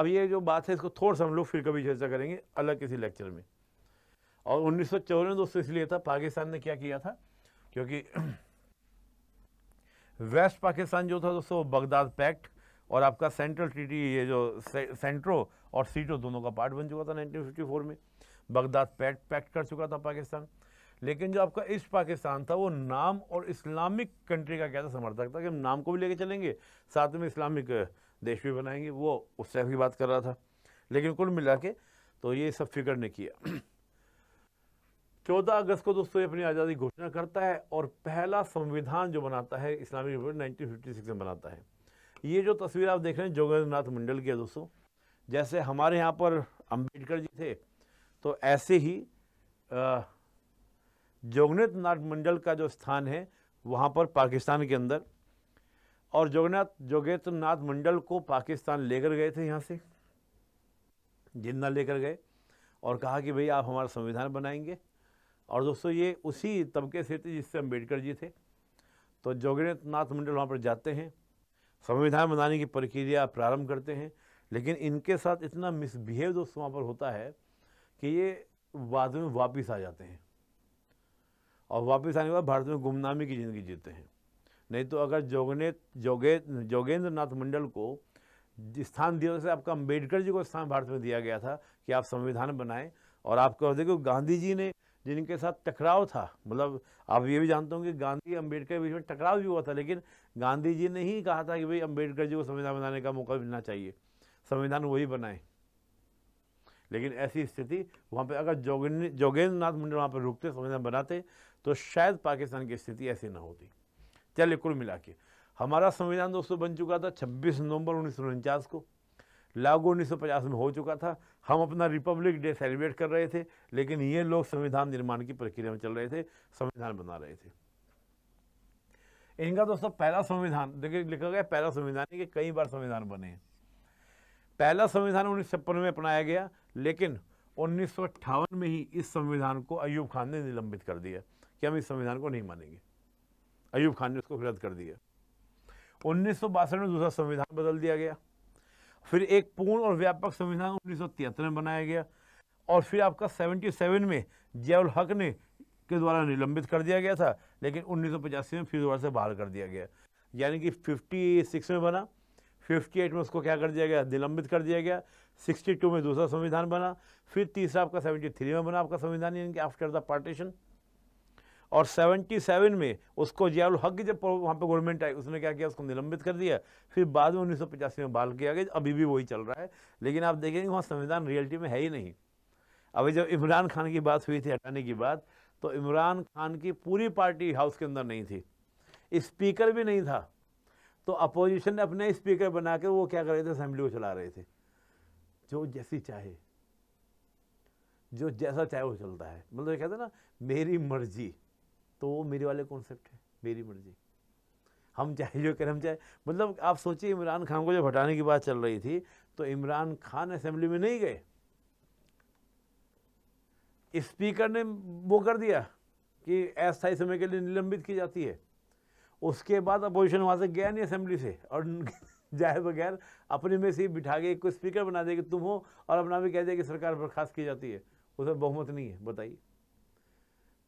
A: अब ये जो बात है इसको थोड़ा सा हम लोग फिर कभी चर्चा करेंगे अलग किसी लेक्चर में और उन्नीस सौ दोस्तों इसलिए था पाकिस्तान ने क्या किया था क्योंकि वेस्ट पाकिस्तान जो था दोस्तों बगदाद पैक्ट और आपका सेंट्रल ट्रीटी ये जो से, सेंट्रो और सीटो दोनों का पार्ट बन चुका था 1954 में बगदाद पैक्ट पैक्ट कर चुका था पाकिस्तान लेकिन जो आपका ईस्ट पाकिस्तान था वो नाम और इस्लामिक कंट्री का क्या था समर्थक था कि हम नाम को भी लेके चलेंगे साथ में इस्लामिक देश भी बनाएंगे वो उस तरह की बात कर रहा था लेकिन कुल मिला के तो ये सब फिक्र ने किया चौदह अगस्त को दोस्तों अपनी आज़ादी घोषणा करता है और पहला संविधान जो बनाता है इस्लामिक रिपब्लिक सिक्स में बनाता है ये जो तस्वीर आप देख रहे हैं जोगेंद्र नाथ मंडल की है दोस्तों जैसे हमारे यहाँ पर अम्बेडकर जी थे तो ऐसे ही जोगनेथ नाथ मंडल का जो स्थान है वहाँ पर पाकिस्तान के अंदर और जोगनाथ जोगेंद्र नाथ मंडल को पाकिस्तान लेकर गए थे यहाँ से जिन्ना लेकर गए और कहा कि भाई आप हमारा संविधान बनाएंगे और दोस्तों ये उसी तबके से थे जिससे अम्बेडकर जी थे तो जोगेंद्र नाथ मंडल वहाँ पर जाते हैं संविधान बनाने की प्रक्रिया प्रारंभ करते हैं लेकिन इनके साथ इतना मिसबिहेव दोस्तों वहाँ पर होता है कि ये बाद में वापस आ जाते हैं और वापस आने के बाद भारत में गुमनामी की ज़िंदगी जीते हैं नहीं तो अगर जोगने जोगे जोगेंद्र नाथ मंडल को स्थान दिया जैसे आपका अम्बेडकर जी को स्थान भारत में दिया गया था कि आप संविधान बनाएं और आप कह देखो गांधी जी ने जिनके साथ टकराव था मतलब आप ये भी जानते होंगे गांधी अंबेडकर के बीच में टकराव भी हुआ था लेकिन गांधी जी ने ही कहा था कि भाई अंबेडकर जी को संविधान बनाने का मौका मिलना चाहिए संविधान वही बनाए लेकिन ऐसी स्थिति वहाँ पे अगर जोगेंद्र जोगेंद्र नाथ मुंडे वहाँ पर रुकते संविधान बनाते तो शायद पाकिस्तान की स्थिति ऐसी ना होती चलिए कुल मिला के हमारा संविधान दोस्तों बन चुका था छब्बीस नवंबर उन्नीस को लागू 1950 में हो चुका था हम अपना रिपब्लिक डे सेलिब्रेट कर रहे थे लेकिन ये लोग संविधान निर्माण की प्रक्रिया में चल रहे थे संविधान बना रहे थे इनका दोस्तों पहला संविधान देखिए लिखा गया पहला संविधान के कई बार संविधान बने हैं पहला संविधान उन्नीस में अपनाया गया लेकिन उन्नीस में ही इस संविधान को अयूब खान ने निलंबित कर दिया कि हम इस संविधान को नहीं मानेंगे अयूब खान ने उसको रद्द कर दिया उन्नीस में दूसरा संविधान बदल दिया गया फिर एक पूर्ण और व्यापक संविधान उन्नीस में बनाया गया और फिर आपका 77 में जयाउल हक ने के द्वारा निलंबित कर दिया गया था लेकिन उन्नीस में फिर दोबारा से बाहर कर दिया गया यानी कि 56 में बना 58 में उसको क्या कर दिया गया निलंबित कर दिया गया 62 में दूसरा संविधान बना फिर तीसरा आपका 73 में बना आपका संविधान यानी कि आफ्टर द पार्टीशन और 77 में उसको जियाल हक की जब वहाँ पे गवर्नमेंट आई उसने क्या किया उसको निलंबित कर दिया फिर बाद में उन्नीस में बहाल किया गया अभी भी वही चल रहा है लेकिन आप देखेंगे वहाँ संविधान रियलिटी में है ही नहीं अभी जब इमरान खान की बात हुई थी हटाने की बात तो इमरान खान की पूरी पार्टी हाउस के अंदर नहीं थी स्पीकर भी नहीं था तो अपोजिशन ने अपने स्पीकर बना के वो क्या कर रहे थे असेंबली को चला रहे थे जो जैसी चाहे जो जैसा चाहे वो चलता है मतलब कहते हैं ना मेरी मर्जी तो वो मेरे वाले कॉन्सेप्ट है मेरी मर्जी हम चाहे जो करें हम चाहे मतलब आप सोचिए इमरान खान को जब हटाने की बात चल रही थी तो इमरान खान असेंबली में नहीं गए स्पीकर ने वो कर दिया कि अस्थायी समय के लिए निलंबित की जाती है उसके बाद अपोजिशन वहाँ से गया नहीं असेंबली से और जाए बगैर अपने में से बिठा के को स्पीकर बना दे कि तुम हो और अपना भी कह दे कि सरकार बर्खास्त की जाती है उसमें बहुमत नहीं है बताइए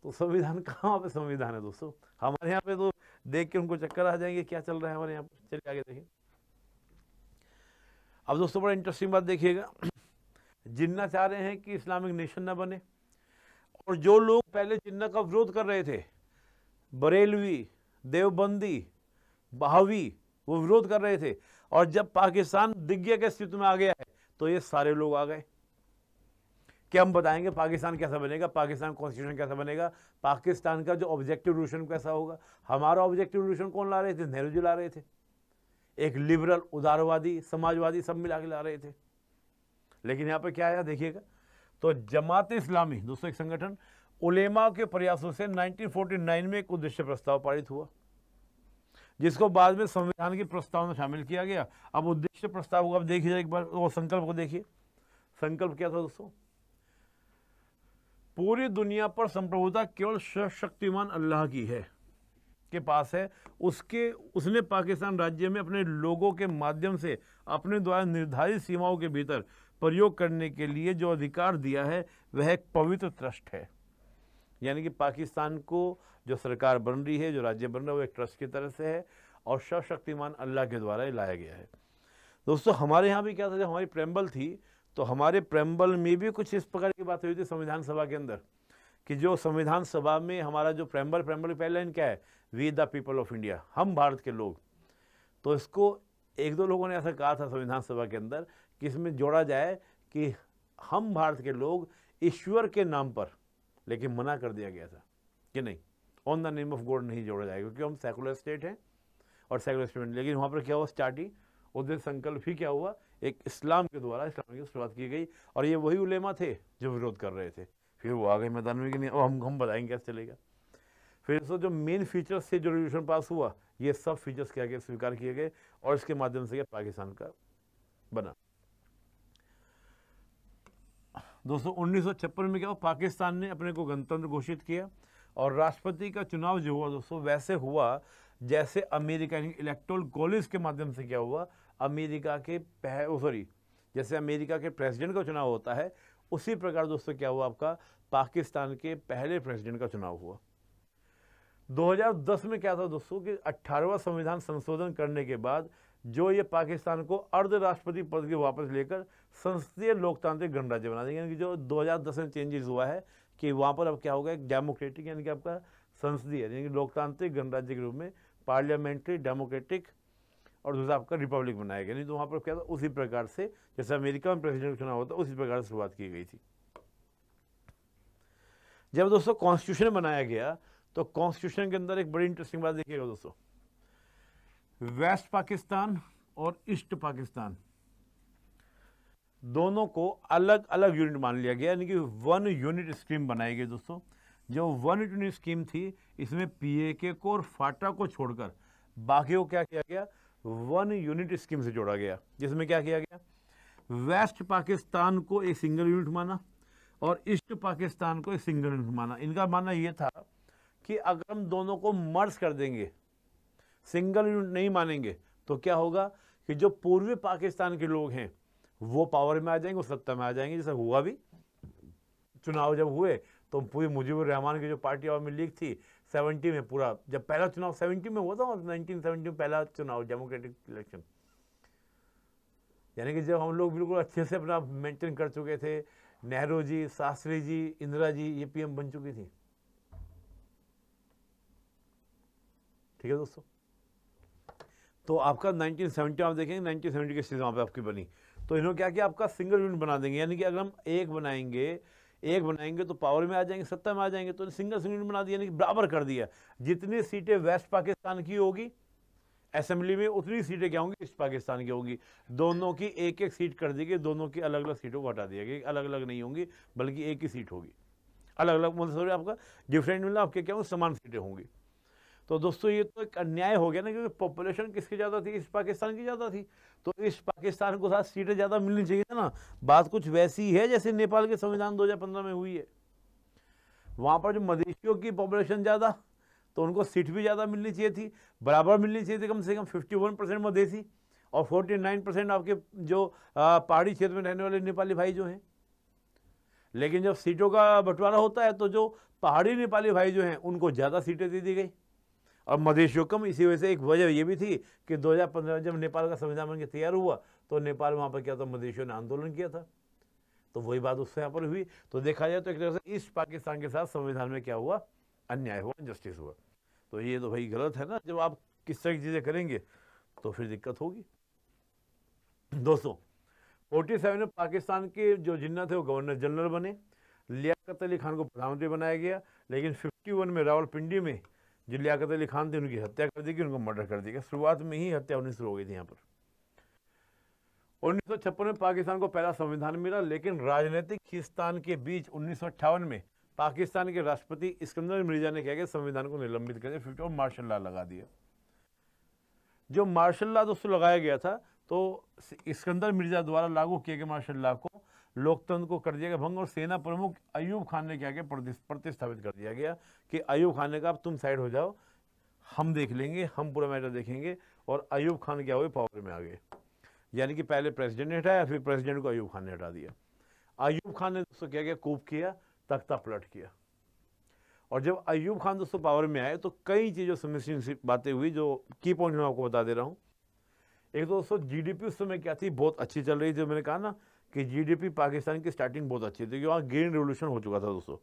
A: तो संविधान कहाँ पे संविधान है दोस्तों हमारे यहाँ पे तो देख के उनको चक्कर आ जाएंगे क्या चल रहा है हमारे यहाँ पे चलिए आगे देखिए अब दोस्तों बड़ा इंटरेस्टिंग बात देखिएगा जिन्ना चाह रहे हैं कि इस्लामिक नेशन ना बने और जो लोग पहले जिन्ना का विरोध कर रहे थे बरेलवी देवबंदी बहावी वो विरोध कर रहे थे और जब पाकिस्तान दिग्गज के अस्तित्व में आ गया है तो ये सारे लोग आ गए कि हम बताएंगे पाकिस्तान कैसा बनेगा पाकिस्तान कॉन्स्टिट्यूशन कैसा बनेगा पाकिस्तान का जो ऑब्जेक्टिव रूशन कैसा होगा हमारा ऑब्जेक्टिव रूशन कौन ला रहे थे नेहरू जी ला रहे थे एक लिबरल उदारवादी समाजवादी सब मिला के ला रहे थे लेकिन यहाँ पर क्या आया देखिएगा तो जमात इस्लामी दोस्तों एक संगठन उलेमा के प्रयासों से 1949 में एक उद्देश्य प्रस्ताव पारित हुआ जिसको बाद में संविधान के प्रस्ताव में शामिल किया गया अब उद्देश्य प्रस्ताव को अब देखिए एक बार वो संकल्प को देखिए संकल्प क्या था दोस्तों पूरी दुनिया पर संप्रभुता केवल शक्तिमान अल्लाह की है के पास है उसके उसने पाकिस्तान राज्य में अपने लोगों के माध्यम से अपने द्वारा निर्धारित सीमाओं के भीतर प्रयोग करने के लिए जो अधिकार दिया है वह एक पवित्र ट्रस्ट है यानी कि पाकिस्तान को जो सरकार बन रही है जो राज्य बन रहा है वो एक ट्रस्ट की तरह से है और सशक्तिमान अल्लाह के द्वारा लाया गया है दोस्तों हमारे यहाँ भी क्या था जब हमारी प्रेम्बल थी तो हमारे प्रेम्बल में भी कुछ इस प्रकार की बात हुई थी संविधान सभा के अंदर कि जो संविधान सभा में हमारा जो प्रेम्बल प्रेम्बल पहले इन क्या है we the people of India हम भारत के लोग तो इसको एक दो लोगों ने ऐसा कहा था संविधान सभा के अंदर कि इसमें जोड़ा जाए कि हम भारत के लोग ईश्वर के नाम पर लेकिन मना कर दिया गया था कि नहीं on the name of God नहीं जोड़ा जाएगा क्योंकि हम सेकुलर स्टेट हैं और सेकुलर स्टेट लेकिन वहाँ पर क्या हुआ स्टार्टिंग उस दिन संकल्प ही क्या हुआ एक इस्लाम के द्वारा इस्लाम की शुरुआत की गई और ये वही उलेमा थे जो विरोध कर रहे थे फिर वो आ गए मैदान में कि नहीं हम हम बताएंगे कैसे चलेगा फिर इसको जो मेन फीचर्स से जो रेजोल्यूशन पास हुआ ये सब फीचर्स क्या गए स्वीकार किए गए और इसके माध्यम से पाकिस्तान का बना दोस्तों उन्नीस में क्या हुआ पाकिस्तान ने अपने को गणतंत्र घोषित किया और राष्ट्रपति का चुनाव जो हुआ दोस्तों वैसे हुआ जैसे अमेरिका इलेक्ट्रोल कॉलेज के माध्यम से क्या हुआ अमेरिका के सॉरी जैसे अमेरिका के प्रेसिडेंट का चुनाव होता है उसी प्रकार दोस्तों क्या हुआ आपका पाकिस्तान के पहले प्रेसिडेंट का चुनाव हुआ 2010 में क्या था दोस्तों कि 18वां संविधान संशोधन करने के बाद जो ये पाकिस्तान को अर्ध राष्ट्रपति पद के वापस लेकर संसदीय लोकतांत्रिक गणराज्य बना देंगे यानी कि जो 2010 में चेंजेस हुआ है कि वहाँ पर अब क्या होगा एक डेमोक्रेटिक यानी कि आपका संसदीय यानी कि लोकतांत्रिक गणराज्य के रूप में पार्लियामेंट्री डेमोक्रेटिक और दूसरा आपका रिपब्लिक बनाया गया नहीं तो वहाँ पर क्या था उसी प्रकार से जैसे अमेरिका में प्रेसिडेंट चुनाव होता उसी प्रकार से शुरुआत की गई थी जब दोस्तों कॉन्स्टिट्यूशन बनाया गया तो कॉन्स्टिट्यूशन के अंदर एक बड़ी इंटरेस्टिंग बात देखिएगा दोस्तों वेस्ट पाकिस्तान और ईस्ट पाकिस्तान दोनों को अलग अलग यूनिट मान लिया गया यानी कि वन यूनिट स्कीम बनाई गई दोस्तों जो वन यूनिट स्कीम थी इसमें पीएके को और फाटा को छोड़कर बाकी को क्या किया गया वन यूनिट स्कीम से जोड़ा गया जिसमें क्या किया गया वेस्ट पाकिस्तान को एक सिंगल यूनिट माना और ईस्ट पाकिस्तान को एक सिंगल यूनिट माना इनका मानना यह था कि अगर हम दोनों को मर्ज कर देंगे सिंगल यूनिट नहीं मानेंगे तो क्या होगा कि जो पूर्वी पाकिस्तान के लोग हैं वो पावर में आ जाएंगे वो सत्ता में आ जाएंगे जैसे हुआ भी चुनाव जब हुए तो पूरी मुजीबुर रहमान की जो पार्टी आवामी लीग थी सेवेंटी में पूरा जब पहला चुनाव सेवेंटी में हुआ था और नाइनटीन सेवेंटी में पहला चुनाव डेमोक्रेटिक इलेक्शन यानी कि जब हम लोग बिल्कुल अच्छे से अपना मेंटेन कर चुके थे नेहरू जी शास्त्री जी इंदिरा जी ये पीएम बन चुकी थी ठीक है दोस्तों तो आपका 1970 आप देखेंगे 1970 स्थिति वहां पे आपकी बनी तो इन्होंने क्या किया आपका सिंगल यूनिट बना देंगे यानी कि अगर हम एक बनाएंगे एक बनाएंगे तो पावर में आ जाएंगे सत्ता में आ जाएंगे तो सिंगल सीट बना दिया यानी कि बराबर कर दिया जितनी सीटें वेस्ट पाकिस्तान की होगी असेंबली में उतनी सीटें क्या होंगी ईस्ट पाकिस्तान की होंगी दोनों की एक एक सीट कर दी गई दोनों की अलग अलग सीटों को हटा दिया गया अलग अलग नहीं होंगी बल्कि एक ही सीट होगी अलग अलग मतलब आपका डिफरेंट मतलब आपके क्या हो समान सीटें होंगी तो दोस्तों ये तो एक अन्याय हो गया ना क्योंकि पॉपुलेशन किसकी ज़्यादा थी इस पाकिस्तान की ज़्यादा थी तो इस पाकिस्तान को साथ सीटें ज़्यादा मिलनी चाहिए ना बात कुछ वैसी है जैसे नेपाल के संविधान 2015 में हुई है वहाँ पर जो मदेशियों की पॉपुलेशन ज़्यादा तो उनको सीट भी ज़्यादा मिलनी चाहिए थी बराबर मिलनी चाहिए थी कम से कम फिफ्टी वन परसेंट मदेशी और फोर्टी नाइन परसेंट आपके जो पहाड़ी क्षेत्र में रहने वाले नेपाली भाई जो हैं लेकिन जब सीटों का बंटवारा होता है तो जो पहाड़ी नेपाली भाई जो हैं उनको ज़्यादा सीटें दे दी गई अब मधेशियों कम इसी वजह से एक वजह ये भी थी कि 2015 जब नेपाल का संविधान बन के तैयार हुआ तो नेपाल वहाँ पर क्या था मधेशियों ने आंदोलन किया था तो वही बात उससे यहाँ पर हुई तो देखा जाए तो एक तरह से इस पाकिस्तान के साथ संविधान में क्या हुआ अन्याय हुआ जस्टिस हुआ तो ये तो भाई गलत है ना जब आप किस तरह की चीज़ें करेंगे तो फिर दिक्कत होगी दोस्तों फोर्टी सेवन में पाकिस्तान के जो जिन्ना थे वो गवर्नर जनरल बने लियाकत अली खान को प्रधानमंत्री बनाया गया लेकिन फिफ्टी वन में रावलपिंडी में जो लियाकत अली खान थे उनकी हत्या कर दी गई उनको मर्डर कर दिया गया शुरुआत में ही हत्या होनी शुरू हो गई थी यहाँ पर उन्नीस में पाकिस्तान को पहला संविधान मिला लेकिन राजनीतिक खिस्तान के बीच उन्नीस में पाकिस्तान के राष्ट्रपति इस्कंदर मिर्जा ने कह के संविधान को निलंबित कर दिया फिर तो मार्शल लॉ लगा दिया जो मार्शल लॉ दोस्तों लगाया गया था तो इस्कंदर मिर्जा द्वारा लागू किए गए मार्शल लॉ को लोकतंत्र को कर दिया गया भंग और सेना प्रमुख अयूब खान ने क्या किया प्रतिस्थापित कर दिया गया कि अयूब खान ने कहा तुम साइड हो जाओ हम देख लेंगे हम पूरा मैटर देखेंगे और अयूब खान क्या हुए पावर में आ गए यानी कि पहले प्रेसिडेंट ने हटाया फिर प्रेसिडेंट को अयूब खान ने हटा दिया अयूब खान ने दोस्तों क्या किया कूप किया तख्ता पलट किया और जब अयूब खान दोस्तों पावर में आए तो कई चीज़ों से बातें हुई जो की पॉइंट मैं आपको बता दे रहा हूँ एक तो दोस्तों जी डी पी उस समय क्या थी बहुत अच्छी चल रही थी मैंने कहा ना कि जीडीपी पाकिस्तान की स्टार्टिंग बहुत अच्छी थी क्योंकि वहाँ ग्रीन रेवोल्यूशन हो चुका था दोस्तों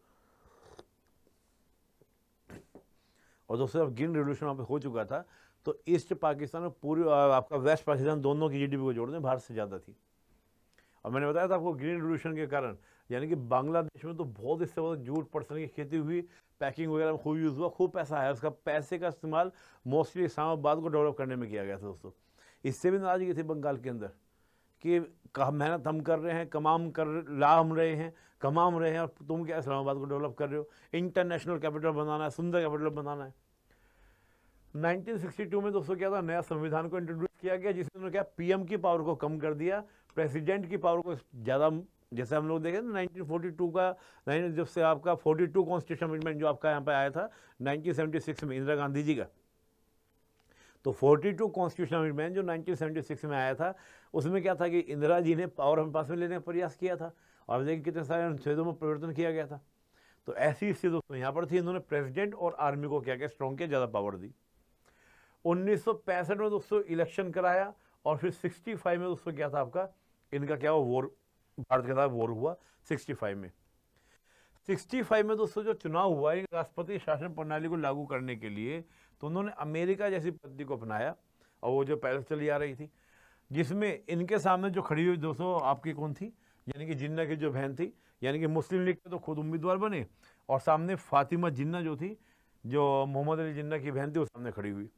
A: और दोस्तों अब ग्रीन रेवोल्यूशन वहाँ पे हो चुका था तो ईस्ट पाकिस्तान और पूरी आपका वेस्ट पाकिस्तान दोनों की जीडीपी को जोड़ दें भारत से ज़्यादा थी और मैंने बताया था आपको ग्रीन रेवोल्यूशन के कारण यानी कि बांग्लादेश में तो बहुत इससे बहुत जूट पर्सन की खेती हुई पैकिंग वगैरह में खूब यूज़ हुआ खूब पैसा आया उसका पैसे का इस्तेमाल मोस्टली इस्लामाबाद को डेवलप करने में किया गया था दोस्तों इससे भी नाराजगी थी बंगाल के अंदर कि मेहनत हम कर रहे हैं कमाम कर ला हम रहे हैं कमाम रहे हैं और तुम क्या इस्लामाबाद को डेवलप कर रहे हो इंटरनेशनल कैपिटल बनाना है सुंदर कैपिटल बनाना है 1962 में दोस्तों क्या था नया संविधान को इंट्रोड्यूस किया गया जिसने क्या पीएम की पावर को कम कर दिया प्रेसिडेंट की पावर को ज़्यादा जैसे हम लोग देखें नाइनटीन फोर्टी टू का जब से आपका फोर्टी टू कॉन्स्टिट्यूशन जो आपका यहाँ पर आया था नाइनटीन सेवेंटी सिक्स में इंदिरा गांधी जी का तो 42 कॉन्स्टिट्यूशन अमेंडमेंट जो 1976 में आया था उसमें क्या था कि इंदिरा जी ने पावर हम पास में लेने का प्रयास किया था और देखिए कितने सारे अनुच्छेदों में परिवर्तन किया गया था तो ऐसी स्थिति दोस्तों यहाँ पर थी इन्होंने प्रेसिडेंट और आर्मी को क्या क्या स्ट्रॉन्ग किया ज़्यादा पावर दी उन्नीस में दोस्तों इलेक्शन कराया और फिर सिक्सटी में दोस्तों क्या था आपका इनका क्या हुआ वॉर भारत के साथ वॉर हुआ सिक्सटी में 65 में दोस्तों जो चुनाव हुआ राष्ट्रपति शासन प्रणाली को लागू करने के लिए तो उन्होंने अमेरिका जैसी पद्धति को अपनाया और वो जो पैरिस चली आ रही थी जिसमें इनके सामने जो खड़ी हुई दोस्तों आपकी कौन थी यानी कि जिन्ना की जो बहन थी यानी कि मुस्लिम लीग के तो खुद उम्मीदवार बने और सामने फातिमा जिन्ना जो थी जो मोहम्मद अली जिन्ना की बहन थी वो सामने खड़ी हुई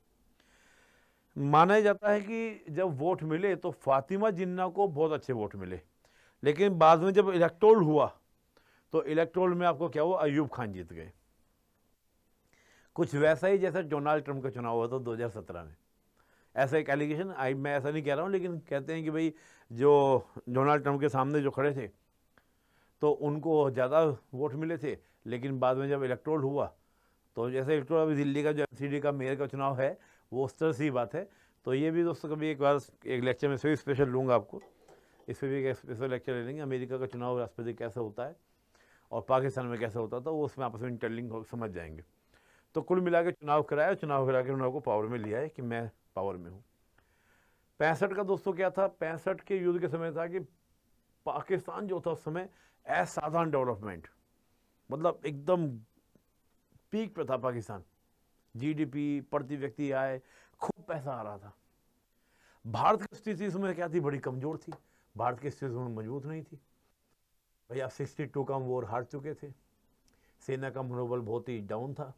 A: माना जाता है कि जब वोट मिले तो फातिमा जिन्ना को बहुत अच्छे वोट मिले लेकिन बाद में जब इलेक्ट्रोल हुआ तो इलेक्ट्रोल में आपको क्या हुआ अयूब खान जीत गए कुछ वैसा ही जैसा डोनाल्ड ट्रंप का चुनाव हुआ था 2017 में ऐसा एक एलिगेशन आई मैं ऐसा नहीं कह रहा हूँ लेकिन कहते हैं कि भाई जो डोनाल्ड ट्रंप के सामने जो खड़े थे तो उनको ज़्यादा वोट मिले थे लेकिन बाद में जब इलेक्ट्रोल हुआ तो जैसे इलेक्ट्रोल अभी दिल्ली का जो एम का मेयर का चुनाव है वो उस तरह से ही बात है तो ये भी दोस्तों कभी एक बार एक लेक्चर में से स्पेशल लूँगा आपको इस पर भी एक स्पेशल लेक्चर ले लेंगे अमेरिका का चुनाव राष्ट्रपति कैसा होता है और पाकिस्तान में कैसा होता था तो वो उसमें आपस में इंटरलिंक समझ जाएंगे तो कुल मिला के चुनाव कराया चुनाव करा के उन्होंने पावर में लिया है कि मैं पावर में हूँ पैंसठ का दोस्तों क्या था पैंसठ के युद्ध के समय था कि पाकिस्तान जो था उस समय असाधारण डेवलपमेंट मतलब एकदम पीक पर था पाकिस्तान जीडीपी प्रति व्यक्ति आए खूब पैसा आ रहा था भारत की स्थिति इसमें क्या थी बड़ी कमज़ोर थी भारत की स्थिति में मजबूत नहीं थी भैया सिक्सटी टू का हम वॉर हार चुके थे सेना का मनोबल बहुत ही डाउन था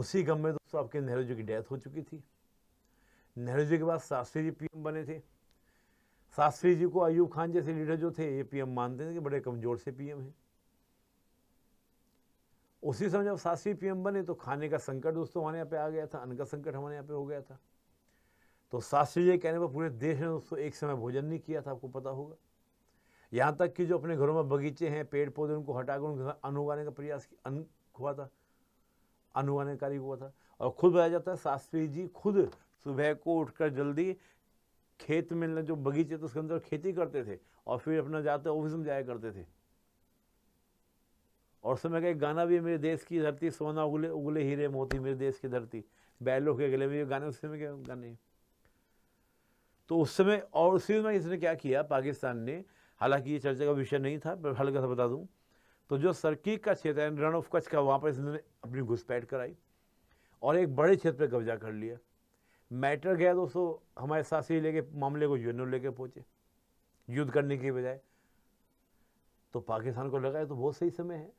A: उसी गम में दोस्तों आपके नेहरू जी की डेथ हो चुकी थी नेहरू जी के बाद शास्त्री जी पीएम बने थे शास्त्री जी को अयूब खान जैसे लीडर जो थे ये पीएम मानते थे कि बड़े कमज़ोर से पीएम हैं उसी समय जब शास्त्री पीएम बने तो खाने का संकट दोस्तों हमारे यहाँ पे आ गया था अन्न का संकट हमारे यहाँ पे हो गया था तो शास्त्री जी कहने पर पूरे देश ने दोस्तों एक समय भोजन नहीं किया था आपको पता होगा यहाँ तक कि जो अपने घरों में बगीचे हैं पेड़ पौधे उनको हटाकर उनके अन्न उगाने का प्रयास अन्न हुआ था अनुमानकारी हुआ था और खुद बताया जाता है शास्त्री जी खुद सुबह को उठकर जल्दी खेत में जो बगीचे थे उसके अंदर खेती करते थे और फिर अपना जाते ऑफिस में जाया करते थे और समय का एक गाना भी मेरे देश की धरती सोना उगले उगले हीरे मोती मेरे देश की धरती बैलों के गले में ये गाने उस समय के गाने तो उस समय और उसी समय इसने क्या किया पाकिस्तान ने हालांकि ये चर्चा का विषय नहीं था पर हल्का सा बता दूं तो जो सरकी का क्षेत्र है रण ऑफ कच्छ का वहाँ पर इसने अपनी घुसपैठ कराई और एक बड़े क्षेत्र पर कब्जा कर लिया मैटर गया दोस्तों हमारे साथ ही लेके मामले को यूनो लेके पहुँचे युद्ध करने की बजाय तो पाकिस्तान को लगा है तो बहुत सही समय है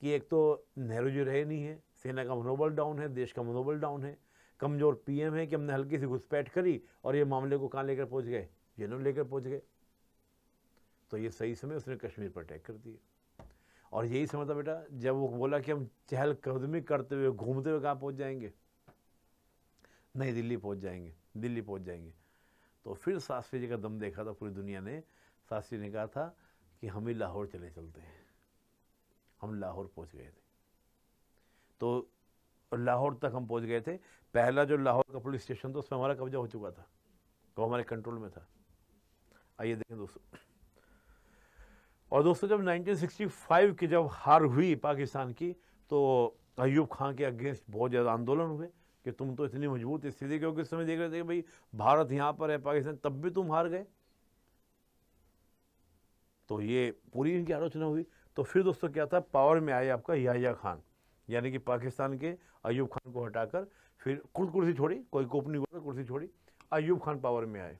A: कि एक तो नेहरू जी रहे नहीं है सेना का मनोबल डाउन है देश का मनोबल डाउन है कमज़ोर पीएम है कि हमने हल्की सी घुसपैठ करी और ये मामले को कहाँ लेकर पहुँच गए यूनो लेकर पहुँच गए तो ये सही समय उसने कश्मीर पर अटैक कर दिया और यही समझता बेटा जब वो बोला कि हम चहलकदमी करते हुए घूमते हुए कहाँ पहुँच जाएंगे नहीं दिल्ली पहुँच जाएंगे दिल्ली पहुँच जाएंगे तो फिर शास्त्री जी का दम देखा था पूरी दुनिया ने शास्त्री ने कहा था कि हम ही लाहौर चले चलते हैं हम लाहौर पहुँच गए थे तो लाहौर तक हम पहुँच गए थे पहला जो लाहौर का पुलिस स्टेशन था उसमें हमारा कब्जा हो चुका था वो हमारे कंट्रोल में था आइए देखें दोस्तों और दोस्तों जब 1965 की जब हार हुई पाकिस्तान की तो अयूब खान के अगेंस्ट बहुत ज़्यादा आंदोलन हुए कि तुम तो इतनी मजबूत स्थिति क्योंकि उस समय देख रहे थे कि भाई भारत यहाँ पर है पाकिस्तान तब भी तुम हार गए तो ये पूरी इनकी आलोचना हुई तो फिर दोस्तों क्या था पावर में आया आपका याया खान यानी कि पाकिस्तान के अयूब खान को हटाकर फिर खुद कुर्सी छोड़ी कोई कोपनी तो कुर्सी छोड़ी अयूब खान पावर में आए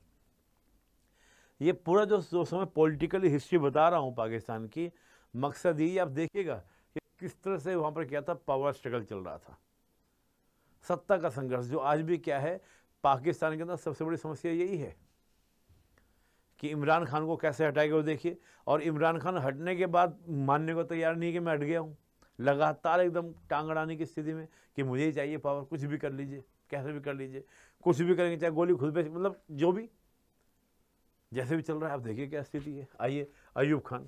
A: ये पूरा जो दोस्तों मैं पॉलिटिकली हिस्ट्री बता रहा हूँ पाकिस्तान की मकसद यही आप देखिएगा कि किस तरह से वहाँ पर क्या था पावर स्ट्रगल चल रहा था सत्ता का संघर्ष जो आज भी क्या है पाकिस्तान के अंदर सबसे बड़ी समस्या यही है कि इमरान खान को कैसे हटाएगा वो देखिए और इमरान खान हटने के बाद मानने को तैयार नहीं कि मैं हट गया हूँ लगातार एकदम टांग अड़ाने की स्थिति में कि मुझे ही चाहिए पावर कुछ भी कर लीजिए कैसे भी कर लीजिए कुछ भी करेंगे चाहे गोली खुद पे मतलब जो भी जैसे भी चल रहा है आप देखिए क्या स्थिति है आइए अयूब खान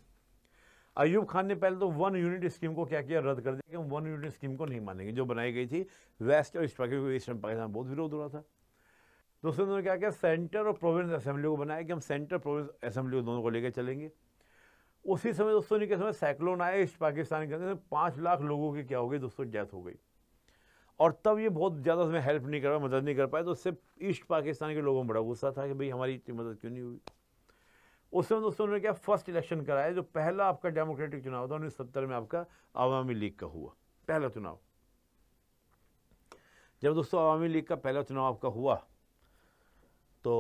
A: अयूब खान ने पहले तो वन यूनिट स्कीम को क्या किया रद्द कर दिया कि हम वन यूनिट स्कीम को नहीं मानेंगे जो बनाई गई थी वेस्ट और ईस्ट पाकिस्तान ईस्ट पाकिस्तान बहुत विरोध हो रहा था दूसरे उन्होंने क्या किया सेंटर और प्रोविंस असेंबली को बनाया कि हम सेंटर प्रोविंस असेंबली को दोनों को लेकर चलेंगे उसी समय दोस्तों कहा समय साइक्लोन आया ईस्ट पाकिस्तान के अंदर पाँच लाख लोगों की क्या हो गई दोस्तों डेथ हो गई और तब ये बहुत ज़्यादा उसमें हेल्प नहीं कर पाए मदद नहीं कर पाए तो उससे ईस्ट पाकिस्तान के लोगों में बड़ा गुस्सा था कि भाई हमारी इतनी मदद क्यों नहीं हुई उस समय दोस्तों उन्होंने क्या फर्स्ट इलेक्शन कराया जो पहला आपका डेमोक्रेटिक चुनाव था उन्नीस सत्तर में आपका आवामी लीग का हुआ पहला चुनाव जब दोस्तों आवामी लीग का पहला चुनाव आपका हुआ तो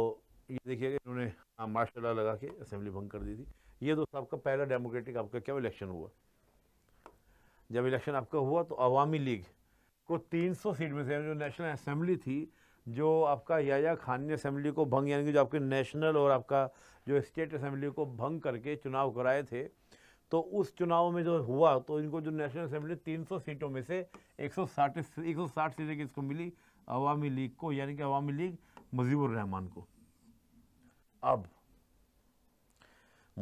A: ये देखिएगा इन्होंने मार्शल हाँ, लॉ लगा के असेंबली भंग कर दी थी ये दोस्तों आपका पहला डेमोक्रेटिक आपका क्या इलेक्शन हुआ जब इलेक्शन आपका हुआ तो अवामी लीग को 300 सीट में से जो नेशनल असेंबली थी जो आपका याया खान ने असेंबली को भंग यानी कि जो आपके नेशनल और आपका जो स्टेट असेंबली को भंग करके चुनाव कराए थे तो उस चुनाव में जो हुआ तो इनको जो नेशनल असेंबली 300 सीटों में से 160 160 सीटें किसको मिली अवामी लीग को यानी कि अवामी लीग मुजीबुर रहमान को अब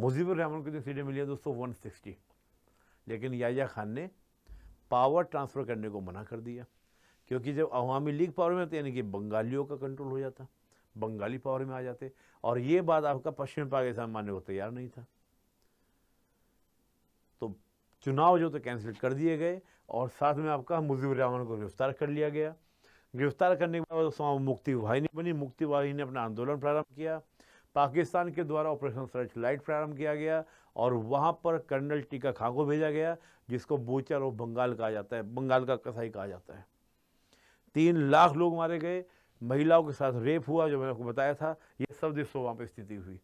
A: मुजीबुर रहमान को जो सीटें मिली है दोस्तों वन लेकिन याया खान ने पावर ट्रांसफ़र करने को मना कर दिया क्योंकि जब अवामी लीग पावर में होती यानी कि बंगालियों का कंट्रोल हो जाता बंगाली पावर में आ जाते और ये बात आपका पश्चिम पाकिस्तान मानने को तैयार नहीं था तो चुनाव जो तो कैंसिल कर दिए गए और साथ में आपका मुजीबर रहमान को गिरफ्तार कर लिया गया गिरफ्तार करने के बाद तो मुक्ति वाहिनी बनी मुक्ति वाहिनी ने अपना आंदोलन प्रारंभ किया पाकिस्तान के द्वारा ऑपरेशन सर्च लाइट प्रारंभ किया गया और वहाँ पर कर्नल टीका खां को भेजा गया जिसको बोचर और बंगाल कहा जाता है बंगाल का कसाई कहा जाता है तीन लाख लोग मारे गए महिलाओं के साथ रेप हुआ जो मैंने आपको बताया था ये सब देशों वहाँ पर स्थिति हुई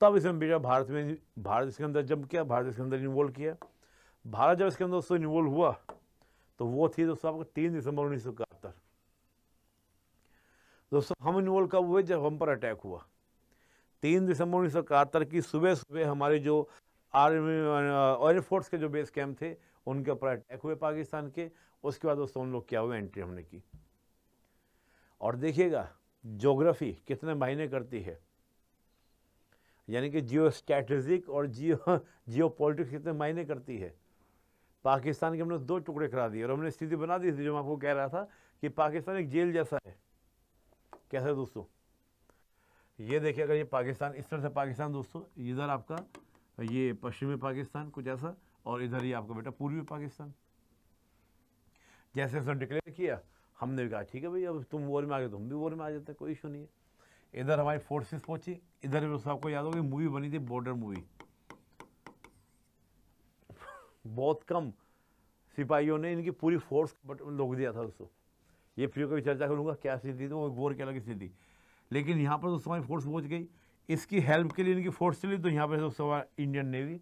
A: तब इसमें बेटा भारत में भारत इसके अंदर जम किया भारत इसके अंदर इन्वॉल्व किया भारत जब इसके अंदर उससे इन्वॉल्व हुआ तो वो थी दोस्तों आपको तीन दिसंबर उन्नीस सौ इकहत्तर दोस्तों हम इन्वॉल्व कब हुए जब हम पर अटैक हुआ तीन दिसंबर उन्नीस सौ की सुबह सुबह हमारे जो आर्मी ऑयल फोर्स के जो बेस कैंप थे उनके ऊपर अटैक हुए पाकिस्तान के उसके बाद दोस्तों उन लोग क्या हुआ एंट्री हमने की और देखिएगा जोग्राफी कितने मायने करती है यानी कि जियो स्ट्रैटेजिक और जियो जियो पॉलिटिक्स कितने मायने करती है पाकिस्तान के हमने दो टुकड़े करा दिए और हमने स्थिति बना दी थी जो मैं आपको कह रहा था कि पाकिस्तान एक जेल जैसा है कैसे दोस्तों ये देखिए अगर ये पाकिस्तान इस तरह से पाकिस्तान दोस्तों इधर आपका ये पश्चिमी पाकिस्तान कुछ ऐसा और इधर ही आपका बेटा पूर्वी पाकिस्तान जैसे उसने डिक्लेयर किया हमने भी कहा ठीक है भाई अब तुम वॉर में आ गए तुम भी वॉर में आ जाते कोई इशू नहीं है इधर हमारी फोर्सेस पहुंची इधर भी आपको याद होगी मूवी बनी थी बॉर्डर मूवी बहुत कम सिपाहियों ने इनकी पूरी फोर्स बट लोग दिया था उसको ये फिर कभी चर्चा करूँगा क्या स्थिति थी वो वॉर क्या लगी स्थिति लेकिन यहाँ पर तो समय फोर्स पहुँच गई इसकी हेल्प के लिए इनकी फोर्स चली तो यहाँ पर उस इंडियन नेवी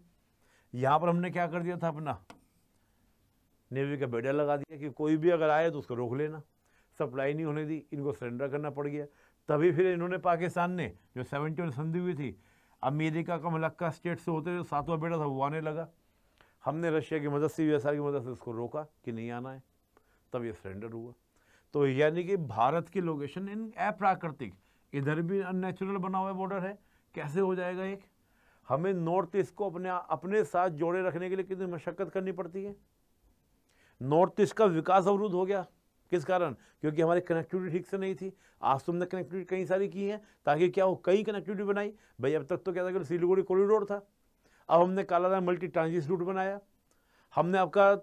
A: यहाँ पर हमने क्या कर दिया था अपना नेवी का बेडर लगा दिया कि कोई भी अगर आए तो उसको रोक लेना सप्लाई नहीं होने दी इनको सरेंडर करना पड़ गया तभी फिर इन्होंने पाकिस्तान ने जो सेवनटी वन संधि हुई थी अमेरिका का मलक्का स्टेट से होते जो सातवां बेटा था वो आने लगा हमने रशिया की मदद से यूएसआर की मदद से उसको रोका कि नहीं आना है तब ये सरेंडर हुआ तो यानी कि भारत की लोकेशन इन अप्राकृतिक इधर भी अननेचुरल बना हुआ बॉर्डर है कैसे हो जाएगा एक हमें नॉर्थ ईस्ट को अपने अपने साथ जोड़े रखने के लिए कितनी मशक्क़त करनी पड़ती है नॉर्थ ईस्ट का विकास अवरुद्ध हो गया किस कारण क्योंकि हमारी कनेक्टिविटी ठीक से नहीं थी आज तुमने कनेक्टिविटी कई सारी की है ताकि क्या हो कई कनेक्टिविटी बनाई भाई अब तक तो क्या था कि सिलीगुड़ी कॉरिडोर था अब हमने काला मल्टी ट्रांजिट रूट बनाया हमने आपका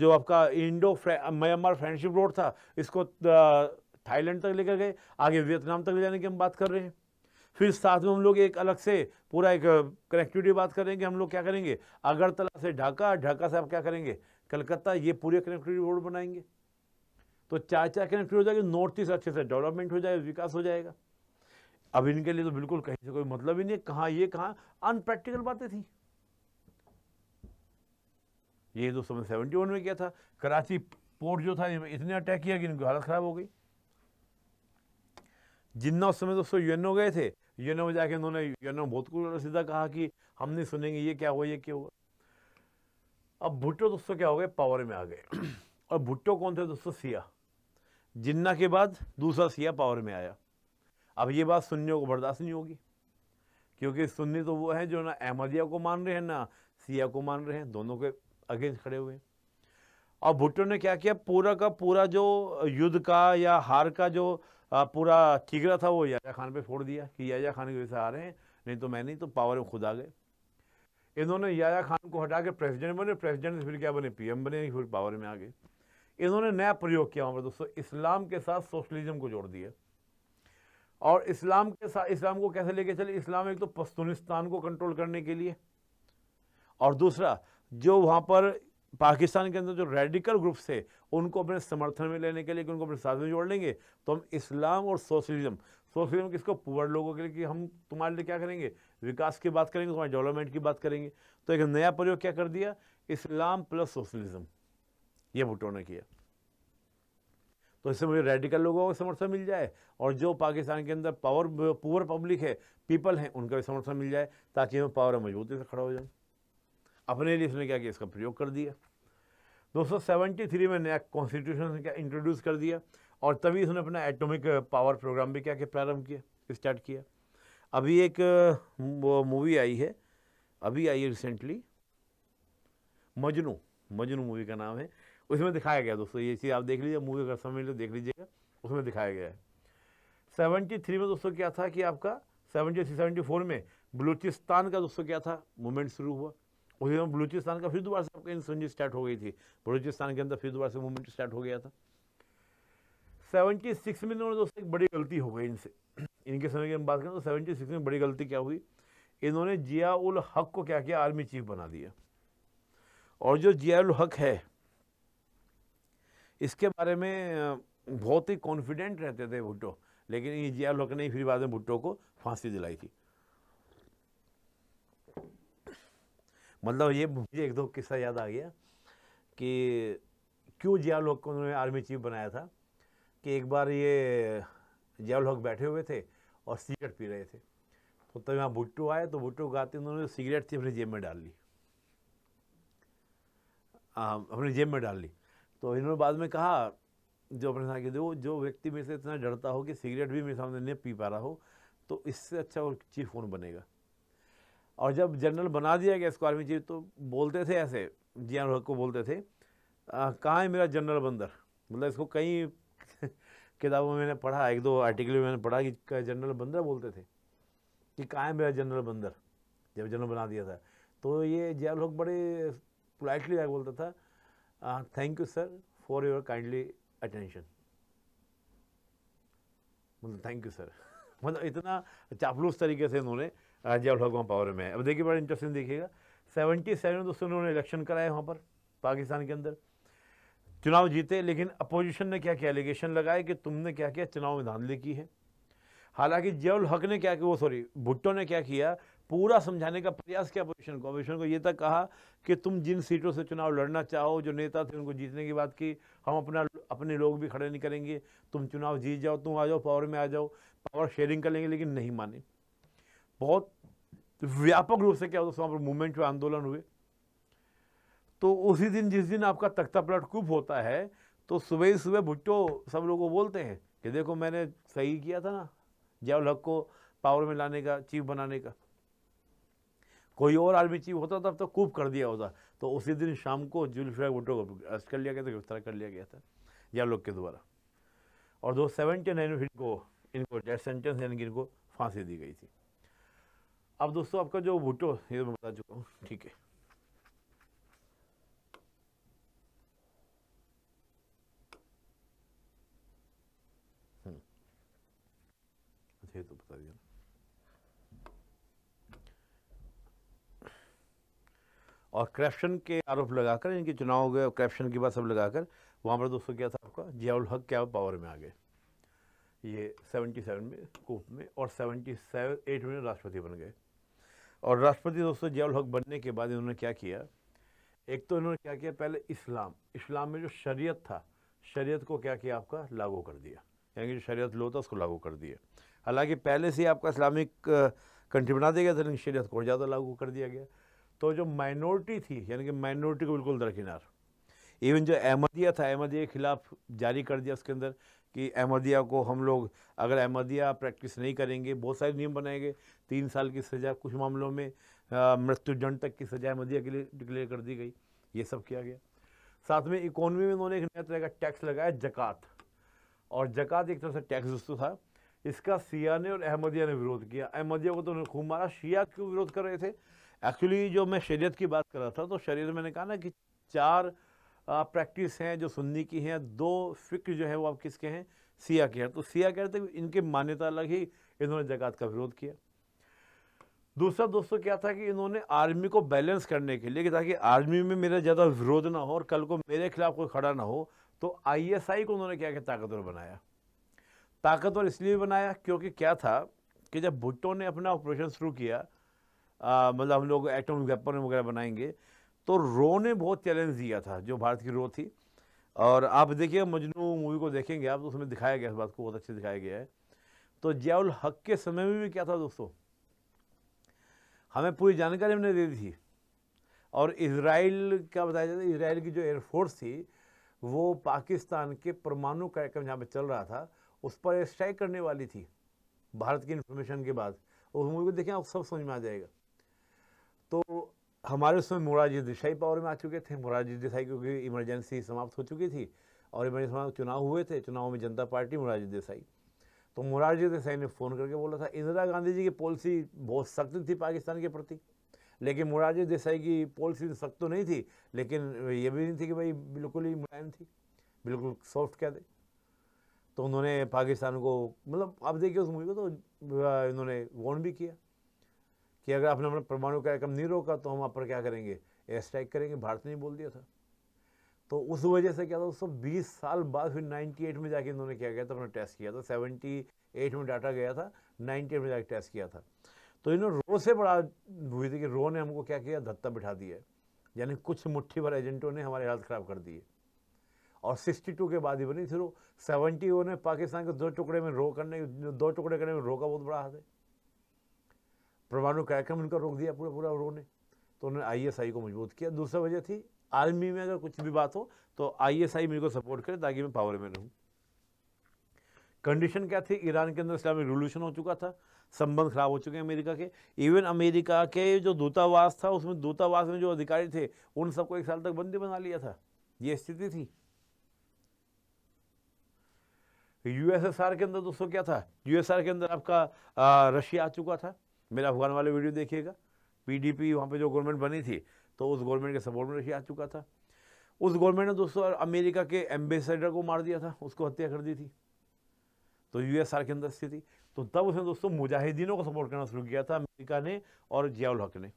A: जो आपका इंडो म्यांमार फ्रेंडशिप रोड था इसको थाईलैंड तक लेकर गए आगे वियतनाम तक ले जाने की हम बात कर रहे हैं फिर साथ में हम लोग एक अलग से पूरा एक कनेक्टिविटी बात करेंगे हम लोग क्या करेंगे अगरतला से ढाका ढाका से आप क्या करेंगे कलकत्ता ये पूरे कनेक्टिविटी रोड बनाएंगे तो चार चार कनेक्टिविटी हो जाएगी नॉर्थ ईस्ट अच्छे से डेवलपमेंट हो जाएगा विकास हो जाएगा अब इनके लिए तो बिल्कुल कहीं से कोई मतलब ही नहीं कहाँ ये कहाँ अनप्रैक्टिकल बातें थी ये दोस्तों में सेवेंटी वन में किया था कराची पोर्ट जो था इतने अटैक किया कि इनकी हालत ख़राब हो गई जिन्ना उस समय दोस्तों यूएनओ गए थे यूएनओ में जाके उन्होंने यूएनओ बहुत कुछ सीधा कहा कि हम नहीं सुनेंगे ये क्या हुआ ये क्या हुआ अब भुट्टो दोस्तों क्या हो गए पावर में आ गए और भुट्टो कौन थे दोस्तों सिया जिन्ना के बाद दूसरा सिया पावर में आया अब ये बात सुन्नियों को बर्दाश्त नहीं होगी क्योंकि सुन्नी तो वो है जो ना अहमदिया को मान रहे हैं ना सिया को मान रहे हैं दोनों के अगेंस्ट खड़े हुए हैं और भुट्टो ने क्या किया पूरा का पूरा जो युद्ध का या हार का जो पूरा किगरा था वो याजा खान पे फोड़ दिया कि याजा खान की वजह से आ रहे हैं नहीं तो मैं नहीं तो पावर में खुद आ गए इन्होंने याजा खान को हटा के प्रेसिडेंट बने प्रेसिडेंट फिर क्या बने पीएम बने फिर पावर में आ गए इन्होंने नया प्रयोग किया वहाँ पर दोस्तों इस्लाम के साथ सोशलिज्म को जोड़ दिया और इस्लाम के साथ इस्लाम को कैसे लेके चले इस्लाम एक तो पश्तूनिस्तान को कंट्रोल करने के लिए और दूसरा जो वहाँ पर पाकिस्तान के अंदर जो रेडिकल ग्रुप्स थे उनको अपने समर्थन में लेने के लिए कि उनको अपने साथ में जोड़ लेंगे तो हम इस्लाम और सोशलिज्म सोशलिज्म किसको पुअर लोगों के लिए कि हम तुम्हारे लिए क्या करेंगे विकास की बात करेंगे तुम्हारे डेवलपमेंट की बात करेंगे तो एक नया प्रयोग क्या कर दिया इस्लाम प्लस सोशलिज्म ये भुट्टो ने किया तो इससे मुझे रेडिकल लोगों का समर्थन मिल जाए और जो पाकिस्तान के अंदर पावर पुअर पब्लिक है पीपल हैं उनका भी समर्थन मिल जाए ताकि हमें पावर मजबूती से खड़ा हो जाए अपने लिए उसने क्या किया इसका प्रयोग कर दिया 273 में नया कॉन्स्टिट्यूशन क्या इंट्रोड्यूस कर दिया और तभी उसने अपना एटॉमिक पावर प्रोग्राम भी क्या के प्रारंभ किया स्टार्ट किया अभी एक मूवी आई है अभी आई है रिसेंटली मजनू मजनू मूवी का नाम है उसमें दिखाया गया दोस्तों ये चीज़ आप देख लीजिए मूवी अगर समझ लो देख लीजिएगा उसमें दिखाया गया है सेवेंटी थ्री में दोस्तों क्या था कि आपका सेवेंटी थ्री सेवेंटी फोर में बलूचिस्तान का दोस्तों क्या था मूवमेंट शुरू हुआ उसी समय बलूचिस्तान का फिर दोबारा से आपका इंसर्जेंसी स्टार्ट हो गई थी बलूचिस्तान के अंदर फिर दोबारा से मूवमेंट स्टार्ट हो गया था सेवेंटी सिक्स में इन्होंने दोस्तों एक बड़ी गलती हो गई इनसे इनके समय की हम बात करें तो सेवेंटी सिक्स में बड़ी गलती क्या हुई इन्होंने जिया उल हक को क्या किया आर्मी चीफ बना दिया और जो जिया उल हक है इसके बारे में बहुत ही कॉन्फिडेंट रहते थे भुट्टो लेकिन जिया उल हक ने फिर बाद में भुट्टो को फांसी दिलाई थी मतलब ये मुझे एक दो किस्सा याद आ गया कि क्यों जियाउल हक को उन्होंने आर्मी चीफ बनाया था कि एक बार ये जियाउल हक बैठे हुए थे और सिगरेट पी रहे थे तो तब यहाँ भुट्टू आए तो भुट्टू गाते उन्होंने सिगरेट थी अपनी जेब में डाल ली हाँ अपनी जेब में डाल ली तो इन्होंने बाद में कहा जो अपने साथ वो जो व्यक्ति मेरे से इतना डरता हो कि सिगरेट भी मेरे सामने नहीं पी पा रहा हो तो इससे अच्छा और चीफ कौन बनेगा और जब जनरल बना दिया गया इसको आर्मी चीफ तो बोलते थे ऐसे जी आर हाँ, को बोलते थे कहाँ है मेरा जनरल बंदर मतलब इसको कई किताबों में मैंने पढ़ा एक दो आर्टिकल में मैंने पढ़ा कि जनरल बंदर बोलते थे कि कहाँ है मेरा जनरल बंदर जब जनरल बना दिया था तो ये जे लोग बड़े पोलाइटली जाकर बोलता था thank you sir for your kindly attention मतलब थैंक यू सर मतलब इतना चापलूस तरीके से उन्होंने राजिया वहाँ पावर में है अब देखिए बड़ा इंटरेस्टिंग देखिएगा सेवेंटी सेवन दोस्तों उन्होंने इलेक्शन कराए वहाँ पर पाकिस्तान के अंदर चुनाव जीते लेकिन अपोजिशन ने क्या किया एलिगेशन लगाए कि तुमने क्या किया चुनाव में धांधली की है हालांकि जयउल हक ने क्या किया वो सॉरी भुट्टो ने क्या किया पूरा समझाने का प्रयास किया अपोजिशन को अपोजिशन को ये तक कहा कि तुम जिन सीटों से चुनाव लड़ना चाहो जो नेता थे उनको जीतने की बात की हम अपना अपने लोग भी खड़े नहीं करेंगे तुम चुनाव जीत जाओ तुम आ जाओ पावर में आ जाओ पावर शेयरिंग कर लेंगे लेकिन नहीं माने बहुत तो व्यापक रूप से क्या होता मूवमेंट हुए आंदोलन हुए तो उसी दिन जिस दिन आपका तख्ता पलट कुप होता है तो सुबह ही सुबह भुट्टो सब लोगों को बोलते हैं कि देखो मैंने सही किया था ना जयाउल हक को पावर में लाने का चीफ बनाने का कोई और आर्मी चीफ होता तब तो कुप कर दिया होता तो उसी दिन शाम को जुल्फिया भुट्टो को अरेस्ट कर लिया गया था गिरफ्तार कर लिया गया था या के द्वारा और दो सेवेंटी नाइन को इनको डेथ सेंटेंस यानी कि इनको फांसी दी गई थी अब दोस्तों आपका जो भुट्टो ये मैं बता चुका हूँ ठीक है हम्म। अच्छा, ये तो बता दिया और करप्शन के आरोप लगाकर इनके चुनाव हो गए करप्शन की बात सब लगाकर वहाँ पर दोस्तों क्या था आपका जियाउल हक क्या पावर में आ गए ये 77 में कोप में और 77 एट में राष्ट्रपति बन गए और राष्ट्रपति दोस्तों जयाल हक बनने के बाद इन्होंने क्या किया एक तो इन्होंने क्या किया पहले इस्लाम इस्लाम में जो शरीयत था शरीयत को क्या किया आपका लागू कर दिया यानी कि जो शरीयत लो था उसको लागू कर दिया हालांकि पहले से ही आपका इस्लामिक कंट्री बना दिया गया था लेकिन शरीयत को ज़्यादा लागू कर दिया गया तो जो माइनॉरिटी थी यानी कि माइनॉरिटी को बिल्कुल दरकिनार इवन जो अहमदिया था अहमदिया के खिलाफ जारी कर दिया उसके अंदर कि अहमदिया को हम लोग अगर अहमदिया प्रैक्टिस नहीं करेंगे बहुत सारे नियम बनाए गए तीन साल की सज़ा कुछ मामलों में मृत्युदंड तक की सज़ा अहमदिया के लिए डिक्लेयर कर दी गई ये सब किया गया साथ में इकोनॉमी में उन्होंने एक नया तरह का टैक्स लगाया जक़ात और जक़ात एक तरह से टैक्स दोस्तों था इसका सिया ने और अहमदिया ने विरोध किया अहमदिया को तो उन्होंने खूब मारा शिया क्यों विरोध कर रहे थे एक्चुअली जो मैं शरीयत की बात कर रहा था तो शरीयत मैंने कहा ना कि चार प्रैक्टिस हैं जो सुन्नी की हैं दो फ़िक्र जो है वो आप किसके हैं सिया के हैं तो सिया के हैं तो इनके मान्यता अलग ही इन्होंने जगात का विरोध किया दूसरा दोस्तों क्या था कि इन्होंने आर्मी को बैलेंस करने के लिए कि ताकि आर्मी में मेरा ज़्यादा विरोध ना हो और कल को मेरे खिलाफ कोई खड़ा ना हो तो आईएसआई को उन्होंने क्या किया ताकतवर बनाया ताकतवर इसलिए बनाया क्योंकि क्या था कि जब भुट्टो ने अपना ऑपरेशन शुरू किया मतलब हम लोग एटम वेपन वगैरह बनाएंगे तो रो ने बहुत चैलेंज दिया था जो भारत की रो थी और आप देखिए मजनू मूवी को देखेंगे आप तो उसमें दिखाया गया इस बात को बहुत अच्छे दिखाया गया है तो जयाउल हक के समय में भी क्या था दोस्तों हमें पूरी जानकारी हमने दे दी थी और इसराइल क्या बताया जाता है इसराइल की जो एयरफोर्स थी वो पाकिस्तान के परमाणु कार्यक्रम जहाँ पर चल रहा था उस पर एयर स्ट्राइक करने वाली थी भारत की इन्फॉर्मेशन के बाद उस मूवी को देखें आप सब समझ में आ जाएगा तो हमारे उसमें मोरारजी देसाई पावर में आ चुके थे मोरारजी देसाई क्योंकि इमरजेंसी समाप्त हो चुकी थी और इमरजेंसी समाप्त चुनाव हुए थे चुनाव में जनता पार्टी मोराजी देसाई तो मोरारजी देसाई ने फ़ोन करके बोला था इंदिरा गांधी जी की पॉलिसी बहुत सख्त थी पाकिस्तान के प्रति लेकिन मोरारजी देसाई की पॉलिसी सख्त तो नहीं थी लेकिन ये भी नहीं थी कि भाई बिल्कुल ही मुलायम थी बिल्कुल सॉफ्ट कह दे तो उन्होंने पाकिस्तान को मतलब आप देखिए उस मूवी को तो इन्होंने वॉर्न भी किया कि अगर आपने अपने परमाणु कार्यक्रम नहीं रोका तो हम आप पर क्या करेंगे एयर स्ट्राइक करेंगे भारत ने बोल दिया था तो उस वजह से क्या था उसको बीस साल बाद फिर नाइन्टी में जाके इन्होंने क्या किया था अपना टेस्ट किया था सेवेंटी में डाटा गया था नाइन्टी में जाके टेस्ट किया था तो इन्होंने रो से बड़ा हुई थी कि रो ने हमको क्या किया धत्ता बिठा दिया यानी कुछ मुट्ठी भर एजेंटों ने हमारी हालत ख़राब कर दी है और 62 के बाद ही बनी थी रो सेवेंटी ने पाकिस्तान के दो टुकड़े में रो करने दो टुकड़े करने में रो का बहुत बड़ा हाथ है परमाणु कार्यक्रम उनका रोक दिया पूरा पूरा उन्होंने तो उन्होंने आईएसआई को मजबूत किया दूसरा वजह थी आर्मी में अगर कुछ भी बात हो तो आईएसआई मेरे को सपोर्ट करे ताकि मैं पावर में रहूँ कंडीशन क्या थी ईरान के अंदर इस्लामिक रिवोल्यूशन हो चुका था संबंध खराब हो चुके हैं अमेरिका के इवन अमेरिका के जो दूतावास था उसमें दूतावास में जो अधिकारी थे उन सबको एक साल तक बंदी बना लिया था ये स्थिति थी यूएसएसआर के अंदर दोस्तों क्या था यूएसआर के अंदर आपका रशिया आ चुका था मेरा अफगान वाले वीडियो देखिएगा पीडीपी वहाँ पर जो गवर्नमेंट बनी थी तो उस गवर्नमेंट के सपोर्ट में रशिया आ चुका था उस गवर्नमेंट ने दोस्तों अमेरिका के एम्बेसडर को मार दिया था उसको हत्या कर दी थी तो यू आर के अंदर स्थिति तो तब उसने दोस्तों मुजाहिदीनों को सपोर्ट करना शुरू किया था अमेरिका ने और जियाउल हक ने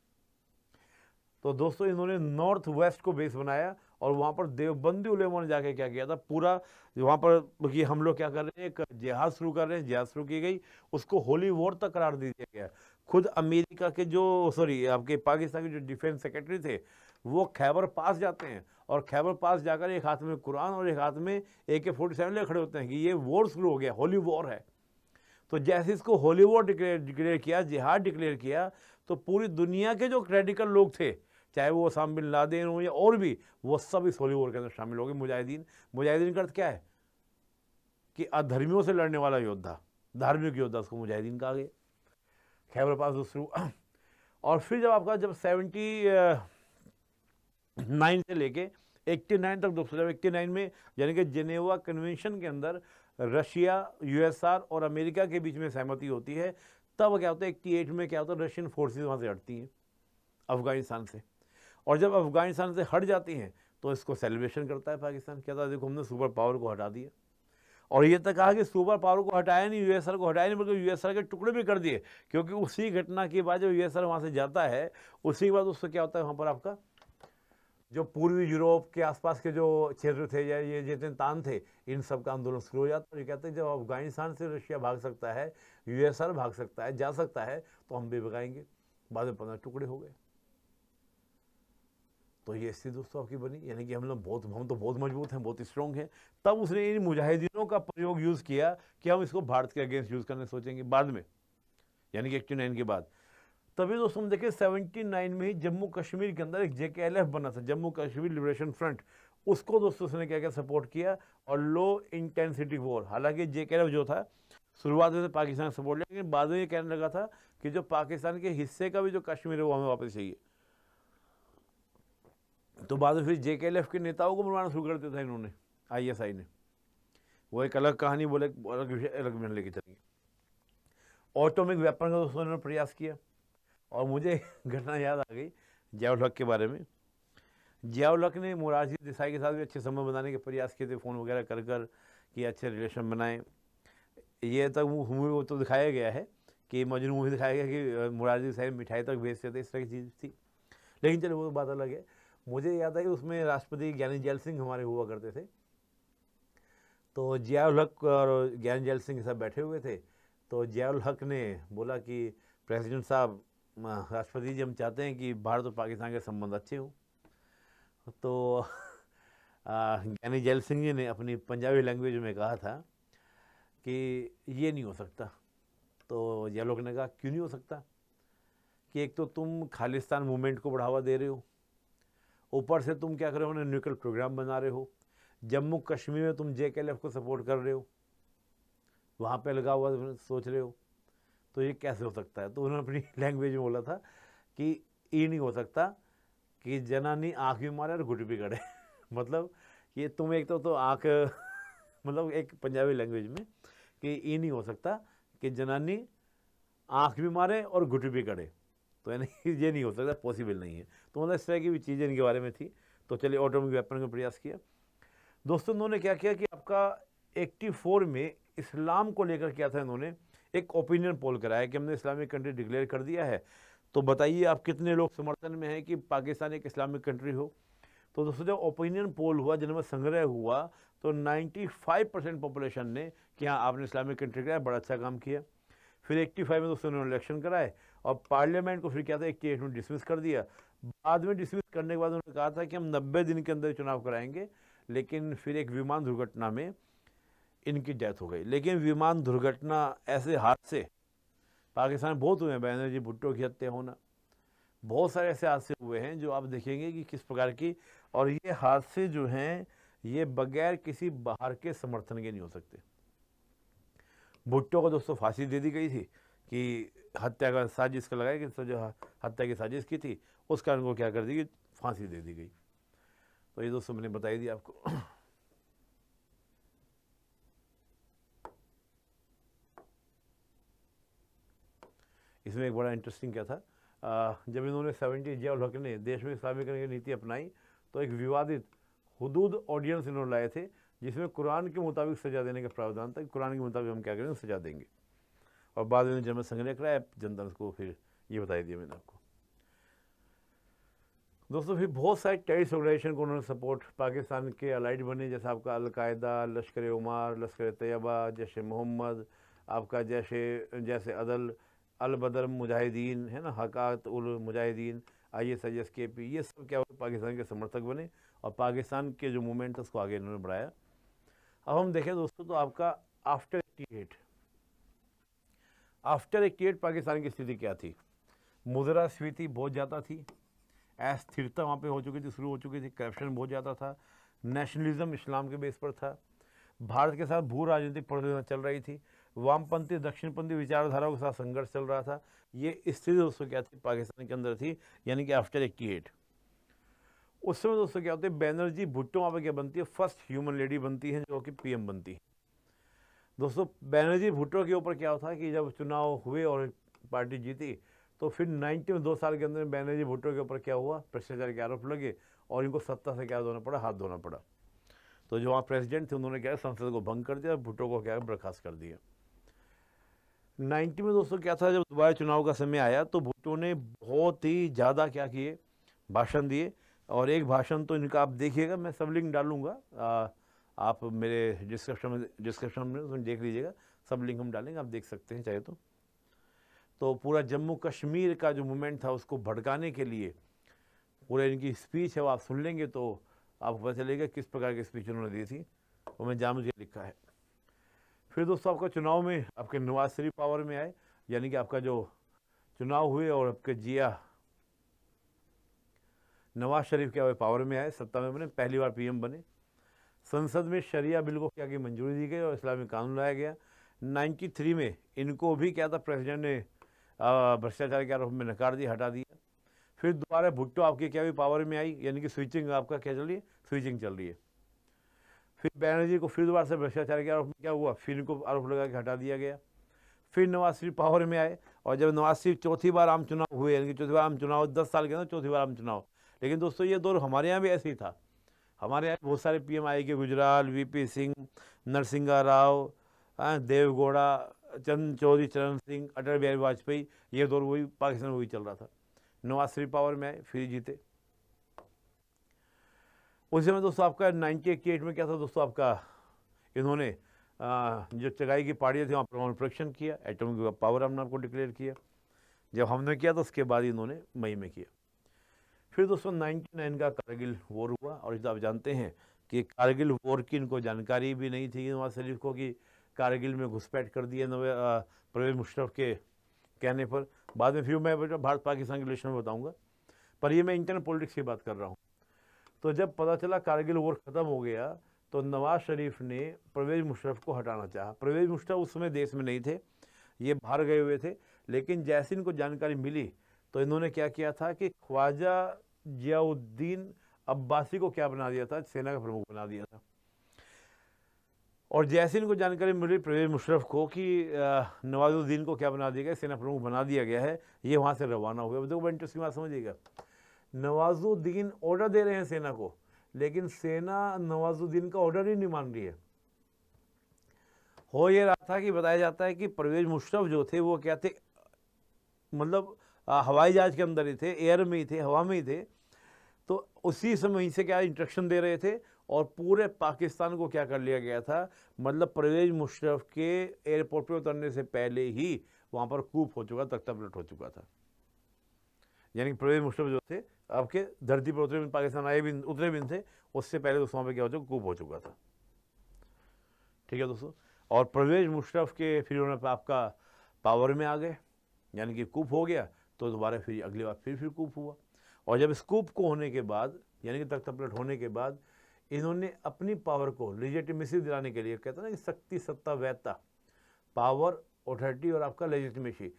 A: तो दोस्तों इन्होंने नॉर्थ वेस्ट को बेस बनाया और वहाँ पर देवबंदी उलेमा ने जाके क्या किया था पूरा वहाँ पर कि हम लोग क्या कर रहे हैं एक जिहाद शुरू कर रहे हैं जिहाद शुरू की गई उसको होली वॉर तक करार दे दिया गया खुद अमेरिका के जो सॉरी आपके पाकिस्तान के जो डिफेंस सेक्रेटरी थे वो खैबर पास जाते हैं और खैबर पास जाकर एक हाथ में कुरान और एक हाथ में ए के फोर्टी सेवन ले खड़े होते हैं कि ये वॉर शुरू हो गया होली वॉर है तो जैसे इसको होली वॉर डिक्लेयर डिक्लेयर किया जिहाद डिक्लेयर किया तो पूरी दुनिया के जो क्रेडिकल लोग थे चाहे वो उसाम बिन लादेन हो या और भी वो सब इस होली वॉर के अंदर शामिल हो गए मुजाहिदीन मुजाहिदीन का अर्थ क्या है कि अधर्मियों से लड़ने वाला योद्धा धार्मिक योद्धा उसको मुजाहिदीन कहा गया खैबर पास दूसरू और फिर जब आपका जब सेवेंटी नाइन से लेके एट्टी नाइन तक दोस्तों जब एट्टी नाइन में यानी कि जेनेवा कन्वेंशन के अंदर रशिया यूएसआर और अमेरिका के बीच में सहमति होती है तब क्या होता है एट्टी एट में क्या होता है रशियन फोर्सेज वहाँ से हटती हैं अफगानिस्तान से और जब अफगानिस्तान से हट जाती हैं तो इसको सेलिब्रेशन करता है पाकिस्तान कहता है देखो हमने सुपर पावर को हटा दिया और ये तक तो कहा कि सुपर पावर को हटाया नहीं यूएसआर को हटाया नहीं बल्कि यूएसआर के टुकड़े भी कर दिए क्योंकि उसी घटना के बाद जब यूएसआर वहाँ से जाता है उसी के बाद उससे क्या होता है वहाँ पर आपका जो पूर्वी यूरोप के आसपास के जो क्षेत्र थे या ये जितने तान थे इन सब का आंदोलन शुरू हो जाता है ये कहते हैं जब अफगानिस्तान से रशिया भाग सकता है यूएसआर भाग सकता है जा सकता है तो हम भी भगाएंगे बाद में पंद्रह टुकड़े हो गए तो ये स्थिति दोस्तों आपकी बनी यानी कि हम लोग बहुत हम तो बहुत मजबूत हैं बहुत स्ट्रॉन्ग हैं तब उसने इन मुजाहिदीनों का प्रयोग यूज़ किया कि हम इसको भारत के अगेंस्ट यूज़ करने सोचेंगे बाद में यानी कि एट्टी नाइन के बाद तभी दोस्तों हम देखें सेवेंटी नाइन में ही जम्मू कश्मीर के अंदर एक जे के एल एफ बना था जम्मू कश्मीर लिबरेशन फ्रंट उसको दोस्तों उसने क्या क्या सपोर्ट किया और लो इंटेंसिटी वॉर हालांकि जे के एल एफ जो था शुरुआत में से तो पाकिस्तान सपोर्ट लिया लेकिन बाद में ये कहने लगा था कि जो पाकिस्तान के हिस्से का भी जो कश्मीर है वो हमें वापस चाहिए तो बाद में फिर जे के एल एफ के नेताओं को बनवाना शुरू करते थे इन्होंने आई एस आई ने वो एक अलग कहानी बोले अलग विषय अलग विषय लेके चलेंगे ऑटोमिक वेपन का दोस्तों ने प्रयास किया और मुझे घटना याद आ गई जयाउल हक के बारे में जयाउल हक ने मोरारजी देसाई के साथ भी अच्छे संबंध बनाने के प्रयास किए थे फ़ोन वगैरह कर कर कि अच्छे रिलेशन बनाए ये तक मूवी को तो दिखाया गया है कि मजनू मूवी दिखाया गया कि मोरारजी देसाई मिठाई तक भेजते थे इस तरह की चीज़ थी लेकिन चलो वो तो बात अलग है मुझे याद है कि उसमें राष्ट्रपति ज्ञानी जैल सिंह हमारे हुआ करते थे तो जियाउल हक और ज्ञानी जैल सिंह सब बैठे हुए थे तो जियाउल हक ने बोला कि प्रेसिडेंट साहब राष्ट्रपति जी हम चाहते हैं कि भारत और पाकिस्तान के संबंध अच्छे हों तो ज्ञानी जैल सिंह जी ने अपनी पंजाबी लैंग्वेज में कहा था कि ये नहीं हो सकता तो जयलोक ने कहा क्यों नहीं हो सकता कि एक तो तुम खालिस्तान मूवमेंट को बढ़ावा दे रहे हो ऊपर से तुम क्या कर रहे हो न्यूक्लियर प्रोग्राम बना रहे हो जम्मू कश्मीर में तुम जे को सपोर्ट कर रहे हो वहाँ पे लगा हुआ सोच रहे हो तो ये कैसे हो सकता है तो उन्होंने अपनी लैंग्वेज में बोला था कि ये नहीं हो सकता कि जनानी आँख भी मारे और घुट भी गड़े मतलब ये तुम एक तो, तो आँख मतलब एक पंजाबी लैंग्वेज में कि ये नहीं हो सकता कि जनानी आँख भी मारे और घुट भी गड़े तो यानी ये नहीं हो सकता पॉसिबल नहीं है तो मतलब इस तरह की भी चीज़ें इनके बारे में थी तो चलिए ऑटोमिक वेपन का प्रयास किया दोस्तों इन्होंने क्या किया कि आपका फोर में इस्लाम को लेकर क्या था इन्होंने एक ओपिनियन पोल कराया कि हमने इस्लामिक कंट्री डिक्लेयर कर दिया है तो बताइए आप कितने लोग समर्थन में हैं कि पाकिस्तान एक इस्लामिक कंट्री हो तो दोस्तों जब ओपिनियन पोल हुआ जिनमें संग्रह हुआ तो 95 परसेंट पॉपुलेशन ने कि हाँ आपने इस्लामिक कंट्री कराया बड़ा अच्छा काम किया फिर 85 में दोस्तों इन्होंने इलेक्शन कराए और पार्लियामेंट को फिर क्या था इक्कीस में डिसमिस कर दिया बाद में डिसमिस करने के बाद उन्होंने कहा था कि हम नब्बे दिन के अंदर चुनाव कराएंगे लेकिन फिर एक विमान दुर्घटना में इनकी डेथ हो गई लेकिन विमान दुर्घटना ऐसे हादसे पाकिस्तान में बहुत हुए हैं बैनर्जी भुट्टो की हत्या होना बहुत सारे ऐसे हादसे हुए हैं जो आप देखेंगे कि किस प्रकार की और ये हादसे जो हैं ये बगैर किसी बाहर के समर्थन के नहीं हो सकते भुट्टो को दोस्तों फांसी दे दी गई थी कि हत्या का साजिश का लगाया कि जो हत्या की साजिश की थी उस कारण को क्या कर दी गई फांसी दे दी गई तो ये दोस्तों मैंने बताई दी आपको इसमें एक बड़ा इंटरेस्टिंग क्या था आ, जब इन्होंने सेवेंटी जियाउल हक ने देश में इस्लामीकरण की नीति अपनाई तो एक विवादित हदूद ऑडियंस इन्होंने लाए थे जिसमें कुरान के मुताबिक सजा देने का प्रावधान था कि कुरान के मुताबिक हम क्या करेंगे सजा देंगे और बाद में जन्म संग्रह कराया जनता को उसको फिर ये बताई दिया मैंने आपको दोस्तों फिर बहुत सारे टेरिस ऑर्गेनाइजेशन को उन्होंने सपोर्ट पाकिस्तान के अलाइड बने जैसे आपका अलकायदा लश्कर उमार लश्कर तैयबा जैश मोहम्मद आपका जैसे जैसे अदल अलबदर मुजाहिदीन है ना Harkat ul Mujahideen I S I S K P ये सब क्या पाकिस्तान के समर्थक बने और पाकिस्तान के जो मूवमेंट उसको आगे इन्होंने बढ़ाया अब हम देखें दोस्तों तो आपका after eighty eight after eighty Pakistan की स्थिति क्या थी मुद्रा स्फीति बहुत ज़्यादा थी अस्थिरता वहाँ पे हो चुकी थी शुरू हो चुकी थी करप्शन बहुत ज़्यादा था नेशनलिज्म इस्लाम के बेस पर था भारत के साथ भू राजनीतिक प्रदर्शन चल रही थी वामपंथी दक्षिणपंथी विचारधाराओं के साथ संघर्ष चल रहा था ये स्थिति दोस्तों क्या थी पाकिस्तान के अंदर थी यानी कि आफ्टर एट्टी एट उस समय दोस्तों क्या होते हैं बैनर्जी भुट्टो वहाँ पर क्या बनती है फर्स्ट ह्यूमन लेडी बनती है जो कि पीएम बनती है दोस्तों बैनर्जी भुट्टो के ऊपर क्या था कि जब चुनाव हुए और पार्टी जीती तो फिर नाइन्टी में दो साल के अंदर बैनर्जी भुट्टो के ऊपर क्या हुआ भ्रष्टाचार के आरोप लगे और इनको सत्ता से क्या धोना पड़ा हाथ धोना पड़ा तो जो वहाँ प्रेसिडेंट थे उन्होंने क्या संसद को भंग कर दिया और भुट्टो को क्या बर्खास्त कर दिया नाइन्टी में दोस्तों क्या था जब दोबारा चुनाव का समय आया तो भुट्टो ने बहुत ही ज़्यादा क्या किए भाषण दिए और एक भाषण तो इनका आप देखिएगा मैं सब लिंक डालूंगा आप मेरे डिस्क्रिप्शन में डिस्क्रिप्शन में देख लीजिएगा सब लिंक हम डालेंगे आप देख सकते हैं चाहे तो तो पूरा जम्मू कश्मीर का जो मूवमेंट था उसको भड़काने के लिए पूरे इनकी स्पीच है वो आप सुन लेंगे तो आपको पता चलेगा किस प्रकार की स्पीच उन्होंने दी थी वो मैं जामुज लिखा है फिर दोस्तों आपका चुनाव में आपके नवाज शरीफ पावर में आए यानी कि आपका जो चुनाव हुए और आपके जिया नवाज शरीफ क्या पावर में आए सत्ता में बने पहली बार पीएम बने संसद में शरिया बिल को क्या की मंजूरी दी गई और इस्लामी कानून लाया गया 93 में इनको भी क्या था प्रेसिडेंट ने भ्रष्टाचार के आरोप में नकार दिया हटा दिया फिर दोबारा भुट्टो आपकी क्या भी पावर में आई यानी कि स्विचिंग आपका क्या चल रही है स्विचिंग चल रही है फिर बैनर्जी को फिर दोबारा से भ्रष्टाचार के आरोप में क्या हुआ फिर इनको आरोप लगा के हटा दिया गया फिर नवाज शरीफ पावर में आए और जब नवाज शरीफ चौथी बार आम चुनाव हुए यानी कि चौथी बार आम चुनाव दस साल के अंदर चौथी बार आम चुनाव लेकिन दोस्तों ये दौर हमारे यहाँ भी ऐसे ही था हमारे यहाँ बहुत सारे पीएम आए के गुजराल वीपी सिंह नरसिंगा राव हाँ, देवगौड़ा चंद चौधरी चरण सिंह अटल बिहारी वाजपेयी ये दौर वही पाकिस्तान वही चल रहा था नवाज शरीफ पावर में आए फिर जीते उसी समय दोस्तों आपका नाइनटी एट में क्या था दोस्तों आपका इन्होंने आ, जो चगाई की पहाड़ियाँ थी वहाँ पर उन्होंने प्रोडक्शन किया एटम पावर हमने आपको डिक्लेयर किया जब हमने किया तो उसके बाद इन्होंने मई में किया फिर दोस्तों नाइन्टी नाइन का कारगिल वॉर हुआ और इस आप जानते हैं कि कारगिल वॉर की इनको जानकारी भी नहीं थी नवाज शरीफ को कि कारगिल में घुसपैठ कर दिए परवेज मुशरफ के कहने पर बाद में फिर मैं भारत पाकिस्तान के रिलेशन में बताऊँगा पर ये मैं इंटरनल पॉलिटिक्स की बात कर रहा हूँ तो जब पता चला कारगिल वॉर ख़त्म हो गया तो नवाज शरीफ ने परवेज मुशरफ को हटाना चाहा परवेज मुशरफ उस समय देश में नहीं थे ये बाहर गए हुए थे लेकिन जैसे इनको जानकारी मिली तो इन्होंने क्या किया था कि ख्वाजा जियाउद्दीन अब्बासी को क्या बना दिया था सेना का प्रमुख बना दिया था और जैसे इनको जानकारी मिली प्रवेज मुशरफ को कि नवाजुद्दीन को क्या बना दिया गया सेना प्रमुख बना दिया गया है ये वहाँ से रवाना हो गया देखो बड़ा इंटरेस्टिंग बात समझिएगा नवाजुद्दीन ऑर्डर दे रहे हैं सेना को लेकिन सेना नवाजुद्दीन का ऑर्डर ही नहीं मान रही है हो ये रहा था कि बताया जाता है कि परवेज मुशरफ जो थे वो क्या थे मतलब हवाई जहाज के अंदर ही थे एयर में ही थे हवा में ही थे तो उसी समय वहीं से क्या इंस्ट्रक्शन दे रहे थे और पूरे पाकिस्तान को क्या कर लिया गया था मतलब परवेज मुशरफ के एयरपोर्ट पर उतरने से पहले ही वहाँ पर कूप हो चुका तख्ता पलट हो चुका था यानी कि परवेज मुशरफ जो थे आपके धरती पर उतरे पाकिस्तान आए बिन उतरे भी थे उससे पहले दोस्तों वहाँ पर क्या हो चुका कूप हो चुका था ठीक है दोस्तों और परवेज मुशरफ के फिर उन्होंने आपका पावर में आ गए यानी कि कूप हो गया तो दोबारा फिर अगली बार फिर फिर कूप हुआ और जब स्कूप को होने के बाद यानी कि तख्त पलट होने के बाद इन्होंने अपनी पावर को लेजिटमेसी दिलाने के लिए कहता ना कि शक्ति सत्ता वैधता पावर ऑथोरिटी और आपका लेजिटमेसी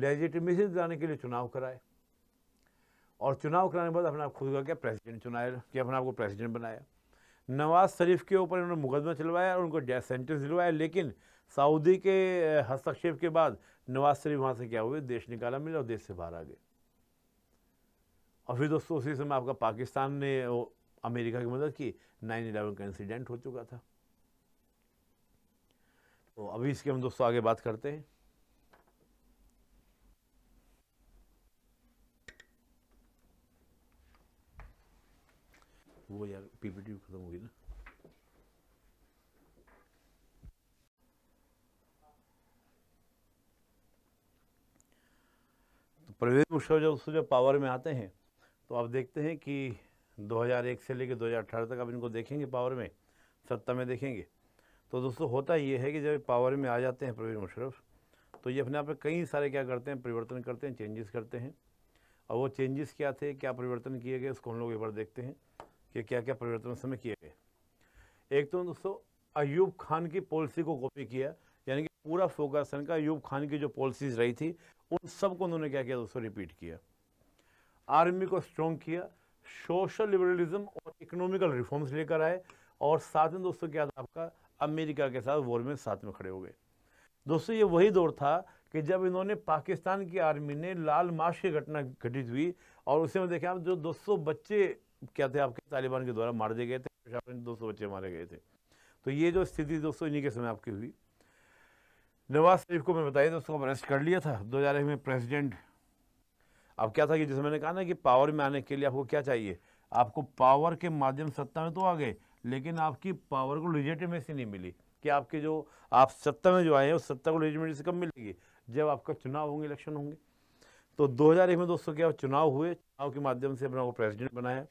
A: लेजिटमेसी दिलाने के लिए चुनाव कराए और चुनाव कराने के बाद अपने आप खुद का क्या प्रेसिडेंट चुनाया कि अपने आप को प्रेसिडेंट बनाया नवाज शरीफ के ऊपर इन्होंने मुकदमा चलवाया और उनको डेथ सेंटेंस दिलवाया लेकिन सऊदी के हस्तक्षेप के बाद नवाज शरीफ वहाँ से क्या हुए देश निकाला मिला और देश से बाहर आ गए और फिर दोस्तों उसी समय आपका पाकिस्तान ने अमेरिका की मदद की नाइन इलेवन का इंसिडेंट हो चुका था तो अभी इसके हम दोस्तों आगे बात करते हैं वो यार पीपीटी खत्म होगी ना तो परवेज मुशरफ जब उससे जब पावर में आते हैं तो आप देखते हैं कि 2001 से लेकर 2018 तक आप इनको देखेंगे पावर में सत्ता में देखेंगे तो दोस्तों होता ये है कि जब पावर में आ जाते हैं प्रवीण मुशरफ तो ये अपने आप में कई सारे क्या करते हैं परिवर्तन करते हैं चेंजेस करते हैं और वो चेंजेस क्या थे क्या परिवर्तन किए गए उसको हम लोग एक बार देखते हैं कि क्या क्या परिवर्तन उस समय किए गए एक तो दोस्तों अयूब खान की पॉलिसी को कॉपी किया यानी कि पूरा फोकस का अयूब खान की जो पॉलिसीज रही थी उन सबको उन्होंने क्या किया दोस्तों रिपीट किया आर्मी को स्ट्रॉन्ग किया सोशल लिबरलिज्म और इकोनॉमिकल रिफॉर्म्स लेकर आए और साथ में दोस्तों क्या था आपका अमेरिका के साथ वॉर में साथ में खड़े हो गए दोस्तों ये वही दौर था कि जब इन्होंने पाकिस्तान की आर्मी ने लाल मार्च की घटना घटित हुई और उसे में देखा आप जो दो बच्चे क्या थे आपके तालिबान के द्वारा मार दिए गए थे दो सौ बच्चे मारे गए थे तो ये जो स्थिति दोस्तों इन्हीं के समय आपकी हुई नवाज शरीफ को मैं बताइए दोस्तों अरेस्ट कर लिया था दो में प्रेसिडेंट अब क्या था कि जैसे मैंने कहा ना कि पावर में आने के लिए आपको क्या चाहिए आपको पावर के माध्यम सत्ता में तो आ गए लेकिन आपकी पावर को लेजिटिमेसी नहीं मिली कि आपके जो आप सत्ता में जो आए हैं उस सत्ता को लेजिटिमेसी कब मिलेगी जब आपका चुनाव होंगे इलेक्शन होंगे तो 2001 में दोस्तों क्या चुनाव हुए चुनाव के माध्यम से अपना को प्रेसिडेंट बनाया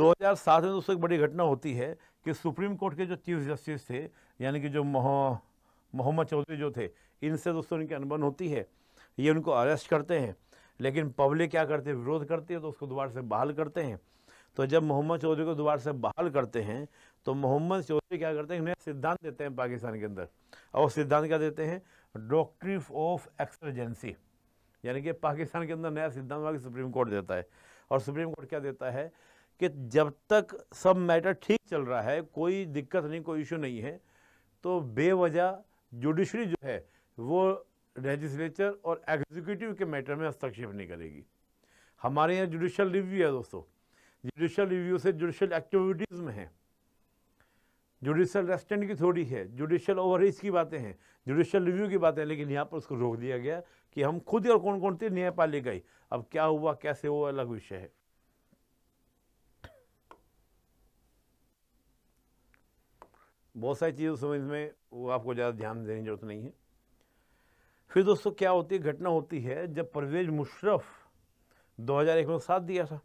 A: 2007 में दोस्तों एक बड़ी घटना होती है कि सुप्रीम कोर्ट के जो चीफ जस्टिस थे यानी कि जो मोहम्मद चौधरी जो थे इनसे दोस्तों इनकी अनबन होती है ये उनको अरेस्ट करते हैं लेकिन पब्लिक क्या करते हैं विरोध करती है तो उसको दोबारा से बहाल करते हैं तो जब मोहम्मद चौधरी को दोबारा से बहाल करते हैं तो मोहम्मद चौधरी क्या करते हैं नया सिद्धांत देते हैं पाकिस्तान के अंदर और वो सिद्धांत क्या देते हैं डॉक्ट्री ऑफ एक्सर्जेंसी यानी कि पाकिस्तान के अंदर नया सिद्धांत वाकई सुप्रीम कोर्ट देता है और सुप्रीम कोर्ट क्या देता है कि जब तक सब मैटर ठीक चल रहा है कोई दिक्कत नहीं कोई इशू नहीं है तो बेवजह जुडिशरी जो है वो लेजिस्लेचर और एग्जीक्यूटिव के मैटर में हस्तक्षेप नहीं करेगी हमारे यहाँ जुडिशल रिव्यू है दोस्तों जुडिशल रिव्यू से जुडिशल एक्टिविटीज़ में है जुडिशल रेस्टेंट की थोड़ी है जुडिशल ओवर की बातें हैं जुडिशल रिव्यू की बातें लेकिन यहाँ पर उसको रोक दिया गया कि हम खुद ही और कौन कौन थे न्यायपालिका ही अब क्या हुआ कैसे हुआ अलग विषय है बहुत सारी चीज़ों समझ में वो आपको ज़्यादा ध्यान देने की जरूरत नहीं है फिर दोस्तों क्या होती है घटना होती है जब परवेज मुशरफ 2001 में साथ दिया था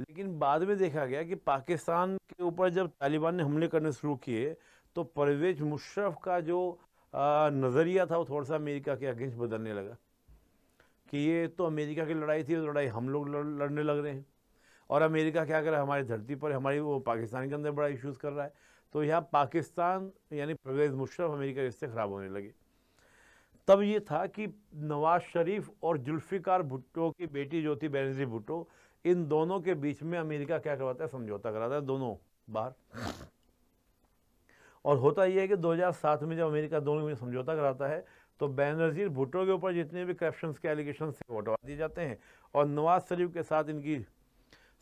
A: लेकिन बाद में देखा गया कि पाकिस्तान के ऊपर जब तालिबान ने हमले करने शुरू किए तो परवेज मुशरफ का जो नज़रिया था वो थोड़ा सा अमेरिका के अगेंस्ट बदलने लगा कि ये तो अमेरिका की लड़ाई थी लड़ाई हम लोग लड़ने लग रहे हैं और अमेरिका क्या कर रहा है हमारी धरती पर हमारी वो पाकिस्तान के अंदर बड़ा इश्यूज़ कर रहा है तो यहाँ पाकिस्तान यानी परवेज मुशरफ अमेरिका के रिश्ते ख़राब होने लगे तब ये था कि नवाज शरीफ और जुल्फ़िकार भुट्टो की बेटी जो थी बैनर्जी भुट्टो इन दोनों के बीच में अमेरिका क्या करवाता है समझौता कराता है दोनों बाहर और होता यह है कि 2007 में जब अमेरिका दोनों में समझौता कराता है तो बैनर्जी भुट्टो के ऊपर जितने भी करप्शन के एलिगेशन थे वो हटवा दिए जाते हैं और नवाज शरीफ के साथ इनकी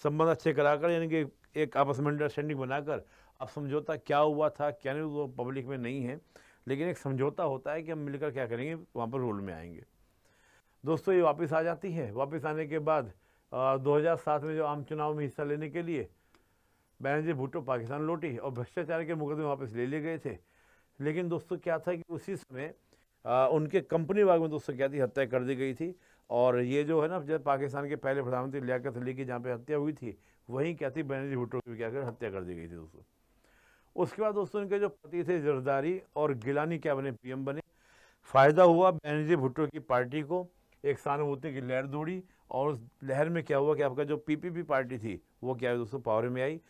A: संबंध अच्छे कराकर यानी कि एक आपस में अंडरस्टैंडिंग बनाकर अब समझौता क्या हुआ था क्या नहीं वो पब्लिक में नहीं है लेकिन एक समझौता होता है कि हम मिलकर क्या करेंगे वहाँ पर रोल में आएंगे दोस्तों ये वापस आ जाती है वापस आने के बाद दो में जो आम चुनाव में हिस्सा लेने के लिए बैनर्जी भुट्टो पाकिस्तान लौटी और भ्रष्टाचार के मुकदमे वापस ले लिए गए थे लेकिन दोस्तों क्या था कि उसी समय आ, उनके कंपनी वाग में दोस्तों क्या थी हत्या कर दी गई थी और ये जो है ना जब पाकिस्तान के पहले प्रधानमंत्री लियाकत अली की जहाँ पे हत्या हुई थी वहीं क्या थी बैनर्जी भुट्टो की क्या कर हत्या कर दी गई थी दोस्तों उसके बाद दोस्तों इनके जो पति थे जरदारी और गिलानी क्या बने पीएम बने फ़ायदा हुआ बैनर्जी भुट्टो की पार्टी को एक सहानुभूति की लहर दौड़ी और उस लहर में क्या हुआ कि आपका जो पीपीपी पार्टी थी वो क्या है दोस्तों पावर में आई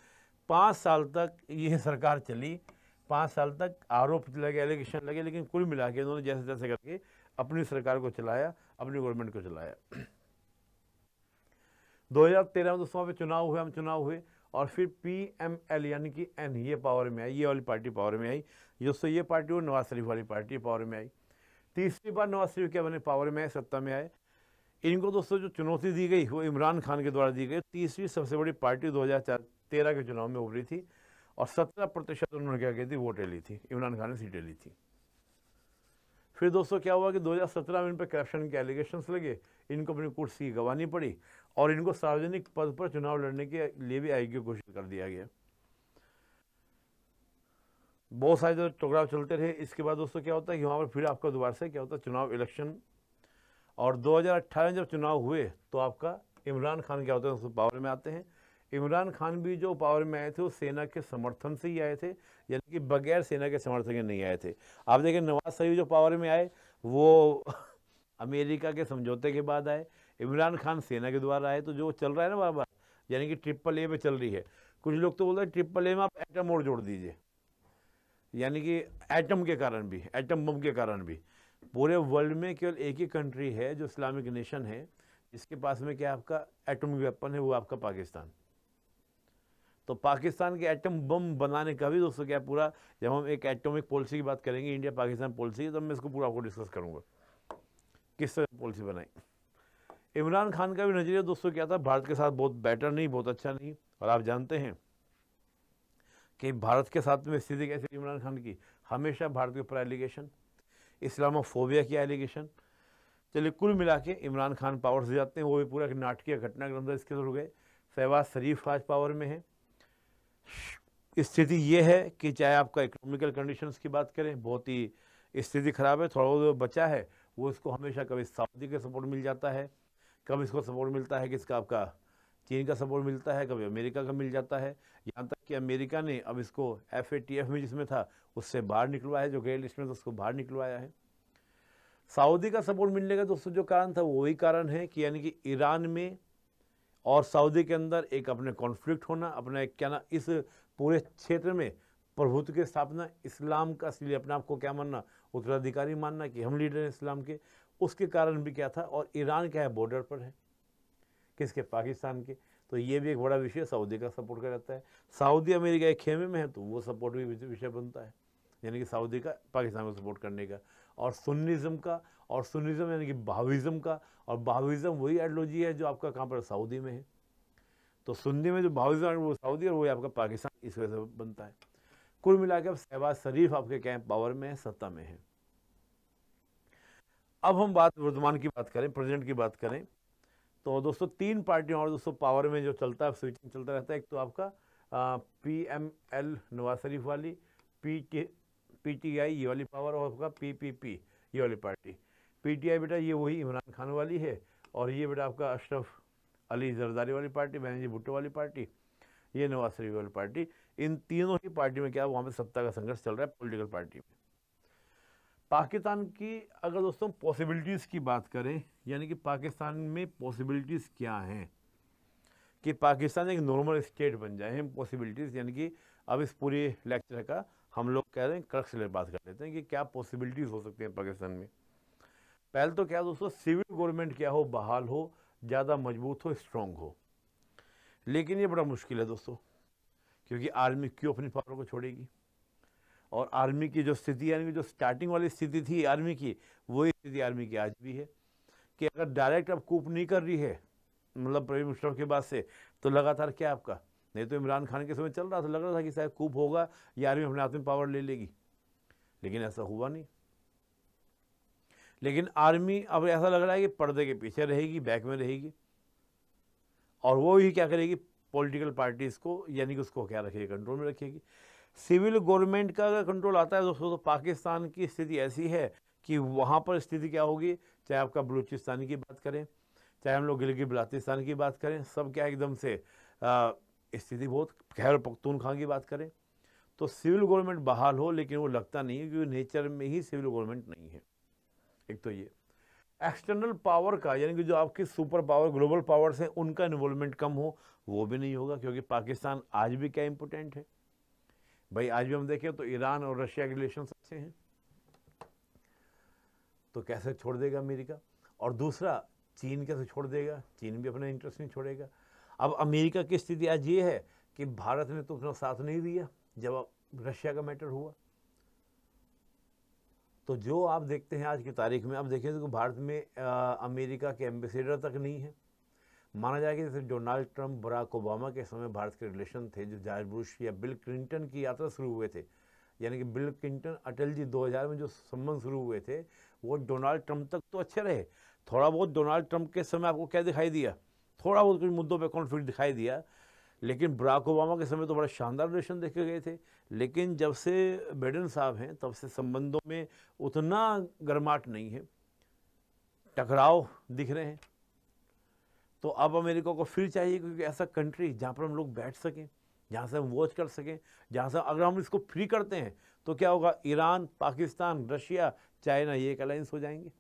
A: पाँच साल तक ये सरकार चली पाँच साल तक आरोप लगे एलिगेशन लगे लेकिन कुल मिला के इन्होंने जैसे जैसे करके अपनी सरकार को चलाया अपनी गवर्नमेंट को चलाया 2013 में दोस्तों वहाँ पे चुनाव हुए हम चुनाव हुए और फिर पी एम एल यानी कि एन ये पावर में आई ये वाली पार्टी पावर में आई जिससे ये पार्टी वो नवाज शरीफ वाली पार्टी पावर में आई तीसरी बार नवाज शरीफ क्या बने पावर में आए सत्ता में आए इनको दोस्तों जो चुनौती दी गई वो इमरान खान के द्वारा दी गई तीसरी सबसे बड़ी पार्टी दो हज़ार तेरह के चुनाव में उभरी थी और सत्रह प्रतिशत उन्होंने क्या कही थी वोटें ली थी इमरान खान ने सीटें ली थी फिर दोस्तों क्या हुआ कि 2017 में इन पर करप्शन के एलिगेशन लगे इनको अपनी कुर्सी गंवानी पड़ी और इनको सार्वजनिक पद पर चुनाव लड़ने के लिए भी आयोग्य घोषित कर दिया गया बहुत सारे जो टकराव चलते रहे इसके बाद दोस्तों क्या होता है कि वहाँ पर फिर आपका दोबारा से क्या होता है चुनाव इलेक्शन और 2018 में जब चुनाव हुए तो आपका इमरान खान क्या होता है उसको पावर में आते हैं इमरान खान भी जो पावर में आए थे वो सेना के समर्थन से ही आए थे यानी कि बगैर सेना के समर्थन के नहीं आए थे आप देखिए नवाज शरीफ जो पावर में आए वो अमेरिका के समझौते के बाद आए इमरान खान सेना के द्वारा आए तो जो चल रहा है ना बार यानी कि ट्रिपल ए पे चल रही है कुछ लोग तो बोल रहे हैं ट्रिपल ए में आप एटम और जोड़ दीजिए यानी कि एटम के कारण भी एटम बम के कारण भी पूरे वर्ल्ड में केवल एक ही कंट्री है जो इस्लामिक नेशन है इसके पास में क्या आपका एटम वेपन है वो आपका पाकिस्तान तो पाकिस्तान के एटम बम बनाने का भी दोस्तों क्या पूरा जब हम एक एटॉमिक पॉलिसी की बात करेंगे इंडिया पाकिस्तान पॉलिसी तो मैं इसको पूरा आपको डिस्कस करूँगा किस तरह पॉलिसी बनाई इमरान खान का भी नज़रिया दोस्तों क्या था भारत के साथ बहुत बेटर नहीं बहुत अच्छा नहीं और आप जानते हैं कि भारत के साथ में स्थिति कैसे इमरान खान की हमेशा भारत के ऊपर एलिगेशन इस्लामोफोबिया की एलिगेशन चलिए कुल मिला के इमरान खान पावर से जाते हैं वो भी पूरा एक नाटकीय के अंदर इसके अंदर हो गए शहबाज शरीफ आज पावर में है स्थिति ये है कि चाहे आपका इकोनॉमिकल कंडीशंस की बात करें बहुत ही स्थिति खराब है थोड़ा बहुत बचा है वो इसको हमेशा कभी सऊदी का सपोर्ट मिल जाता है कब इसको सपोर्ट मिलता है किसका आपका चीन का सपोर्ट मिलता है कभी अमेरिका का मिल जाता है यहाँ तक कि अमेरिका ने अब इसको एफ में जिसमें था उससे बाहर निकलवाया है जो ग्रे लिस्ट में था उसको बाहर निकलवाया है सऊदी का सपोर्ट मिलने का दोस्तों जो कारण था वो वही कारण है कि यानी कि ईरान में और सऊदी के अंदर एक अपने कॉन्फ्लिक्ट होना अपना एक क्या ना इस पूरे क्षेत्र में प्रभुत्व की स्थापना इस्लाम का इसलिए अपने आप को क्या मानना उत्तराधिकारी मानना कि हम लीडर हैं इस्लाम के उसके कारण भी क्या था और ईरान क्या है बॉर्डर पर है किसके पाकिस्तान के तो ये भी एक बड़ा विषय सऊदी का सपोर्ट कर रहता है सऊदी अमेरिका एक खेमे में है तो वो सपोर्ट भी विषय बनता है यानी कि सऊदी का पाकिस्तान को सपोर्ट करने का और सुन्निज़म का और सुन्निज़म यानी कि बहाविज़म का और बहाविज़म वही आइडियोलॉजी है जो आपका कहाँ पर सऊदी में है तो सुन्नी में जो बहाविज़म है वो सऊदी और वही आपका पाकिस्तान इस वजह से बनता है कुल मिला के अब शहबाज शरीफ आपके क्या पावर में है सत्ता में है अब हम बात वर्धमान की बात करें प्रेजिडेंट की बात करें तो दोस्तों तीन पार्टियों और दोस्तों पावर में जो चलता है स्विचिंग चलता रहता है एक तो आपका P M L Nawaz Sharif वाली P T P T I ये वाली पावर और आपका पी पी पी ये वाली पार्टी पी टी आई बेटा ये वही इमरान खान वाली है और ये बेटा आपका अशरफ अली जरदारी वाली पार्टी बैनर्जी भुट्टो वाली पार्टी ये नवाज शरीफ वाली पार्टी इन तीनों ही पार्टी में क्या वहाँ पर सत्ता का संघर्ष चल रहा है पोलिटिकल पार्टी में पाकिस्तान की अगर दोस्तों पॉसिबिलिटीज़ की बात करें यानी कि पाकिस्तान में पॉसिबिलिटीज़ क्या हैं कि पाकिस्तान एक नॉर्मल स्टेट बन जाए पॉसिबिलिटीज़ यानी कि अब इस पूरे लेक्चर का हम लोग कह रहे हैं कड़क से बात कर लेते हैं कि क्या पॉसिबिलिटीज़ हो सकती हैं पाकिस्तान में पहले तो क्या दोस्तों सिविल गवर्नमेंट क्या हो बहाल हो ज़्यादा मजबूत हो स्ट्रॉन्ग हो लेकिन ये बड़ा मुश्किल है दोस्तों क्योंकि आर्मी क्यों अपनी पावर को छोड़ेगी और आर्मी की जो स्थिति यानी जो स्टार्टिंग वाली स्थिति थी आर्मी की वही स्थिति आर्मी की आज भी है कि अगर डायरेक्ट अब कूप नहीं कर रही है मतलब प्रवीण मुश्रफ के बाद से तो लगातार क्या आपका नहीं तो इमरान खान के समय चल रहा था लग रहा था कि शायद कूप होगा या आर्मी अपने हाथ में पावर ले लेगी लेकिन ऐसा हुआ नहीं लेकिन आर्मी अब ऐसा लग रहा है कि पर्दे के पीछे रहेगी बैक में रहेगी और वो ही क्या करेगी पॉलिटिकल पार्टीज़ को यानी कि उसको क्या रखेगी कंट्रोल में रखेगी सिविल गवर्नमेंट का अगर कंट्रोल आता है दोस्तों तो पाकिस्तान की स्थिति ऐसी है कि वहाँ पर स्थिति क्या होगी चाहे आपका बलूचिस्तान की बात करें चाहे हम लोग गिलगित बलातिस्तान की बात करें सब क्या एकदम से स्थिति बहुत खैर खां की बात करें तो सिविल गवर्नमेंट बहाल हो लेकिन वो लगता नहीं है क्योंकि नेचर में ही सिविल गवर्नमेंट नहीं है एक तो ये एक्सटर्नल पावर का यानी कि जो आपकी सुपर पावर ग्लोबल पावर्स हैं उनका इन्वॉल्वमेंट कम हो वो भी नहीं होगा क्योंकि पाकिस्तान आज भी क्या इम्पोर्टेंट है भाई आज भी हम देखें तो ईरान और रशिया के रिलेशन अच्छे हैं तो कैसे छोड़ देगा अमेरिका और दूसरा चीन कैसे छोड़ देगा चीन भी अपना इंटरेस्ट नहीं छोड़ेगा अब अमेरिका की स्थिति आज ये है कि भारत ने तो अपना साथ नहीं दिया जब रशिया का मैटर हुआ तो जो आप देखते हैं आज की तारीख में आप देखें तो भारत में आ, अमेरिका के एम्बेसडर तक नहीं है माना जाएगा जैसे डोनाल्ड ट्रंप बराक ओबामा के समय भारत के रिलेशन थे जो जॉर्ज बुश या बिल क्लिंटन की यात्रा शुरू हुए थे यानी कि बिल क्लिंटन अटल जी 2000 में जो संबंध शुरू हुए थे वो डोनाल्ड ट्रंप तक तो अच्छे रहे थोड़ा बहुत डोनाल्ड ट्रंप के समय आपको क्या दिखाई दिया थोड़ा बहुत कुछ मुद्दों पर कॉन्फ्लिक्ट दिखाई दिया लेकिन बराक ओबामा के समय तो बड़ा शानदार रिलेशन देखे गए थे लेकिन जब से बाइडन साहब हैं तब से संबंधों में उतना गर्माहट नहीं है टकराव दिख रहे हैं तो अब अमेरिका को फिर चाहिए क्योंकि ऐसा कंट्री जहाँ पर हम लोग बैठ सकें जहाँ से हम वॉच कर सकें जहाँ से अगर हम इसको फ्री करते हैं तो क्या होगा ईरान पाकिस्तान रशिया चाइना ये एक अलायंस हो जाएंगे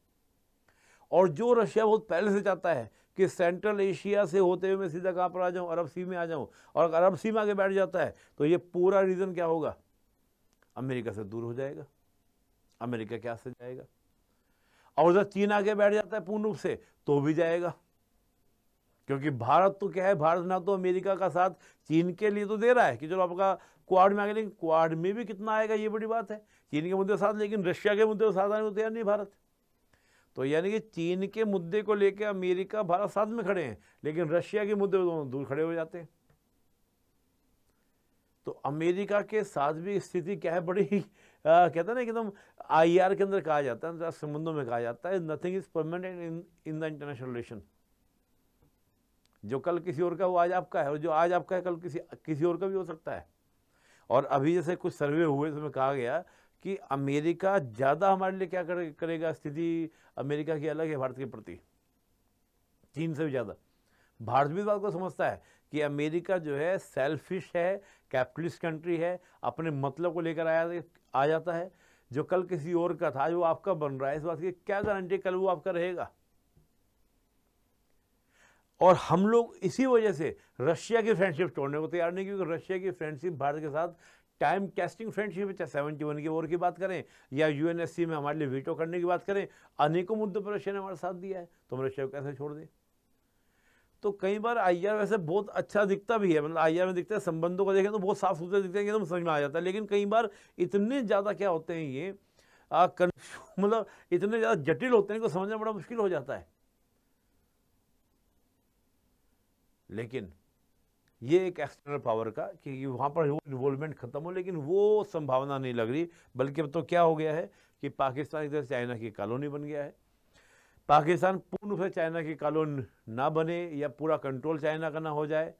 A: और जो रशिया बहुत पहले से चाहता है कि सेंट्रल एशिया से होते हुए मैं सीधा कहाँ पर आ जाऊँ अरब सी में आ जाऊँ और अगर अरब सी में आगे बैठ जाता है तो ये पूरा रीज़न क्या होगा अमेरिका से दूर हो जाएगा अमेरिका क्या से जाएगा और जब चीन आगे बैठ जाता है पूर्ण रूप से तो भी जाएगा क्योंकि भारत तो क्या है भारत ना तो अमेरिका का साथ चीन के लिए तो दे रहा है कि चलो आपका क्वाड में आगे लेकिन क्वाड में भी कितना आएगा ये बड़ी बात है चीन के मुद्दे साथ लेकिन रशिया के मुद्दे साथ आने को तैयार नहीं भारत तो यानी कि चीन के मुद्दे को लेकर अमेरिका भारत साथ में खड़े हैं लेकिन रशिया के मुद्दे दोनों दूर खड़े हो जाते हैं तो अमेरिका के साथ भी स्थिति क्या है बड़ी आ, कहते हैं ना एकदम आईआर के अंदर कहा जाता है संबंधों में कहा जाता है nothing is permanent in in the international relation जो कल किसी और का वो आज आपका है और जो आज आपका है कल किसी किसी और का भी हो सकता है और अभी जैसे कुछ सर्वे हुए उसमें कहा गया कि अमेरिका ज़्यादा हमारे लिए क्या करे, करेगा स्थिति अमेरिका की अलग है भारत के प्रति चीन से भी ज़्यादा भारत भी इस बात को समझता है कि अमेरिका जो है सेल्फिश है कैपिटलिस्ट कंट्री है अपने मतलब को लेकर आया आ जाता है जो कल किसी और का था जो आपका बन रहा है इस बात की क्या गारंटी कल वो आपका रहेगा और हम लोग इसी वजह से रशिया की फ्रेंडशिप तोड़ने को तैयार नहीं क्योंकि रशिया की फ्रेंडशिप भारत के साथ टाइम कैस्टिंग फ्रेंडशिप है चाहे सेवेंटी वन की ओर की बात करें या यूएनएससी में हमारे लिए वीटो करने की बात करें अनेकों मुद्दों पर रशिया ने हमारा साथ दिया है तो हम रशिया को कैसे छोड़ दें तो कई बार आई आर वैसे बहुत अच्छा दिखता भी है मतलब आई आर में दिखता है संबंधों को देखें तो बहुत साफ सुथरे दिखते हैं एकदम समझ में आ जाता है लेकिन कई बार इतने ज़्यादा क्या होते हैं ये मतलब इतने ज़्यादा जटिल होते हैं इनको समझना बड़ा मुश्किल हो जाता है लेकिन ये एक एक्सटर्नल पावर का कि वहाँ पर इन्वॉल्वमेंट ख़त्म हो लेकिन वो संभावना नहीं लग रही बल्कि अब तो क्या हो गया है कि पाकिस्तान एक तरह चाइना की कॉलोनी बन गया है पाकिस्तान पूर्ण रूप से चाइना की कॉलोनी ना बने या पूरा कंट्रोल चाइना का ना हो जाए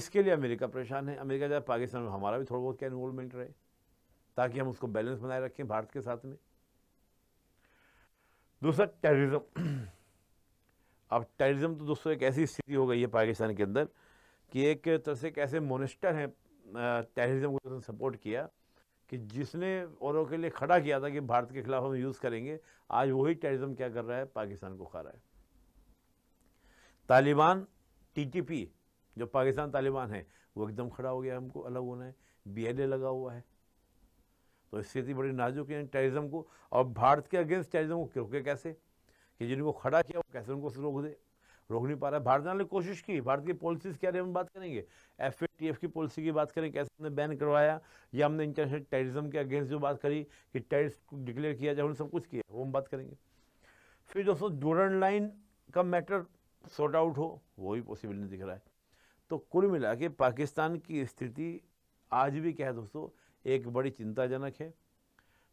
A: इसके लिए अमेरिका परेशान है अमेरिका जाए पाकिस्तान में हमारा भी थोड़ा बहुत क्या इन्वॉल्वमेंट रहे ताकि हम उसको बैलेंस बनाए रखें भारत के साथ में दूसरा टेररिज्म अब टेररिज्म तो दोस्तों एक ऐसी स्थिति हो गई है पाकिस्तान के अंदर कि एक तरह से एक ऐसे मोनिस्टर हैं टेररिज्म को सपोर्ट किया कि जिसने औरों के लिए खड़ा किया था कि भारत के खिलाफ हम यूज़ करेंगे आज वही टेररिज्म क्या कर रहा है पाकिस्तान को खा रहा है तालिबान टीटीपी जो पाकिस्तान तालिबान है वो एकदम खड़ा हो गया हमको अलग होना है बीएलए लगा हुआ है तो स्थिति बड़ी नाजुक है टेररिज्म को और भारत के अगेंस्ट टेररिज्म को क्योंकि कैसे कि जिनको खड़ा किया वो कैसे उनको रोक दे रोक नहीं पा रहा है भारत ने कोशिश की भारत की पॉलिसीज के बारे में बात करेंगे एफ की पॉलिसी की बात करें कैसे हमने बैन करवाया या हमने इंटरनेशनल टेररिज्म के अगेंस्ट जो बात करी कि को डिक्लेयर किया जाए उन्होंने सब कुछ किया वो हम बात करेंगे फिर दोस्तों डोरन लाइन का मैटर सॉर्ट आउट हो वो भी पॉसिबल नहीं दिख रहा है तो कुल मिला के पाकिस्तान की स्थिति आज भी क्या है दोस्तों एक बड़ी चिंताजनक है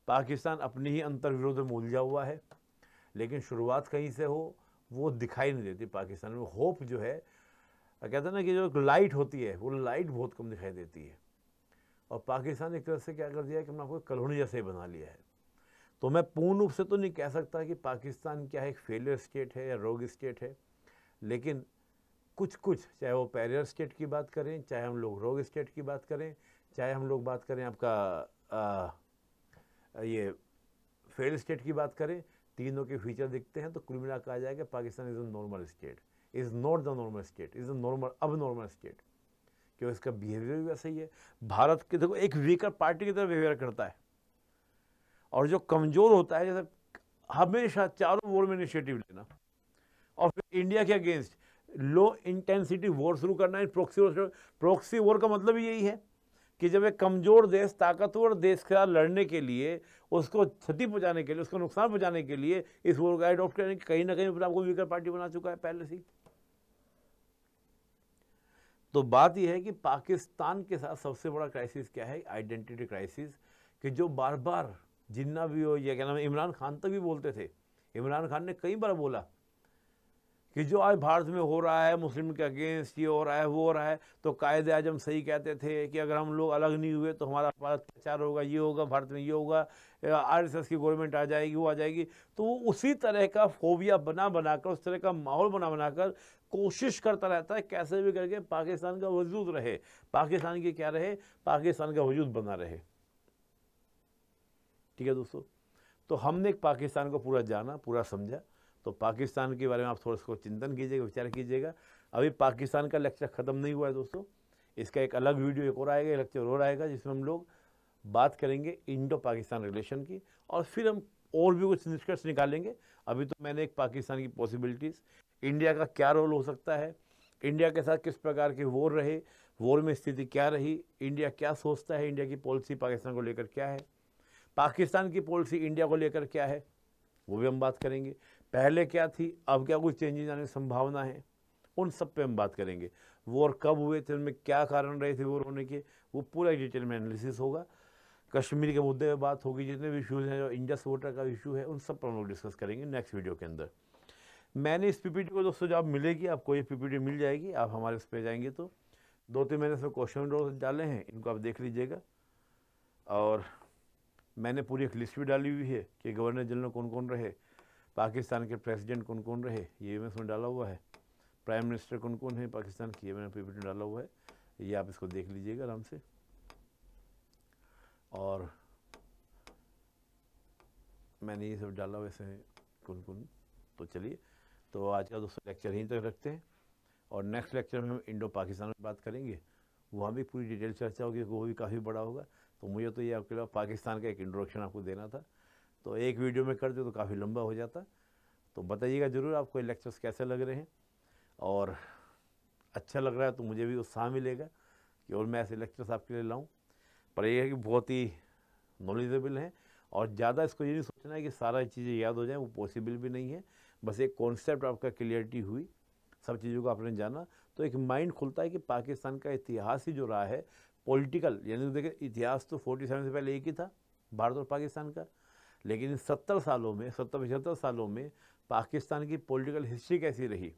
A: पाकिस्तान अपनी ही अंतर्विरोध में उलझा हुआ है लेकिन शुरुआत कहीं से हो वो दिखाई नहीं देती पाकिस्तान में होप जो है कहते हैं ना कि जो एक लाइट होती है वो लाइट बहुत कम दिखाई देती है और पाकिस्तान एक तरह से क्या कर दिया है कि हमने आपको कलोनी जैसे ही बना लिया है तो मैं पूर्ण रूप से तो नहीं कह सकता कि पाकिस्तान क्या है एक फेलियर स्टेट है या रोग स्टेट है लेकिन कुछ कुछ चाहे वो पैरियर स्टेट की बात करें चाहे हम लोग रोग स्टेट की बात करें चाहे हम लोग बात करें आपका आ, ये फेल स्टेट की बात करें तीनों के फीचर दिखते हैं तो कुल मिला कहा जाएगा Pakistan is a normal state is not the normal state is a normal अब नॉर्मल स्टेट क्यों इसका बिहेवियर भी वैसा ही है भारत के देखो एक वीकर पार्टी की तरह बिहेवियर करता है और जो कमज़ोर होता है जैसे हमेशा चारों वोर में इनिशिएटिव लेना और फिर इंडिया के अगेंस्ट लो इंटेंसिटी वॉर शुरू करना है प्रोक्सी वॉर प्रोक्सी वॉर का मतलब यही है कि जब एक कमज़ोर देश ताकतवर देश के साथ लड़ने के लिए उसको क्षति पहुँचाने के लिए उसको नुकसान पहुँचाने के लिए इस वोर का एडॉप्ट करने की कहीं ना कहीं अपने आपको वीकर पार्टी बना चुका है पहले से तो बात यह है कि पाकिस्तान के साथ सबसे बड़ा क्राइसिस क्या है आइडेंटिटी क्राइसिस कि जो बार बार जिन्ना भी हो या क्या नाम है इमरान खान तक भी बोलते थे इमरान खान ने कई बार बोला कि जो आज भारत में हो रहा है मुस्लिम के अगेंस्ट ये हो रहा है वो हो रहा है तो कायद आजम सही कहते थे कि अगर हम लोग अलग नहीं हुए तो हमारा अत्याचार होगा ये होगा भारत में ये होगा आर एस एस की गवर्नमेंट आ जाएगी वो आ जाएगी तो वो उसी तरह का फोबिया बना बनाकर उस तरह का माहौल बना बनाकर कोशिश करता रहता है कैसे भी करके पाकिस्तान का वजूद रहे पाकिस्तान की क्या रहे पाकिस्तान का वजूद बना रहे ठीक है दोस्तों तो हमने पाकिस्तान को पूरा जाना पूरा समझा तो पाकिस्तान के बारे में आप थोड़ा सा चिंतन कीजिएगा विचार कीजिएगा अभी पाकिस्तान का लेक्चर ख़त्म नहीं हुआ है दोस्तों इसका एक अलग वीडियो एक और आएगा लेक्चर और आएगा जिसमें हम लोग बात करेंगे इंडो पाकिस्तान रिलेशन की और फिर हम और भी कुछ निष्कर्ष निकालेंगे अभी तो मैंने एक पाकिस्तान की पॉसिबिलिटीज़ इंडिया का क्या रोल हो सकता है इंडिया के साथ किस प्रकार के वॉर रहे वॉर में स्थिति क्या रही इंडिया क्या सोचता है इंडिया की पॉलिसी पाकिस्तान को लेकर क्या है पाकिस्तान की पॉलिसी इंडिया को लेकर क्या है वो भी हम बात करेंगे पहले क्या थी अब क्या कुछ चेंजेज आने की संभावना है उन सब पे हम बात करेंगे वॉर कब हुए थे उनमें क्या कारण रहे थे वॉर होने के वो पूरा डिटेल में एनालिसिस होगा कश्मीर के मुद्दे पे बात होगी जितने भी इशूज़ हैं जो इंडस वोटर का इशू है उन सब पर हम लोग डिस्कस करेंगे नेक्स्ट वीडियो के अंदर मैंने इस पीपीटी को दोस्तों जब मिलेगी आपको ये पीपीटी मिल जाएगी आप हमारे इस पर जाएंगे तो दो तीन मैंने इसमें क्वेश्चन डाले हैं इनको आप देख लीजिएगा और मैंने पूरी एक लिस्ट भी डाली हुई है कि गवर्नर जनरल कौन कौन रहे पाकिस्तान के प्रेसिडेंट कौन कौन रहे ये भी मैं उसमें डाला हुआ है प्राइम मिनिस्टर कौन कौन है पाकिस्तान की ये मैंने पी में डाला हुआ है ये आप इसको देख लीजिएगा आराम से और मैंने ये सब डाला हुआ इसमें कौन कौन तो चलिए तो आज का दोस्तों लेक्चर यहीं तक रखते हैं और नेक्स्ट लेक्चर में हम इंडो पाकिस्तान में बात करेंगे वहाँ भी पूरी डिटेल चर्चा होगी वो भी काफ़ी बड़ा होगा तो मुझे तो ये आपके अलावा पाकिस्तान का एक इंट्रोडक्शन आपको देना था तो एक वीडियो में कर दो तो काफ़ी लंबा हो जाता तो बताइएगा ज़रूर आपको लेक्चर्स कैसे लग रहे हैं और अच्छा लग रहा है तो मुझे भी उत्साह मिलेगा कि और मैं ऐसे लेक्चर्स आपके लिए लाऊं पर यह है कि बहुत ही नॉलेजेबल हैं और ज़्यादा इसको ये नहीं सोचना है कि सारा चीज़ें याद हो जाएँ वो पॉसिबल भी नहीं है बस एक कॉन्सेप्ट आपका क्लियरिटी हुई सब चीज़ों को आपने जाना तो एक माइंड खुलता है कि पाकिस्तान का इतिहास ही जो रहा है पॉलिटिकल यानी तो देखिए इतिहास तो फोर्टी से पहले एक ही था भारत और पाकिस्तान का लेकिन इन सत्तर सालों में सत्तर पचहत्तर सालों में पाकिस्तान की पॉलिटिकल हिस्ट्री कैसी रही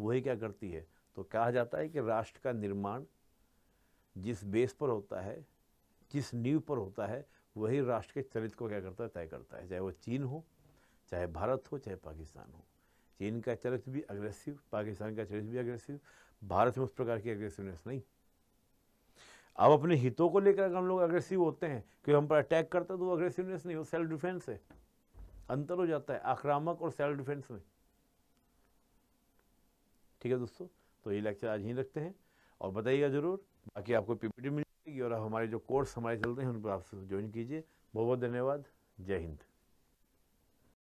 A: वही क्या करती है तो कहा जाता है कि राष्ट्र का निर्माण जिस बेस पर होता है जिस नींव पर होता है वही राष्ट्र के चरित्र को क्या करता है तय करता है चाहे वो चीन हो चाहे भारत हो चाहे पाकिस्तान हो चीन का चरित्र भी अग्रेसिव पाकिस्तान का चरित्र भी अग्रेसिव भारत में उस प्रकार की अग्रेसिवनेस नहीं अब अपने हितों को लेकर हम लोग अग्रेसिव होते हैं क्योंकि हम पर अटैक करते हैं तो वो अग्रेसिवनेस नहीं वो सेल्फ डिफेंस है अंतर हो जाता है आक्रामक और सेल्फ डिफेंस में ठीक है दोस्तों तो ये लेक्चर आज ही रखते हैं और बताइएगा ज़रूर बाकी आपको पीपीटी मिल जाएगी और हमारे जो कोर्स हमारे चलते हैं उन पर आप ज्वाइन कीजिए बहुत बहुत धन्यवाद जय हिंद